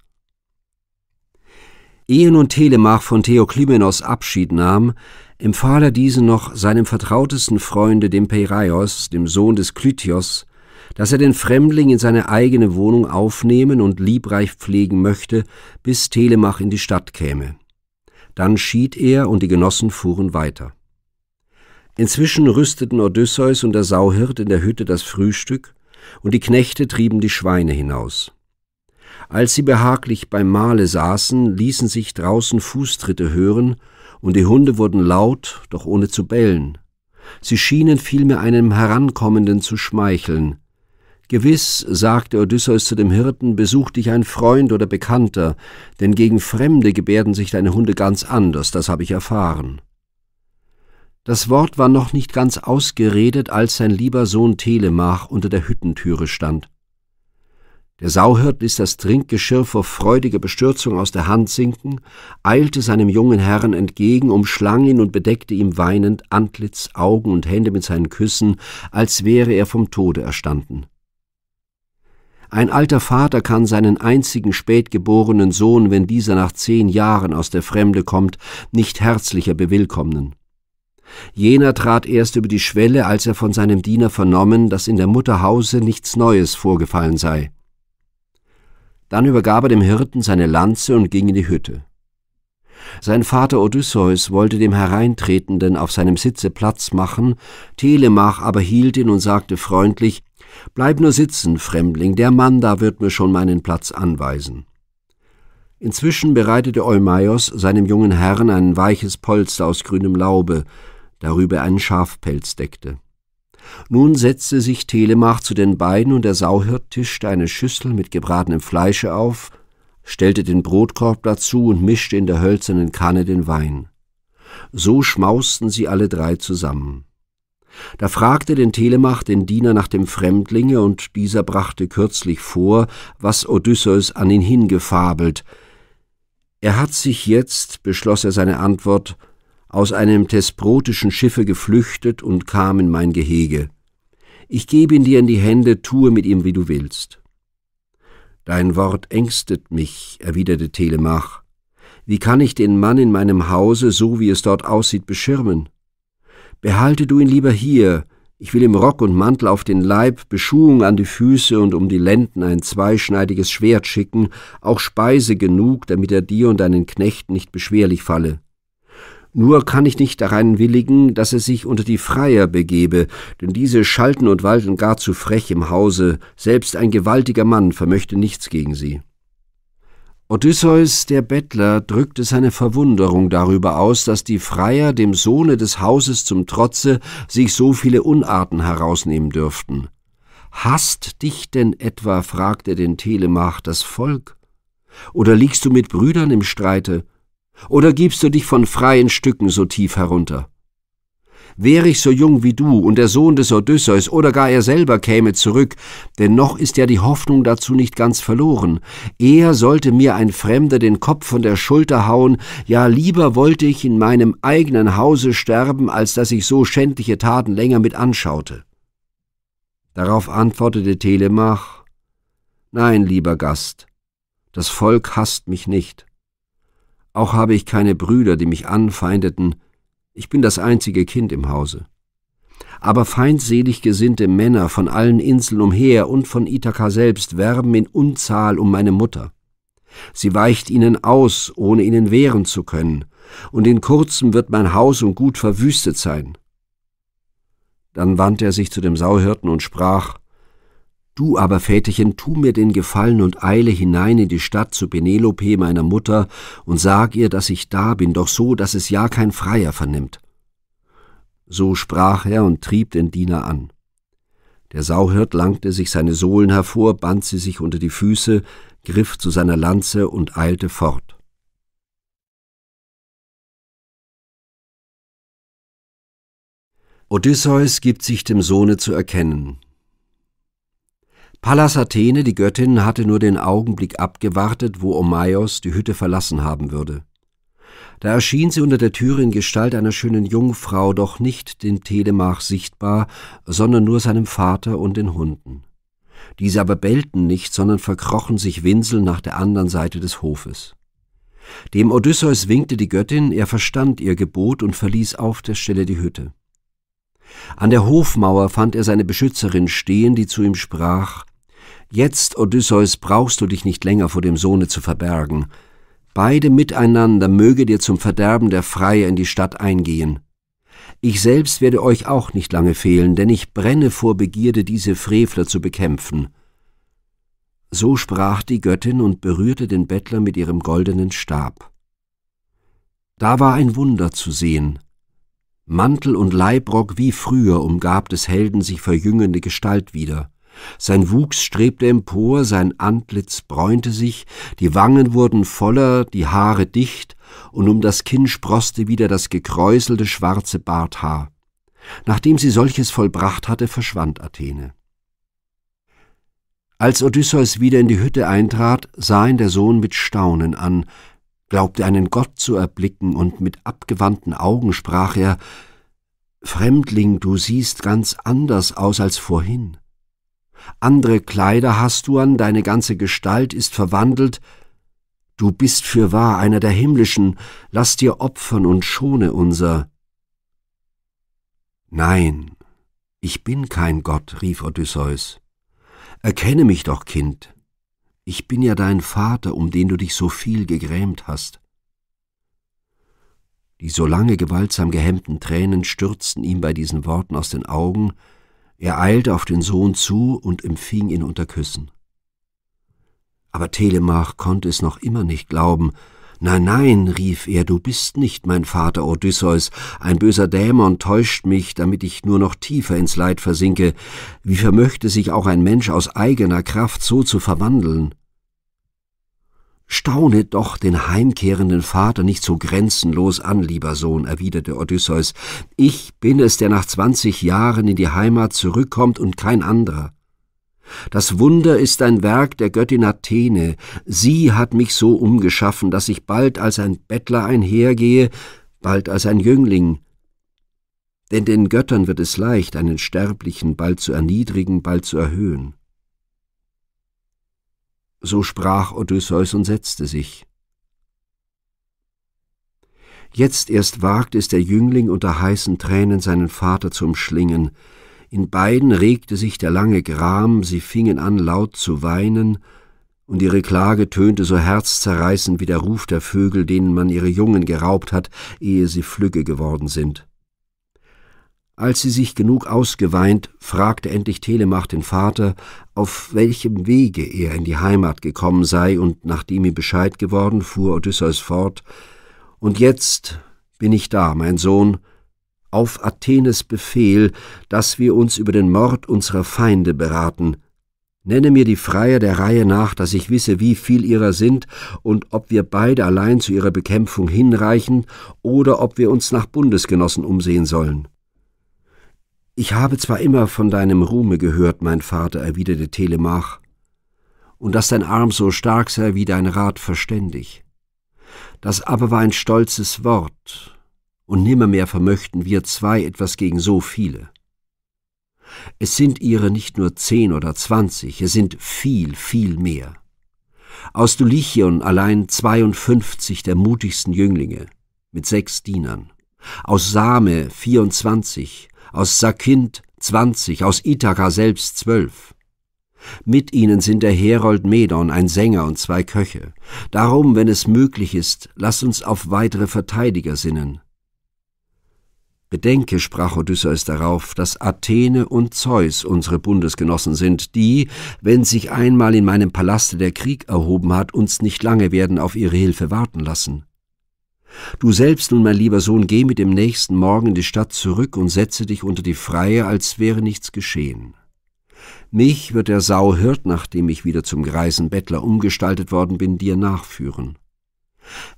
Ehe nun Telemach von Theoklymenos Abschied nahm, empfahl er diesen noch seinem vertrautesten Freunde, dem Peiraios, dem Sohn des Klytios, dass er den Fremdling in seine eigene Wohnung aufnehmen und liebreich pflegen möchte, bis Telemach in die Stadt käme. Dann schied er und die Genossen fuhren weiter. Inzwischen rüsteten Odysseus und der Sauhirt in der Hütte das Frühstück, und die Knechte trieben die Schweine hinaus. Als sie behaglich beim Mahle saßen, ließen sich draußen Fußtritte hören, und die Hunde wurden laut, doch ohne zu bellen. Sie schienen vielmehr einem Herankommenden zu schmeicheln, Gewiss, sagte Odysseus zu dem Hirten, besucht dich ein Freund oder Bekannter, denn gegen Fremde gebärden sich deine Hunde ganz anders, das habe ich erfahren. Das Wort war noch nicht ganz ausgeredet, als sein lieber Sohn Telemach unter der Hüttentüre stand. Der Sauhirt ließ das Trinkgeschirr vor freudiger Bestürzung aus der Hand sinken, eilte seinem jungen Herrn entgegen, umschlang ihn und bedeckte ihm weinend Antlitz, Augen und Hände mit seinen Küssen, als wäre er vom Tode erstanden. Ein alter Vater kann seinen einzigen spätgeborenen Sohn, wenn dieser nach zehn Jahren aus der Fremde kommt, nicht herzlicher bewillkommnen. Jener trat erst über die Schwelle, als er von seinem Diener vernommen, dass in der Mutter Hause nichts Neues vorgefallen sei. Dann übergab er dem Hirten seine Lanze und ging in die Hütte. Sein Vater Odysseus wollte dem Hereintretenden auf seinem Sitze Platz machen, Telemach aber hielt ihn und sagte freundlich, Bleib nur sitzen, Fremdling, der Mann da wird mir schon meinen Platz anweisen. Inzwischen bereitete Eumaios seinem jungen Herrn ein weiches Polster aus grünem Laube, darüber einen Schafpelz deckte. Nun setzte sich Telemach zu den beiden und der Sauhirt tischte eine Schüssel mit gebratenem Fleische auf, stellte den Brotkorb dazu und mischte in der hölzernen Kanne den Wein. So schmausten sie alle drei zusammen. Da fragte den Telemach den Diener nach dem Fremdlinge, und dieser brachte kürzlich vor, was Odysseus an ihn hingefabelt. Er hat sich jetzt, beschloss er seine Antwort, aus einem thesprotischen Schiffe geflüchtet und kam in mein Gehege. Ich gebe ihn dir in die Hände, tue mit ihm, wie du willst. Dein Wort ängstet mich, erwiderte Telemach. Wie kann ich den Mann in meinem Hause, so wie es dort aussieht, beschirmen? Behalte du ihn lieber hier, ich will ihm Rock und Mantel auf den Leib, Beschuhung an die Füße und um die Lenden ein zweischneidiges Schwert schicken, auch Speise genug, damit er dir und deinen Knechten nicht beschwerlich falle. Nur kann ich nicht darein willigen, dass er sich unter die Freier begebe, denn diese schalten und walten gar zu frech im Hause, selbst ein gewaltiger Mann vermöchte nichts gegen sie. Odysseus der Bettler drückte seine Verwunderung darüber aus, dass die Freier dem Sohne des Hauses zum Trotze sich so viele Unarten herausnehmen dürften. Hast dich denn etwa, fragte den Telemach, das Volk? Oder liegst du mit Brüdern im Streite? Oder gibst du dich von freien Stücken so tief herunter? Wäre ich so jung wie du und der Sohn des Odysseus oder gar er selber käme zurück, denn noch ist ja die Hoffnung dazu nicht ganz verloren. Eher sollte mir ein Fremder den Kopf von der Schulter hauen, ja lieber wollte ich in meinem eigenen Hause sterben, als dass ich so schändliche Taten länger mit anschaute. Darauf antwortete Telemach, Nein, lieber Gast, das Volk hasst mich nicht. Auch habe ich keine Brüder, die mich anfeindeten, ich bin das einzige Kind im Hause. Aber feindselig gesinnte Männer von allen Inseln umher und von Ithaka selbst werben in Unzahl um meine Mutter. Sie weicht ihnen aus, ohne ihnen wehren zu können, und in kurzem wird mein Haus und Gut verwüstet sein. Dann wandte er sich zu dem Sauhirten und sprach Du aber, Väterchen, tu mir den Gefallen und eile hinein in die Stadt zu Penelope, meiner Mutter, und sag ihr, dass ich da bin, doch so, dass es ja kein Freier vernimmt. So sprach er und trieb den Diener an. Der Sauhirt langte sich seine Sohlen hervor, band sie sich unter die Füße, griff zu seiner Lanze und eilte fort. Odysseus gibt sich dem Sohne zu erkennen, Pallas Athene, die Göttin, hatte nur den Augenblick abgewartet, wo Omaios die Hütte verlassen haben würde. Da erschien sie unter der Türe in Gestalt einer schönen Jungfrau, doch nicht den Telemach sichtbar, sondern nur seinem Vater und den Hunden. Diese aber bellten nicht, sondern verkrochen sich winselnd nach der anderen Seite des Hofes. Dem Odysseus winkte die Göttin, er verstand ihr Gebot und verließ auf der Stelle die Hütte. An der Hofmauer fand er seine Beschützerin stehen, die zu ihm sprach Jetzt, Odysseus, brauchst du dich nicht länger vor dem Sohne zu verbergen. Beide miteinander möge dir zum Verderben der Freier in die Stadt eingehen. Ich selbst werde euch auch nicht lange fehlen, denn ich brenne vor Begierde, diese Frevler zu bekämpfen. So sprach die Göttin und berührte den Bettler mit ihrem goldenen Stab. Da war ein Wunder zu sehen. Mantel und Leibrock wie früher umgab des Helden sich verjüngende Gestalt wieder. Sein Wuchs strebte empor, sein Antlitz bräunte sich, die Wangen wurden voller, die Haare dicht, und um das Kinn sproßte wieder das gekräuselte schwarze Barthaar. Nachdem sie solches vollbracht hatte, verschwand Athene. Als Odysseus wieder in die Hütte eintrat, sah ihn der Sohn mit Staunen an, glaubte einen Gott zu erblicken, und mit abgewandten Augen sprach er Fremdling, du siehst ganz anders aus als vorhin andere Kleider hast du an, deine ganze Gestalt ist verwandelt, Du bist fürwahr einer der Himmlischen, lass dir opfern und schone unser. Nein, ich bin kein Gott, rief Odysseus. Erkenne mich doch, Kind. Ich bin ja dein Vater, um den du dich so viel gegrämt hast. Die so lange gewaltsam gehemmten Tränen stürzten ihm bei diesen Worten aus den Augen, er eilte auf den Sohn zu und empfing ihn unter Küssen. Aber Telemach konnte es noch immer nicht glauben. Nein, nein, rief er, du bist nicht mein Vater Odysseus, ein böser Dämon täuscht mich, damit ich nur noch tiefer ins Leid versinke. Wie vermöchte sich auch ein Mensch aus eigener Kraft so zu verwandeln? Staune doch den heimkehrenden Vater nicht so grenzenlos an, lieber Sohn, erwiderte Odysseus. Ich bin es, der nach zwanzig Jahren in die Heimat zurückkommt und kein anderer. Das Wunder ist ein Werk der Göttin Athene. Sie hat mich so umgeschaffen, dass ich bald als ein Bettler einhergehe, bald als ein Jüngling. Denn den Göttern wird es leicht, einen Sterblichen bald zu erniedrigen, bald zu erhöhen. So sprach Odysseus und setzte sich. Jetzt erst wagt es der Jüngling unter heißen Tränen seinen Vater zu umschlingen. In beiden regte sich der lange Gram, sie fingen an laut zu weinen, und ihre Klage tönte so herzzerreißend wie der Ruf der Vögel, denen man ihre Jungen geraubt hat, ehe sie flügge geworden sind. Als sie sich genug ausgeweint, fragte endlich Telemach den Vater, auf welchem Wege er in die Heimat gekommen sei, und nachdem ihm Bescheid geworden, fuhr Odysseus fort, Und jetzt bin ich da, mein Sohn, auf Athenes Befehl, dass wir uns über den Mord unserer Feinde beraten. Nenne mir die Freier der Reihe nach, dass ich wisse, wie viel ihrer sind und ob wir beide allein zu ihrer Bekämpfung hinreichen oder ob wir uns nach Bundesgenossen umsehen sollen. Ich habe zwar immer von deinem Ruhme gehört, mein Vater, erwiderte Telemach, und dass dein Arm so stark sei wie dein Rat verständig. Das aber war ein stolzes Wort, und nimmermehr vermöchten wir zwei etwas gegen so viele. Es sind ihre nicht nur zehn oder zwanzig, es sind viel, viel mehr. Aus Dulichion allein 52 der mutigsten Jünglinge mit sechs Dienern, aus Same 24, aus Sakind zwanzig, aus Ithaka selbst zwölf. Mit ihnen sind der Herold Medon, ein Sänger und zwei Köche. Darum, wenn es möglich ist, lass uns auf weitere Verteidiger sinnen. Bedenke, sprach Odysseus darauf, dass Athene und Zeus unsere Bundesgenossen sind, die, wenn sich einmal in meinem Palaste der Krieg erhoben hat, uns nicht lange werden auf ihre Hilfe warten lassen. Du selbst nun, mein lieber Sohn, geh mit dem nächsten Morgen in die Stadt zurück und setze dich unter die Freie, als wäre nichts geschehen. Mich wird der Sauhirt, nachdem ich wieder zum greisen Bettler umgestaltet worden bin, dir nachführen.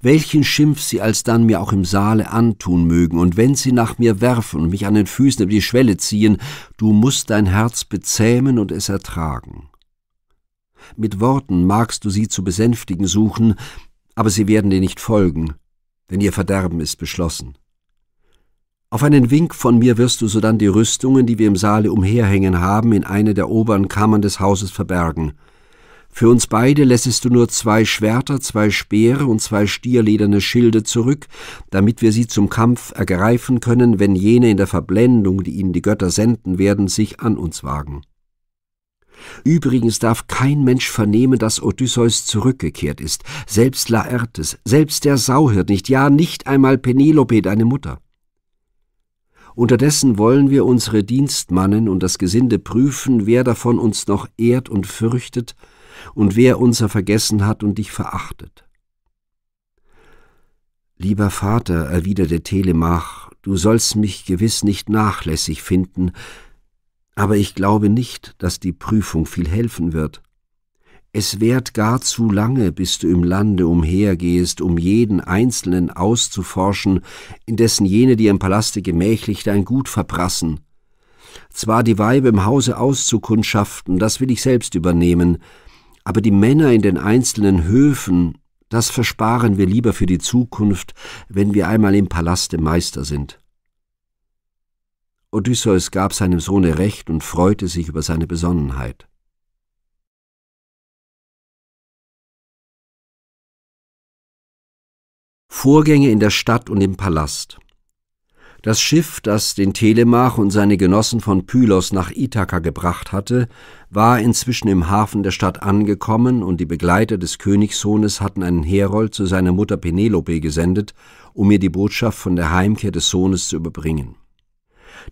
Welchen Schimpf sie alsdann mir auch im Saale antun mögen, und wenn sie nach mir werfen und mich an den Füßen über die Schwelle ziehen, du mußt dein Herz bezähmen und es ertragen. Mit Worten magst du sie zu besänftigen suchen, aber sie werden dir nicht folgen, denn ihr Verderben ist beschlossen. Auf einen Wink von mir wirst du sodann die Rüstungen, die wir im Saale umherhängen haben, in eine der oberen Kammern des Hauses verbergen. Für uns beide lässest du nur zwei Schwerter, zwei Speere und zwei stierlederne Schilde zurück, damit wir sie zum Kampf ergreifen können, wenn jene in der Verblendung, die ihnen die Götter senden werden, sich an uns wagen. Übrigens darf kein Mensch vernehmen, dass Odysseus zurückgekehrt ist, selbst Laertes, selbst der Sauhirt nicht, ja nicht einmal Penelope, deine Mutter. Unterdessen wollen wir unsere Dienstmannen und das Gesinde prüfen, wer davon uns noch ehrt und fürchtet und wer unser vergessen hat und dich verachtet. Lieber Vater, erwiderte Telemach, du sollst mich gewiss nicht nachlässig finden, aber ich glaube nicht, dass die Prüfung viel helfen wird. Es währt gar zu lange, bis du im Lande umhergehst, um jeden Einzelnen auszuforschen, indessen jene, die im Palaste gemächlich dein Gut verprassen. Zwar die Weibe im Hause auszukundschaften, das will ich selbst übernehmen, aber die Männer in den einzelnen Höfen, das versparen wir lieber für die Zukunft, wenn wir einmal im Palaste Meister sind. Odysseus gab seinem Sohne Recht und freute sich über seine Besonnenheit. Vorgänge in der Stadt und im Palast. Das Schiff, das den Telemach und seine Genossen von Pylos nach Ithaka gebracht hatte, war inzwischen im Hafen der Stadt angekommen und die Begleiter des Königssohnes hatten einen Herold zu seiner Mutter Penelope gesendet, um ihr die Botschaft von der Heimkehr des Sohnes zu überbringen.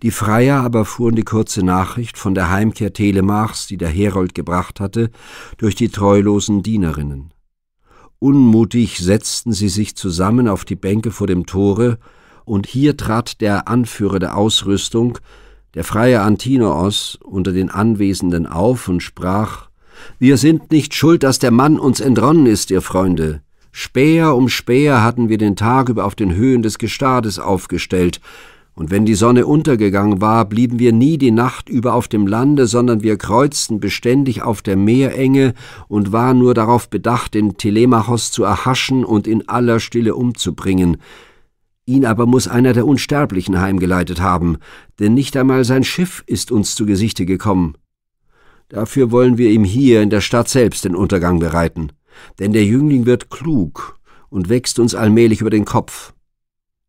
Die Freier aber fuhren die kurze Nachricht von der Heimkehr Telemachs, die der Herold gebracht hatte, durch die treulosen Dienerinnen. Unmutig setzten sie sich zusammen auf die Bänke vor dem Tore, und hier trat der Anführer der Ausrüstung, der Freier Antinoos, unter den Anwesenden auf und sprach Wir sind nicht schuld, dass der Mann uns entronnen ist, ihr Freunde. Späher um Späher hatten wir den Tag über auf den Höhen des Gestades aufgestellt, und wenn die Sonne untergegangen war, blieben wir nie die Nacht über auf dem Lande, sondern wir kreuzten beständig auf der Meerenge und waren nur darauf bedacht, den Telemachos zu erhaschen und in aller Stille umzubringen. Ihn aber muß einer der Unsterblichen heimgeleitet haben, denn nicht einmal sein Schiff ist uns zu Gesichte gekommen. Dafür wollen wir ihm hier in der Stadt selbst den Untergang bereiten, denn der Jüngling wird klug und wächst uns allmählich über den Kopf.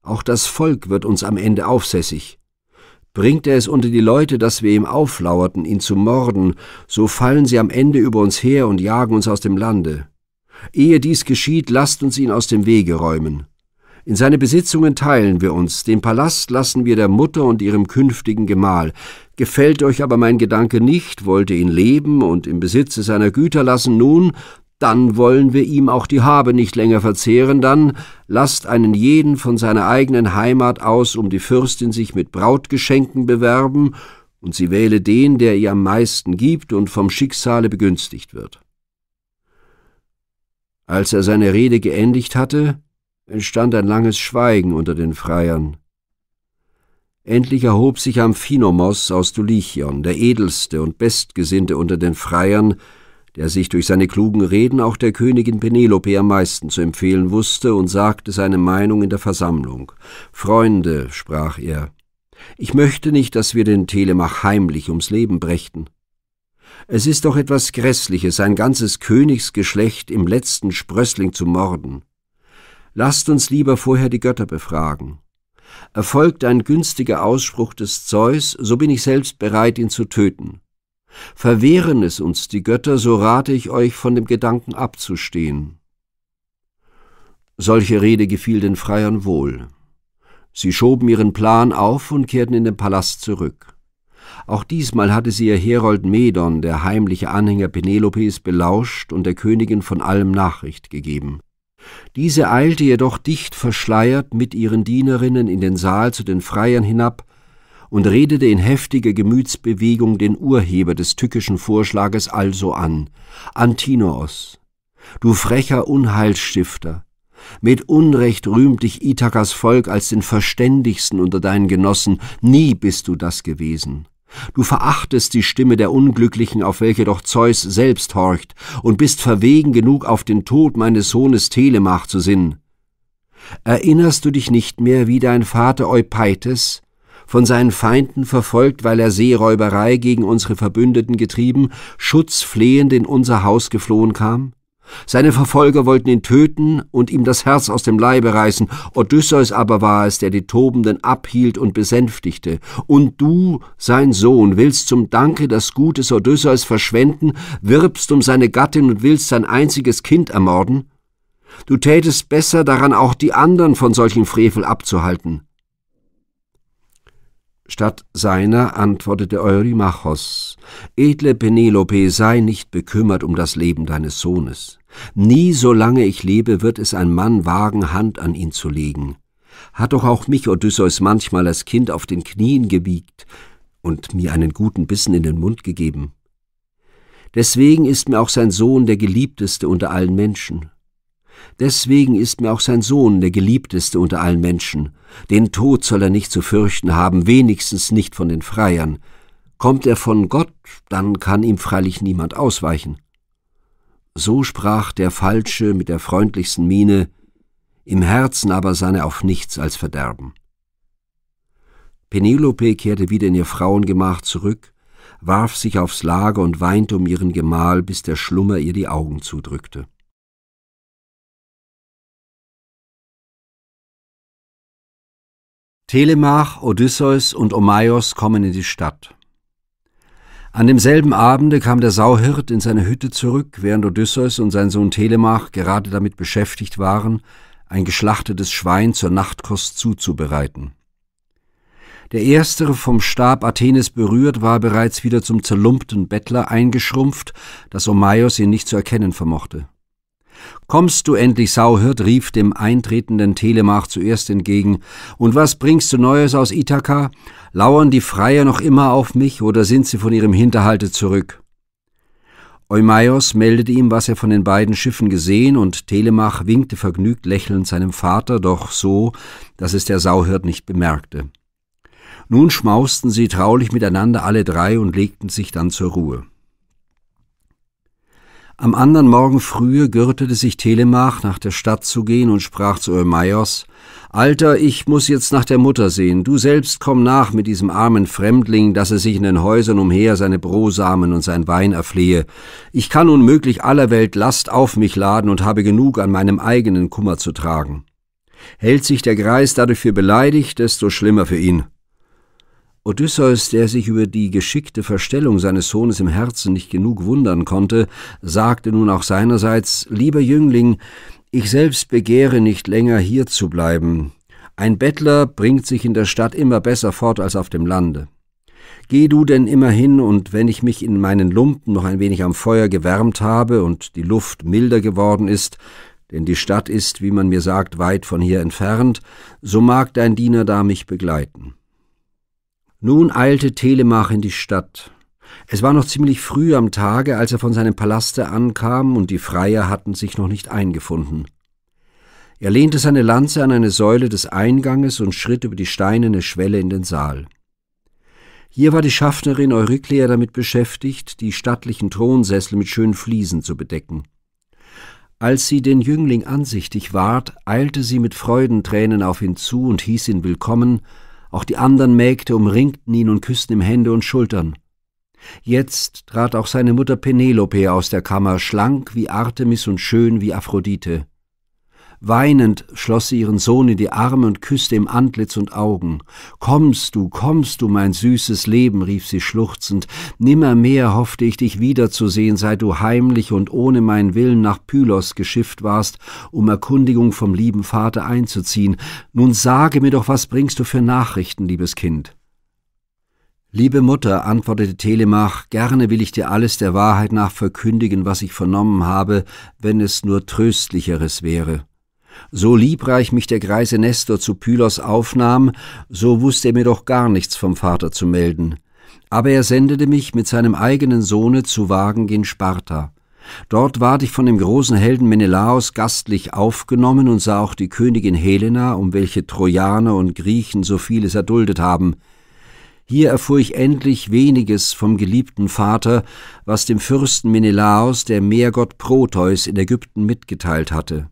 Auch das Volk wird uns am Ende aufsässig. Bringt er es unter die Leute, dass wir ihm auflauerten, ihn zu morden, so fallen sie am Ende über uns her und jagen uns aus dem Lande. Ehe dies geschieht, lasst uns ihn aus dem Wege räumen. In seine Besitzungen teilen wir uns, den Palast lassen wir der Mutter und ihrem künftigen Gemahl. Gefällt euch aber mein Gedanke nicht, wollt ihr ihn leben und im Besitze seiner Güter lassen, nun, dann wollen wir ihm auch die Habe nicht länger verzehren, dann lasst einen jeden von seiner eigenen Heimat aus um die Fürstin sich mit Brautgeschenken bewerben, und sie wähle den, der ihr am meisten gibt und vom Schicksale begünstigt wird. Als er seine Rede geendigt hatte, entstand ein langes Schweigen unter den Freiern. Endlich erhob sich Amphinomos aus Dulichion, der edelste und bestgesinnte unter den Freiern, der sich durch seine klugen Reden auch der Königin Penelope am meisten zu empfehlen wusste und sagte seine Meinung in der Versammlung. Freunde, sprach er, ich möchte nicht, dass wir den Telemach heimlich ums Leben brächten. Es ist doch etwas Grässliches, ein ganzes Königsgeschlecht im letzten Sprössling zu morden. Lasst uns lieber vorher die Götter befragen. Erfolgt ein günstiger Ausspruch des Zeus, so bin ich selbst bereit, ihn zu töten. Verwehren es uns die Götter, so rate ich euch, von dem Gedanken abzustehen. Solche Rede gefiel den Freiern wohl. Sie schoben ihren Plan auf und kehrten in den Palast zurück. Auch diesmal hatte sie ihr Herold Medon, der heimliche Anhänger Penelopes, belauscht und der Königin von allem Nachricht gegeben. Diese eilte jedoch dicht verschleiert mit ihren Dienerinnen in den Saal zu den Freiern hinab und redete in heftiger Gemütsbewegung den Urheber des tückischen Vorschlages also an. Antinoos, du frecher Unheilsstifter, mit Unrecht rühmt dich Ithakas Volk als den verständigsten unter deinen Genossen, nie bist du das gewesen. Du verachtest die Stimme der Unglücklichen, auf welche doch Zeus selbst horcht, und bist verwegen genug, auf den Tod meines Sohnes Telemach zu sinnen. Erinnerst du dich nicht mehr, wie dein Vater Eupeites, von seinen Feinden verfolgt, weil er Seeräuberei gegen unsere Verbündeten getrieben, schutzflehend in unser Haus geflohen kam? Seine Verfolger wollten ihn töten und ihm das Herz aus dem Leibe reißen, Odysseus aber war es, der die Tobenden abhielt und besänftigte. Und du, sein Sohn, willst zum Danke das Gut des Odysseus verschwenden, wirbst um seine Gattin und willst sein einziges Kind ermorden? Du tätest besser daran, auch die anderen von solchen Frevel abzuhalten. Statt seiner antwortete Eurymachos, Edle Penelope, sei nicht bekümmert um das Leben deines Sohnes. Nie, solange ich lebe, wird es ein Mann wagen, Hand an ihn zu legen. Hat doch auch mich Odysseus manchmal als Kind auf den Knien gewiegt und mir einen guten Bissen in den Mund gegeben. Deswegen ist mir auch sein Sohn der geliebteste unter allen Menschen. Deswegen ist mir auch sein Sohn der geliebteste unter allen Menschen. Den Tod soll er nicht zu fürchten haben, wenigstens nicht von den Freiern. Kommt er von Gott, dann kann ihm freilich niemand ausweichen. So sprach der Falsche mit der freundlichsten Miene, im Herzen aber sah er auf nichts als Verderben. Penelope kehrte wieder in ihr Frauengemach zurück, warf sich aufs Lager und weinte um ihren Gemahl, bis der Schlummer ihr die Augen zudrückte. Telemach, Odysseus und Omaios kommen in die Stadt. An demselben Abende kam der Sauhirt in seine Hütte zurück, während Odysseus und sein Sohn Telemach gerade damit beschäftigt waren, ein geschlachtetes Schwein zur Nachtkost zuzubereiten. Der erstere vom Stab Athenes berührt war bereits wieder zum zerlumpten Bettler eingeschrumpft, dass Omaios ihn nicht zu erkennen vermochte. Kommst du endlich, Sauhirt, rief dem eintretenden Telemach zuerst entgegen, und was bringst du Neues aus Ithaka? Lauern die Freier noch immer auf mich, oder sind sie von ihrem Hinterhalte zurück? Eumaios meldete ihm, was er von den beiden Schiffen gesehen, und Telemach winkte vergnügt lächelnd seinem Vater, doch so, dass es der Sauhirt nicht bemerkte. Nun schmausten sie traulich miteinander alle drei und legten sich dann zur Ruhe. Am anderen Morgen frühe gürtete sich Telemach, nach der Stadt zu gehen, und sprach zu Eumaios, Alter, ich muss jetzt nach der Mutter sehen, du selbst komm nach mit diesem armen Fremdling, dass er sich in den Häusern umher seine Brosamen und sein Wein erflehe. Ich kann unmöglich aller Welt Last auf mich laden und habe genug an meinem eigenen Kummer zu tragen. Hält sich der Greis dadurch für beleidigt, desto schlimmer für ihn. Odysseus, der sich über die geschickte Verstellung seines Sohnes im Herzen nicht genug wundern konnte, sagte nun auch seinerseits, Lieber Jüngling, ich selbst begehre nicht länger hier zu bleiben. Ein Bettler bringt sich in der Stadt immer besser fort als auf dem Lande. Geh du denn immer hin, und wenn ich mich in meinen Lumpen noch ein wenig am Feuer gewärmt habe und die Luft milder geworden ist, denn die Stadt ist, wie man mir sagt, weit von hier entfernt, so mag dein Diener da mich begleiten. Nun eilte Telemach in die Stadt. Es war noch ziemlich früh am Tage, als er von seinem Palaste ankam, und die Freier hatten sich noch nicht eingefunden. Er lehnte seine Lanze an eine Säule des Einganges und schritt über die steinerne Schwelle in den Saal. Hier war die Schaffnerin Euryklea damit beschäftigt, die stattlichen Thronsessel mit schönen Fliesen zu bedecken. Als sie den Jüngling ansichtig ward, eilte sie mit Freudentränen auf ihn zu und hieß ihn willkommen, auch die anderen Mägde umringten ihn und küssten ihm Hände und Schultern. Jetzt trat auch seine Mutter Penelope aus der Kammer, schlank wie Artemis und schön wie Aphrodite. Weinend schloss sie ihren Sohn in die Arme und küsste ihm Antlitz und Augen. Kommst du, kommst du, mein süßes Leben, rief sie schluchzend, nimmermehr hoffte ich dich wiederzusehen, seit du heimlich und ohne meinen Willen nach Pylos geschifft warst, um Erkundigung vom lieben Vater einzuziehen. Nun sage mir doch, was bringst du für Nachrichten, liebes Kind? Liebe Mutter, antwortete Telemach, gerne will ich dir alles der Wahrheit nach verkündigen, was ich vernommen habe, wenn es nur tröstlicheres wäre. So liebreich mich der greise Nestor zu Pylos aufnahm, so wusste er mir doch gar nichts vom Vater zu melden. Aber er sendete mich mit seinem eigenen Sohne zu Wagen gen Sparta. Dort ward ich von dem großen Helden Menelaos gastlich aufgenommen und sah auch die Königin Helena, um welche Trojaner und Griechen so vieles erduldet haben. Hier erfuhr ich endlich weniges vom geliebten Vater, was dem Fürsten Menelaos der Meergott Proteus in Ägypten mitgeteilt hatte.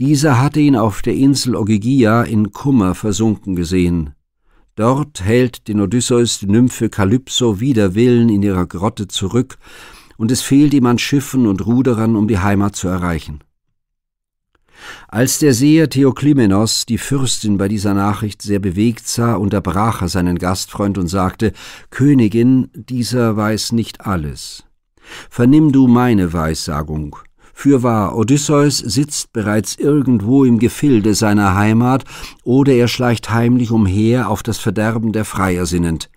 Dieser hatte ihn auf der Insel Ogygia in Kummer versunken gesehen. Dort hält den Odysseus die Nymphe Kalypso wider Willen in ihrer Grotte zurück, und es fehlt ihm an Schiffen und Ruderern, um die Heimat zu erreichen. Als der Seher Theoklymenos die Fürstin bei dieser Nachricht sehr bewegt sah, unterbrach er seinen Gastfreund und sagte, Königin, dieser weiß nicht alles. Vernimm du meine Weissagung. Fürwahr, Odysseus sitzt bereits irgendwo im Gefilde seiner Heimat, oder er schleicht heimlich umher, auf das Verderben der Freier sinnend.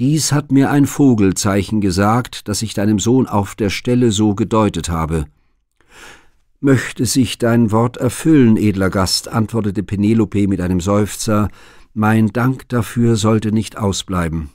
Dies hat mir ein Vogelzeichen gesagt, das ich deinem Sohn auf der Stelle so gedeutet habe. Möchte sich dein Wort erfüllen, edler Gast, antwortete Penelope mit einem Seufzer, mein Dank dafür sollte nicht ausbleiben.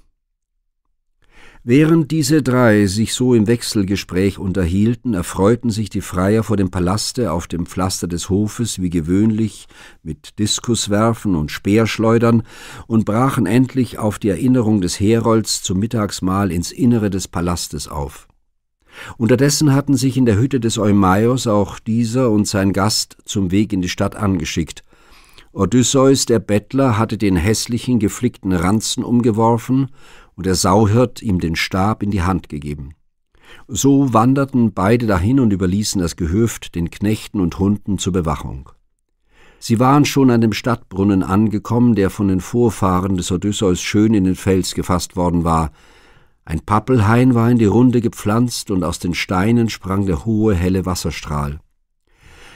Während diese drei sich so im Wechselgespräch unterhielten, erfreuten sich die Freier vor dem Palaste auf dem Pflaster des Hofes wie gewöhnlich mit Diskuswerfen und Speerschleudern und brachen endlich auf die Erinnerung des Herolds zum Mittagsmahl ins Innere des Palastes auf. Unterdessen hatten sich in der Hütte des Eumaios auch dieser und sein Gast zum Weg in die Stadt angeschickt. Odysseus, der Bettler, hatte den hässlichen, geflickten Ranzen umgeworfen und der Sauhirt ihm den Stab in die Hand gegeben. So wanderten beide dahin und überließen das Gehöft den Knechten und Hunden zur Bewachung. Sie waren schon an dem Stadtbrunnen angekommen, der von den Vorfahren des Odysseus schön in den Fels gefasst worden war. Ein Pappelhain war in die Runde gepflanzt und aus den Steinen sprang der hohe, helle Wasserstrahl.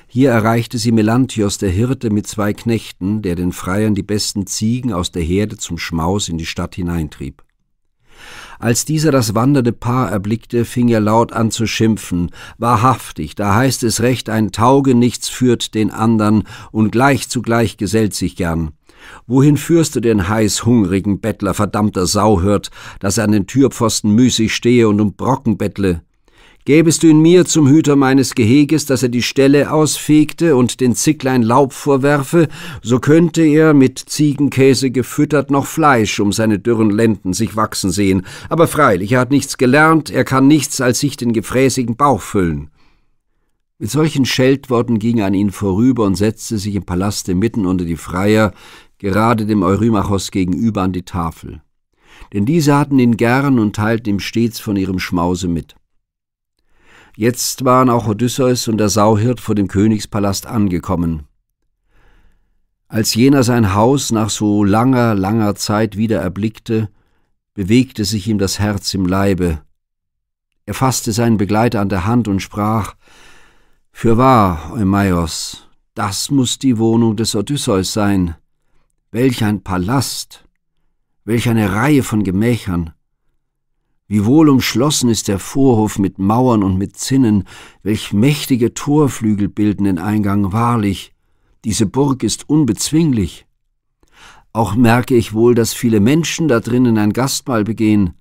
Hier erreichte sie Melantios, der Hirte, mit zwei Knechten, der den Freiern die besten Ziegen aus der Herde zum Schmaus in die Stadt hineintrieb. Als dieser das wandernde Paar erblickte, fing er laut an zu schimpfen. Wahrhaftig, da heißt es recht, ein Taugenichts führt den andern und gleich zugleich gesellt sich gern. Wohin führst du den heißhungrigen Bettler, verdammter Sauhirt, dass er an den Türpfosten müßig stehe und um Brocken bettle? Gäbest du ihn mir zum Hüter meines Geheges, dass er die Stelle ausfegte und den Zicklein Laub vorwerfe, so könnte er, mit Ziegenkäse gefüttert, noch Fleisch um seine dürren Lenden sich wachsen sehen. Aber freilich, er hat nichts gelernt, er kann nichts als sich den gefräßigen Bauch füllen. Mit solchen Scheltworten ging er an ihn vorüber und setzte sich im Palaste mitten unter die Freier, gerade dem Eurymachos gegenüber an die Tafel. Denn diese hatten ihn gern und teilten ihm stets von ihrem Schmause mit. Jetzt waren auch Odysseus und der Sauhirt vor dem Königspalast angekommen. Als jener sein Haus nach so langer, langer Zeit wieder erblickte, bewegte sich ihm das Herz im Leibe. Er fasste seinen Begleiter an der Hand und sprach, Fürwahr, Eumaios, das muß die Wohnung des Odysseus sein. Welch ein Palast! Welch eine Reihe von Gemächern! Wie wohl umschlossen ist der Vorhof mit Mauern und mit Zinnen, welch mächtige Torflügel bilden den Eingang wahrlich, diese Burg ist unbezwinglich. Auch merke ich wohl, dass viele Menschen da drinnen ein Gastmahl begehen.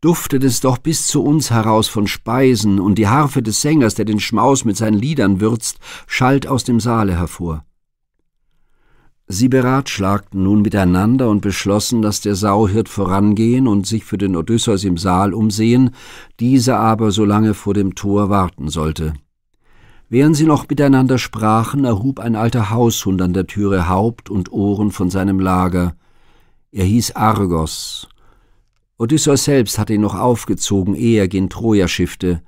Duftet es doch bis zu uns heraus von Speisen, und die Harfe des Sängers, der den Schmaus mit seinen Liedern würzt, schallt aus dem Saale hervor. Sie beratschlagten nun miteinander und beschlossen, dass der Sauhirt vorangehen und sich für den Odysseus im Saal umsehen, dieser aber so lange vor dem Tor warten sollte. Während sie noch miteinander sprachen, erhub ein alter Haushund an der Türe Haupt und Ohren von seinem Lager. Er hieß Argos. Odysseus selbst hatte ihn noch aufgezogen, ehe er gen Troja schiffte.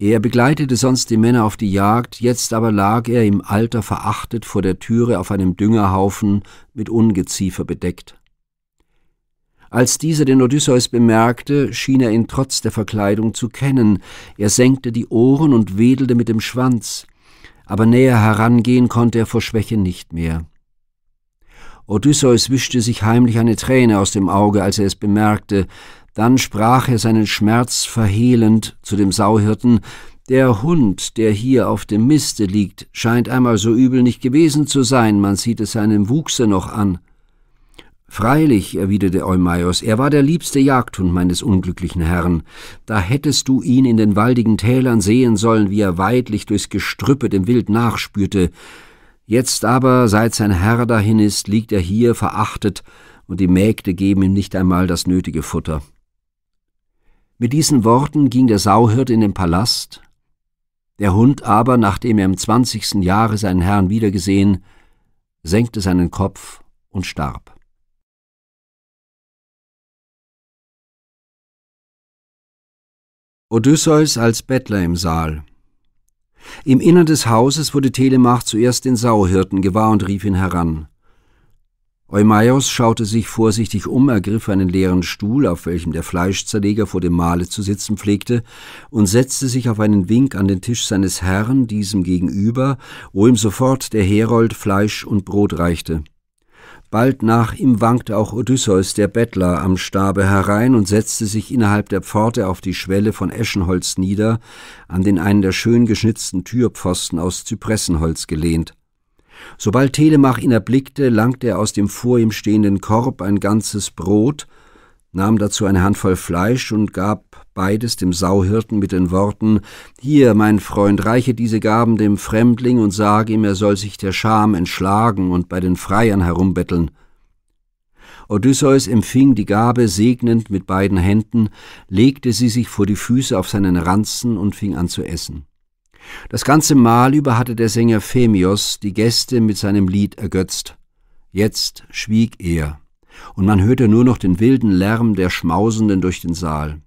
Er begleitete sonst die Männer auf die Jagd, jetzt aber lag er im Alter verachtet vor der Türe auf einem Düngerhaufen mit Ungeziefer bedeckt. Als dieser den Odysseus bemerkte, schien er ihn trotz der Verkleidung zu kennen. Er senkte die Ohren und wedelte mit dem Schwanz, aber näher herangehen konnte er vor Schwäche nicht mehr. Odysseus wischte sich heimlich eine Träne aus dem Auge, als er es bemerkte, dann sprach er seinen Schmerz verhehlend zu dem Sauhirten, der Hund, der hier auf dem Miste liegt, scheint einmal so übel nicht gewesen zu sein, man sieht es seinem Wuchse noch an. Freilich, erwiderte Eumaios, er war der liebste Jagdhund meines unglücklichen Herrn. Da hättest du ihn in den waldigen Tälern sehen sollen, wie er weidlich durchs Gestrüppe dem Wild nachspürte. Jetzt aber, seit sein Herr dahin ist, liegt er hier verachtet, und die Mägde geben ihm nicht einmal das nötige Futter. Mit diesen Worten ging der Sauhirt in den Palast, der Hund aber, nachdem er im zwanzigsten Jahre seinen Herrn wiedergesehen, senkte seinen Kopf und starb. Odysseus als Bettler im Saal. Im Innern des Hauses wurde Telemach zuerst den Sauhirten gewahr und rief ihn heran. Eumaios schaute sich vorsichtig um, ergriff einen leeren Stuhl, auf welchem der Fleischzerleger vor dem Mahle zu sitzen pflegte, und setzte sich auf einen Wink an den Tisch seines Herrn, diesem gegenüber, wo ihm sofort der Herold Fleisch und Brot reichte. Bald nach ihm wankte auch Odysseus, der Bettler, am Stabe herein und setzte sich innerhalb der Pforte auf die Schwelle von Eschenholz nieder, an den einen der schön geschnitzten Türpfosten aus Zypressenholz gelehnt. Sobald Telemach ihn erblickte, langte er aus dem vor ihm stehenden Korb ein ganzes Brot, nahm dazu eine Handvoll Fleisch und gab beides dem Sauhirten mit den Worten Hier, mein Freund, reiche diese Gaben dem Fremdling und sage ihm, er soll sich der Scham entschlagen und bei den Freiern herumbetteln. Odysseus empfing die Gabe segnend mit beiden Händen, legte sie sich vor die Füße auf seinen Ranzen und fing an zu essen. Das ganze Mal über hatte der Sänger Phemios die Gäste mit seinem Lied ergötzt. Jetzt schwieg er, und man hörte nur noch den wilden Lärm der Schmausenden durch den Saal.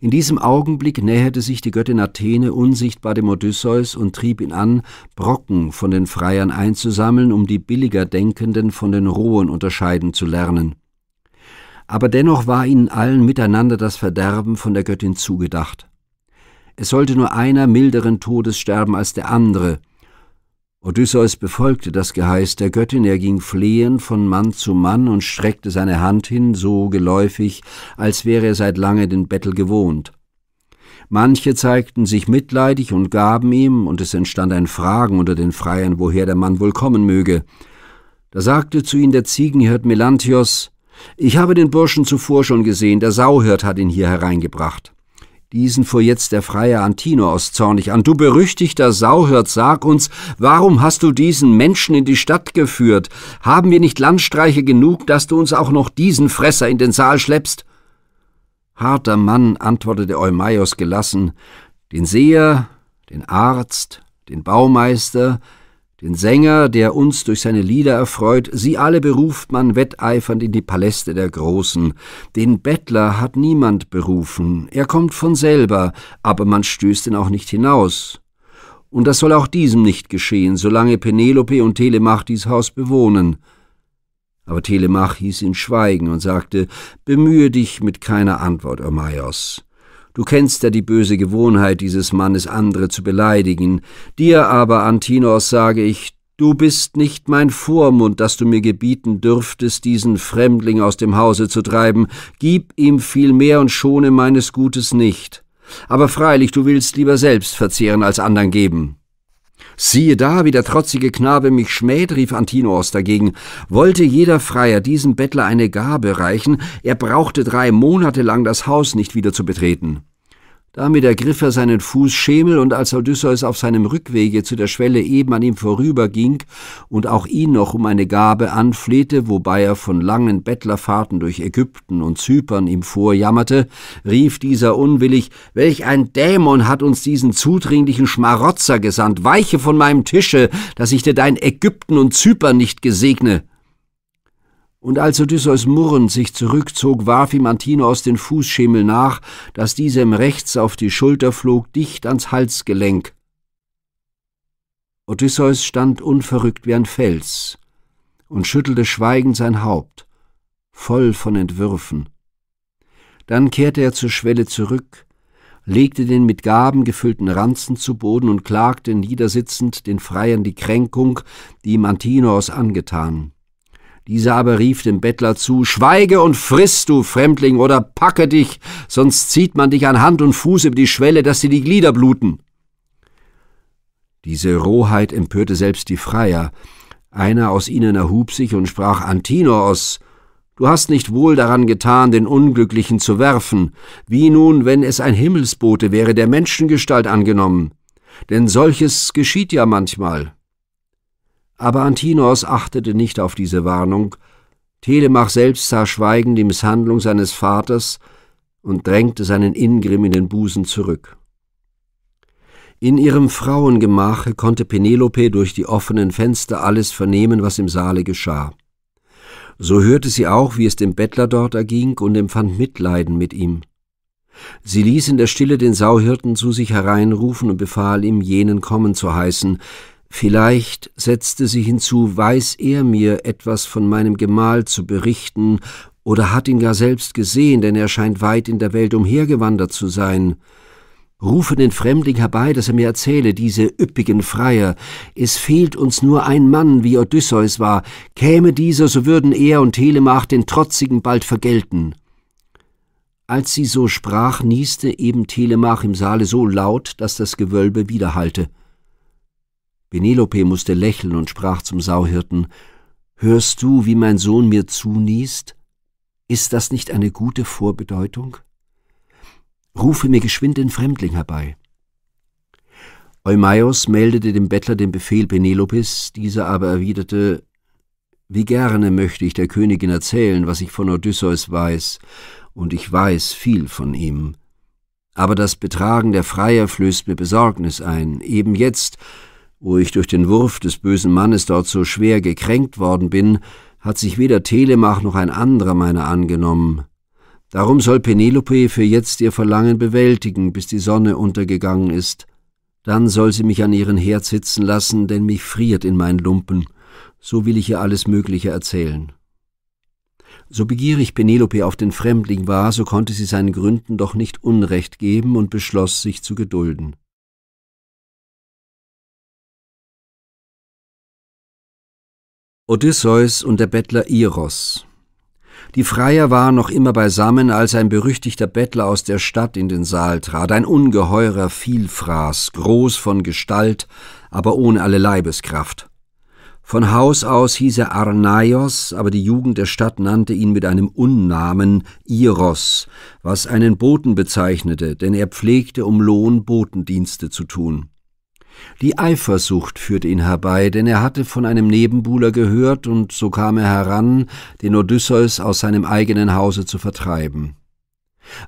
In diesem Augenblick näherte sich die Göttin Athene unsichtbar dem Odysseus und trieb ihn an, Brocken von den Freiern einzusammeln, um die billiger Denkenden von den Rohen unterscheiden zu lernen. Aber dennoch war ihnen allen miteinander das Verderben von der Göttin zugedacht. Es sollte nur einer milderen Todes sterben als der andere. Odysseus befolgte das Geheiß der Göttin, er ging flehend von Mann zu Mann und streckte seine Hand hin, so geläufig, als wäre er seit lange den Bettel gewohnt. Manche zeigten sich mitleidig und gaben ihm, und es entstand ein Fragen unter den Freiern, woher der Mann wohl kommen möge. Da sagte zu ihnen der Ziegenhirt Melanthios, ich habe den Burschen zuvor schon gesehen, der Sauhirt hat ihn hier hereingebracht. Diesen fuhr jetzt der Freier Antinoos zornig an. Du berüchtigter Sauhirt, sag uns, warum hast du diesen Menschen in die Stadt geführt? Haben wir nicht Landstreiche genug, dass du uns auch noch diesen Fresser in den Saal schleppst? Harter Mann, antwortete Eumaios gelassen, den Seher, den Arzt, den Baumeister, den Sänger, der uns durch seine Lieder erfreut, sie alle beruft man wetteifernd in die Paläste der Großen. Den Bettler hat niemand berufen, er kommt von selber, aber man stößt ihn auch nicht hinaus. Und das soll auch diesem nicht geschehen, solange Penelope und Telemach dies Haus bewohnen. Aber Telemach hieß ihn schweigen und sagte, Bemühe dich mit keiner Antwort, Omaios. Du kennst ja die böse Gewohnheit dieses Mannes, andere zu beleidigen. Dir aber, Antinos, sage ich, du bist nicht mein Vormund, dass du mir gebieten dürftest, diesen Fremdling aus dem Hause zu treiben. Gib ihm viel mehr und schone meines Gutes nicht. Aber freilich, du willst lieber selbst verzehren als anderen geben. Siehe da, wie der trotzige Knabe mich schmäht, rief Antinoos dagegen. Wollte jeder Freier diesem Bettler eine Gabe reichen, er brauchte drei Monate lang das Haus nicht wieder zu betreten. Damit ergriff er seinen Fuß Schemel, und als Odysseus auf seinem Rückwege zu der Schwelle eben an ihm vorüberging und auch ihn noch um eine Gabe anflehte, wobei er von langen Bettlerfahrten durch Ägypten und Zypern ihm vorjammerte, rief dieser unwillig, »Welch ein Dämon hat uns diesen zudringlichen Schmarotzer gesandt! Weiche von meinem Tische, dass ich dir dein Ägypten und Zypern nicht gesegne!« und als Odysseus murrend sich zurückzog, warf ihm Antinoos den Fußschemel nach, dass dieser ihm rechts auf die Schulter flog, dicht ans Halsgelenk. Odysseus stand unverrückt wie ein Fels und schüttelte schweigend sein Haupt, voll von Entwürfen. Dann kehrte er zur Schwelle zurück, legte den mit Gaben gefüllten Ranzen zu Boden und klagte niedersitzend den Freiern die Kränkung, die ihm Antinoos angetan. Dieser aber rief dem Bettler zu, Schweige und friss, du Fremdling, oder packe dich, sonst zieht man dich an Hand und Fuß über die Schwelle, dass dir die Glieder bluten. Diese Rohheit empörte selbst die Freier. Einer aus ihnen erhub sich und sprach, Antinoos, du hast nicht wohl daran getan, den Unglücklichen zu werfen, wie nun, wenn es ein Himmelsbote wäre, der Menschengestalt angenommen. Denn solches geschieht ja manchmal. Aber Antinos achtete nicht auf diese Warnung. Telemach selbst sah schweigend die Misshandlung seines Vaters und drängte seinen Ingrim in den Busen zurück. In ihrem Frauengemache konnte Penelope durch die offenen Fenster alles vernehmen, was im Saale geschah. So hörte sie auch, wie es dem Bettler dort erging und empfand Mitleiden mit ihm. Sie ließ in der Stille den Sauhirten zu sich hereinrufen und befahl ihm, jenen kommen zu heißen, Vielleicht, setzte sie hinzu, weiß er mir etwas von meinem Gemahl zu berichten oder hat ihn gar selbst gesehen, denn er scheint weit in der Welt umhergewandert zu sein. Rufe den Fremdling herbei, dass er mir erzähle, diese üppigen Freier. Es fehlt uns nur ein Mann, wie Odysseus war. Käme dieser, so würden er und Telemach den Trotzigen bald vergelten. Als sie so sprach, nieste eben Telemach im Saale so laut, dass das Gewölbe widerhallte. Penelope musste lächeln und sprach zum Sauhirten Hörst du, wie mein Sohn mir zuniest? Ist das nicht eine gute Vorbedeutung? Rufe mir geschwind den Fremdling herbei. Eumaios meldete dem Bettler den Befehl Penelopes, dieser aber erwiderte Wie gerne möchte ich der Königin erzählen, was ich von Odysseus weiß, und ich weiß viel von ihm. Aber das Betragen der Freier flößt mir Besorgnis ein, eben jetzt, wo ich durch den Wurf des bösen Mannes dort so schwer gekränkt worden bin, hat sich weder Telemach noch ein anderer meiner angenommen. Darum soll Penelope für jetzt ihr Verlangen bewältigen, bis die Sonne untergegangen ist. Dann soll sie mich an ihren Herd sitzen lassen, denn mich friert in meinen Lumpen. So will ich ihr alles Mögliche erzählen. So begierig Penelope auf den Fremdling war, so konnte sie seinen Gründen doch nicht Unrecht geben und beschloss, sich zu gedulden. Odysseus und der Bettler Iros. Die Freier waren noch immer beisammen, als ein berüchtigter Bettler aus der Stadt in den Saal trat, ein ungeheurer Vielfraß, groß von Gestalt, aber ohne alle Leibeskraft. Von Haus aus hieß er Arnaios, aber die Jugend der Stadt nannte ihn mit einem Unnamen Iros, was einen Boten bezeichnete, denn er pflegte um Lohn Botendienste zu tun. Die Eifersucht führte ihn herbei, denn er hatte von einem Nebenbuhler gehört, und so kam er heran, den Odysseus aus seinem eigenen Hause zu vertreiben.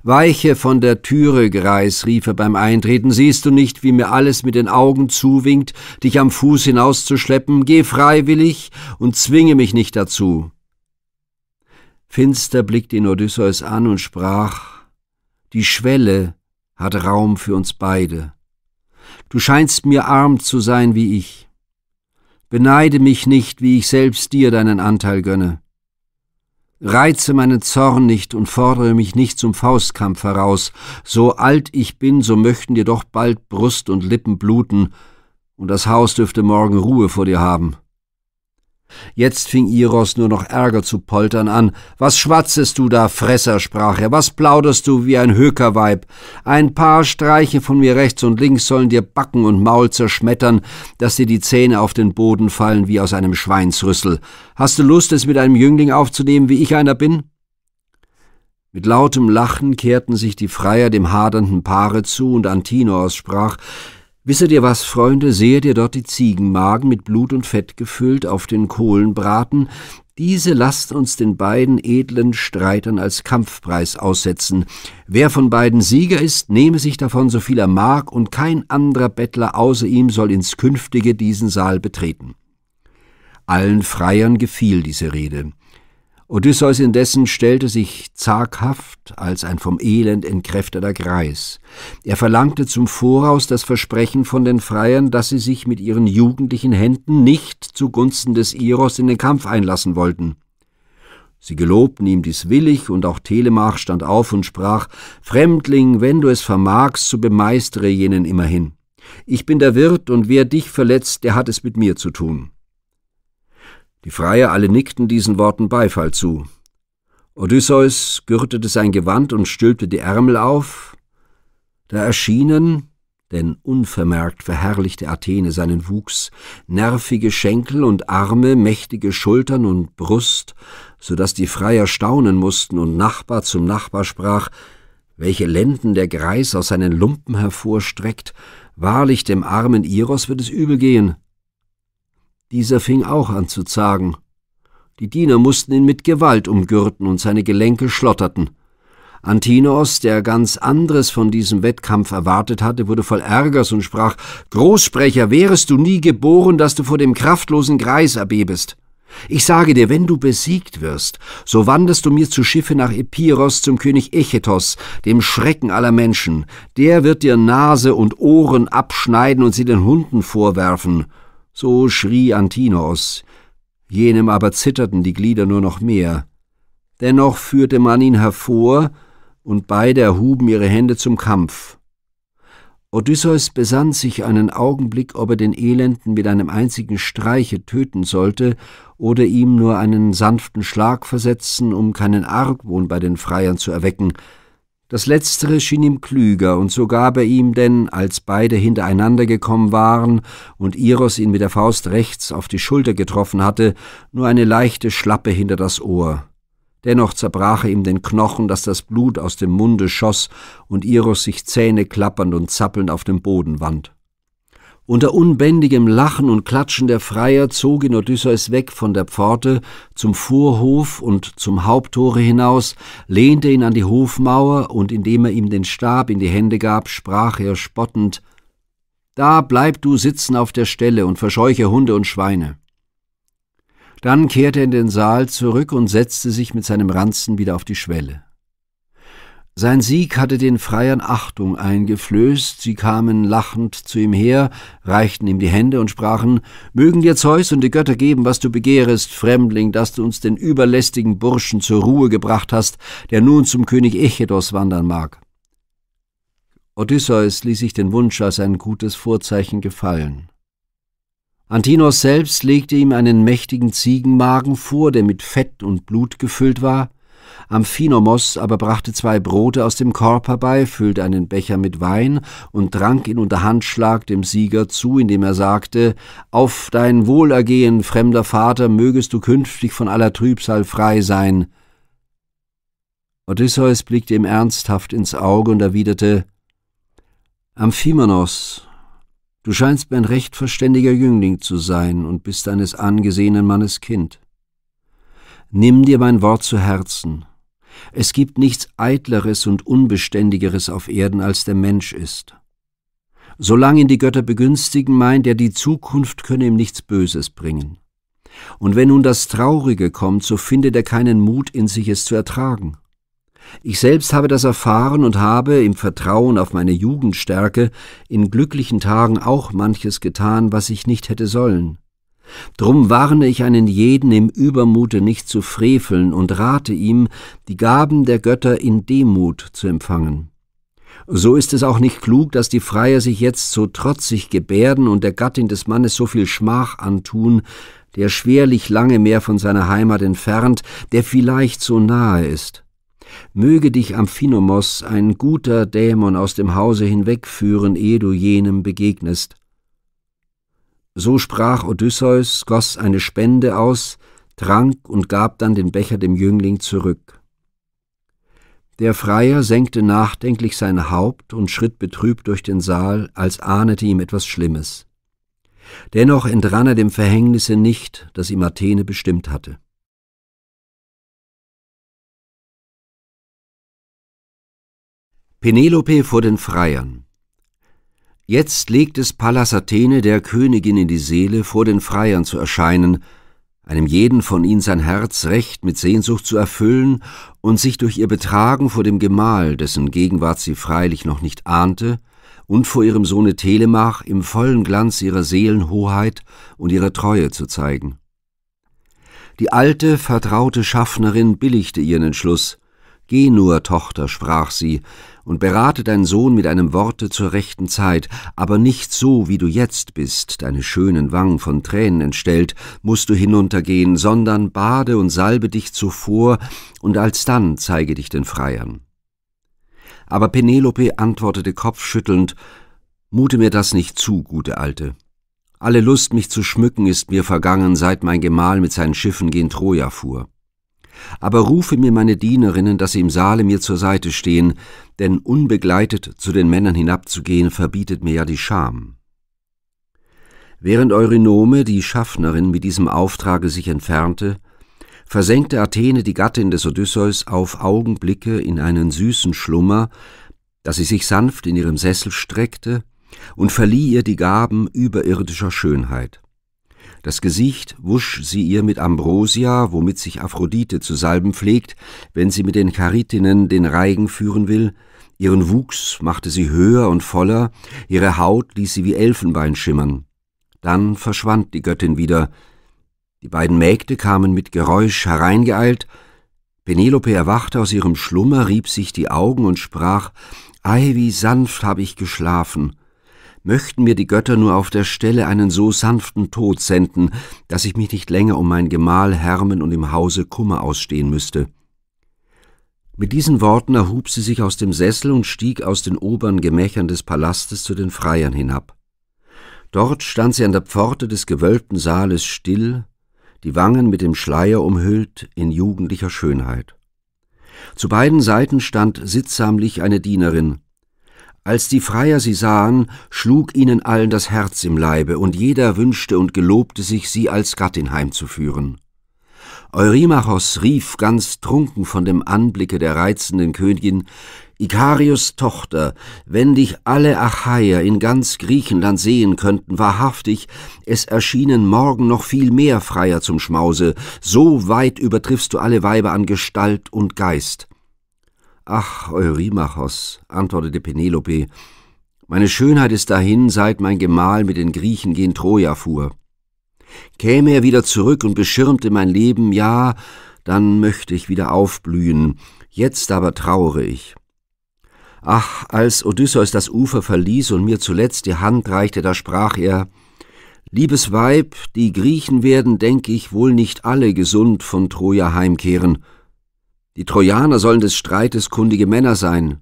Weiche von der Türe, Greis, rief er beim Eintreten, siehst du nicht, wie mir alles mit den Augen zuwinkt, dich am Fuß hinauszuschleppen, geh freiwillig und zwinge mich nicht dazu. Finster blickte ihn Odysseus an und sprach, die Schwelle hat Raum für uns beide. Du scheinst mir arm zu sein wie ich. Beneide mich nicht, wie ich selbst dir deinen Anteil gönne. Reize meinen Zorn nicht und fordere mich nicht zum Faustkampf heraus. So alt ich bin, so möchten dir doch bald Brust und Lippen bluten, und das Haus dürfte morgen Ruhe vor dir haben. Jetzt fing Iros nur noch Ärger zu poltern an. Was schwatzest du da, Fresser, sprach er, was plauderst du wie ein Hökerweib? Ein paar Streiche von mir rechts und links sollen dir Backen und Maul zerschmettern, dass dir die Zähne auf den Boden fallen wie aus einem Schweinsrüssel. Hast du Lust, es mit einem Jüngling aufzunehmen, wie ich einer bin? Mit lautem Lachen kehrten sich die Freier dem hadernden Paare zu, und Antinoos sprach Wisset ihr was, Freunde, sehet ihr dort die Ziegenmagen mit Blut und Fett gefüllt auf den Kohlenbraten? diese lasst uns den beiden edlen Streitern als Kampfpreis aussetzen. Wer von beiden Sieger ist, nehme sich davon so viel er mag, und kein anderer Bettler außer ihm soll ins Künftige diesen Saal betreten. Allen Freiern gefiel diese Rede. Odysseus indessen stellte sich zaghaft als ein vom Elend entkräfteter Greis. Er verlangte zum Voraus das Versprechen von den Freiern, dass sie sich mit ihren jugendlichen Händen nicht zugunsten des Iros in den Kampf einlassen wollten. Sie gelobten ihm dies willig, und auch Telemach stand auf und sprach, Fremdling, wenn du es vermagst, so bemeistere jenen immerhin. Ich bin der Wirt, und wer dich verletzt, der hat es mit mir zu tun. Die Freier alle nickten diesen Worten Beifall zu. Odysseus gürtete sein Gewand und stülpte die Ärmel auf. Da erschienen, denn unvermerkt verherrlichte Athene seinen Wuchs, nervige Schenkel und Arme, mächtige Schultern und Brust, so daß die Freier staunen mussten und Nachbar zum Nachbar sprach, welche Lenden der Greis aus seinen Lumpen hervorstreckt, wahrlich dem armen Iros wird es übel gehen. Dieser fing auch an zu zagen. Die Diener mussten ihn mit Gewalt umgürten und seine Gelenke schlotterten. Antinos, der ganz anderes von diesem Wettkampf erwartet hatte, wurde voll Ärgers und sprach, Großsprecher, wärest du nie geboren, dass du vor dem kraftlosen Greis erbebest. Ich sage dir, wenn du besiegt wirst, so wanderst du mir zu Schiffe nach Epiros zum König Echetos, dem Schrecken aller Menschen. Der wird dir Nase und Ohren abschneiden und sie den Hunden vorwerfen. So schrie Antinoos, jenem aber zitterten die Glieder nur noch mehr. Dennoch führte man ihn hervor, und beide erhuben ihre Hände zum Kampf. Odysseus besann sich einen Augenblick, ob er den Elenden mit einem einzigen Streiche töten sollte oder ihm nur einen sanften Schlag versetzen, um keinen Argwohn bei den Freiern zu erwecken, das letztere schien ihm klüger, und so gab er ihm denn, als beide hintereinander gekommen waren und Iros ihn mit der Faust rechts auf die Schulter getroffen hatte, nur eine leichte Schlappe hinter das Ohr. Dennoch zerbrach er ihm den Knochen, dass das Blut aus dem Munde schoss und Iros sich zähneklappernd und zappelnd auf dem Boden wand. Unter unbändigem Lachen und Klatschen der Freier zog ihn Odysseus weg von der Pforte zum Vorhof und zum Haupttore hinaus, lehnte ihn an die Hofmauer und indem er ihm den Stab in die Hände gab, sprach er spottend Da bleib du sitzen auf der Stelle und verscheuche Hunde und Schweine. Dann kehrte er in den Saal zurück und setzte sich mit seinem Ranzen wieder auf die Schwelle. Sein Sieg hatte den Freiern Achtung eingeflößt, sie kamen lachend zu ihm her, reichten ihm die Hände und sprachen, Mögen dir Zeus und die Götter geben, was du begehrest, Fremdling, dass du uns den überlästigen Burschen zur Ruhe gebracht hast, der nun zum König Echedos wandern mag. Odysseus ließ sich den Wunsch als ein gutes Vorzeichen gefallen. Antinos selbst legte ihm einen mächtigen Ziegenmagen vor, der mit Fett und Blut gefüllt war, Amphinomos aber brachte zwei Brote aus dem Korb herbei, füllte einen Becher mit Wein und trank ihn unter Handschlag dem Sieger zu, indem er sagte, Auf dein Wohlergehen, fremder Vater, mögest du künftig von aller Trübsal frei sein. Odysseus blickte ihm ernsthaft ins Auge und erwiderte, Amphimonos, du scheinst mir ein recht verständiger Jüngling zu sein und bist eines angesehenen Mannes Kind. Nimm dir mein Wort zu Herzen, es gibt nichts Eitleres und Unbeständigeres auf Erden, als der Mensch ist. Solange ihn die Götter begünstigen, meint er, die Zukunft könne ihm nichts Böses bringen. Und wenn nun das Traurige kommt, so findet er keinen Mut in sich, es zu ertragen. Ich selbst habe das erfahren und habe, im Vertrauen auf meine Jugendstärke, in glücklichen Tagen auch manches getan, was ich nicht hätte sollen. Drum warne ich einen jeden im Übermute nicht zu freveln und rate ihm, die Gaben der Götter in Demut zu empfangen. So ist es auch nicht klug, dass die Freier sich jetzt so trotzig gebärden und der Gattin des Mannes so viel Schmach antun, der schwerlich lange mehr von seiner Heimat entfernt, der vielleicht so nahe ist. Möge dich Amphinomos, ein guter Dämon, aus dem Hause hinwegführen, ehe du jenem begegnest. So sprach Odysseus, goss eine Spende aus, trank und gab dann den Becher dem Jüngling zurück. Der Freier senkte nachdenklich sein Haupt und schritt betrübt durch den Saal, als ahnete ihm etwas Schlimmes. Dennoch entrann er dem Verhängnisse nicht, das ihm Athene bestimmt hatte. Penelope vor den Freiern Jetzt legt es Pallas Athene der Königin in die Seele, vor den Freiern zu erscheinen, einem jeden von ihnen sein Herz recht mit Sehnsucht zu erfüllen und sich durch ihr Betragen vor dem Gemahl, dessen Gegenwart sie freilich noch nicht ahnte, und vor ihrem Sohne Telemach im vollen Glanz ihrer Seelenhoheit und ihrer Treue zu zeigen. Die alte, vertraute Schaffnerin billigte ihren Entschluss. Geh nur, Tochter, sprach sie, und berate dein Sohn mit einem Worte zur rechten Zeit, aber nicht so, wie du jetzt bist, deine schönen Wangen von Tränen entstellt, musst du hinuntergehen, sondern bade und salbe dich zuvor, und alsdann zeige dich den Freiern. Aber Penelope antwortete kopfschüttelnd, Mute mir das nicht zu, gute Alte. Alle Lust, mich zu schmücken, ist mir vergangen, seit mein Gemahl mit seinen Schiffen gen Troja fuhr. Aber rufe mir meine Dienerinnen, dass sie im Saale mir zur Seite stehen, denn unbegleitet zu den Männern hinabzugehen, verbietet mir ja die Scham. Während Eurynome, die Schaffnerin, mit diesem Auftrage sich entfernte, versenkte Athene die Gattin des Odysseus auf Augenblicke in einen süßen Schlummer, dass sie sich sanft in ihrem Sessel streckte und verlieh ihr die Gaben überirdischer Schönheit. Das Gesicht wusch sie ihr mit Ambrosia, womit sich Aphrodite zu salben pflegt, wenn sie mit den Charitinnen den Reigen führen will, ihren Wuchs machte sie höher und voller, ihre Haut ließ sie wie Elfenbein schimmern. Dann verschwand die Göttin wieder. Die beiden Mägde kamen mit Geräusch hereingeeilt, Penelope erwachte aus ihrem Schlummer, rieb sich die Augen und sprach, »Ei, wie sanft habe ich geschlafen!« möchten mir die Götter nur auf der Stelle einen so sanften Tod senden, dass ich mich nicht länger um mein Gemahl härmen und im Hause Kummer ausstehen müsste. Mit diesen Worten erhub sie sich aus dem Sessel und stieg aus den oberen Gemächern des Palastes zu den Freiern hinab. Dort stand sie an der Pforte des gewölbten Saales still, die Wangen mit dem Schleier umhüllt in jugendlicher Schönheit. Zu beiden Seiten stand sittsamlich eine Dienerin, als die Freier sie sahen, schlug ihnen allen das Herz im Leibe, und jeder wünschte und gelobte sich, sie als Gattin heimzuführen. Eurymachos rief ganz trunken von dem Anblicke der reizenden Königin, Ikarius Tochter, wenn dich alle Achaier in ganz Griechenland sehen könnten, wahrhaftig, es erschienen morgen noch viel mehr Freier zum Schmause, so weit übertriffst du alle Weiber an Gestalt und Geist. Ach, Eurymachos, antwortete Penelope, meine Schönheit ist dahin, seit mein Gemahl mit den Griechen gen Troja fuhr. Käme er wieder zurück und beschirmte mein Leben, ja, dann möchte ich wieder aufblühen, jetzt aber traure ich. Ach, als Odysseus das Ufer verließ und mir zuletzt die Hand reichte, da sprach er, Liebes Weib, die Griechen werden, denke ich, wohl nicht alle gesund von Troja heimkehren, die Trojaner sollen des Streites kundige Männer sein,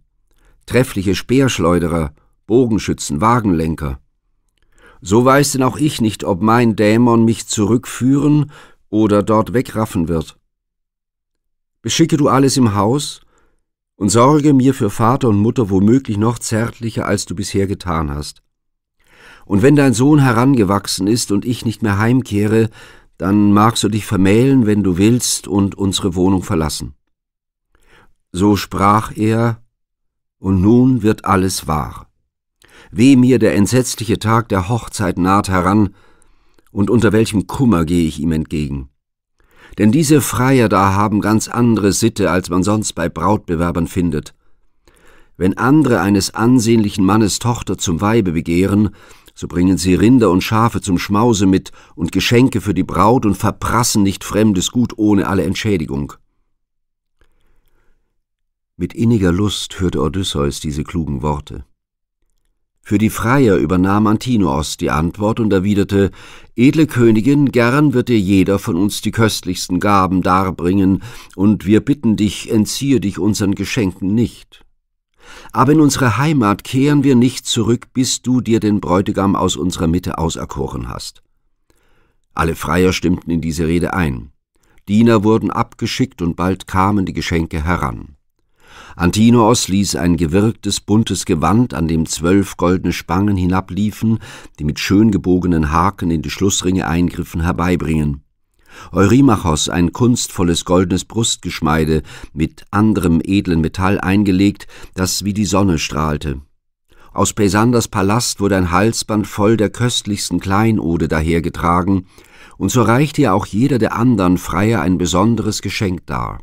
treffliche Speerschleuderer, Bogenschützen, Wagenlenker. So weiß denn auch ich nicht, ob mein Dämon mich zurückführen oder dort wegraffen wird. Beschicke du alles im Haus und sorge mir für Vater und Mutter womöglich noch zärtlicher, als du bisher getan hast. Und wenn dein Sohn herangewachsen ist und ich nicht mehr heimkehre, dann magst du dich vermählen, wenn du willst, und unsere Wohnung verlassen. So sprach er, und nun wird alles wahr. Weh mir der entsetzliche Tag der Hochzeit naht heran, und unter welchem Kummer gehe ich ihm entgegen. Denn diese Freier da haben ganz andere Sitte, als man sonst bei Brautbewerbern findet. Wenn andere eines ansehnlichen Mannes Tochter zum Weibe begehren, so bringen sie Rinder und Schafe zum Schmause mit und Geschenke für die Braut und verprassen nicht fremdes Gut ohne alle Entschädigung. Mit inniger Lust hörte Odysseus diese klugen Worte. Für die Freier übernahm Antinoos die Antwort und erwiderte, Edle Königin, gern wird dir jeder von uns die köstlichsten Gaben darbringen, und wir bitten dich, entziehe dich unseren Geschenken nicht. Aber in unsere Heimat kehren wir nicht zurück, bis du dir den Bräutigam aus unserer Mitte auserkoren hast. Alle Freier stimmten in diese Rede ein. Diener wurden abgeschickt und bald kamen die Geschenke heran. Antinoos ließ ein gewirktes, buntes Gewand, an dem zwölf goldene Spangen hinabliefen, die mit schön gebogenen Haken in die Schlussringe eingriffen, herbeibringen. Eurymachos ein kunstvolles goldenes Brustgeschmeide, mit anderem edlen Metall eingelegt, das wie die Sonne strahlte. Aus Pesanders Palast wurde ein Halsband voll der köstlichsten Kleinode dahergetragen, und so reichte ja auch jeder der anderen Freier ein besonderes Geschenk dar.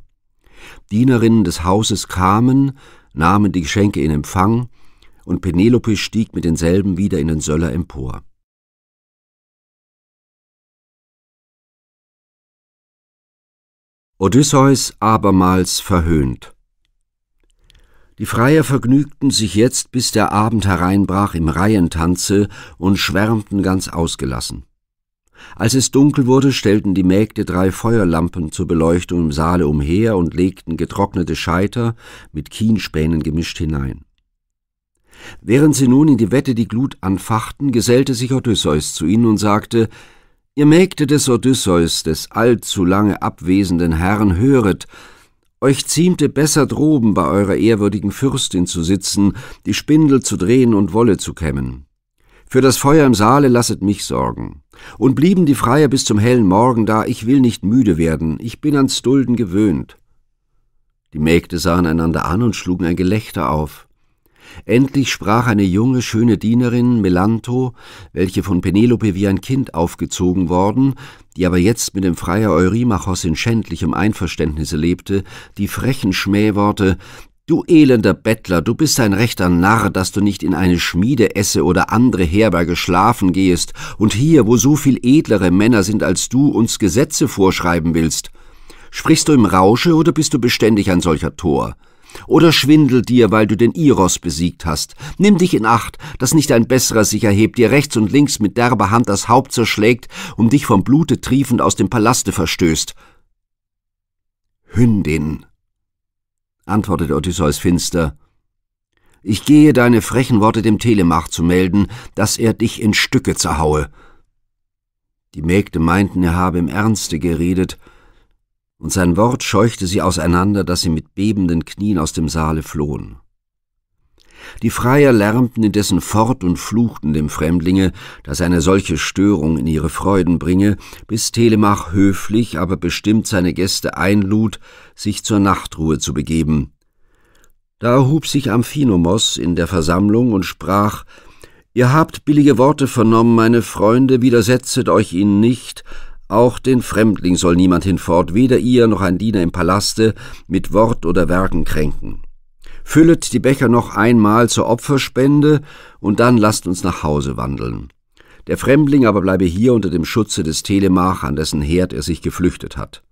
Dienerinnen des Hauses kamen, nahmen die Geschenke in Empfang, und Penelope stieg mit denselben wieder in den Söller empor. Odysseus abermals verhöhnt. Die Freier vergnügten sich jetzt, bis der Abend hereinbrach, im Reihentanze und schwärmten ganz ausgelassen. Als es dunkel wurde, stellten die Mägde drei Feuerlampen zur Beleuchtung im Saale umher und legten getrocknete Scheiter mit Kienspänen gemischt hinein. Während sie nun in die Wette die Glut anfachten, gesellte sich Odysseus zu ihnen und sagte, Ihr Mägde des Odysseus, des allzu lange abwesenden Herrn, höret, euch ziemte besser droben bei eurer ehrwürdigen Fürstin zu sitzen, die Spindel zu drehen und Wolle zu kämmen. Für das Feuer im Saale lasset mich sorgen. Und blieben die Freier bis zum hellen Morgen da, ich will nicht müde werden, ich bin ans Dulden gewöhnt. Die Mägde sahen einander an und schlugen ein Gelächter auf. Endlich sprach eine junge, schöne Dienerin, Melanto, welche von Penelope wie ein Kind aufgezogen worden, die aber jetzt mit dem Freier Eurymachos in schändlichem Einverständnisse lebte, die frechen Schmähworte Du elender Bettler, du bist ein rechter Narr, dass du nicht in eine Schmiede esse oder andere Herberge schlafen gehst, und hier, wo so viel edlere Männer sind als du, uns Gesetze vorschreiben willst. Sprichst du im Rausche oder bist du beständig ein solcher Tor? Oder schwindel dir, weil du den Iros besiegt hast. Nimm dich in Acht, dass nicht ein Besserer sich erhebt, dir rechts und links mit derber Hand das Haupt zerschlägt und dich vom Blute triefend aus dem Palaste verstößt. Hündin, antwortete Odysseus finster. Ich gehe deine frechen Worte dem Telemach zu melden, dass er dich in Stücke zerhaue. Die Mägde meinten, er habe im Ernste geredet, und sein Wort scheuchte sie auseinander, dass sie mit bebenden Knien aus dem Saale flohen. Die Freier lärmten indessen fort und fluchten dem Fremdlinge, dass eine solche Störung in ihre Freuden bringe, bis Telemach höflich, aber bestimmt seine Gäste einlud, sich zur Nachtruhe zu begeben. Da erhub sich Amphinomos in der Versammlung und sprach, Ihr habt billige Worte vernommen, meine Freunde, widersetzet euch ihnen nicht, auch den Fremdling soll niemand hinfort, weder ihr noch ein Diener im Palaste, mit Wort oder Werken kränken. Füllet die Becher noch einmal zur Opferspende und dann lasst uns nach Hause wandeln. Der Fremdling aber bleibe hier unter dem Schutze des Telemach, an dessen Herd er sich geflüchtet hat.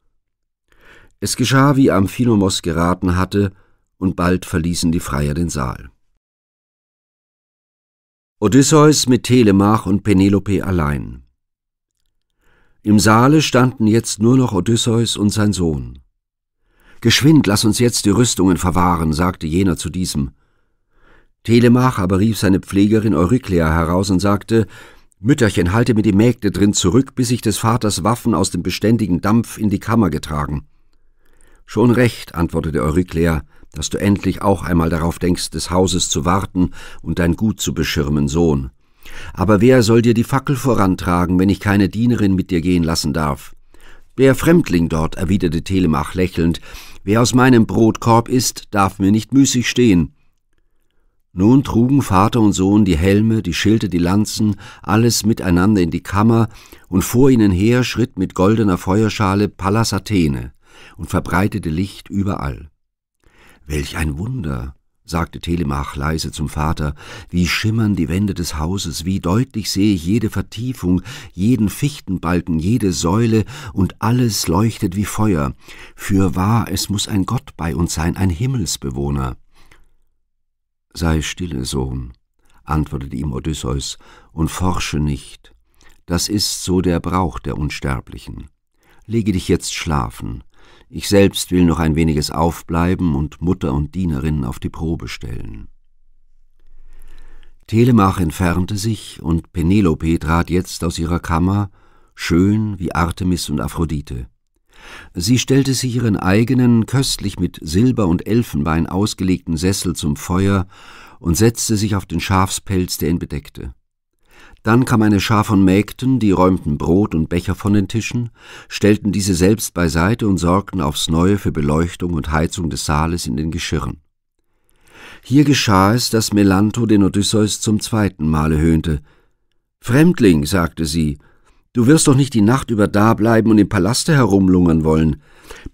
Es geschah, wie Amphinomos geraten hatte, und bald verließen die Freier den Saal. Odysseus mit Telemach und Penelope allein. Im Saale standen jetzt nur noch Odysseus und sein Sohn. Geschwind, lass uns jetzt die Rüstungen verwahren, sagte jener zu diesem. Telemach aber rief seine Pflegerin Euryklea heraus und sagte, Mütterchen, halte mir die Mägde drin zurück, bis ich des Vaters Waffen aus dem beständigen Dampf in die Kammer getragen. Schon recht, antwortete Euryklea, dass du endlich auch einmal darauf denkst, des Hauses zu warten und dein Gut zu beschirmen, Sohn. Aber wer soll dir die Fackel vorantragen, wenn ich keine Dienerin mit dir gehen lassen darf? Der Fremdling dort, erwiderte Telemach lächelnd, Wer aus meinem Brotkorb isst, darf mir nicht müßig stehen. Nun trugen Vater und Sohn die Helme, die Schilde, die Lanzen, alles miteinander in die Kammer, und vor ihnen her schritt mit goldener Feuerschale Pallas Athene und verbreitete Licht überall. Welch ein Wunder! sagte Telemach leise zum Vater, wie schimmern die Wände des Hauses, wie deutlich sehe ich jede Vertiefung, jeden Fichtenbalken, jede Säule, und alles leuchtet wie Feuer. Fürwahr, es muß ein Gott bei uns sein, ein Himmelsbewohner. Sei stille, Sohn, antwortete ihm Odysseus, und forsche nicht. Das ist so der Brauch der Unsterblichen. Lege dich jetzt schlafen, ich selbst will noch ein weniges aufbleiben und Mutter und Dienerin auf die Probe stellen. Telemach entfernte sich, und Penelope trat jetzt aus ihrer Kammer, schön wie Artemis und Aphrodite. Sie stellte sich ihren eigenen, köstlich mit Silber und Elfenbein ausgelegten Sessel zum Feuer und setzte sich auf den Schafspelz, der ihn bedeckte. Dann kam eine Schar von Mägden, die räumten Brot und Becher von den Tischen, stellten diese selbst beiseite und sorgten aufs Neue für Beleuchtung und Heizung des Saales in den Geschirren. Hier geschah es, dass Melanto den Odysseus zum zweiten Male höhnte. Fremdling, sagte sie, du wirst doch nicht die Nacht über dableiben und im Palaste herumlungern wollen.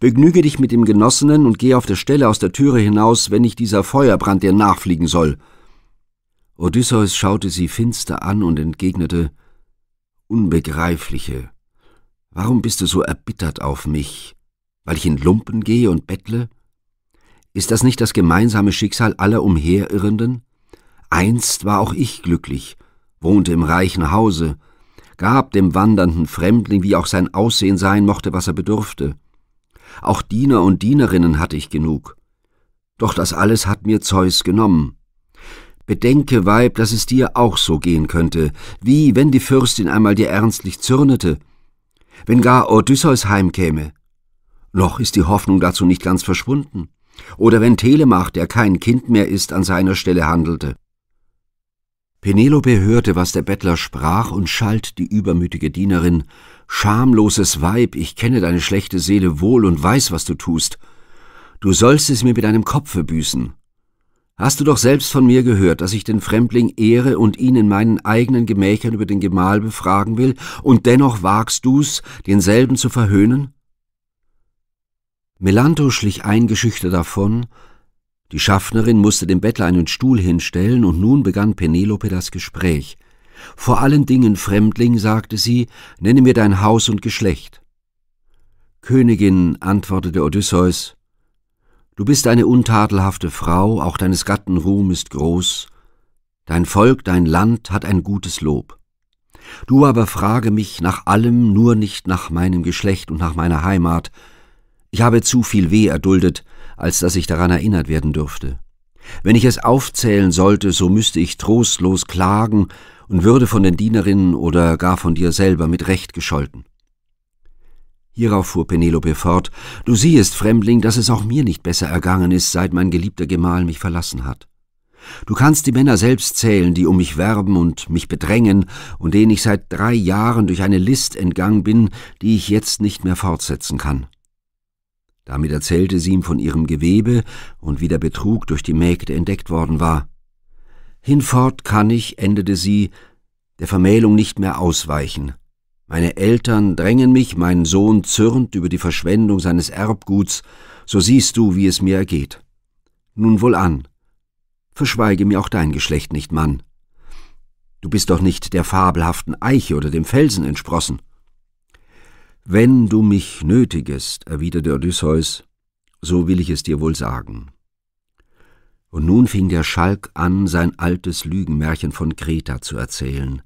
Begnüge dich mit dem Genossenen und geh auf der Stelle aus der Türe hinaus, wenn nicht dieser Feuerbrand dir nachfliegen soll. Odysseus schaute sie finster an und entgegnete, Unbegreifliche, warum bist du so erbittert auf mich? Weil ich in Lumpen gehe und bettle? Ist das nicht das gemeinsame Schicksal aller Umherirrenden? Einst war auch ich glücklich, wohnte im reichen Hause, gab dem wandernden Fremdling, wie auch sein Aussehen sein mochte, was er bedurfte. Auch Diener und Dienerinnen hatte ich genug. Doch das alles hat mir Zeus genommen. Bedenke, Weib, dass es dir auch so gehen könnte, wie wenn die Fürstin einmal dir ernstlich zürnete, wenn gar Odysseus heimkäme. Noch ist die Hoffnung dazu nicht ganz verschwunden. Oder wenn Telemach, der kein Kind mehr ist, an seiner Stelle handelte. Penelope hörte, was der Bettler sprach und schalt die übermütige Dienerin, Schamloses Weib, ich kenne deine schlechte Seele wohl und weiß, was du tust. Du sollst es mir mit deinem Kopfe büßen. Hast du doch selbst von mir gehört, dass ich den Fremdling ehre und ihn in meinen eigenen Gemächern über den Gemahl befragen will, und dennoch wagst du's, denselben zu verhöhnen? Melanto schlich eingeschüchtert davon, die Schaffnerin musste dem Bettler einen Stuhl hinstellen, und nun begann Penelope das Gespräch. Vor allen Dingen, Fremdling, sagte sie, nenne mir dein Haus und Geschlecht. Königin, antwortete Odysseus, Du bist eine untadelhafte Frau, auch deines Gatten Ruhm ist groß, dein Volk, dein Land hat ein gutes Lob. Du aber frage mich nach allem, nur nicht nach meinem Geschlecht und nach meiner Heimat. Ich habe zu viel Weh erduldet, als dass ich daran erinnert werden dürfte. Wenn ich es aufzählen sollte, so müsste ich trostlos klagen und würde von den Dienerinnen oder gar von dir selber mit Recht gescholten. Hierauf fuhr Penelope fort, Du siehest, Fremdling, dass es auch mir nicht besser ergangen ist, seit mein geliebter Gemahl mich verlassen hat. Du kannst die Männer selbst zählen, die um mich werben und mich bedrängen und denen ich seit drei Jahren durch eine List entgangen bin, die ich jetzt nicht mehr fortsetzen kann. Damit erzählte sie ihm von ihrem Gewebe und wie der Betrug durch die Mägde entdeckt worden war. Hinfort kann ich, endete sie, der Vermählung nicht mehr ausweichen, meine Eltern drängen mich, mein Sohn zürnt über die Verschwendung seines Erbguts, so siehst du, wie es mir ergeht. Nun wohl an. Verschweige mir auch dein Geschlecht nicht, Mann. Du bist doch nicht der fabelhaften Eiche oder dem Felsen entsprossen. Wenn du mich nötigest, erwiderte Odysseus, so will ich es dir wohl sagen. Und nun fing der Schalk an, sein altes Lügenmärchen von Kreta zu erzählen.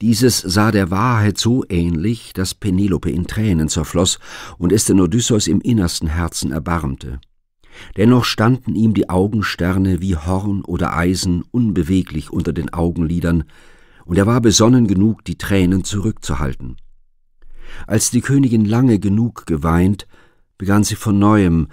Dieses sah der Wahrheit so ähnlich, dass Penelope in Tränen zerfloß und es den Odysseus im innersten Herzen erbarmte. Dennoch standen ihm die Augensterne wie Horn oder Eisen unbeweglich unter den Augenlidern, und er war besonnen genug, die Tränen zurückzuhalten. Als die Königin lange genug geweint, begann sie von neuem,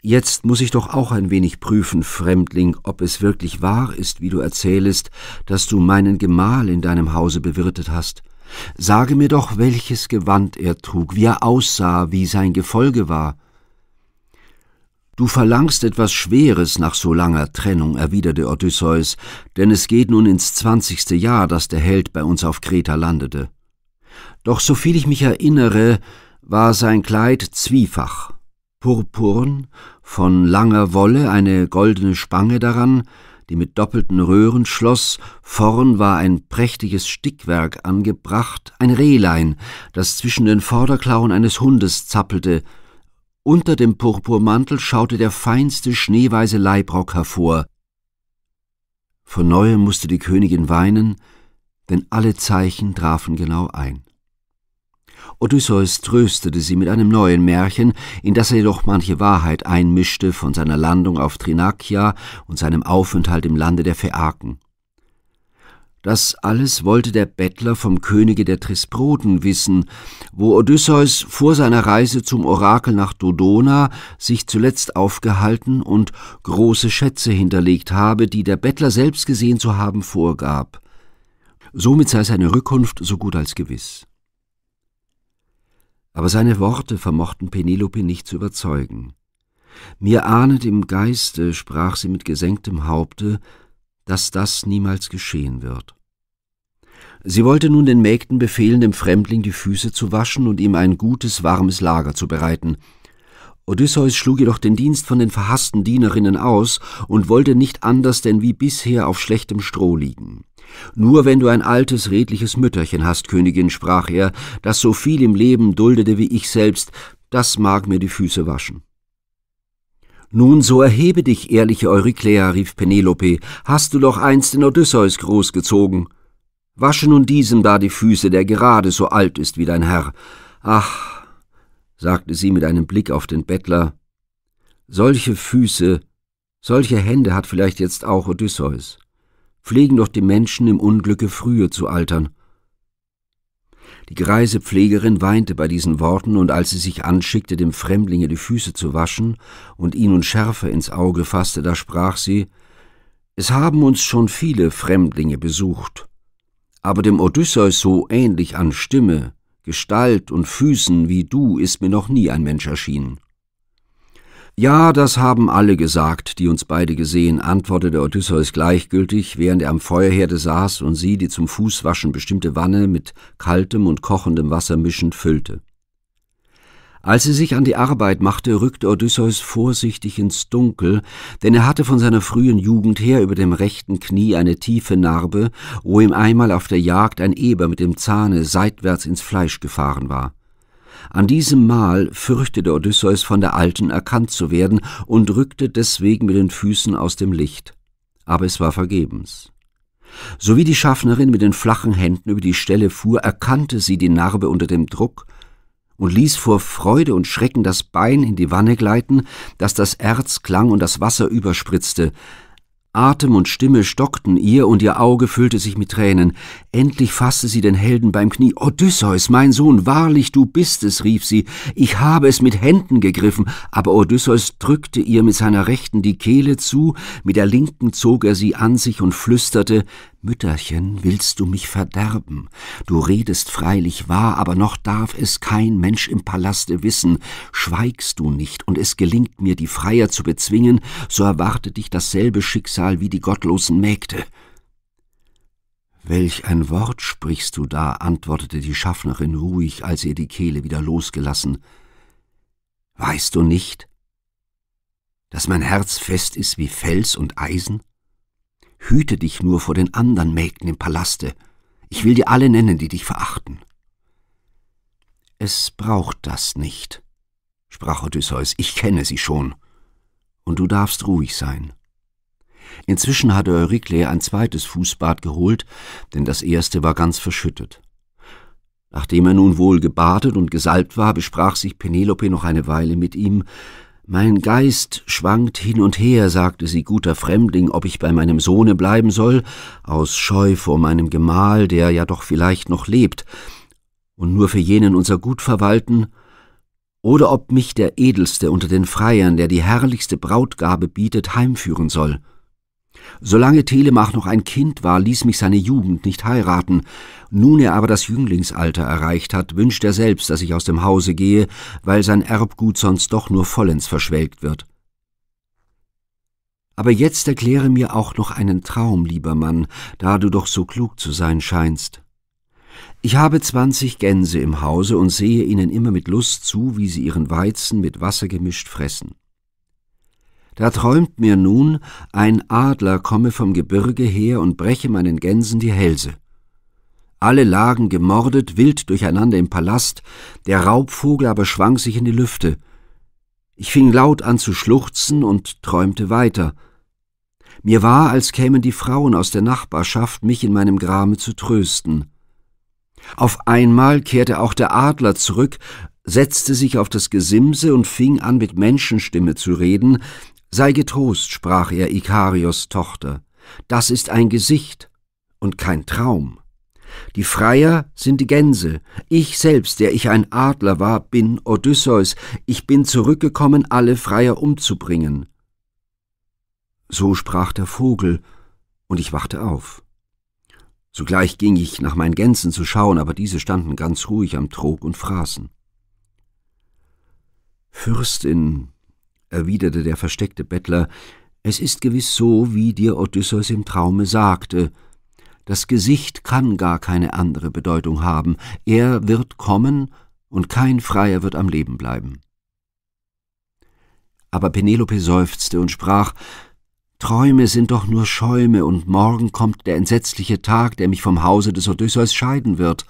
Jetzt muss ich doch auch ein wenig prüfen, Fremdling, ob es wirklich wahr ist, wie du erzählest, dass du meinen Gemahl in deinem Hause bewirtet hast. Sage mir doch, welches Gewand er trug, wie er aussah, wie sein Gefolge war. Du verlangst etwas Schweres nach so langer Trennung, erwiderte Odysseus, denn es geht nun ins zwanzigste Jahr, dass der Held bei uns auf Kreta landete. Doch soviel ich mich erinnere, war sein Kleid zwiefach, purpurn, von langer Wolle eine goldene Spange daran, die mit doppelten Röhren schloss, vorn war ein prächtiges Stickwerk angebracht, ein Rehlein, das zwischen den Vorderklauen eines Hundes zappelte, unter dem Purpurmantel schaute der feinste schneeweiße Leibrock hervor. Von neuem musste die Königin weinen, denn alle Zeichen trafen genau ein. Odysseus tröstete sie mit einem neuen Märchen, in das er jedoch manche Wahrheit einmischte von seiner Landung auf Trinakia und seinem Aufenthalt im Lande der Phäaken. Das alles wollte der Bettler vom Könige der Trisproten wissen, wo Odysseus vor seiner Reise zum Orakel nach Dodona sich zuletzt aufgehalten und große Schätze hinterlegt habe, die der Bettler selbst gesehen zu haben vorgab. Somit sei seine Rückkunft so gut als gewiss aber seine Worte vermochten Penelope nicht zu überzeugen. Mir ahnet im Geiste sprach sie mit gesenktem Haupte, dass das niemals geschehen wird. Sie wollte nun den Mägden befehlen, dem Fremdling die Füße zu waschen und ihm ein gutes, warmes Lager zu bereiten. Odysseus schlug jedoch den Dienst von den verhassten Dienerinnen aus und wollte nicht anders denn wie bisher auf schlechtem Stroh liegen. Nur wenn du ein altes, redliches Mütterchen hast, Königin, sprach er, das so viel im Leben duldete wie ich selbst, das mag mir die Füße waschen. Nun, so erhebe dich, ehrliche Euryklea, rief Penelope, hast du doch einst den Odysseus großgezogen. Wasche nun diesem da die Füße, der gerade so alt ist wie dein Herr. Ach, sagte sie mit einem Blick auf den Bettler, solche Füße, solche Hände hat vielleicht jetzt auch Odysseus pflegen doch die Menschen im Unglücke früher zu altern. Die greise Pflegerin weinte bei diesen Worten, und als sie sich anschickte, dem Fremdlinge die Füße zu waschen und ihn nun schärfer ins Auge fasste, da sprach sie Es haben uns schon viele Fremdlinge besucht, aber dem Odysseus so ähnlich an Stimme, Gestalt und Füßen wie du ist mir noch nie ein Mensch erschienen. Ja, das haben alle gesagt, die uns beide gesehen, antwortete Odysseus gleichgültig, während er am Feuerherde saß und sie die zum Fußwaschen bestimmte Wanne mit kaltem und kochendem Wasser mischend füllte. Als sie sich an die Arbeit machte, rückte Odysseus vorsichtig ins Dunkel, denn er hatte von seiner frühen Jugend her über dem rechten Knie eine tiefe Narbe, wo ihm einmal auf der Jagd ein Eber mit dem Zahne seitwärts ins Fleisch gefahren war. An diesem Mal fürchtete Odysseus von der Alten erkannt zu werden und rückte deswegen mit den Füßen aus dem Licht. Aber es war vergebens. Sowie die Schaffnerin mit den flachen Händen über die Stelle fuhr, erkannte sie die Narbe unter dem Druck und ließ vor Freude und Schrecken das Bein in die Wanne gleiten, dass das Erz klang und das Wasser überspritzte. Atem und Stimme stockten ihr, und ihr Auge füllte sich mit Tränen. Endlich fasste sie den Helden beim Knie. Odysseus, mein Sohn, wahrlich du bist es, rief sie. Ich habe es mit Händen gegriffen. Aber Odysseus drückte ihr mit seiner rechten die Kehle zu, mit der linken zog er sie an sich und flüsterte Mütterchen, willst du mich verderben? Du redest freilich wahr, aber noch darf es kein Mensch im Palaste wissen. Schweigst du nicht, und es gelingt mir, die Freier zu bezwingen, so erwartet dich dasselbe Schicksal wie die gottlosen Mägde. Welch ein Wort sprichst du da, antwortete die Schaffnerin ruhig, als ihr die Kehle wieder losgelassen. Weißt du nicht, dass mein Herz fest ist wie Fels und Eisen? Hüte dich nur vor den anderen Mägden im Palaste. Ich will dir alle nennen, die dich verachten. Es braucht das nicht, sprach Odysseus, ich kenne sie schon, und du darfst ruhig sein. Inzwischen hatte Eurykle ein zweites Fußbad geholt, denn das erste war ganz verschüttet. Nachdem er nun wohl gebadet und gesalbt war, besprach sich Penelope noch eine Weile mit ihm, mein Geist schwankt hin und her, sagte sie, guter Fremdling, ob ich bei meinem Sohne bleiben soll, aus Scheu vor meinem Gemahl, der ja doch vielleicht noch lebt, und nur für jenen unser Gut verwalten, oder ob mich der Edelste unter den Freiern, der die herrlichste Brautgabe bietet, heimführen soll. Solange Telemach noch ein Kind war, ließ mich seine Jugend nicht heiraten. Nun er aber das Jünglingsalter erreicht hat, wünscht er selbst, dass ich aus dem Hause gehe, weil sein Erbgut sonst doch nur vollends verschwelgt wird. Aber jetzt erkläre mir auch noch einen Traum, lieber Mann, da du doch so klug zu sein scheinst. Ich habe zwanzig Gänse im Hause und sehe ihnen immer mit Lust zu, wie sie ihren Weizen mit Wasser gemischt fressen. Da träumt mir nun, ein Adler komme vom Gebirge her und breche meinen Gänsen die Hälse. Alle lagen gemordet, wild durcheinander im Palast, der Raubvogel aber schwang sich in die Lüfte. Ich fing laut an zu schluchzen und träumte weiter. Mir war, als kämen die Frauen aus der Nachbarschaft, mich in meinem Grame zu trösten. Auf einmal kehrte auch der Adler zurück, setzte sich auf das Gesimse und fing an, mit Menschenstimme zu reden, Sei getrost, sprach er Ikarios Tochter, das ist ein Gesicht und kein Traum. Die Freier sind die Gänse, ich selbst, der ich ein Adler war, bin Odysseus, ich bin zurückgekommen, alle Freier umzubringen. So sprach der Vogel, und ich wachte auf. Sogleich ging ich nach meinen Gänsen zu schauen, aber diese standen ganz ruhig am Trog und fraßen. Fürstin, erwiderte der versteckte Bettler, es ist gewiß so, wie dir Odysseus im Traume sagte. Das Gesicht kann gar keine andere Bedeutung haben. Er wird kommen, und kein Freier wird am Leben bleiben. Aber Penelope seufzte und sprach, Träume sind doch nur Schäume, und morgen kommt der entsetzliche Tag, der mich vom Hause des Odysseus scheiden wird.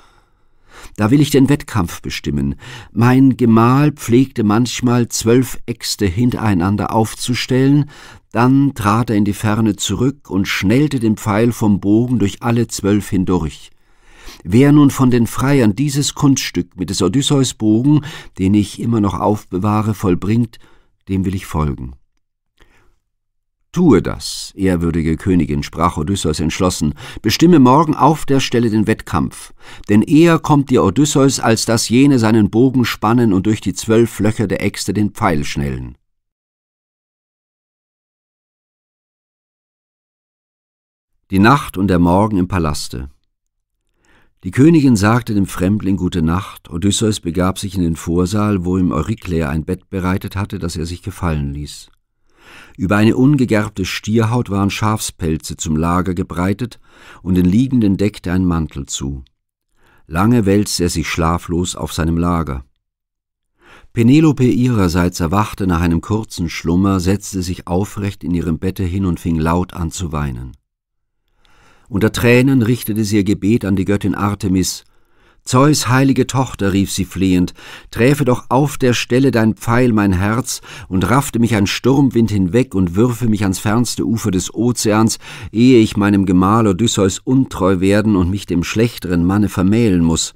Da will ich den Wettkampf bestimmen. Mein Gemahl pflegte manchmal zwölf Äxte hintereinander aufzustellen, dann trat er in die Ferne zurück und schnellte den Pfeil vom Bogen durch alle zwölf hindurch. Wer nun von den Freiern dieses Kunststück mit des Odysseus Bogen, den ich immer noch aufbewahre, vollbringt, dem will ich folgen. Tue das, ehrwürdige Königin, sprach Odysseus entschlossen, bestimme morgen auf der Stelle den Wettkampf, denn eher kommt dir Odysseus, als dass jene seinen Bogen spannen und durch die zwölf Löcher der Äxte den Pfeil schnellen. Die Nacht und der Morgen im Palaste. Die Königin sagte dem Fremdling gute Nacht, Odysseus begab sich in den Vorsaal, wo ihm Eurykleia ein Bett bereitet hatte, das er sich gefallen ließ. Über eine ungegerbte Stierhaut waren Schafspelze zum Lager gebreitet und den Liegenden deckte ein Mantel zu. Lange wälzte er sich schlaflos auf seinem Lager. Penelope ihrerseits erwachte nach einem kurzen Schlummer, setzte sich aufrecht in ihrem Bette hin und fing laut an zu weinen. Unter Tränen richtete sie ihr Gebet an die Göttin Artemis, Zeus heilige Tochter, rief sie flehend, träfe doch auf der Stelle dein Pfeil mein Herz und raffte mich ein Sturmwind hinweg und würfe mich ans fernste Ufer des Ozeans, ehe ich meinem Gemahl Odysseus untreu werden und mich dem schlechteren Manne vermählen muß.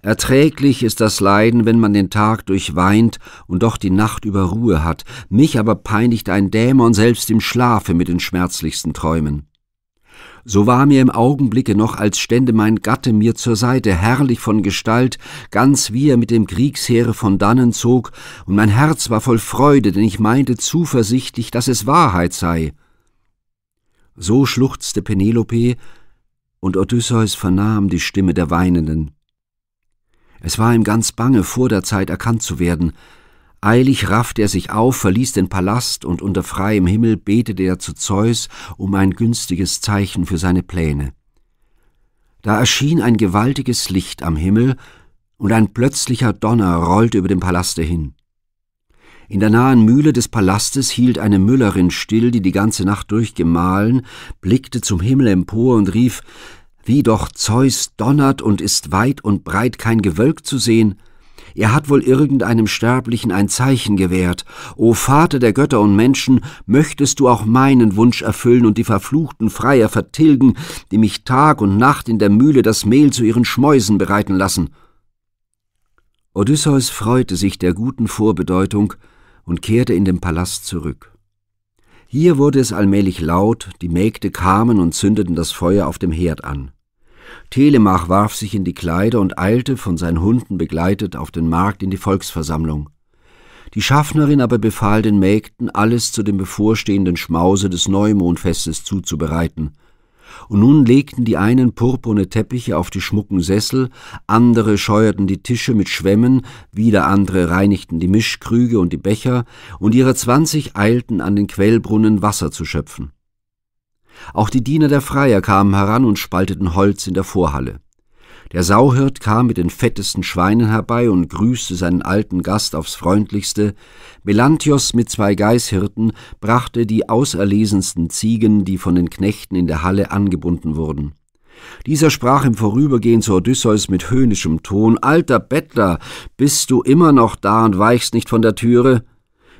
Erträglich ist das Leiden, wenn man den Tag durchweint und doch die Nacht über Ruhe hat, mich aber peinigt ein Dämon selbst im Schlafe mit den schmerzlichsten Träumen so war mir im Augenblicke noch, als stände mein Gatte mir zur Seite, herrlich von Gestalt, ganz wie er mit dem Kriegsheere von dannen zog, und mein Herz war voll Freude, denn ich meinte zuversichtlich, dass es Wahrheit sei. So schluchzte Penelope, und Odysseus vernahm die Stimme der Weinenden. Es war ihm ganz bange, vor der Zeit erkannt zu werden, Eilig raffte er sich auf, verließ den Palast und unter freiem Himmel betete er zu Zeus um ein günstiges Zeichen für seine Pläne. Da erschien ein gewaltiges Licht am Himmel und ein plötzlicher Donner rollte über dem Palaste hin. In der nahen Mühle des Palastes hielt eine Müllerin still, die die ganze Nacht durchgemahlen, blickte zum Himmel empor und rief, wie doch Zeus donnert und ist weit und breit kein Gewölk zu sehen, er hat wohl irgendeinem Sterblichen ein Zeichen gewährt. O Vater der Götter und Menschen, möchtest du auch meinen Wunsch erfüllen und die verfluchten Freier vertilgen, die mich Tag und Nacht in der Mühle das Mehl zu ihren Schmäusen bereiten lassen. Odysseus freute sich der guten Vorbedeutung und kehrte in den Palast zurück. Hier wurde es allmählich laut, die Mägde kamen und zündeten das Feuer auf dem Herd an. Telemach warf sich in die Kleider und eilte, von seinen Hunden begleitet, auf den Markt in die Volksversammlung. Die Schaffnerin aber befahl den Mägden, alles zu dem bevorstehenden Schmause des Neumondfestes zuzubereiten. Und nun legten die einen purpurne Teppiche auf die schmucken Sessel, andere scheuerten die Tische mit Schwämmen, wieder andere reinigten die Mischkrüge und die Becher, und ihre zwanzig eilten an den Quellbrunnen Wasser zu schöpfen. Auch die Diener der Freier kamen heran und spalteten Holz in der Vorhalle. Der Sauhirt kam mit den fettesten Schweinen herbei und grüßte seinen alten Gast aufs freundlichste. Melanthios mit zwei Geißhirten brachte die auserlesensten Ziegen, die von den Knechten in der Halle angebunden wurden. Dieser sprach im Vorübergehen zu Odysseus mit höhnischem Ton, Alter Bettler, bist du immer noch da und weichst nicht von der Türe?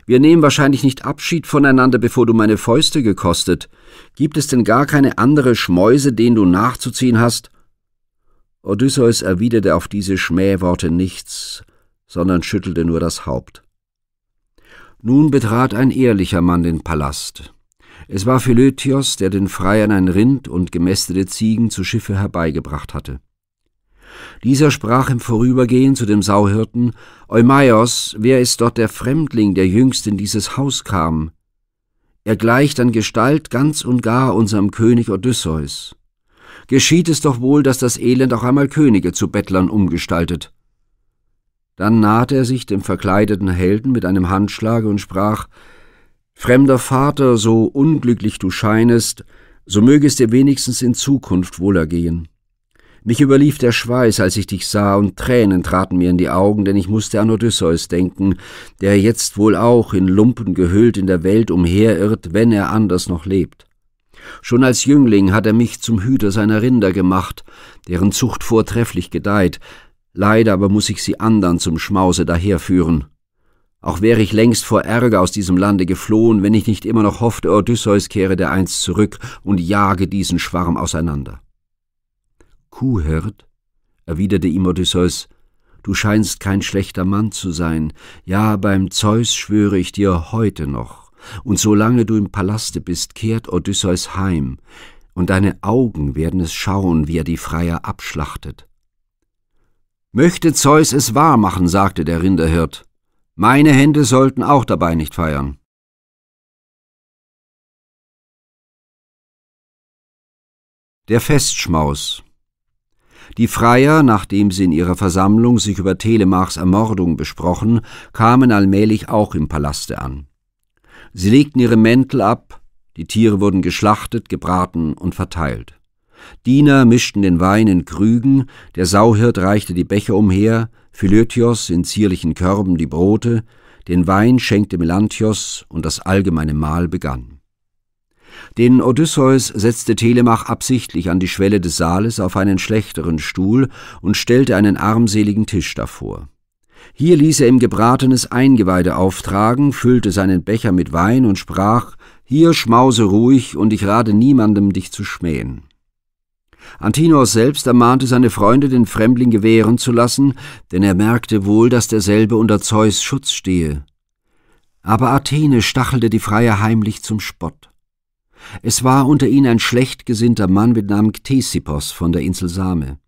Wir nehmen wahrscheinlich nicht Abschied voneinander, bevor du meine Fäuste gekostet. Gibt es denn gar keine andere Schmäuse, den du nachzuziehen hast? Odysseus erwiderte auf diese Schmähworte nichts, sondern schüttelte nur das Haupt. Nun betrat ein ehrlicher Mann den Palast. Es war Philötios, der den Freiern ein Rind und gemästete Ziegen zu Schiffe herbeigebracht hatte. Dieser sprach im Vorübergehen zu dem Sauhirten, Eumaios, wer ist dort der Fremdling, der jüngst in dieses Haus kam? Er gleicht an Gestalt ganz und gar unserem König Odysseus. Geschieht es doch wohl, dass das Elend auch einmal Könige zu Bettlern umgestaltet. Dann nahte er sich dem verkleideten Helden mit einem Handschlage und sprach, Fremder Vater, so unglücklich du scheinest, so möge es dir wenigstens in Zukunft wohlergehen. Mich überlief der Schweiß, als ich dich sah, und Tränen traten mir in die Augen, denn ich musste an Odysseus denken, der jetzt wohl auch in Lumpen gehüllt in der Welt umherirrt, wenn er anders noch lebt. Schon als Jüngling hat er mich zum Hüter seiner Rinder gemacht, deren Zucht vortrefflich gedeiht, leider aber muß ich sie andern zum Schmause daherführen. Auch wäre ich längst vor Ärger aus diesem Lande geflohen, wenn ich nicht immer noch hoffte, Odysseus kehre dereinst zurück und jage diesen Schwarm auseinander. Kuhhirt, erwiderte ihm Odysseus, du scheinst kein schlechter Mann zu sein, ja, beim Zeus schwöre ich dir heute noch, und solange du im Palaste bist, kehrt Odysseus heim, und deine Augen werden es schauen, wie er die Freier abschlachtet. Möchte Zeus es wahr machen, sagte der Rinderhirt, meine Hände sollten auch dabei nicht feiern. Der Festschmaus die Freier, nachdem sie in ihrer Versammlung sich über Telemachs Ermordung besprochen, kamen allmählich auch im Palaste an. Sie legten ihre Mäntel ab, die Tiere wurden geschlachtet, gebraten und verteilt. Diener mischten den Wein in Krügen, der Sauhirt reichte die Becher umher, Philötios in zierlichen Körben die Brote, den Wein schenkte Melantios und das allgemeine Mahl begann. Den Odysseus setzte Telemach absichtlich an die Schwelle des Saales auf einen schlechteren Stuhl und stellte einen armseligen Tisch davor. Hier ließ er ihm gebratenes Eingeweide auftragen, füllte seinen Becher mit Wein und sprach, »Hier schmause ruhig, und ich rate niemandem, dich zu schmähen.« Antinors selbst ermahnte seine Freunde, den Fremdling gewähren zu lassen, denn er merkte wohl, dass derselbe unter Zeus Schutz stehe. Aber Athene stachelte die Freier heimlich zum Spott. Es war unter ihnen ein schlecht gesinnter Mann mit Namen Ktesippos von der Insel Same.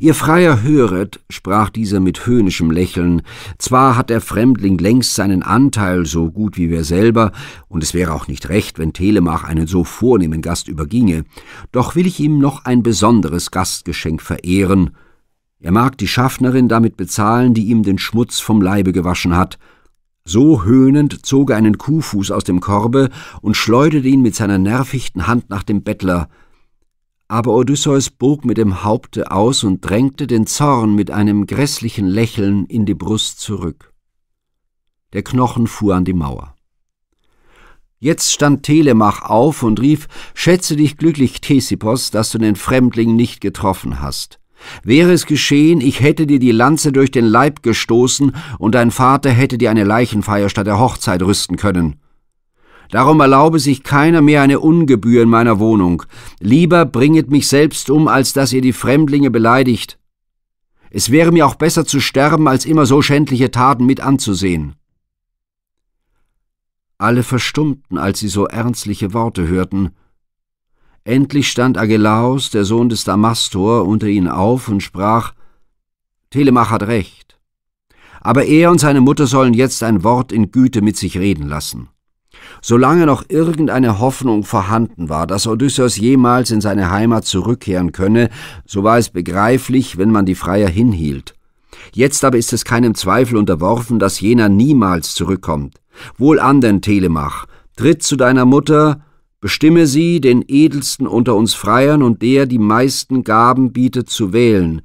Ihr Freier höret, sprach dieser mit höhnischem Lächeln, zwar hat der Fremdling längst seinen Anteil so gut wie wir selber, und es wäre auch nicht recht, wenn Telemach einen so vornehmen Gast überginge, doch will ich ihm noch ein besonderes Gastgeschenk verehren. Er mag die Schaffnerin damit bezahlen, die ihm den Schmutz vom Leibe gewaschen hat, so höhnend zog er einen Kuhfuß aus dem Korbe und schleuderte ihn mit seiner nervichten Hand nach dem Bettler. Aber Odysseus bog mit dem Haupte aus und drängte den Zorn mit einem grässlichen Lächeln in die Brust zurück. Der Knochen fuhr an die Mauer. Jetzt stand Telemach auf und rief, Schätze dich glücklich, Thesippos, dass du den Fremdling nicht getroffen hast. Wäre es geschehen, ich hätte dir die Lanze durch den Leib gestoßen, und dein Vater hätte dir eine Leichenfeier statt der Hochzeit rüsten können. Darum erlaube sich keiner mehr eine Ungebühr in meiner Wohnung. Lieber bringet mich selbst um, als dass ihr die Fremdlinge beleidigt. Es wäre mir auch besser zu sterben, als immer so schändliche Taten mit anzusehen. Alle verstummten, als sie so ernstliche Worte hörten, Endlich stand Agelaos, der Sohn des Damastor, unter ihnen auf und sprach, Telemach hat recht. Aber er und seine Mutter sollen jetzt ein Wort in Güte mit sich reden lassen. Solange noch irgendeine Hoffnung vorhanden war, dass Odysseus jemals in seine Heimat zurückkehren könne, so war es begreiflich, wenn man die Freier hinhielt. Jetzt aber ist es keinem Zweifel unterworfen, dass jener niemals zurückkommt. Wohl an, denn, Telemach, tritt zu deiner Mutter, bestimme sie, den edelsten unter uns Freiern und der die meisten Gaben bietet, zu wählen,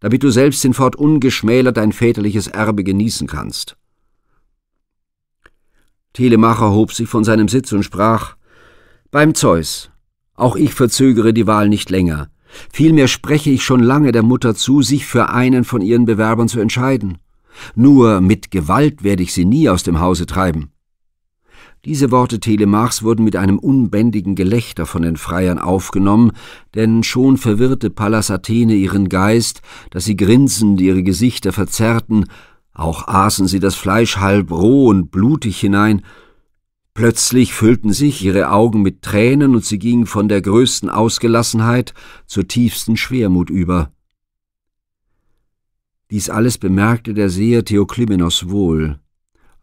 damit du selbst hinfort ungeschmälert dein väterliches Erbe genießen kannst. Telemacher hob sich von seinem Sitz und sprach, Beim Zeus, auch ich verzögere die Wahl nicht länger. Vielmehr spreche ich schon lange der Mutter zu, sich für einen von ihren Bewerbern zu entscheiden. Nur mit Gewalt werde ich sie nie aus dem Hause treiben. Diese Worte Telemachs wurden mit einem unbändigen Gelächter von den Freiern aufgenommen, denn schon verwirrte Pallas Athene ihren Geist, daß sie grinsend ihre Gesichter verzerrten, auch aßen sie das Fleisch halb roh und blutig hinein. Plötzlich füllten sich ihre Augen mit Tränen und sie gingen von der größten Ausgelassenheit zur tiefsten Schwermut über. Dies alles bemerkte der Seher Theoklymenos wohl.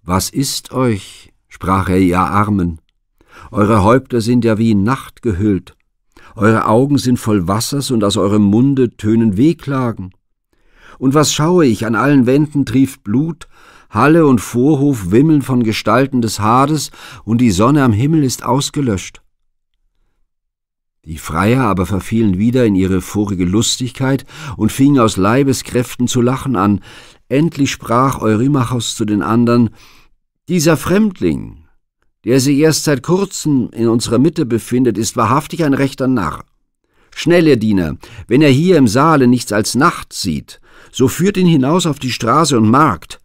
Was ist euch, sprach er ihr Armen, eure Häupter sind ja wie in Nacht gehüllt, eure Augen sind voll Wassers und aus eurem Munde tönen Wehklagen. Und was schaue ich, an allen Wänden trieft Blut, Halle und Vorhof wimmeln von Gestalten des Hades, und die Sonne am Himmel ist ausgelöscht. Die Freier aber verfielen wieder in ihre vorige Lustigkeit und fingen aus Leibeskräften zu lachen an. Endlich sprach Eurymachos zu den anderen, dieser Fremdling, der sich erst seit kurzem in unserer Mitte befindet, ist wahrhaftig ein rechter Narr. Schnell, ihr Diener, wenn er hier im Saale nichts als Nacht sieht, so führt ihn hinaus auf die Straße und Markt.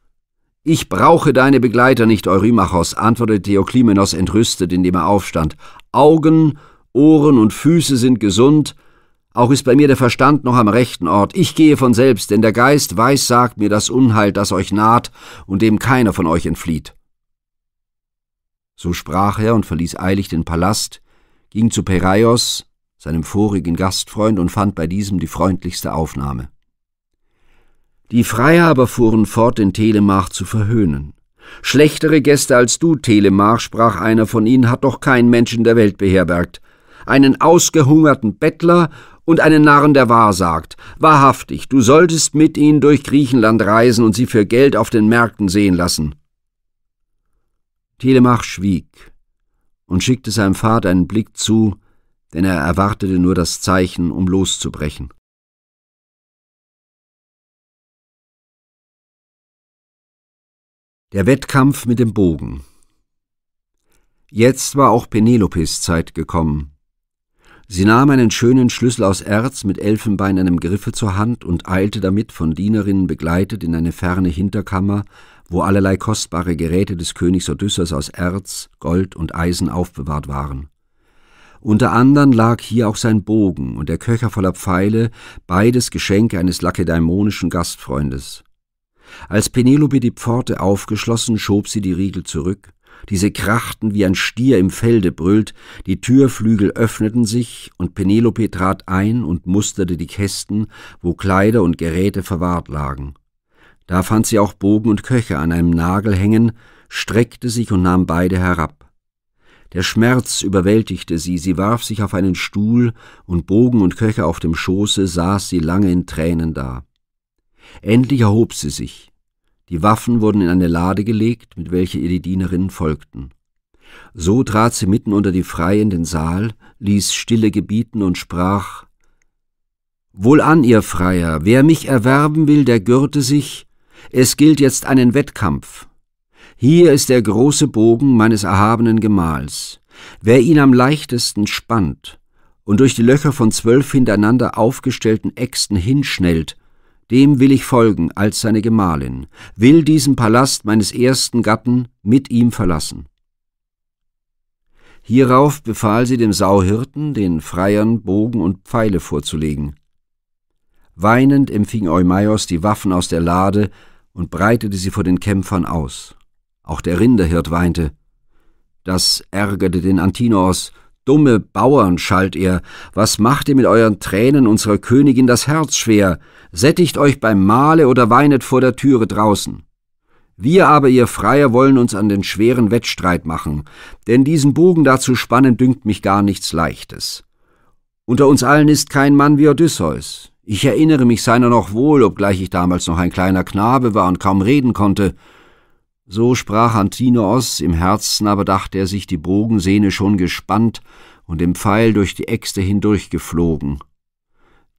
Ich brauche deine Begleiter nicht, Eurymachos, antwortete Theoklimenos entrüstet, indem er aufstand. Augen, Ohren und Füße sind gesund, auch ist bei mir der Verstand noch am rechten Ort. Ich gehe von selbst, denn der Geist weiß, sagt mir das Unheil, das euch naht und dem keiner von euch entflieht. So sprach er und verließ eilig den Palast, ging zu Pereios, seinem vorigen Gastfreund, und fand bei diesem die freundlichste Aufnahme. Die Freier fuhren fort, den Telemach zu verhöhnen. Schlechtere Gäste als du, Telemach, sprach einer von ihnen, hat doch kein Mensch in der Welt beherbergt. Einen ausgehungerten Bettler und einen Narren, der wahr sagt. Wahrhaftig, du solltest mit ihnen durch Griechenland reisen und sie für Geld auf den Märkten sehen lassen. Telemach schwieg und schickte seinem Vater einen Blick zu, denn er erwartete nur das Zeichen, um loszubrechen. Der Wettkampf mit dem Bogen. Jetzt war auch Penelopes Zeit gekommen. Sie nahm einen schönen Schlüssel aus Erz mit Elfenbein einem Griffe zur Hand und eilte damit von Dienerinnen begleitet in eine ferne Hinterkammer, wo allerlei kostbare Geräte des Königs Odysseus aus Erz, Gold und Eisen aufbewahrt waren. Unter anderem lag hier auch sein Bogen und der Köcher voller Pfeile, beides Geschenke eines lakedaimonischen Gastfreundes. Als Penelope die Pforte aufgeschlossen, schob sie die Riegel zurück, diese krachten wie ein Stier im Felde brüllt, die Türflügel öffneten sich, und Penelope trat ein und musterte die Kästen, wo Kleider und Geräte verwahrt lagen. Da fand sie auch Bogen und Köcher an einem Nagel hängen, streckte sich und nahm beide herab. Der Schmerz überwältigte sie, sie warf sich auf einen Stuhl, und Bogen und Köcher auf dem Schoße saß sie lange in Tränen da. Endlich erhob sie sich. Die Waffen wurden in eine Lade gelegt, mit welcher ihr die Dienerinnen folgten. So trat sie mitten unter die Freien den Saal, ließ Stille gebieten und sprach Wohlan, ihr Freier, wer mich erwerben will, der gürte sich es gilt jetzt einen Wettkampf. Hier ist der große Bogen meines erhabenen Gemahls. Wer ihn am leichtesten spannt und durch die Löcher von zwölf hintereinander aufgestellten Äxten hinschnellt, dem will ich folgen als seine Gemahlin, will diesen Palast meines ersten Gatten mit ihm verlassen. Hierauf befahl sie dem Sauhirten, den Freiern Bogen und Pfeile vorzulegen. Weinend empfing Eumaios die Waffen aus der Lade, und breitete sie vor den Kämpfern aus. Auch der Rinderhirt weinte. Das ärgerte den Antinoos. Dumme Bauern, schalt er, was macht ihr mit euren Tränen unserer Königin das Herz schwer? Sättigt euch beim Mahle oder weinet vor der Türe draußen. Wir aber, ihr Freier, wollen uns an den schweren Wettstreit machen, denn diesen Bogen da zu spannen dünkt mich gar nichts Leichtes. Unter uns allen ist kein Mann wie Odysseus. Ich erinnere mich seiner noch wohl, obgleich ich damals noch ein kleiner Knabe war und kaum reden konnte. So sprach Antinoos, im Herzen aber dachte er sich die Bogensehne schon gespannt und im Pfeil durch die Äxte hindurch geflogen.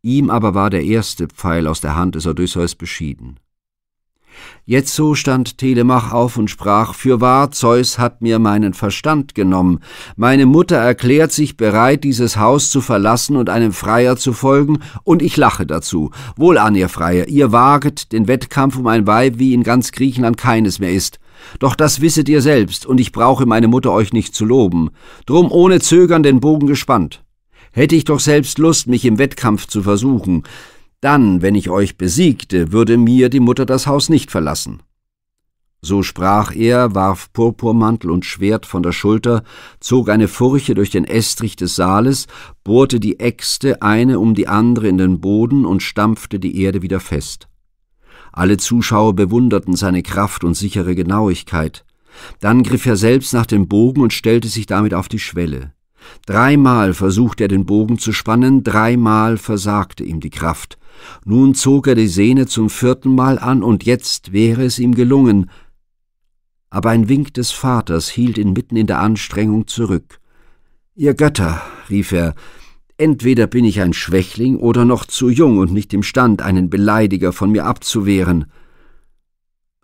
Ihm aber war der erste Pfeil aus der Hand des Odysseus beschieden. Jetzo stand Telemach auf und sprach, Fürwahr, Zeus hat mir meinen Verstand genommen. Meine Mutter erklärt sich bereit, dieses Haus zu verlassen und einem Freier zu folgen, und ich lache dazu. Wohlan, ihr Freier, ihr waget den Wettkampf um ein Weib, wie in ganz Griechenland keines mehr ist. Doch das wisset ihr selbst, und ich brauche meine Mutter euch nicht zu loben. Drum ohne Zögern den Bogen gespannt. Hätte ich doch selbst Lust, mich im Wettkampf zu versuchen, dann, wenn ich euch besiegte, würde mir die Mutter das Haus nicht verlassen. So sprach er, warf Purpurmantel und Schwert von der Schulter, zog eine Furche durch den Estrich des Saales, bohrte die Äxte eine um die andere in den Boden und stampfte die Erde wieder fest. Alle Zuschauer bewunderten seine Kraft und sichere Genauigkeit. Dann griff er selbst nach dem Bogen und stellte sich damit auf die Schwelle. Dreimal versuchte er den Bogen zu spannen, dreimal versagte ihm die Kraft, nun zog er die Sehne zum vierten Mal an, und jetzt wäre es ihm gelungen. Aber ein Wink des Vaters hielt ihn mitten in der Anstrengung zurück. Ihr Götter, rief er, entweder bin ich ein Schwächling oder noch zu jung und nicht imstand, einen Beleidiger von mir abzuwehren.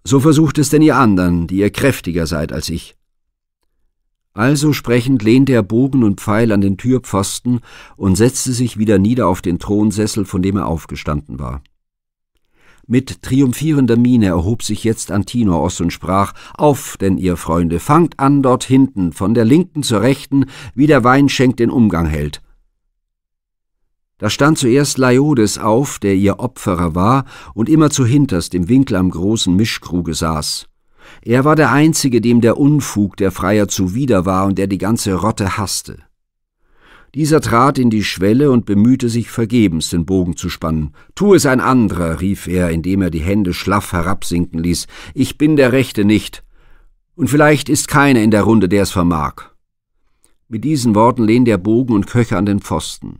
So versucht es denn ihr anderen, die ihr kräftiger seid als ich. Also sprechend lehnte er Bogen und Pfeil an den Türpfosten und setzte sich wieder nieder auf den Thronsessel, von dem er aufgestanden war. Mit triumphierender Miene erhob sich jetzt Antinoos und sprach, Auf, denn ihr Freunde, fangt an dort hinten, von der linken zur rechten, wie der Weinschenk den Umgang hält. Da stand zuerst Laiodes auf, der ihr Opferer war und immer zuhinterst im Winkel am großen Mischkruge saß. Er war der Einzige, dem der Unfug der Freier zuwider war und der die ganze Rotte hasste. Dieser trat in die Schwelle und bemühte sich vergebens, den Bogen zu spannen. Tu es ein anderer, rief er, indem er die Hände schlaff herabsinken ließ. Ich bin der Rechte nicht. Und vielleicht ist keiner in der Runde, der es vermag. Mit diesen Worten lehnte er Bogen und Köcher an den Pfosten.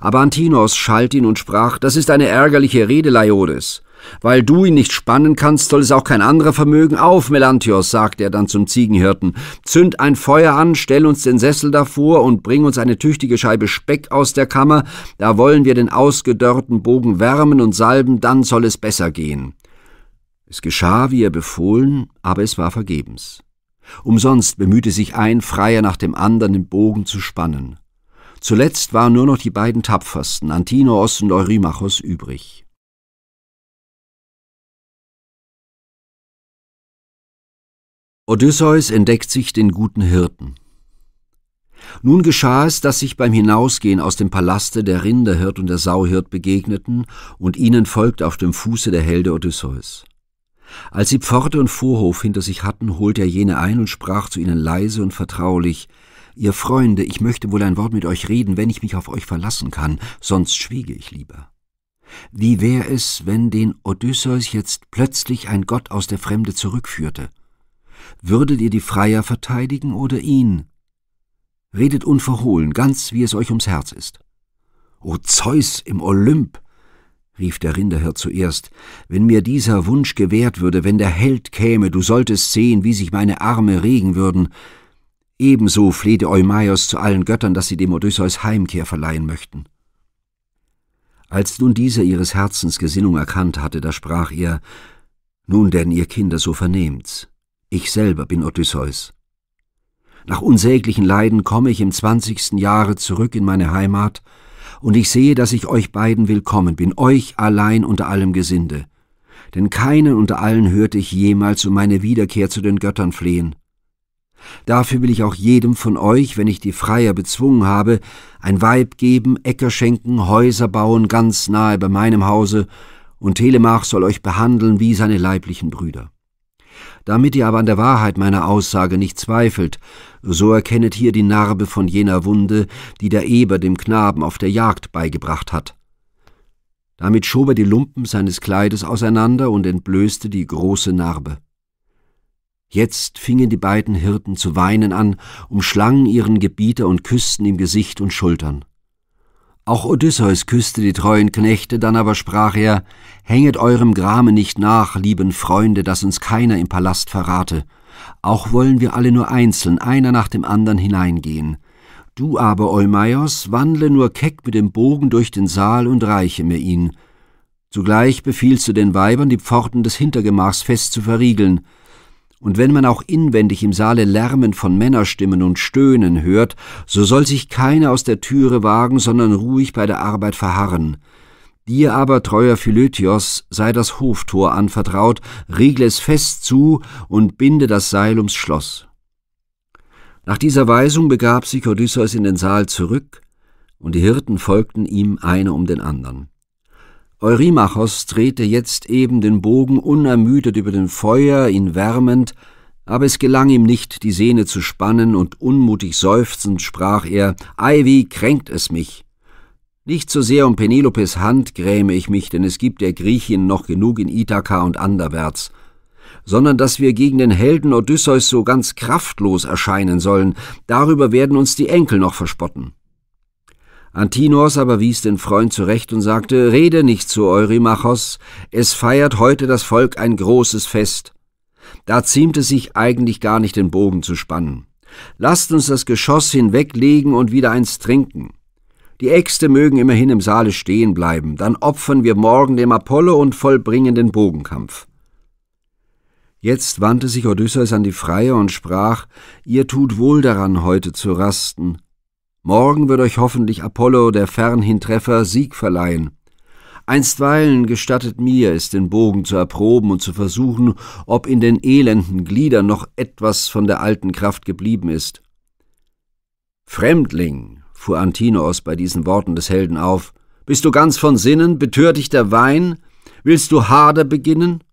Aber Antinos schalt ihn und sprach, das ist eine ärgerliche Rede, Laiodes. Weil du ihn nicht spannen kannst, soll es auch kein anderer vermögen. Auf, Melantios, sagte er dann zum Ziegenhirten, zünd ein Feuer an, stell uns den Sessel davor und bring uns eine tüchtige Scheibe Speck aus der Kammer, da wollen wir den ausgedörrten Bogen wärmen und salben, dann soll es besser gehen. Es geschah, wie er befohlen, aber es war vergebens. Umsonst bemühte sich ein Freier nach dem anderen, den Bogen zu spannen. Zuletzt waren nur noch die beiden tapfersten, Antinoos und Eurymachos, übrig. Odysseus entdeckt sich den guten Hirten. Nun geschah es, dass sich beim Hinausgehen aus dem Palaste der Rinderhirt und der Sauhirt begegneten, und ihnen folgt auf dem Fuße der Helde Odysseus. Als sie Pforte und Vorhof hinter sich hatten, holte er jene ein und sprach zu ihnen leise und vertraulich Ihr Freunde, ich möchte wohl ein Wort mit euch reden, wenn ich mich auf euch verlassen kann, sonst schwiege ich lieber. Wie wär es, wenn den Odysseus jetzt plötzlich ein Gott aus der Fremde zurückführte? Würdet ihr die Freier verteidigen oder ihn? Redet unverhohlen, ganz wie es euch ums Herz ist. O Zeus im Olymp! rief der Rinderhirt zuerst, wenn mir dieser Wunsch gewährt würde, wenn der Held käme, du solltest sehen, wie sich meine Arme regen würden. Ebenso flehte Eumaios zu allen Göttern, dass sie dem Odysseus Heimkehr verleihen möchten. Als nun dieser ihres Herzens Gesinnung erkannt hatte, da sprach er, Nun denn, ihr Kinder, so vernehmt's. Ich selber bin Odysseus. Nach unsäglichen Leiden komme ich im zwanzigsten Jahre zurück in meine Heimat, und ich sehe, dass ich euch beiden willkommen bin, euch allein unter allem Gesinde. Denn keinen unter allen hörte ich jemals um meine Wiederkehr zu den Göttern flehen. Dafür will ich auch jedem von euch, wenn ich die Freier bezwungen habe, ein Weib geben, Äcker schenken, Häuser bauen, ganz nahe bei meinem Hause, und Telemach soll euch behandeln wie seine leiblichen Brüder. Damit ihr aber an der Wahrheit meiner Aussage nicht zweifelt, so erkennet hier die Narbe von jener Wunde, die der Eber dem Knaben auf der Jagd beigebracht hat. Damit schob er die Lumpen seines Kleides auseinander und entblößte die große Narbe. Jetzt fingen die beiden Hirten zu weinen an, umschlangen ihren Gebieter und küssten ihm Gesicht und Schultern. Auch Odysseus küsste die treuen Knechte, dann aber sprach er, Hänget eurem Grame nicht nach, lieben Freunde, dass uns keiner im Palast verrate. Auch wollen wir alle nur einzeln, einer nach dem andern hineingehen. Du aber, Eumaios, wandle nur keck mit dem Bogen durch den Saal und reiche mir ihn. Zugleich befiehlst du den Weibern, die Pforten des Hintergemachs fest zu verriegeln, und wenn man auch inwendig im Saale Lärmen von Männerstimmen und Stöhnen hört, so soll sich keiner aus der Türe wagen, sondern ruhig bei der Arbeit verharren. Dir aber, treuer Philötios, sei das Hoftor anvertraut, riegle es fest zu und binde das Seil ums Schloss. Nach dieser Weisung begab sich Odysseus in den Saal zurück, und die Hirten folgten ihm einer um den anderen. Eurymachos drehte jetzt eben den Bogen unermüdet über den Feuer, ihn wärmend, aber es gelang ihm nicht, die Sehne zu spannen, und unmutig seufzend sprach er, »Ei, wie kränkt es mich!« Nicht so sehr um Penelopes Hand gräme ich mich, denn es gibt der Griechin noch genug in Ithaka und anderwärts, sondern dass wir gegen den Helden Odysseus so ganz kraftlos erscheinen sollen, darüber werden uns die Enkel noch verspotten. Antinos aber wies den Freund zurecht und sagte, Rede nicht zu Eurymachos, es feiert heute das Volk ein großes Fest. Da ziemt es sich eigentlich gar nicht den Bogen zu spannen. Lasst uns das Geschoss hinweglegen und wieder eins trinken. Die Äxte mögen immerhin im Saale stehen bleiben, dann opfern wir morgen dem Apollo und vollbringen den Bogenkampf. Jetzt wandte sich Odysseus an die Freier und sprach, Ihr tut wohl daran, heute zu rasten, Morgen wird euch hoffentlich Apollo, der Fernhintreffer, Sieg verleihen. Einstweilen gestattet mir es, den Bogen zu erproben und zu versuchen, ob in den elenden Gliedern noch etwas von der alten Kraft geblieben ist. Fremdling, fuhr Antinoos bei diesen Worten des Helden auf, bist du ganz von Sinnen, betört dich der Wein? Willst du Hader beginnen?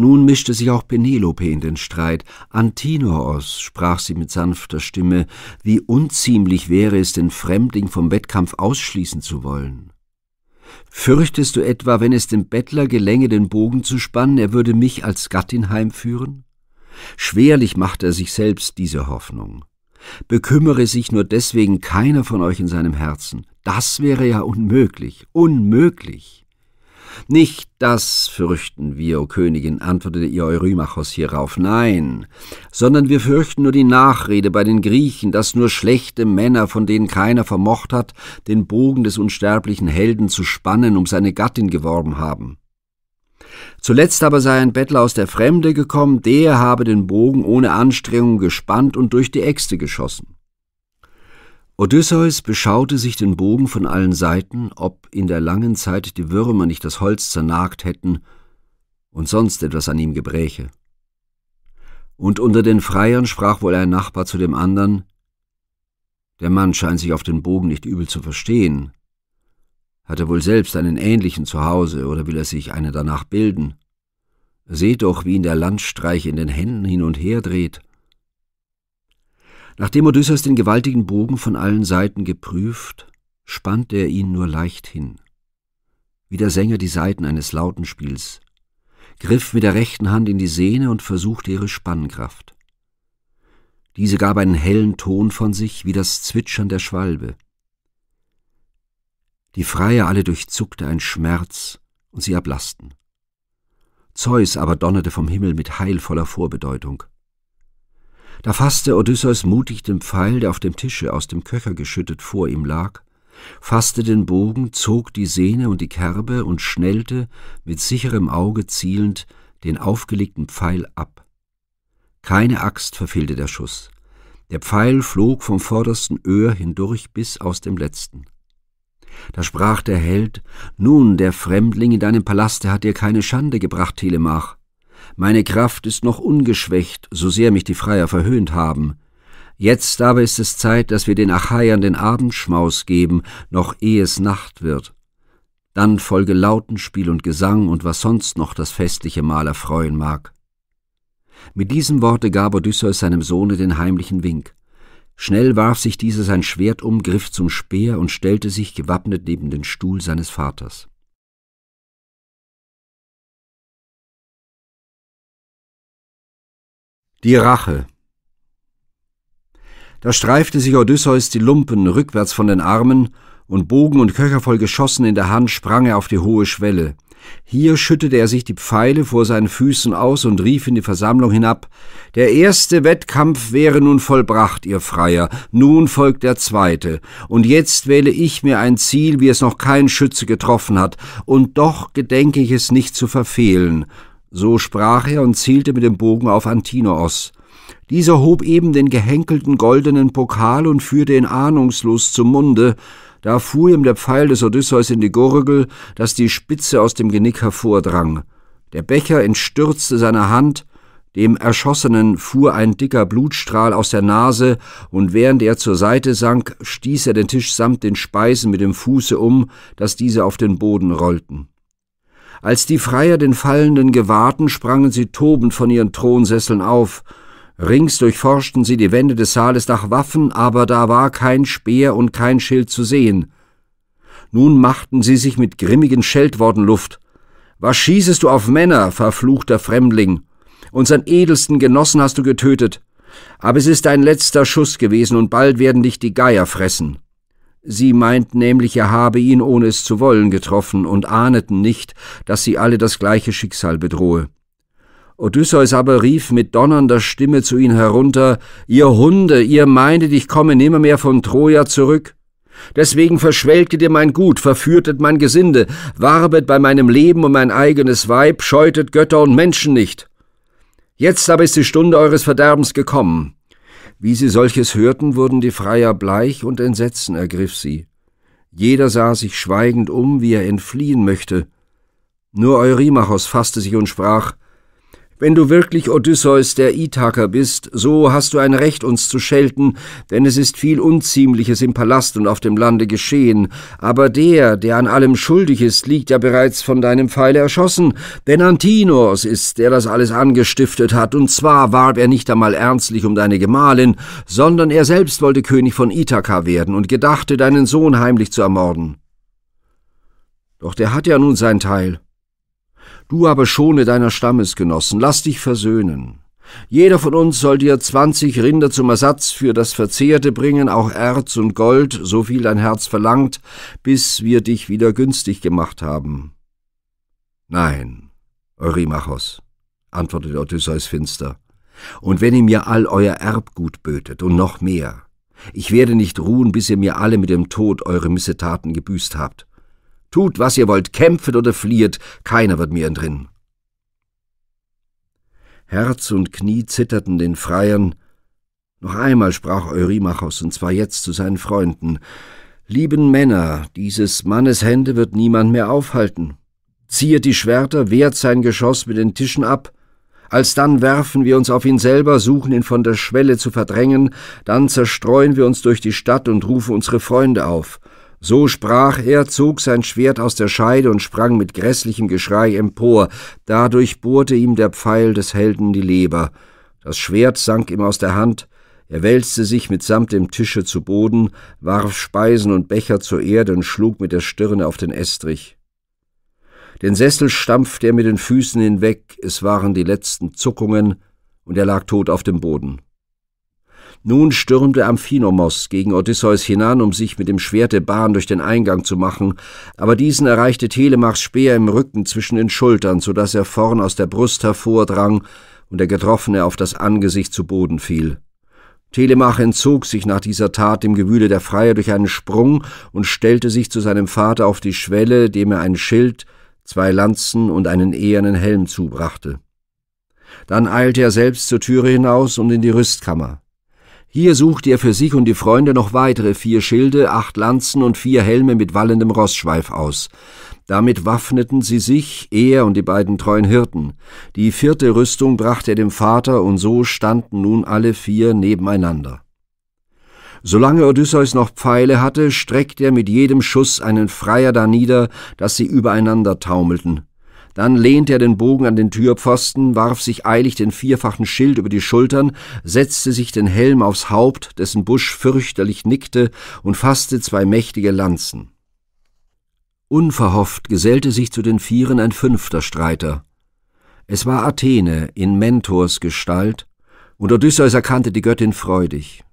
Nun mischte sich auch Penelope in den Streit. Antinoos, sprach sie mit sanfter Stimme, wie unziemlich wäre es, den Fremdling vom Wettkampf ausschließen zu wollen. Fürchtest du etwa, wenn es dem Bettler gelänge, den Bogen zu spannen, er würde mich als Gattin heimführen? Schwerlich macht er sich selbst diese Hoffnung. Bekümmere sich nur deswegen keiner von euch in seinem Herzen. Das wäre ja unmöglich, unmöglich. Nicht das fürchten wir, o Königin, antwortete ihr Eurymachos hierauf, nein, sondern wir fürchten nur die Nachrede bei den Griechen, dass nur schlechte Männer, von denen keiner vermocht hat, den Bogen des unsterblichen Helden zu spannen, um seine Gattin geworben haben. Zuletzt aber sei ein Bettler aus der Fremde gekommen, der habe den Bogen ohne Anstrengung gespannt und durch die Äxte geschossen. Odysseus beschaute sich den Bogen von allen Seiten, ob in der langen Zeit die Würmer nicht das Holz zernagt hätten und sonst etwas an ihm gebräche. Und unter den Freiern sprach wohl ein Nachbar zu dem anderen, der Mann scheint sich auf den Bogen nicht übel zu verstehen. Hat er wohl selbst einen ähnlichen zu Hause oder will er sich eine danach bilden? Seht doch, wie ihn der Landstreich in den Händen hin und her dreht. Nachdem Odysseus den gewaltigen Bogen von allen Seiten geprüft, spannt er ihn nur leicht hin. Wie der Sänger die Saiten eines Lautenspiels, griff mit der rechten Hand in die Sehne und versuchte ihre Spannkraft. Diese gab einen hellen Ton von sich, wie das Zwitschern der Schwalbe. Die Freier alle durchzuckte ein Schmerz, und sie erblassten. Zeus aber donnerte vom Himmel mit heilvoller Vorbedeutung. Da fasste Odysseus mutig den Pfeil, der auf dem Tische aus dem Köcher geschüttet vor ihm lag, fasste den Bogen, zog die Sehne und die Kerbe und schnellte, mit sicherem Auge zielend, den aufgelegten Pfeil ab. Keine Axt verfehlte der Schuss. Der Pfeil flog vom vordersten Öhr hindurch bis aus dem letzten. Da sprach der Held, Nun, der Fremdling in deinem Palaste hat dir keine Schande gebracht, Telemach. Meine Kraft ist noch ungeschwächt, so sehr mich die Freier verhöhnt haben. Jetzt aber ist es Zeit, dass wir den Achaiern den Abendschmaus geben, noch ehe es Nacht wird. Dann folge Lautenspiel und Gesang und was sonst noch das festliche Mahl erfreuen mag. Mit diesen Worte gab Odysseus seinem Sohne den heimlichen Wink. Schnell warf sich dieser sein Schwert um, griff zum Speer und stellte sich gewappnet neben den Stuhl seines Vaters. Die Rache. Da streifte sich Odysseus die Lumpen rückwärts von den Armen, und Bogen und Köcher voll Geschossen in der Hand sprang er auf die hohe Schwelle. Hier schüttete er sich die Pfeile vor seinen Füßen aus und rief in die Versammlung hinab Der erste Wettkampf wäre nun vollbracht, ihr Freier, nun folgt der zweite, und jetzt wähle ich mir ein Ziel, wie es noch kein Schütze getroffen hat, und doch gedenke ich es nicht zu verfehlen, so sprach er und zielte mit dem Bogen auf Antinoos. Dieser hob eben den gehenkelten goldenen Pokal und führte ihn ahnungslos zum Munde, da fuhr ihm der Pfeil des Odysseus in die Gurgel, dass die Spitze aus dem Genick hervordrang. Der Becher entstürzte seiner Hand, dem Erschossenen fuhr ein dicker Blutstrahl aus der Nase, und während er zur Seite sank, stieß er den Tisch samt den Speisen mit dem Fuße um, dass diese auf den Boden rollten. Als die Freier den Fallenden gewahrten, sprangen sie tobend von ihren Thronsesseln auf. Rings durchforschten sie die Wände des Saales nach Waffen, aber da war kein Speer und kein Schild zu sehen. Nun machten sie sich mit grimmigen Scheltworten Luft. Was schießest du auf Männer, verfluchter Fremdling? Unseren edelsten Genossen hast du getötet. Aber es ist dein letzter Schuss gewesen und bald werden dich die Geier fressen. Sie meinten nämlich, er habe ihn, ohne es zu wollen, getroffen und ahneten nicht, dass sie alle das gleiche Schicksal bedrohe. Odysseus aber rief mit donnernder Stimme zu ihnen herunter, Ihr Hunde, ihr meintet, ich komme nimmermehr von Troja zurück. Deswegen verschwelgtet ihr mein Gut, verführtet mein Gesinde, warbet bei meinem Leben um mein eigenes Weib, scheutet Götter und Menschen nicht. Jetzt aber ist die Stunde eures Verderbens gekommen. Wie sie solches hörten, wurden die Freier bleich und Entsetzen ergriff sie. Jeder sah sich schweigend um, wie er entfliehen möchte. Nur Eurymachos fasste sich und sprach, wenn du wirklich Odysseus der Ithaker bist, so hast du ein Recht, uns zu schelten, denn es ist viel Unziemliches im Palast und auf dem Lande geschehen. Aber der, der an allem schuldig ist, liegt ja bereits von deinem Pfeile erschossen, denn Antinos ist, der das alles angestiftet hat, und zwar warb er nicht einmal ernstlich um deine Gemahlin, sondern er selbst wollte König von Ithaka werden und gedachte, deinen Sohn heimlich zu ermorden. Doch der hat ja nun sein Teil.« Du aber schone deiner Stammesgenossen, lass dich versöhnen. Jeder von uns soll dir zwanzig Rinder zum Ersatz für das Verzehrte bringen, auch Erz und Gold, so viel dein Herz verlangt, bis wir dich wieder günstig gemacht haben. Nein, Eurymachos, antwortete Odysseus finster, und wenn ihr mir all euer Erbgut bötet und noch mehr, ich werde nicht ruhen, bis ihr mir alle mit dem Tod eure Missetaten gebüßt habt. Tut, was ihr wollt, kämpft oder flieht, keiner wird mir entrinnen. Herz und Knie zitterten den Freiern. Noch einmal sprach Eurymachos, und zwar jetzt zu seinen Freunden. Lieben Männer, dieses Mannes Hände wird niemand mehr aufhalten. Ziert die Schwerter, wehrt sein Geschoss mit den Tischen ab, Alsdann werfen wir uns auf ihn selber, suchen ihn von der Schwelle zu verdrängen, dann zerstreuen wir uns durch die Stadt und rufen unsere Freunde auf. So sprach er, zog sein Schwert aus der Scheide und sprang mit grässlichem Geschrei empor. Dadurch bohrte ihm der Pfeil des Helden die Leber. Das Schwert sank ihm aus der Hand. Er wälzte sich mitsamt dem Tische zu Boden, warf Speisen und Becher zur Erde und schlug mit der Stirne auf den Estrich. Den Sessel stampfte er mit den Füßen hinweg, es waren die letzten Zuckungen, und er lag tot auf dem Boden. Nun stürmte Amphinomos gegen Odysseus hinan, um sich mit dem Schwerte Bahn durch den Eingang zu machen, aber diesen erreichte Telemachs Speer im Rücken zwischen den Schultern, so daß er vorn aus der Brust hervordrang und der Getroffene auf das Angesicht zu Boden fiel. Telemach entzog sich nach dieser Tat dem Gewühle der Freier durch einen Sprung und stellte sich zu seinem Vater auf die Schwelle, dem er ein Schild, zwei Lanzen und einen ehernen Helm zubrachte. Dann eilte er selbst zur Türe hinaus und in die Rüstkammer. Hier suchte er für sich und die Freunde noch weitere vier Schilde, acht Lanzen und vier Helme mit wallendem Rossschweif aus. Damit waffneten sie sich, er und die beiden treuen Hirten. Die vierte Rüstung brachte er dem Vater, und so standen nun alle vier nebeneinander. Solange Odysseus noch Pfeile hatte, streckte er mit jedem Schuss einen Freier danieder, dass sie übereinander taumelten. Dann lehnte er den Bogen an den Türpfosten, warf sich eilig den vierfachen Schild über die Schultern, setzte sich den Helm aufs Haupt, dessen Busch fürchterlich nickte, und fasste zwei mächtige Lanzen. Unverhofft gesellte sich zu den Vieren ein fünfter Streiter. Es war Athene in Mentors Gestalt, und Odysseus erkannte die Göttin freudig.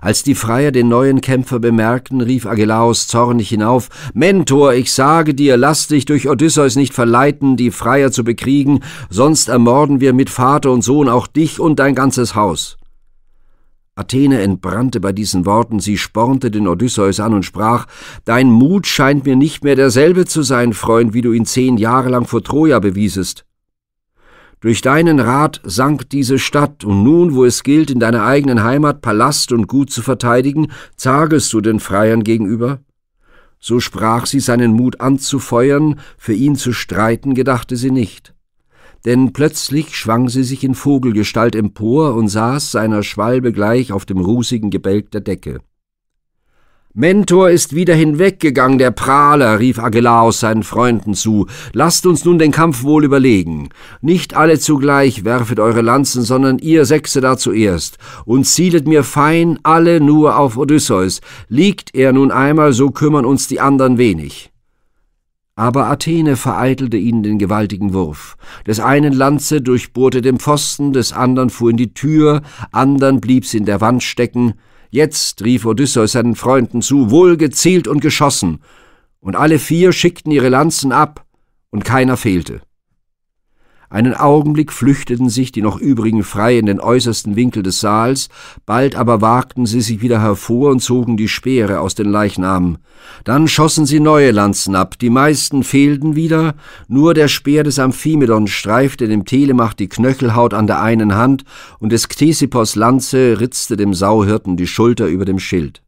Als die Freier den neuen Kämpfer bemerkten, rief Agelaos zornig hinauf, Mentor, ich sage dir, lass dich durch Odysseus nicht verleiten, die Freier zu bekriegen, sonst ermorden wir mit Vater und Sohn auch dich und dein ganzes Haus. Athene entbrannte bei diesen Worten, sie spornte den Odysseus an und sprach, Dein Mut scheint mir nicht mehr derselbe zu sein, Freund, wie du ihn zehn Jahre lang vor Troja bewiesest. Durch deinen Rat sank diese Stadt, und nun, wo es gilt, in deiner eigenen Heimat Palast und Gut zu verteidigen, zagest du den Freiern gegenüber? So sprach sie seinen Mut anzufeuern, für ihn zu streiten, gedachte sie nicht. Denn plötzlich schwang sie sich in Vogelgestalt empor und saß seiner Schwalbe gleich auf dem rußigen Gebälk der Decke. Mentor ist wieder hinweggegangen, der Prahler, rief Agelaus seinen Freunden zu. Lasst uns nun den Kampf wohl überlegen. Nicht alle zugleich werfet eure Lanzen, sondern ihr Sechse da zuerst. Und zielet mir fein alle nur auf Odysseus. Liegt er nun einmal, so kümmern uns die anderen wenig. Aber Athene vereitelte ihnen den gewaltigen Wurf. Des einen Lanze durchbohrte den Pfosten, des anderen fuhr in die Tür, andern blieb's in der Wand stecken, Jetzt rief Odysseus seinen Freunden zu, wohl gezielt und geschossen, und alle vier schickten ihre Lanzen ab, und keiner fehlte. Einen Augenblick flüchteten sich die noch übrigen frei in den äußersten Winkel des Saals, bald aber wagten sie sich wieder hervor und zogen die Speere aus den Leichnamen. Dann schossen sie neue Lanzen ab, die meisten fehlten wieder, nur der Speer des Amphimedon streifte dem Telemach die Knöchelhaut an der einen Hand und des Ktesippos Lanze ritzte dem Sauhirten die Schulter über dem Schild.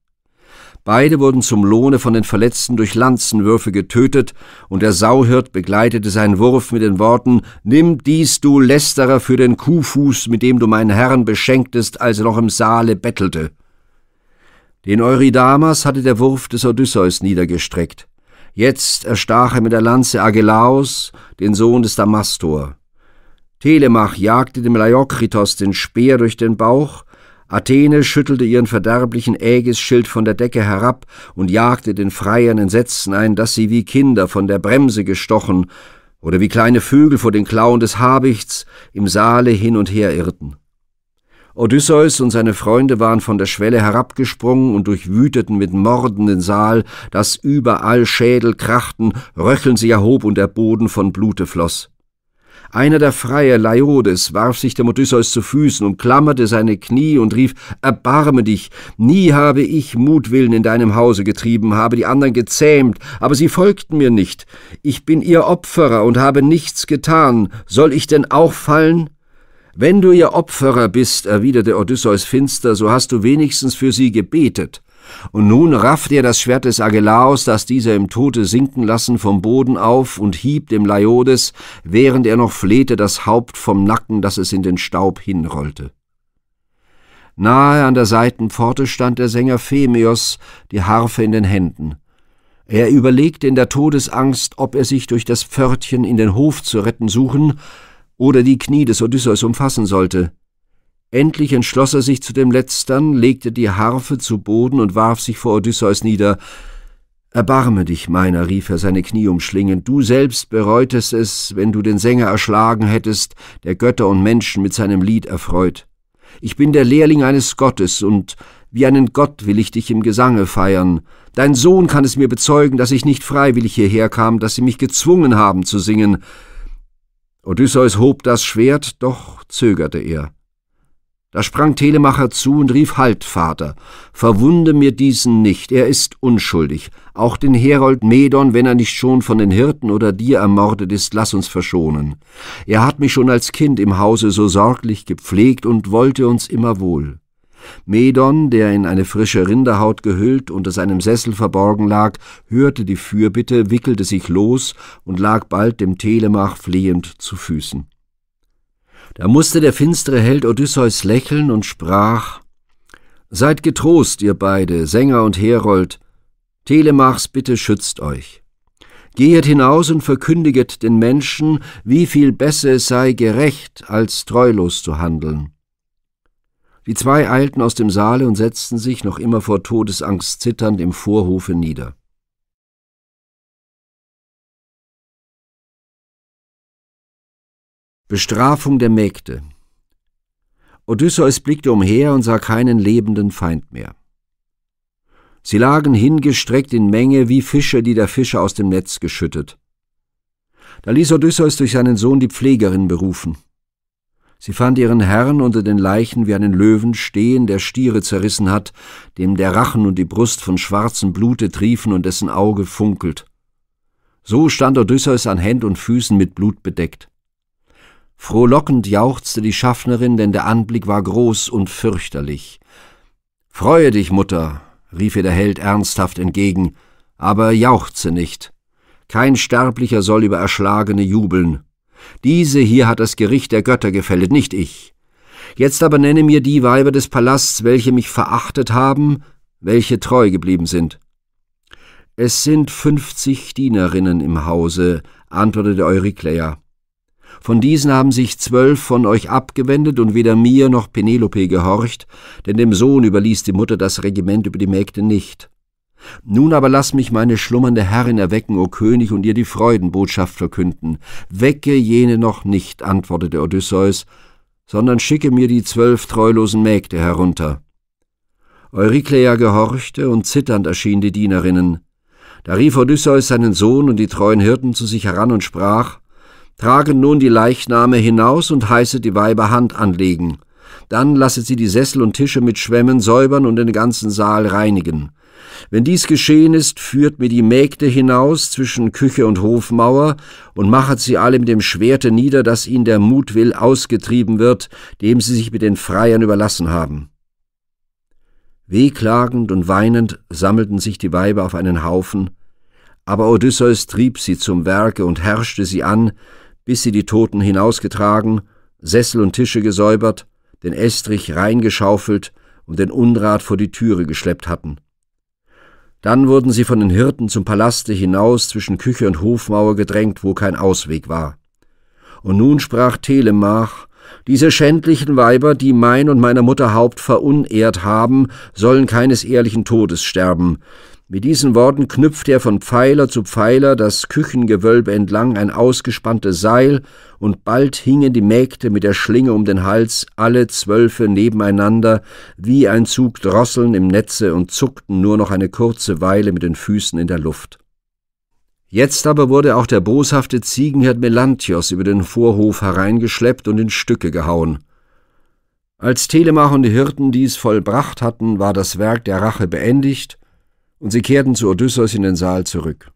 Beide wurden zum Lohne von den Verletzten durch Lanzenwürfe getötet, und der Sauhirt begleitete seinen Wurf mit den Worten Nimm dies, du Lästerer, für den Kuhfuß, mit dem du meinen Herrn beschenktest, als er noch im Saale bettelte. Den Eurydamas hatte der Wurf des Odysseus niedergestreckt. Jetzt erstach er mit der Lanze Agelaos, den Sohn des Damastor. Telemach jagte dem Leiokritos den Speer durch den Bauch, Athene schüttelte ihren verderblichen Ägisschild von der Decke herab und jagte den Freiern in Sätzen ein, dass sie wie Kinder von der Bremse gestochen oder wie kleine Vögel vor den Klauen des Habichts im Saale hin und her irrten. Odysseus und seine Freunde waren von der Schwelle herabgesprungen und durchwüteten mit Morden den Saal, dass überall Schädel krachten, Röcheln sie erhob und der Boden von Blute floss. Einer der Freier, Laiodes, warf sich dem Odysseus zu Füßen, umklammerte seine Knie und rief, Erbarme dich, nie habe ich Mutwillen in deinem Hause getrieben, habe die anderen gezähmt, aber sie folgten mir nicht. Ich bin ihr Opferer und habe nichts getan, soll ich denn auch fallen? Wenn du ihr Opferer bist, erwiderte Odysseus finster, so hast du wenigstens für sie gebetet. Und nun raffte er das Schwert des Agelaos, das dieser im Tode sinken lassen, vom Boden auf und hieb dem Laiodes, während er noch flehte, das Haupt vom Nacken, dass es in den Staub hinrollte. Nahe an der Seitenpforte stand der Sänger Phemios, die Harfe in den Händen. Er überlegte in der Todesangst, ob er sich durch das Pförtchen in den Hof zu retten suchen oder die Knie des Odysseus umfassen sollte. Endlich entschloss er sich zu dem Letztern, legte die Harfe zu Boden und warf sich vor Odysseus nieder. Erbarme dich meiner, rief er seine Knie umschlingend, du selbst bereutest es, wenn du den Sänger erschlagen hättest, der Götter und Menschen mit seinem Lied erfreut. Ich bin der Lehrling eines Gottes, und wie einen Gott will ich dich im Gesange feiern. Dein Sohn kann es mir bezeugen, dass ich nicht freiwillig hierher kam, dass sie mich gezwungen haben zu singen. Odysseus hob das Schwert, doch zögerte er. Da sprang Telemacher zu und rief Halt, Vater, verwunde mir diesen nicht, er ist unschuldig, auch den Herold Medon, wenn er nicht schon von den Hirten oder dir ermordet ist, lass uns verschonen. Er hat mich schon als Kind im Hause so sorglich gepflegt und wollte uns immer wohl. Medon, der in eine frische Rinderhaut gehüllt unter seinem Sessel verborgen lag, hörte die Fürbitte, wickelte sich los und lag bald dem Telemach flehend zu Füßen. Da musste der finstere Held Odysseus lächeln und sprach Seid getrost, ihr beide, Sänger und Herold, Telemachs bitte schützt euch. Gehet hinaus und verkündiget den Menschen, wie viel besser es sei, gerecht als treulos zu handeln. Die zwei eilten aus dem Saale und setzten sich, noch immer vor Todesangst zitternd, im Vorhofe nieder. Bestrafung der Mägde. Odysseus blickte umher und sah keinen lebenden Feind mehr. Sie lagen hingestreckt in Menge wie Fische, die der Fischer aus dem Netz geschüttet. Da ließ Odysseus durch seinen Sohn die Pflegerin berufen. Sie fand ihren Herrn unter den Leichen wie einen Löwen stehen, der Stiere zerrissen hat, dem der Rachen und die Brust von schwarzem Blute triefen und dessen Auge funkelt. So stand Odysseus an Händ und Füßen mit Blut bedeckt. Frohlockend jauchzte die Schaffnerin, denn der Anblick war groß und fürchterlich. Freue dich, Mutter, rief ihr der Held ernsthaft entgegen, aber jauchze nicht. Kein Sterblicher soll über Erschlagene jubeln. Diese hier hat das Gericht der Götter gefällt, nicht ich. Jetzt aber nenne mir die Weiber des Palasts, welche mich verachtet haben, welche treu geblieben sind. Es sind fünfzig Dienerinnen im Hause, antwortete Eurykleia. Von diesen haben sich zwölf von euch abgewendet und weder mir noch Penelope gehorcht, denn dem Sohn überließ die Mutter das Regiment über die Mägde nicht. Nun aber lass mich meine schlummernde Herrin erwecken, o König, und ihr die Freudenbotschaft verkünden. Wecke jene noch nicht, antwortete Odysseus, sondern schicke mir die zwölf treulosen Mägde herunter. Eurykleia gehorchte, und zitternd erschien die Dienerinnen. Da rief Odysseus seinen Sohn und die treuen Hirten zu sich heran und sprach, Trage nun die Leichname hinaus und heißet die Weiber Hand anlegen. Dann lasset sie die Sessel und Tische mit Schwämmen säubern und den ganzen Saal reinigen. Wenn dies geschehen ist, führt mir die Mägde hinaus zwischen Küche und Hofmauer und machet sie alle mit dem Schwerte nieder, dass ihnen der Mutwill ausgetrieben wird, dem sie sich mit den Freiern überlassen haben. Wehklagend und weinend sammelten sich die Weiber auf einen Haufen, aber Odysseus trieb sie zum Werke und herrschte sie an, bis sie die Toten hinausgetragen, Sessel und Tische gesäubert, den Estrich reingeschaufelt und den Unrat vor die Türe geschleppt hatten. Dann wurden sie von den Hirten zum Palaste hinaus zwischen Küche und Hofmauer gedrängt, wo kein Ausweg war. Und nun sprach Telemach, diese schändlichen Weiber, die mein und meiner Mutter Haupt verunehrt haben, sollen keines ehrlichen Todes sterben. Mit diesen Worten knüpfte er von Pfeiler zu Pfeiler das Küchengewölbe entlang ein ausgespanntes Seil, und bald hingen die Mägde mit der Schlinge um den Hals alle Zwölfe nebeneinander, wie ein Zug Drosseln im Netze und zuckten nur noch eine kurze Weile mit den Füßen in der Luft. Jetzt aber wurde auch der boshafte Ziegenherd Melantios über den Vorhof hereingeschleppt und in Stücke gehauen. Als Telemach und die Hirten dies vollbracht hatten, war das Werk der Rache beendigt, und sie kehrten zu Odysseus in den Saal zurück.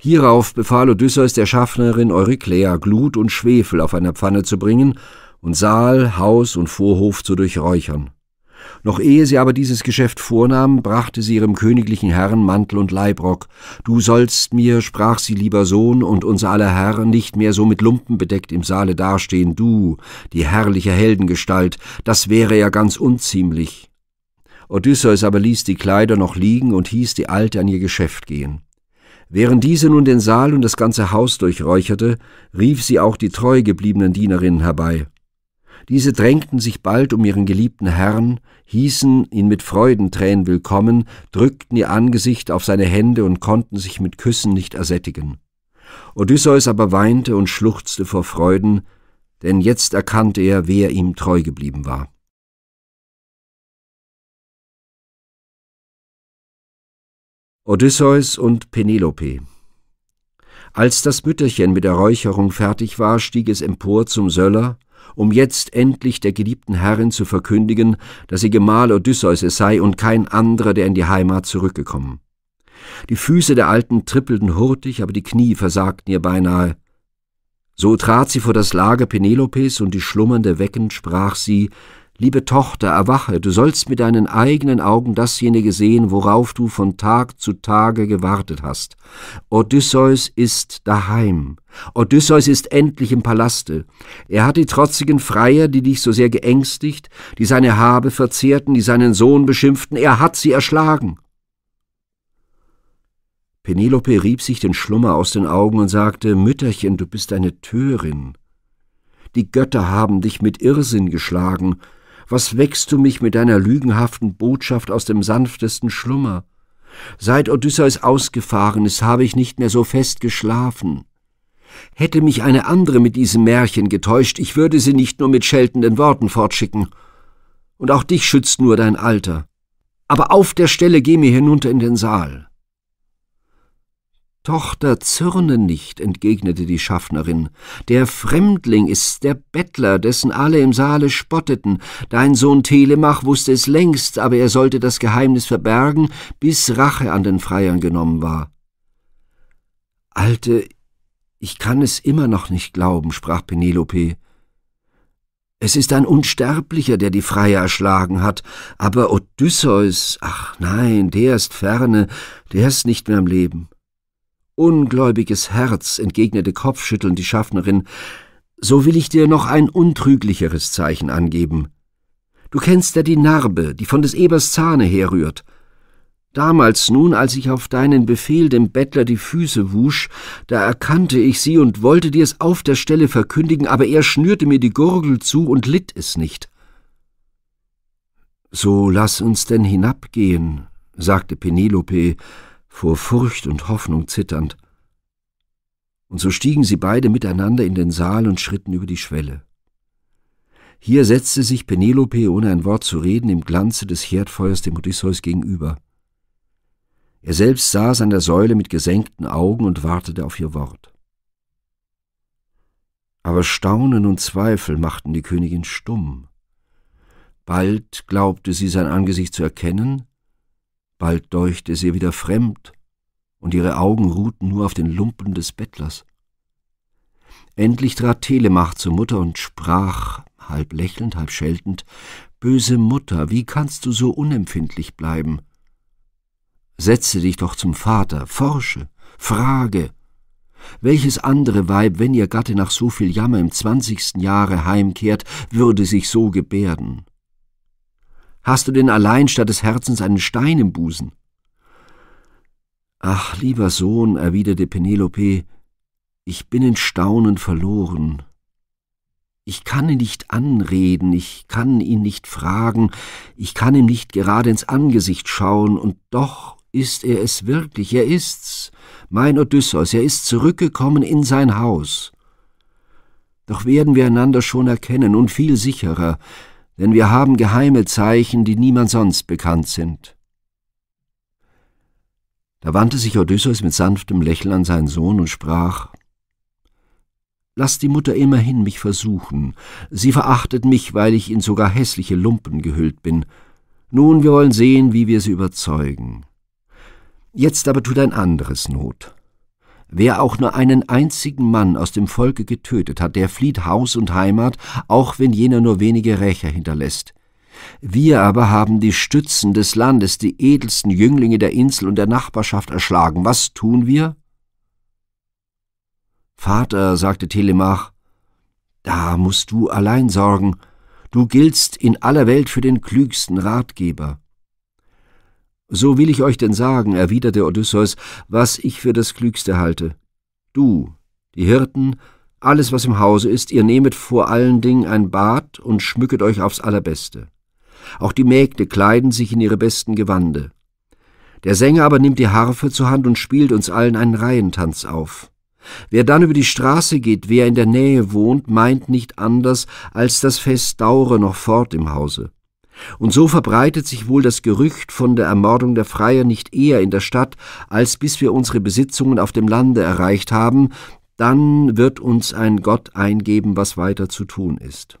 Hierauf befahl Odysseus der Schaffnerin Euryklea, Glut und Schwefel auf einer Pfanne zu bringen und Saal, Haus und Vorhof zu durchräuchern. Noch ehe sie aber dieses Geschäft vornahm, brachte sie ihrem königlichen Herrn Mantel und Leibrock. Du sollst mir, sprach sie, lieber Sohn, und unser aller Herr, nicht mehr so mit Lumpen bedeckt im Saale dastehen, du, die herrliche Heldengestalt, das wäre ja ganz unziemlich. Odysseus aber ließ die Kleider noch liegen und hieß die Alte an ihr Geschäft gehen. Während diese nun den Saal und das ganze Haus durchräucherte, rief sie auch die treu gebliebenen Dienerinnen herbei. Diese drängten sich bald um ihren geliebten Herrn, hießen ihn mit Freudentränen willkommen, drückten ihr Angesicht auf seine Hände und konnten sich mit Küssen nicht ersättigen. Odysseus aber weinte und schluchzte vor Freuden, denn jetzt erkannte er, wer ihm treu geblieben war. Odysseus und Penelope Als das Mütterchen mit der Räucherung fertig war, stieg es empor zum Söller, um jetzt endlich der geliebten Herrin zu verkündigen, dass ihr Gemahl Odysseus es sei und kein anderer, der in die Heimat zurückgekommen. Die Füße der Alten trippelten hurtig, aber die Knie versagten ihr beinahe. So trat sie vor das Lager Penelopes, und die Schlummernde weckend sprach sie, Liebe Tochter, erwache, du sollst mit deinen eigenen Augen dasjenige sehen, worauf du von Tag zu Tage gewartet hast. Odysseus ist daheim. Odysseus ist endlich im Palaste. Er hat die trotzigen Freier, die dich so sehr geängstigt, die seine Habe verzehrten, die seinen Sohn beschimpften, er hat sie erschlagen. Penelope rieb sich den Schlummer aus den Augen und sagte, Mütterchen, du bist eine Törin. Die Götter haben dich mit Irrsinn geschlagen, was weckst du mich mit deiner lügenhaften Botschaft aus dem sanftesten Schlummer? Seit Odysseus ausgefahren ist, habe ich nicht mehr so fest geschlafen. Hätte mich eine andere mit diesem Märchen getäuscht, ich würde sie nicht nur mit scheltenden Worten fortschicken. Und auch dich schützt nur dein Alter. Aber auf der Stelle geh mir hinunter in den Saal. Tochter, zürne nicht, entgegnete die Schaffnerin. Der Fremdling ist der Bettler, dessen alle im Saale spotteten. Dein Sohn Telemach wusste es längst, aber er sollte das Geheimnis verbergen, bis Rache an den Freiern genommen war. Alte, ich kann es immer noch nicht glauben, sprach Penelope. Es ist ein Unsterblicher, der die Freier erschlagen hat, aber Odysseus, ach nein, der ist ferne, der ist nicht mehr am Leben ungläubiges Herz, entgegnete kopfschüttelnd die Schaffnerin, so will ich dir noch ein untrüglicheres Zeichen angeben. Du kennst ja die Narbe, die von des Ebers Zahne herrührt. Damals nun, als ich auf deinen Befehl dem Bettler die Füße wusch, da erkannte ich sie und wollte dir es auf der Stelle verkündigen, aber er schnürte mir die Gurgel zu und litt es nicht. So lass uns denn hinabgehen, sagte Penelope, vor Furcht und Hoffnung zitternd. Und so stiegen sie beide miteinander in den Saal und schritten über die Schwelle. Hier setzte sich Penelope, ohne ein Wort zu reden, im Glanze des Herdfeuers dem Odysseus gegenüber. Er selbst saß an der Säule mit gesenkten Augen und wartete auf ihr Wort. Aber Staunen und Zweifel machten die Königin stumm. Bald glaubte sie sein Angesicht zu erkennen, bald deuchte es ihr wieder fremd, und ihre Augen ruhten nur auf den Lumpen des Bettlers. Endlich trat Telemach zur Mutter und sprach, halb lächelnd, halb scheltend, Böse Mutter, wie kannst du so unempfindlich bleiben? Setze dich doch zum Vater, forsche, frage. Welches andere Weib, wenn ihr Gatte nach so viel Jammer im zwanzigsten Jahre heimkehrt, würde sich so gebärden? Hast du denn allein statt des Herzens einen Stein im Busen? Ach, lieber Sohn, erwiderte Penelope, ich bin in Staunen verloren. Ich kann ihn nicht anreden, ich kann ihn nicht fragen, ich kann ihm nicht gerade ins Angesicht schauen, und doch ist er es wirklich, er ist's, mein Odysseus, er ist zurückgekommen in sein Haus. Doch werden wir einander schon erkennen und viel sicherer, denn wir haben geheime Zeichen, die niemand sonst bekannt sind. Da wandte sich Odysseus mit sanftem Lächeln an seinen Sohn und sprach Lass die Mutter immerhin mich versuchen, sie verachtet mich, weil ich in sogar hässliche Lumpen gehüllt bin. Nun, wir wollen sehen, wie wir sie überzeugen. Jetzt aber tut ein anderes Not. Wer auch nur einen einzigen Mann aus dem Volke getötet hat, der flieht Haus und Heimat, auch wenn jener nur wenige Rächer hinterlässt. Wir aber haben die Stützen des Landes, die edelsten Jünglinge der Insel und der Nachbarschaft erschlagen. Was tun wir? Vater, sagte Telemach, da musst du allein sorgen. Du giltst in aller Welt für den klügsten Ratgeber. So will ich euch denn sagen, erwiderte Odysseus, was ich für das Klügste halte. Du, die Hirten, alles, was im Hause ist, ihr nehmet vor allen Dingen ein Bad und schmücket euch aufs allerbeste. Auch die Mägde kleiden sich in ihre besten Gewande. Der Sänger aber nimmt die Harfe zur Hand und spielt uns allen einen Reihentanz auf. Wer dann über die Straße geht, wer in der Nähe wohnt, meint nicht anders, als das Fest daure noch fort im Hause. Und so verbreitet sich wohl das Gerücht von der Ermordung der Freier nicht eher in der Stadt, als bis wir unsere Besitzungen auf dem Lande erreicht haben, dann wird uns ein Gott eingeben, was weiter zu tun ist.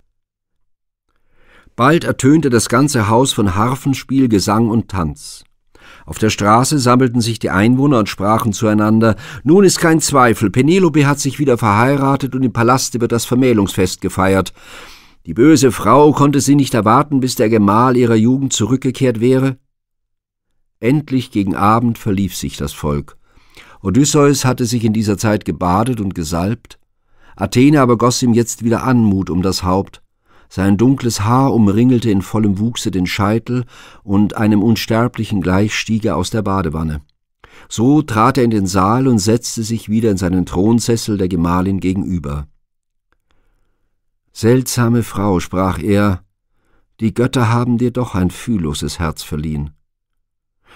Bald ertönte das ganze Haus von Harfenspiel, Gesang und Tanz. Auf der Straße sammelten sich die Einwohner und sprachen zueinander, nun ist kein Zweifel, Penelope hat sich wieder verheiratet und im Palaste wird das Vermählungsfest gefeiert. Die böse Frau konnte sie nicht erwarten, bis der Gemahl ihrer Jugend zurückgekehrt wäre? Endlich gegen Abend verlief sich das Volk. Odysseus hatte sich in dieser Zeit gebadet und gesalbt. Athene aber goss ihm jetzt wieder Anmut um das Haupt. Sein dunkles Haar umringelte in vollem Wuchse den Scheitel und einem Unsterblichen gleich stieg er aus der Badewanne. So trat er in den Saal und setzte sich wieder in seinen Thronsessel der Gemahlin gegenüber. Seltsame Frau, sprach er, die Götter haben dir doch ein fühlloses Herz verliehen.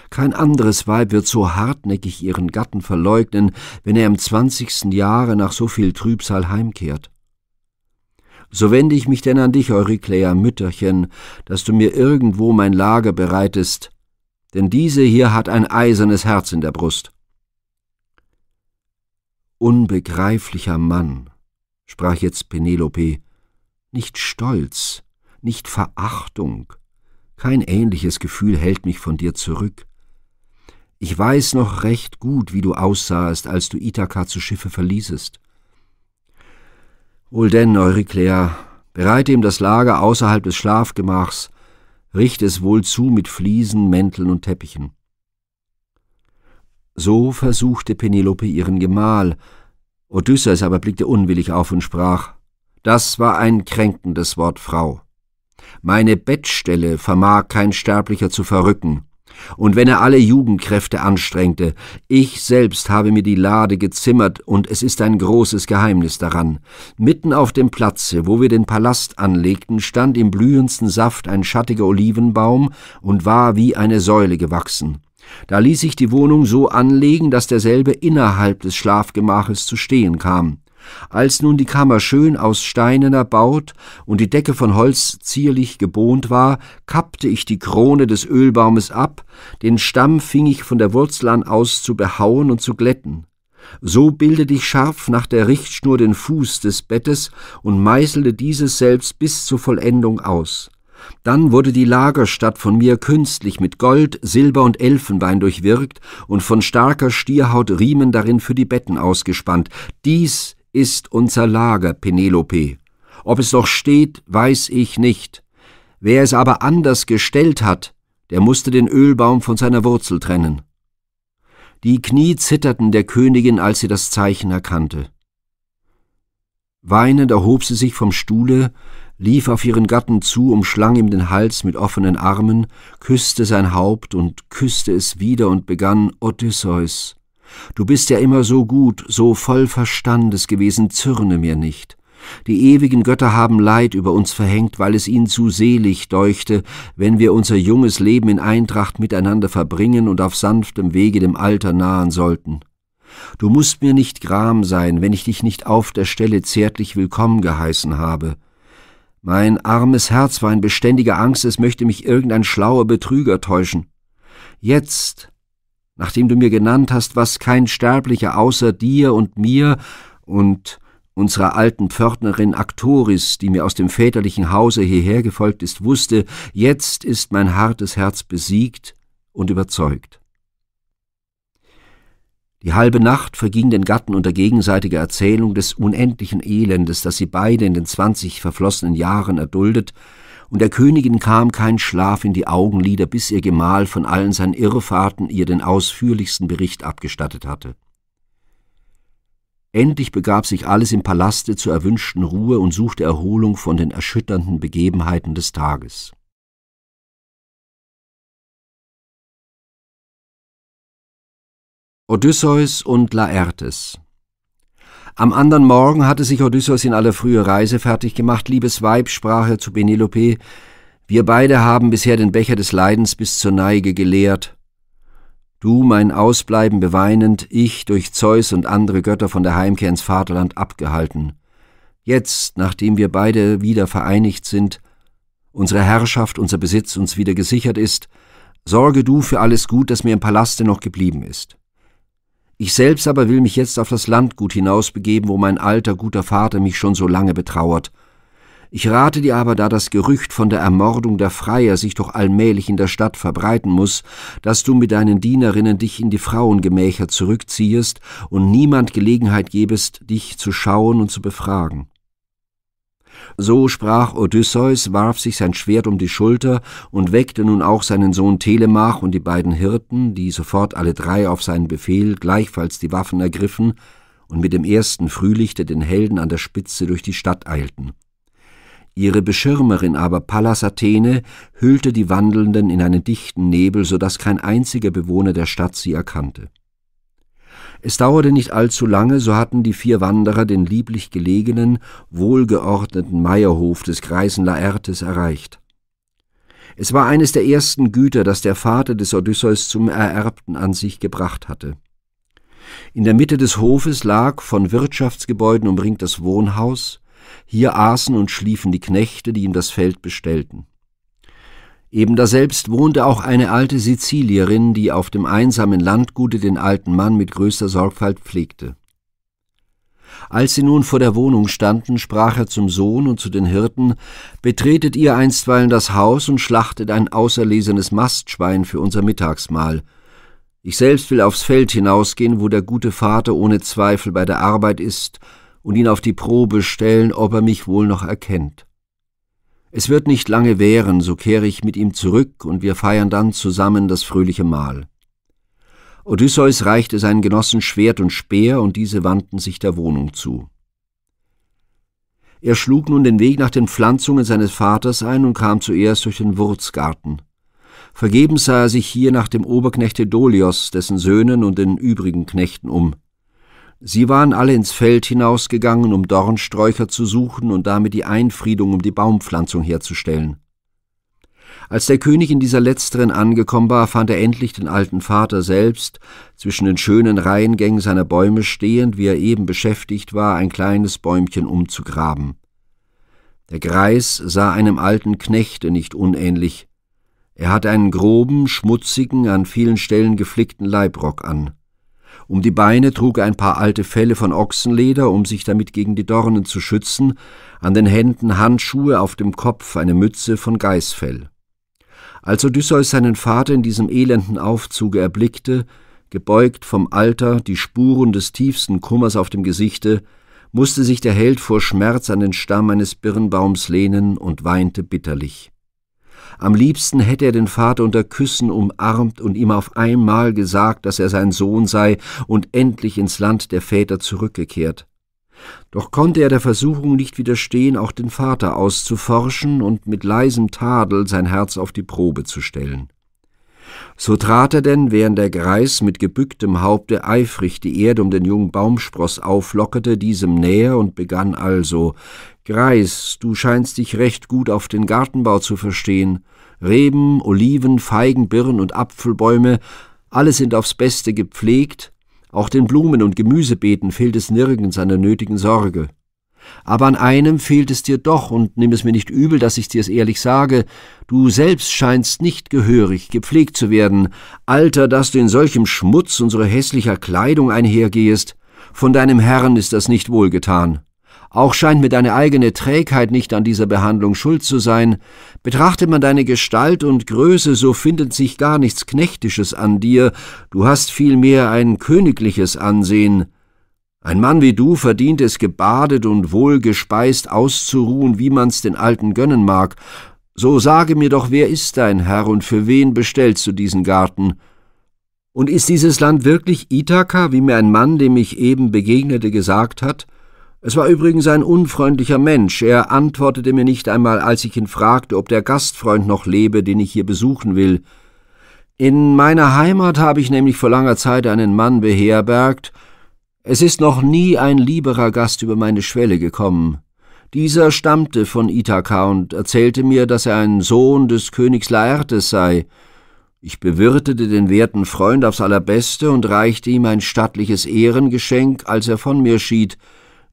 Kein anderes Weib wird so hartnäckig ihren Gatten verleugnen, wenn er im zwanzigsten Jahre nach so viel Trübsal heimkehrt. So wende ich mich denn an dich, Eurykleia, Mütterchen, dass du mir irgendwo mein Lager bereitest, denn diese hier hat ein eisernes Herz in der Brust. Unbegreiflicher Mann, sprach jetzt Penelope, nicht Stolz, nicht Verachtung, kein ähnliches Gefühl hält mich von dir zurück. Ich weiß noch recht gut, wie du aussahest, als du Ithaka zu Schiffe verließest. Wohl denn, Euryklea, bereite ihm das Lager außerhalb des Schlafgemachs, richte es wohl zu mit Fliesen, Mänteln und Teppichen. So versuchte Penelope ihren Gemahl, Odysseus aber blickte unwillig auf und sprach, das war ein kränkendes Wort Frau. Meine Bettstelle vermag kein Sterblicher zu verrücken, und wenn er alle Jugendkräfte anstrengte, ich selbst habe mir die Lade gezimmert, und es ist ein großes Geheimnis daran. Mitten auf dem Platze, wo wir den Palast anlegten, stand im blühendsten Saft ein schattiger Olivenbaum und war wie eine Säule gewachsen. Da ließ ich die Wohnung so anlegen, dass derselbe innerhalb des Schlafgemaches zu stehen kam. Als nun die Kammer schön aus Steinen erbaut und die Decke von Holz zierlich gebohnt war, kappte ich die Krone des Ölbaumes ab, den Stamm fing ich von der Wurzel an aus zu behauen und zu glätten. So bildete ich scharf nach der Richtschnur den Fuß des Bettes und meißelte dieses selbst bis zur Vollendung aus. Dann wurde die Lagerstatt von mir künstlich mit Gold, Silber und Elfenbein durchwirkt und von starker Stierhaut Riemen darin für die Betten ausgespannt. Dies ist unser Lager, Penelope. Ob es doch steht, weiß ich nicht. Wer es aber anders gestellt hat, der musste den Ölbaum von seiner Wurzel trennen. Die Knie zitterten der Königin, als sie das Zeichen erkannte. Weinend erhob sie sich vom Stuhle, lief auf ihren Gatten zu, umschlang ihm den Hals mit offenen Armen, küsste sein Haupt und küsste es wieder und begann Odysseus. Du bist ja immer so gut, so voll Verstandes gewesen, zürne mir nicht. Die ewigen Götter haben Leid über uns verhängt, weil es ihnen zu selig deuchte, wenn wir unser junges Leben in Eintracht miteinander verbringen und auf sanftem Wege dem Alter nahen sollten. Du musst mir nicht gram sein, wenn ich dich nicht auf der Stelle zärtlich willkommen geheißen habe. Mein armes Herz war in beständiger Angst, es möchte mich irgendein schlauer Betrüger täuschen. Jetzt, nachdem du mir genannt hast, was kein Sterblicher außer dir und mir und unserer alten Pförtnerin Aktoris, die mir aus dem väterlichen Hause hierher gefolgt ist, wusste, jetzt ist mein hartes Herz besiegt und überzeugt. Die halbe Nacht verging den Gatten unter gegenseitiger Erzählung des unendlichen Elendes, das sie beide in den zwanzig verflossenen Jahren erduldet und der Königin kam kein Schlaf in die Augenlider, bis ihr Gemahl von allen seinen Irrfahrten ihr den ausführlichsten Bericht abgestattet hatte. Endlich begab sich alles im Palaste zur erwünschten Ruhe und suchte Erholung von den erschütternden Begebenheiten des Tages. Odysseus und Laertes am anderen Morgen hatte sich Odysseus in aller Frühe Reise fertig gemacht. Liebes Weib, sprach er zu Penelope, wir beide haben bisher den Becher des Leidens bis zur Neige geleert. Du mein Ausbleiben beweinend, ich durch Zeus und andere Götter von der Heimkehr ins Vaterland abgehalten. Jetzt, nachdem wir beide wieder vereinigt sind, unsere Herrschaft, unser Besitz uns wieder gesichert ist, sorge du für alles Gut, das mir im Palaste noch geblieben ist. Ich selbst aber will mich jetzt auf das Landgut hinausbegeben, wo mein alter guter Vater mich schon so lange betrauert. Ich rate dir aber, da das Gerücht von der Ermordung der Freier sich doch allmählich in der Stadt verbreiten muss, dass du mit deinen Dienerinnen dich in die Frauengemächer zurückziehest und niemand Gelegenheit gebest, dich zu schauen und zu befragen. So sprach Odysseus, warf sich sein Schwert um die Schulter und weckte nun auch seinen Sohn Telemach und die beiden Hirten, die sofort alle drei auf seinen Befehl gleichfalls die Waffen ergriffen und mit dem ersten Frühlichte den Helden an der Spitze durch die Stadt eilten. Ihre Beschirmerin aber Pallas Athene hüllte die Wandelnden in einen dichten Nebel, so daß kein einziger Bewohner der Stadt sie erkannte. Es dauerte nicht allzu lange, so hatten die vier Wanderer den lieblich gelegenen, wohlgeordneten Meierhof des Greisen Laertes erreicht. Es war eines der ersten Güter, das der Vater des Odysseus zum Ererbten an sich gebracht hatte. In der Mitte des Hofes lag, von Wirtschaftsgebäuden umringt, das Wohnhaus, hier aßen und schliefen die Knechte, die ihm das Feld bestellten. Eben daselbst wohnte auch eine alte Sizilierin, die auf dem einsamen Landgute den alten Mann mit größter Sorgfalt pflegte. Als sie nun vor der Wohnung standen, sprach er zum Sohn und zu den Hirten, Betretet ihr einstweilen das Haus und schlachtet ein auserlesenes Mastschwein für unser Mittagsmahl. Ich selbst will aufs Feld hinausgehen, wo der gute Vater ohne Zweifel bei der Arbeit ist, und ihn auf die Probe stellen, ob er mich wohl noch erkennt. Es wird nicht lange währen, so kehre ich mit ihm zurück, und wir feiern dann zusammen das fröhliche Mahl. Odysseus reichte seinen Genossen Schwert und Speer, und diese wandten sich der Wohnung zu. Er schlug nun den Weg nach den Pflanzungen seines Vaters ein und kam zuerst durch den Wurzgarten. Vergebens sah er sich hier nach dem Oberknechte Dolios, dessen Söhnen und den übrigen Knechten um. Sie waren alle ins Feld hinausgegangen, um Dornsträucher zu suchen und damit die Einfriedung um die Baumpflanzung herzustellen. Als der König in dieser letzteren angekommen war, fand er endlich den alten Vater selbst, zwischen den schönen Reihengängen seiner Bäume stehend, wie er eben beschäftigt war, ein kleines Bäumchen umzugraben. Der Greis sah einem alten Knechte nicht unähnlich. Er hatte einen groben, schmutzigen, an vielen Stellen geflickten Leibrock an. Um die Beine trug er ein paar alte Felle von Ochsenleder, um sich damit gegen die Dornen zu schützen, an den Händen Handschuhe, auf dem Kopf eine Mütze von Geißfell. Als Odysseus seinen Vater in diesem elenden Aufzuge erblickte, gebeugt vom Alter, die Spuren des tiefsten Kummers auf dem Gesichte, musste sich der Held vor Schmerz an den Stamm eines Birnbaums lehnen und weinte bitterlich. Am liebsten hätte er den Vater unter Küssen umarmt und ihm auf einmal gesagt, dass er sein Sohn sei und endlich ins Land der Väter zurückgekehrt. Doch konnte er der Versuchung nicht widerstehen, auch den Vater auszuforschen und mit leisem Tadel sein Herz auf die Probe zu stellen. So trat er denn, während der Greis mit gebücktem Haupte eifrig die Erde um den jungen Baumspross auflockerte, diesem näher und begann also Greis, du scheinst dich recht gut auf den Gartenbau zu verstehen. Reben, Oliven, Feigen, Birnen und Apfelbäume, alle sind aufs Beste gepflegt, auch den Blumen- und Gemüsebeeten fehlt es nirgends an der nötigen Sorge. Aber an einem fehlt es dir doch, und nimm es mir nicht übel, dass ich dir's ehrlich sage, du selbst scheinst nicht gehörig gepflegt zu werden, alter, dass du in solchem Schmutz unserer hässlicher Kleidung einhergehst, von deinem Herrn ist das nicht wohlgetan. Auch scheint mir deine eigene Trägheit nicht an dieser Behandlung schuld zu sein. Betrachtet man deine Gestalt und Größe, so findet sich gar nichts Knechtisches an dir, du hast vielmehr ein königliches Ansehen. Ein Mann wie du verdient es, gebadet und wohlgespeist auszuruhen, wie man's den Alten gönnen mag. So sage mir doch, wer ist dein Herr und für wen bestellst du diesen Garten? Und ist dieses Land wirklich Ithaka, wie mir ein Mann, dem ich eben begegnete, gesagt hat? Es war übrigens ein unfreundlicher Mensch, er antwortete mir nicht einmal, als ich ihn fragte, ob der Gastfreund noch lebe, den ich hier besuchen will. In meiner Heimat habe ich nämlich vor langer Zeit einen Mann beherbergt, es ist noch nie ein lieberer Gast über meine Schwelle gekommen. Dieser stammte von Ithaka und erzählte mir, dass er ein Sohn des Königs Laertes sei. Ich bewirtete den werten Freund aufs allerbeste und reichte ihm ein stattliches Ehrengeschenk, als er von mir schied,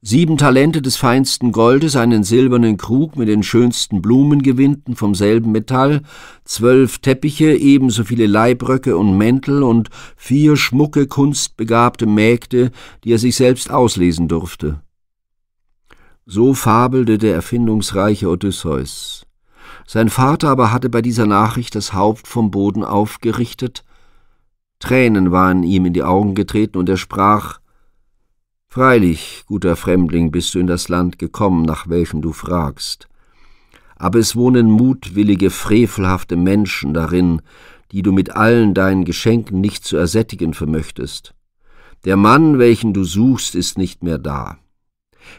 sieben Talente des feinsten Goldes, einen silbernen Krug mit den schönsten Blumengewinden vom selben Metall, zwölf Teppiche, ebenso viele Leibröcke und Mäntel und vier schmucke, kunstbegabte Mägde, die er sich selbst auslesen durfte. So fabelte der erfindungsreiche Odysseus. Sein Vater aber hatte bei dieser Nachricht das Haupt vom Boden aufgerichtet, Tränen waren ihm in die Augen getreten, und er sprach Freilich, guter Fremdling, bist du in das Land gekommen, nach welchem du fragst. Aber es wohnen mutwillige, frevelhafte Menschen darin, die du mit allen deinen Geschenken nicht zu ersättigen vermöchtest. Der Mann, welchen du suchst, ist nicht mehr da.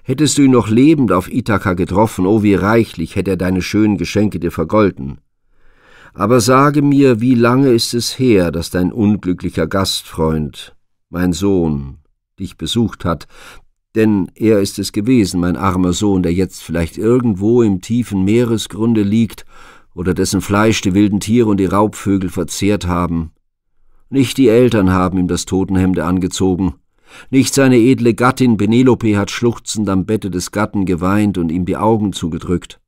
Hättest du ihn noch lebend auf Ithaka getroffen, o oh, wie reichlich hätte er deine schönen Geschenke dir vergolten. Aber sage mir, wie lange ist es her, dass dein unglücklicher Gastfreund, mein Sohn, dich besucht hat, denn er ist es gewesen, mein armer Sohn, der jetzt vielleicht irgendwo im tiefen Meeresgrunde liegt oder dessen Fleisch die wilden Tiere und die Raubvögel verzehrt haben. Nicht die Eltern haben ihm das Totenhemde angezogen, nicht seine edle Gattin Penelope hat schluchzend am Bette des Gatten geweint und ihm die Augen zugedrückt.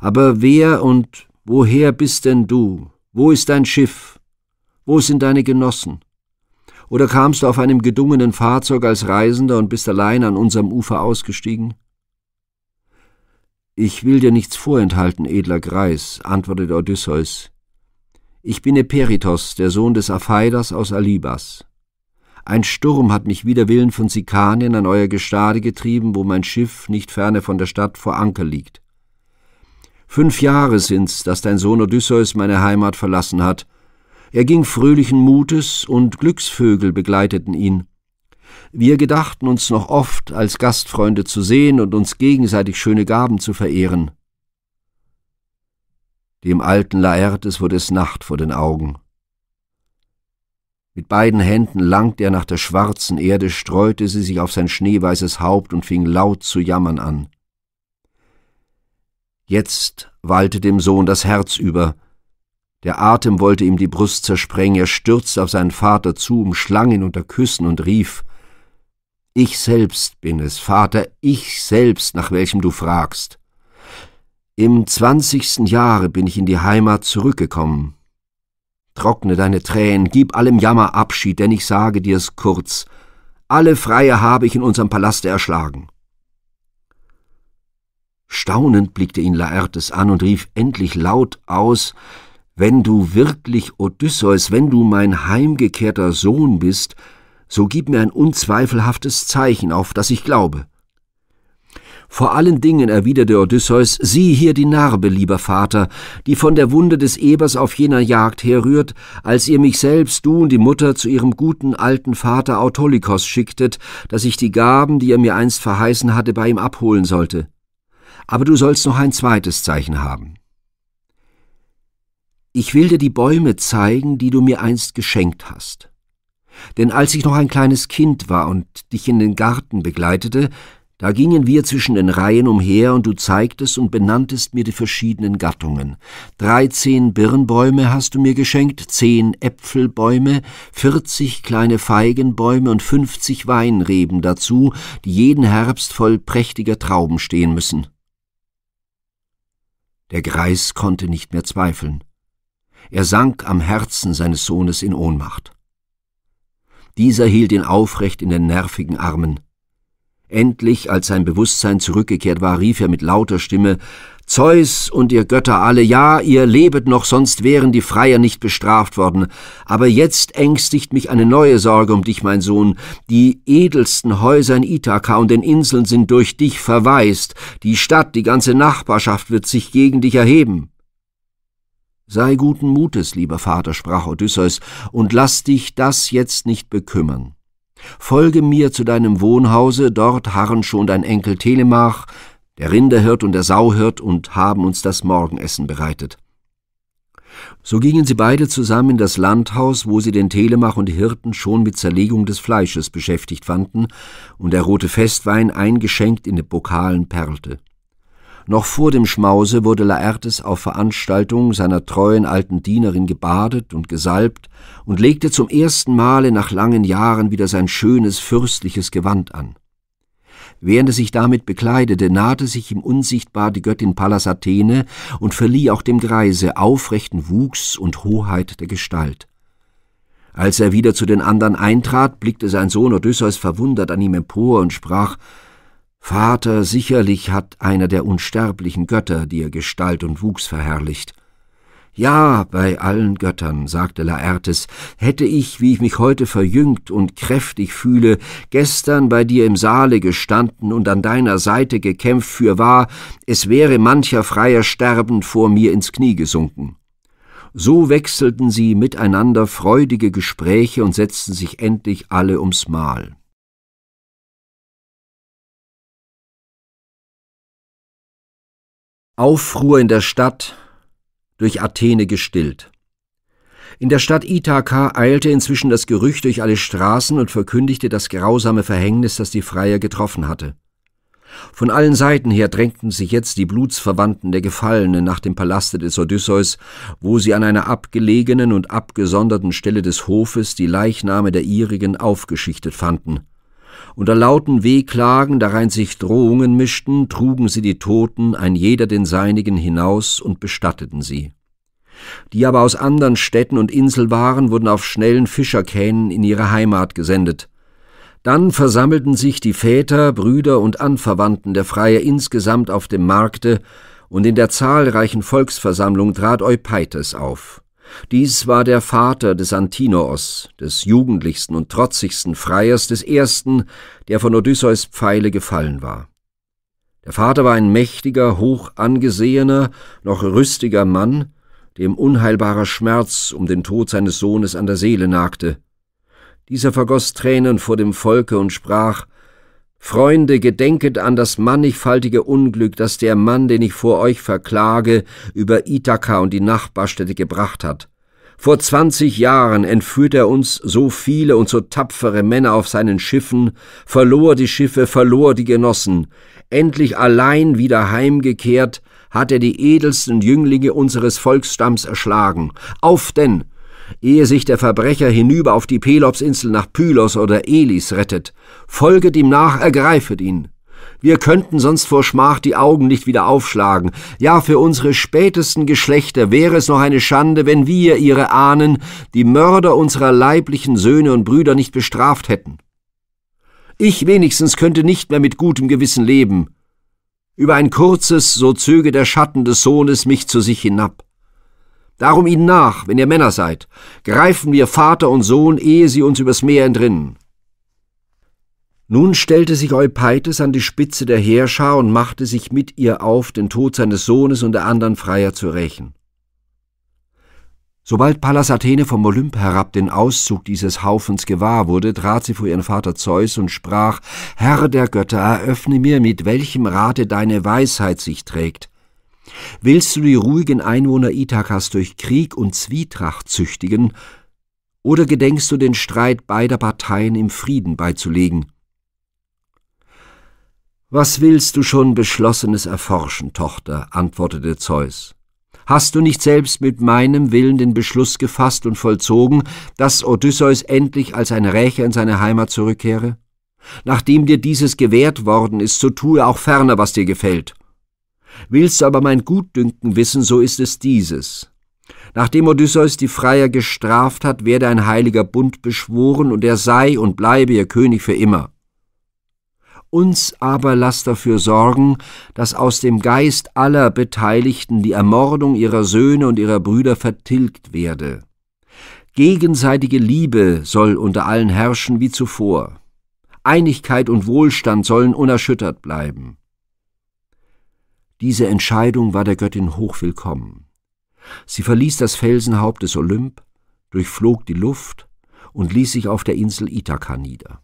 Aber wer und woher bist denn du? Wo ist dein Schiff? Wo sind deine Genossen? Oder kamst du auf einem gedungenen Fahrzeug als Reisender und bist allein an unserem Ufer ausgestiegen? Ich will dir nichts vorenthalten, edler Greis, antwortete Odysseus. Ich bin Eperitos, der Sohn des Aphaidas aus Alibas. Ein Sturm hat mich wider Willen von Sikanien an euer Gestade getrieben, wo mein Schiff nicht ferne von der Stadt vor Anker liegt. Fünf Jahre sind's, dass dein Sohn Odysseus meine Heimat verlassen hat, er ging fröhlichen Mutes und Glücksvögel begleiteten ihn. Wir gedachten uns noch oft, als Gastfreunde zu sehen und uns gegenseitig schöne Gaben zu verehren. Dem alten Laertes wurde es Nacht vor den Augen. Mit beiden Händen langte er nach der schwarzen Erde, streute sie sich auf sein schneeweißes Haupt und fing laut zu jammern an. Jetzt wallte dem Sohn das Herz über, der Atem wollte ihm die Brust zersprengen, er stürzte auf seinen Vater zu, umschlang ihn unter Küssen und rief Ich selbst bin es, Vater, ich selbst, nach welchem du fragst. Im zwanzigsten Jahre bin ich in die Heimat zurückgekommen. Trockne deine Tränen, gib allem Jammer Abschied, denn ich sage dir's kurz, alle Freie habe ich in unserem Palaste erschlagen. Staunend blickte ihn Laertes an und rief endlich laut aus, wenn du wirklich Odysseus, wenn du mein heimgekehrter Sohn bist, so gib mir ein unzweifelhaftes Zeichen, auf das ich glaube. Vor allen Dingen erwiderte Odysseus, sieh hier die Narbe, lieber Vater, die von der Wunde des Ebers auf jener Jagd herrührt, als ihr mich selbst, du und die Mutter, zu ihrem guten alten Vater Autolikos schicktet, dass ich die Gaben, die er mir einst verheißen hatte, bei ihm abholen sollte. Aber du sollst noch ein zweites Zeichen haben. Ich will dir die Bäume zeigen, die du mir einst geschenkt hast. Denn als ich noch ein kleines Kind war und dich in den Garten begleitete, da gingen wir zwischen den Reihen umher und du zeigtest und benanntest mir die verschiedenen Gattungen. Dreizehn Birnbäume hast du mir geschenkt, zehn Äpfelbäume, vierzig kleine Feigenbäume und fünfzig Weinreben dazu, die jeden Herbst voll prächtiger Trauben stehen müssen. Der Greis konnte nicht mehr zweifeln. Er sank am Herzen seines Sohnes in Ohnmacht. Dieser hielt ihn aufrecht in den nervigen Armen. Endlich, als sein Bewusstsein zurückgekehrt war, rief er mit lauter Stimme Zeus und ihr Götter alle, ja, ihr lebet noch, sonst wären die Freier nicht bestraft worden. Aber jetzt ängstigt mich eine neue Sorge um dich, mein Sohn. Die edelsten Häuser in Ithaka und den Inseln sind durch dich verwaist. Die Stadt, die ganze Nachbarschaft wird sich gegen dich erheben. Sei guten Mutes, lieber Vater, sprach Odysseus, und lass dich das jetzt nicht bekümmern. Folge mir zu deinem Wohnhause, dort harren schon dein Enkel Telemach, der Rinderhirt und der Sauhirt und haben uns das Morgenessen bereitet. So gingen sie beide zusammen in das Landhaus, wo sie den Telemach und die Hirten schon mit Zerlegung des Fleisches beschäftigt fanden und der rote Festwein eingeschenkt in den Pokalen perlte. Noch vor dem Schmause wurde Laertes auf Veranstaltung seiner treuen alten Dienerin gebadet und gesalbt und legte zum ersten Male nach langen Jahren wieder sein schönes fürstliches Gewand an. Während er sich damit bekleidete, nahte sich ihm unsichtbar die Göttin Pallas Athene und verlieh auch dem Greise aufrechten Wuchs und Hoheit der Gestalt. Als er wieder zu den anderen eintrat, blickte sein Sohn Odysseus verwundert an ihm empor und sprach Vater, sicherlich hat einer der unsterblichen Götter dir Gestalt und Wuchs verherrlicht. Ja, bei allen Göttern, sagte Laertes, hätte ich, wie ich mich heute verjüngt und kräftig fühle, gestern bei dir im Saale gestanden und an deiner Seite gekämpft für wahr, es wäre mancher Freier sterbend vor mir ins Knie gesunken. So wechselten sie miteinander freudige Gespräche und setzten sich endlich alle ums Mahl. Aufruhr in der Stadt, durch Athene gestillt. In der Stadt Ithaka eilte inzwischen das Gerücht durch alle Straßen und verkündigte das grausame Verhängnis, das die Freier getroffen hatte. Von allen Seiten her drängten sich jetzt die Blutsverwandten der Gefallenen nach dem Palaste des Odysseus, wo sie an einer abgelegenen und abgesonderten Stelle des Hofes die Leichname der ihrigen aufgeschichtet fanden. Unter lauten Wehklagen, darein sich Drohungen mischten, trugen sie die Toten, ein jeder den seinigen, hinaus und bestatteten sie. Die aber aus anderen Städten und Insel waren, wurden auf schnellen Fischerkähnen in ihre Heimat gesendet. Dann versammelten sich die Väter, Brüder und Anverwandten der Freier insgesamt auf dem Markte, und in der zahlreichen Volksversammlung trat Eupeites auf. Dies war der Vater des Antinoos, des jugendlichsten und trotzigsten Freiers, des ersten, der von Odysseus Pfeile gefallen war. Der Vater war ein mächtiger, hoch angesehener, noch rüstiger Mann, dem unheilbarer Schmerz um den Tod seines Sohnes an der Seele nagte. Dieser vergoß Tränen vor dem Volke und sprach Freunde, gedenket an das mannigfaltige Unglück, das der Mann, den ich vor euch verklage, über Ithaka und die Nachbarstädte gebracht hat. Vor zwanzig Jahren entführt er uns so viele und so tapfere Männer auf seinen Schiffen, verlor die Schiffe, verlor die Genossen. Endlich allein wieder heimgekehrt, hat er die edelsten Jünglinge unseres Volksstamms erschlagen. Auf denn! ehe sich der Verbrecher hinüber auf die Pelopsinsel nach Pylos oder Elis rettet. Folget ihm nach, ergreifet ihn. Wir könnten sonst vor Schmach die Augen nicht wieder aufschlagen. Ja, für unsere spätesten Geschlechter wäre es noch eine Schande, wenn wir, ihre Ahnen, die Mörder unserer leiblichen Söhne und Brüder nicht bestraft hätten. Ich wenigstens könnte nicht mehr mit gutem Gewissen leben. Über ein kurzes, so zöge der Schatten des Sohnes mich zu sich hinab. Darum ihnen nach, wenn ihr Männer seid. Greifen wir Vater und Sohn, ehe sie uns übers Meer entrinnen. Nun stellte sich Eupeites an die Spitze der Heerschar und machte sich mit ihr auf, den Tod seines Sohnes und der anderen Freier zu rächen. Sobald Pallas Athene vom Olymp herab den Auszug dieses Haufens gewahr wurde, trat sie vor ihren Vater Zeus und sprach, Herr der Götter, eröffne mir, mit welchem Rate deine Weisheit sich trägt. Willst du die ruhigen Einwohner Ithakas durch Krieg und Zwietracht züchtigen, oder gedenkst du den Streit beider Parteien im Frieden beizulegen? Was willst du schon Beschlossenes erforschen, Tochter? antwortete Zeus. Hast du nicht selbst mit meinem Willen den Beschluss gefasst und vollzogen, dass Odysseus endlich als ein Rächer in seine Heimat zurückkehre? Nachdem dir dieses gewährt worden ist, so tue auch ferner, was dir gefällt. Willst du aber mein Gutdünken wissen, so ist es dieses. Nachdem Odysseus die Freier gestraft hat, werde ein heiliger Bund beschworen, und er sei und bleibe ihr König für immer. Uns aber lass dafür sorgen, dass aus dem Geist aller Beteiligten die Ermordung ihrer Söhne und ihrer Brüder vertilgt werde. Gegenseitige Liebe soll unter allen herrschen wie zuvor. Einigkeit und Wohlstand sollen unerschüttert bleiben. Diese Entscheidung war der Göttin hochwillkommen. Sie verließ das Felsenhaupt des Olymp, durchflog die Luft und ließ sich auf der Insel Ithaka nieder.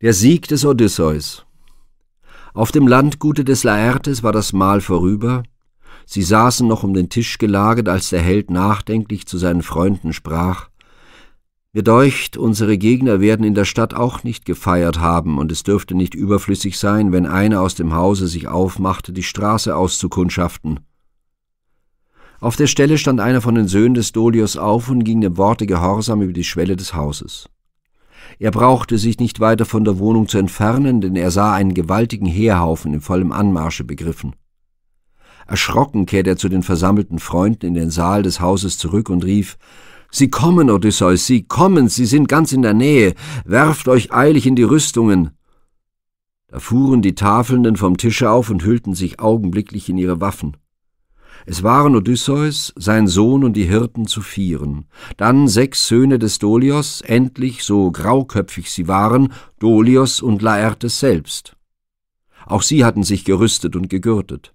Der Sieg des Odysseus Auf dem Landgute des Laertes war das Mahl vorüber, sie saßen noch um den Tisch gelagert, als der Held nachdenklich zu seinen Freunden sprach mir deucht, unsere Gegner werden in der Stadt auch nicht gefeiert haben, und es dürfte nicht überflüssig sein, wenn einer aus dem Hause sich aufmachte, die Straße auszukundschaften. Auf der Stelle stand einer von den Söhnen des Dolios auf und ging dem Worte gehorsam über die Schwelle des Hauses. Er brauchte sich nicht weiter von der Wohnung zu entfernen, denn er sah einen gewaltigen Heerhaufen in vollem Anmarsche begriffen. Erschrocken kehrte er zu den versammelten Freunden in den Saal des Hauses zurück und rief Sie kommen, Odysseus, sie kommen, sie sind ganz in der Nähe, werft euch eilig in die Rüstungen. Da fuhren die Tafelnden vom Tische auf und hüllten sich augenblicklich in ihre Waffen. Es waren Odysseus, sein Sohn und die Hirten zu vieren, dann sechs Söhne des Dolios, endlich, so grauköpfig sie waren, Dolios und Laertes selbst. Auch sie hatten sich gerüstet und gegürtet.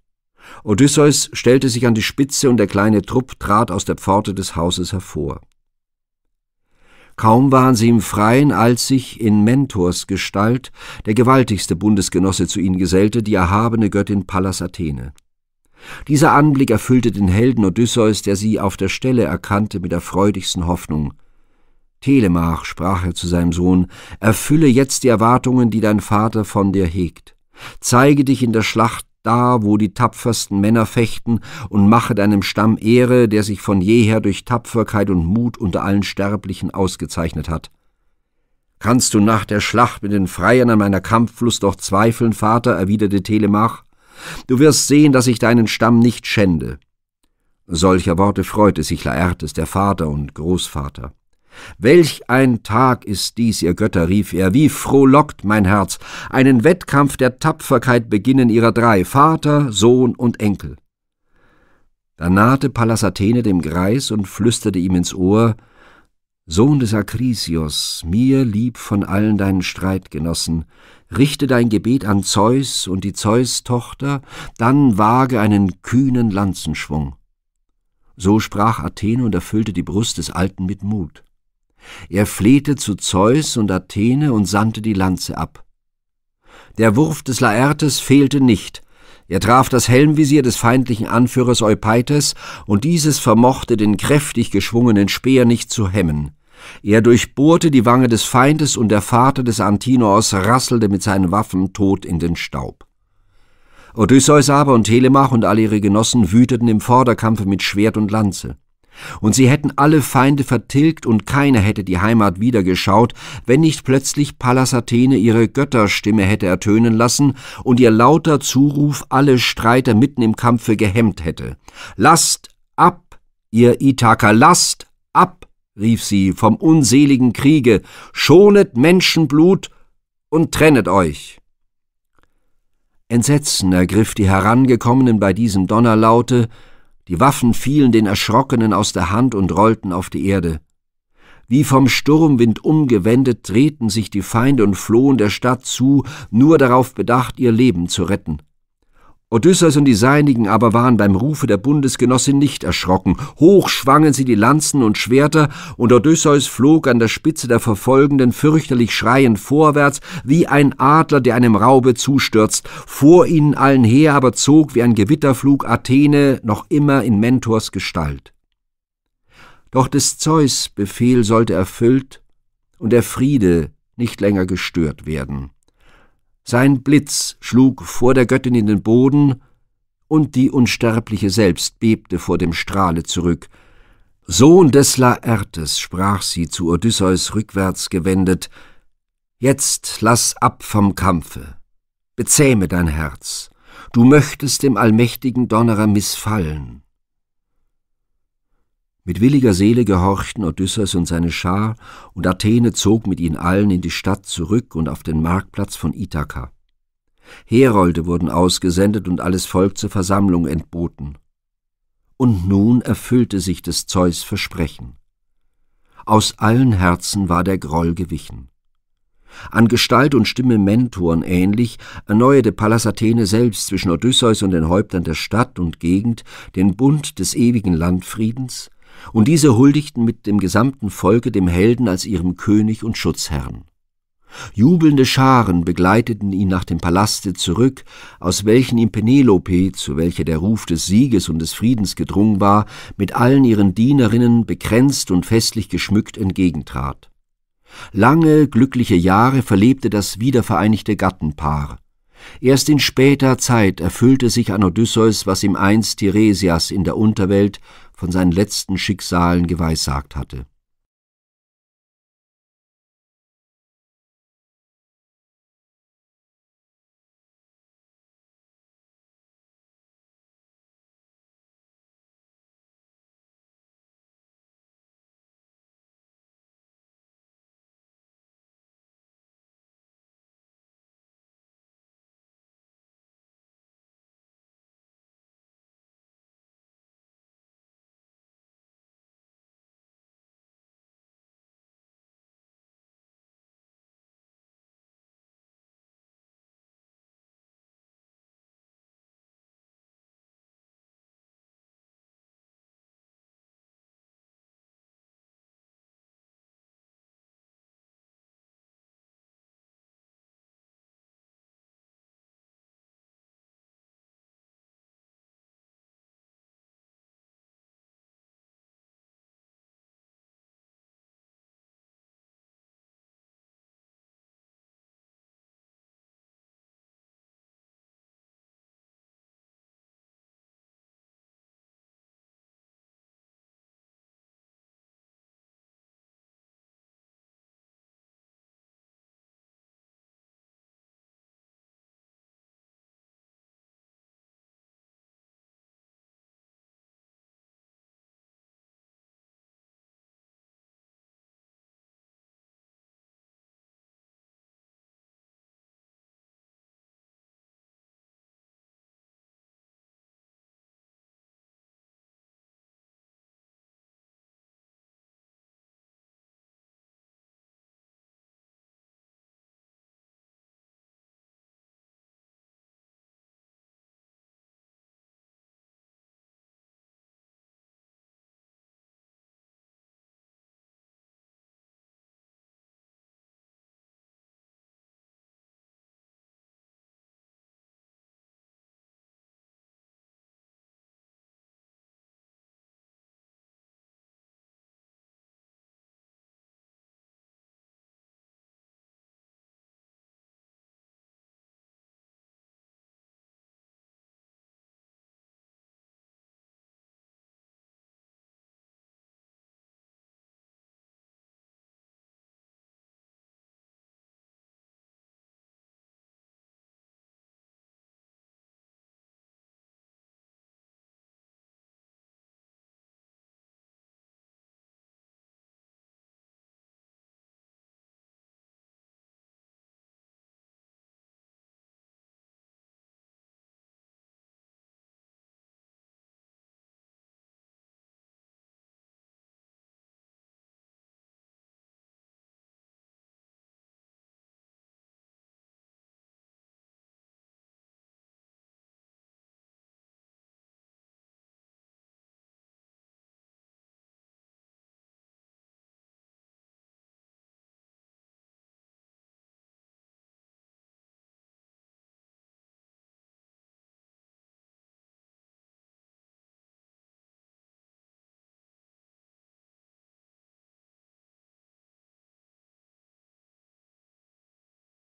Odysseus stellte sich an die Spitze und der kleine Trupp trat aus der Pforte des Hauses hervor. Kaum waren sie im Freien, als sich in Mentors Gestalt der gewaltigste Bundesgenosse zu ihnen gesellte, die erhabene Göttin Pallas Athene. Dieser Anblick erfüllte den Helden Odysseus, der sie auf der Stelle erkannte, mit der freudigsten Hoffnung. Telemach, sprach er zu seinem Sohn, erfülle jetzt die Erwartungen, die dein Vater von dir hegt. Zeige dich in der Schlacht da, wo die tapfersten Männer fechten, und mache deinem Stamm Ehre, der sich von jeher durch Tapferkeit und Mut unter allen Sterblichen ausgezeichnet hat. Kannst du nach der Schlacht mit den Freiern an meiner Kampflust doch zweifeln, Vater, erwiderte Telemach. Du wirst sehen, dass ich deinen Stamm nicht schände. Solcher Worte freute sich Laertes, der Vater und Großvater. Welch ein Tag ist dies, ihr Götter, rief er, wie frohlockt mein Herz, einen Wettkampf der Tapferkeit beginnen ihrer drei, Vater, Sohn und Enkel. Da nahte Pallas Athene dem Greis und flüsterte ihm ins Ohr, Sohn des Akrisios, mir lieb von allen deinen Streitgenossen, richte dein Gebet an Zeus und die Zeus-Tochter, dann wage einen kühnen Lanzenschwung. So sprach Athene und erfüllte die Brust des Alten mit Mut. Er flehte zu Zeus und Athene und sandte die Lanze ab. Der Wurf des Laertes fehlte nicht. Er traf das Helmvisier des feindlichen Anführers Eupeites, und dieses vermochte den kräftig geschwungenen Speer nicht zu hemmen. Er durchbohrte die Wange des Feindes, und der Vater des Antinoos rasselte mit seinen Waffen tot in den Staub. Odysseus aber und Telemach und alle ihre Genossen wüteten im Vorderkampfe mit Schwert und Lanze. Und sie hätten alle Feinde vertilgt und keiner hätte die Heimat wiedergeschaut, wenn nicht plötzlich Pallas Athene ihre Götterstimme hätte ertönen lassen und ihr lauter Zuruf alle Streiter mitten im Kampfe gehemmt hätte. Lasst ab, ihr Ithaker, lasst ab, rief sie vom unseligen Kriege, schonet Menschenblut und trennet euch. Entsetzen ergriff die Herangekommenen bei diesem Donnerlaute, die Waffen fielen den Erschrockenen aus der Hand und rollten auf die Erde. Wie vom Sturmwind umgewendet drehten sich die Feinde und flohen der Stadt zu, nur darauf bedacht, ihr Leben zu retten. Odysseus und die Seinigen aber waren beim Rufe der Bundesgenossin nicht erschrocken. Hoch schwangen sie die Lanzen und Schwerter, und Odysseus flog an der Spitze der Verfolgenden fürchterlich schreiend vorwärts, wie ein Adler, der einem Raube zustürzt. Vor ihnen allen her aber zog wie ein Gewitterflug Athene noch immer in Mentors Gestalt. Doch des Zeus Befehl sollte erfüllt und der Friede nicht länger gestört werden. Sein Blitz schlug vor der Göttin in den Boden, und die Unsterbliche selbst bebte vor dem Strahle zurück. Sohn des Laertes, sprach sie zu Odysseus rückwärts gewendet, jetzt lass ab vom Kampfe, bezähme dein Herz, du möchtest dem allmächtigen Donnerer missfallen. Mit williger Seele gehorchten Odysseus und seine Schar, und Athene zog mit ihnen allen in die Stadt zurück und auf den Marktplatz von Ithaka. Herolde wurden ausgesendet und alles Volk zur Versammlung entboten. Und nun erfüllte sich des Zeus Versprechen. Aus allen Herzen war der Groll gewichen. An Gestalt und Stimme Mentoren ähnlich erneuerte Pallas Athene selbst zwischen Odysseus und den Häuptern der Stadt und Gegend den Bund des ewigen Landfriedens und diese huldigten mit dem gesamten Volke dem Helden als ihrem König und Schutzherrn. Jubelnde Scharen begleiteten ihn nach dem Palaste zurück, aus welchen ihm Penelope, zu welcher der Ruf des Sieges und des Friedens gedrungen war, mit allen ihren Dienerinnen bekränzt und festlich geschmückt entgegentrat. Lange, glückliche Jahre verlebte das wiedervereinigte Gattenpaar. Erst in später Zeit erfüllte sich an Odysseus, was ihm einst Tiresias in der Unterwelt von seinen letzten Schicksalen geweissagt hatte.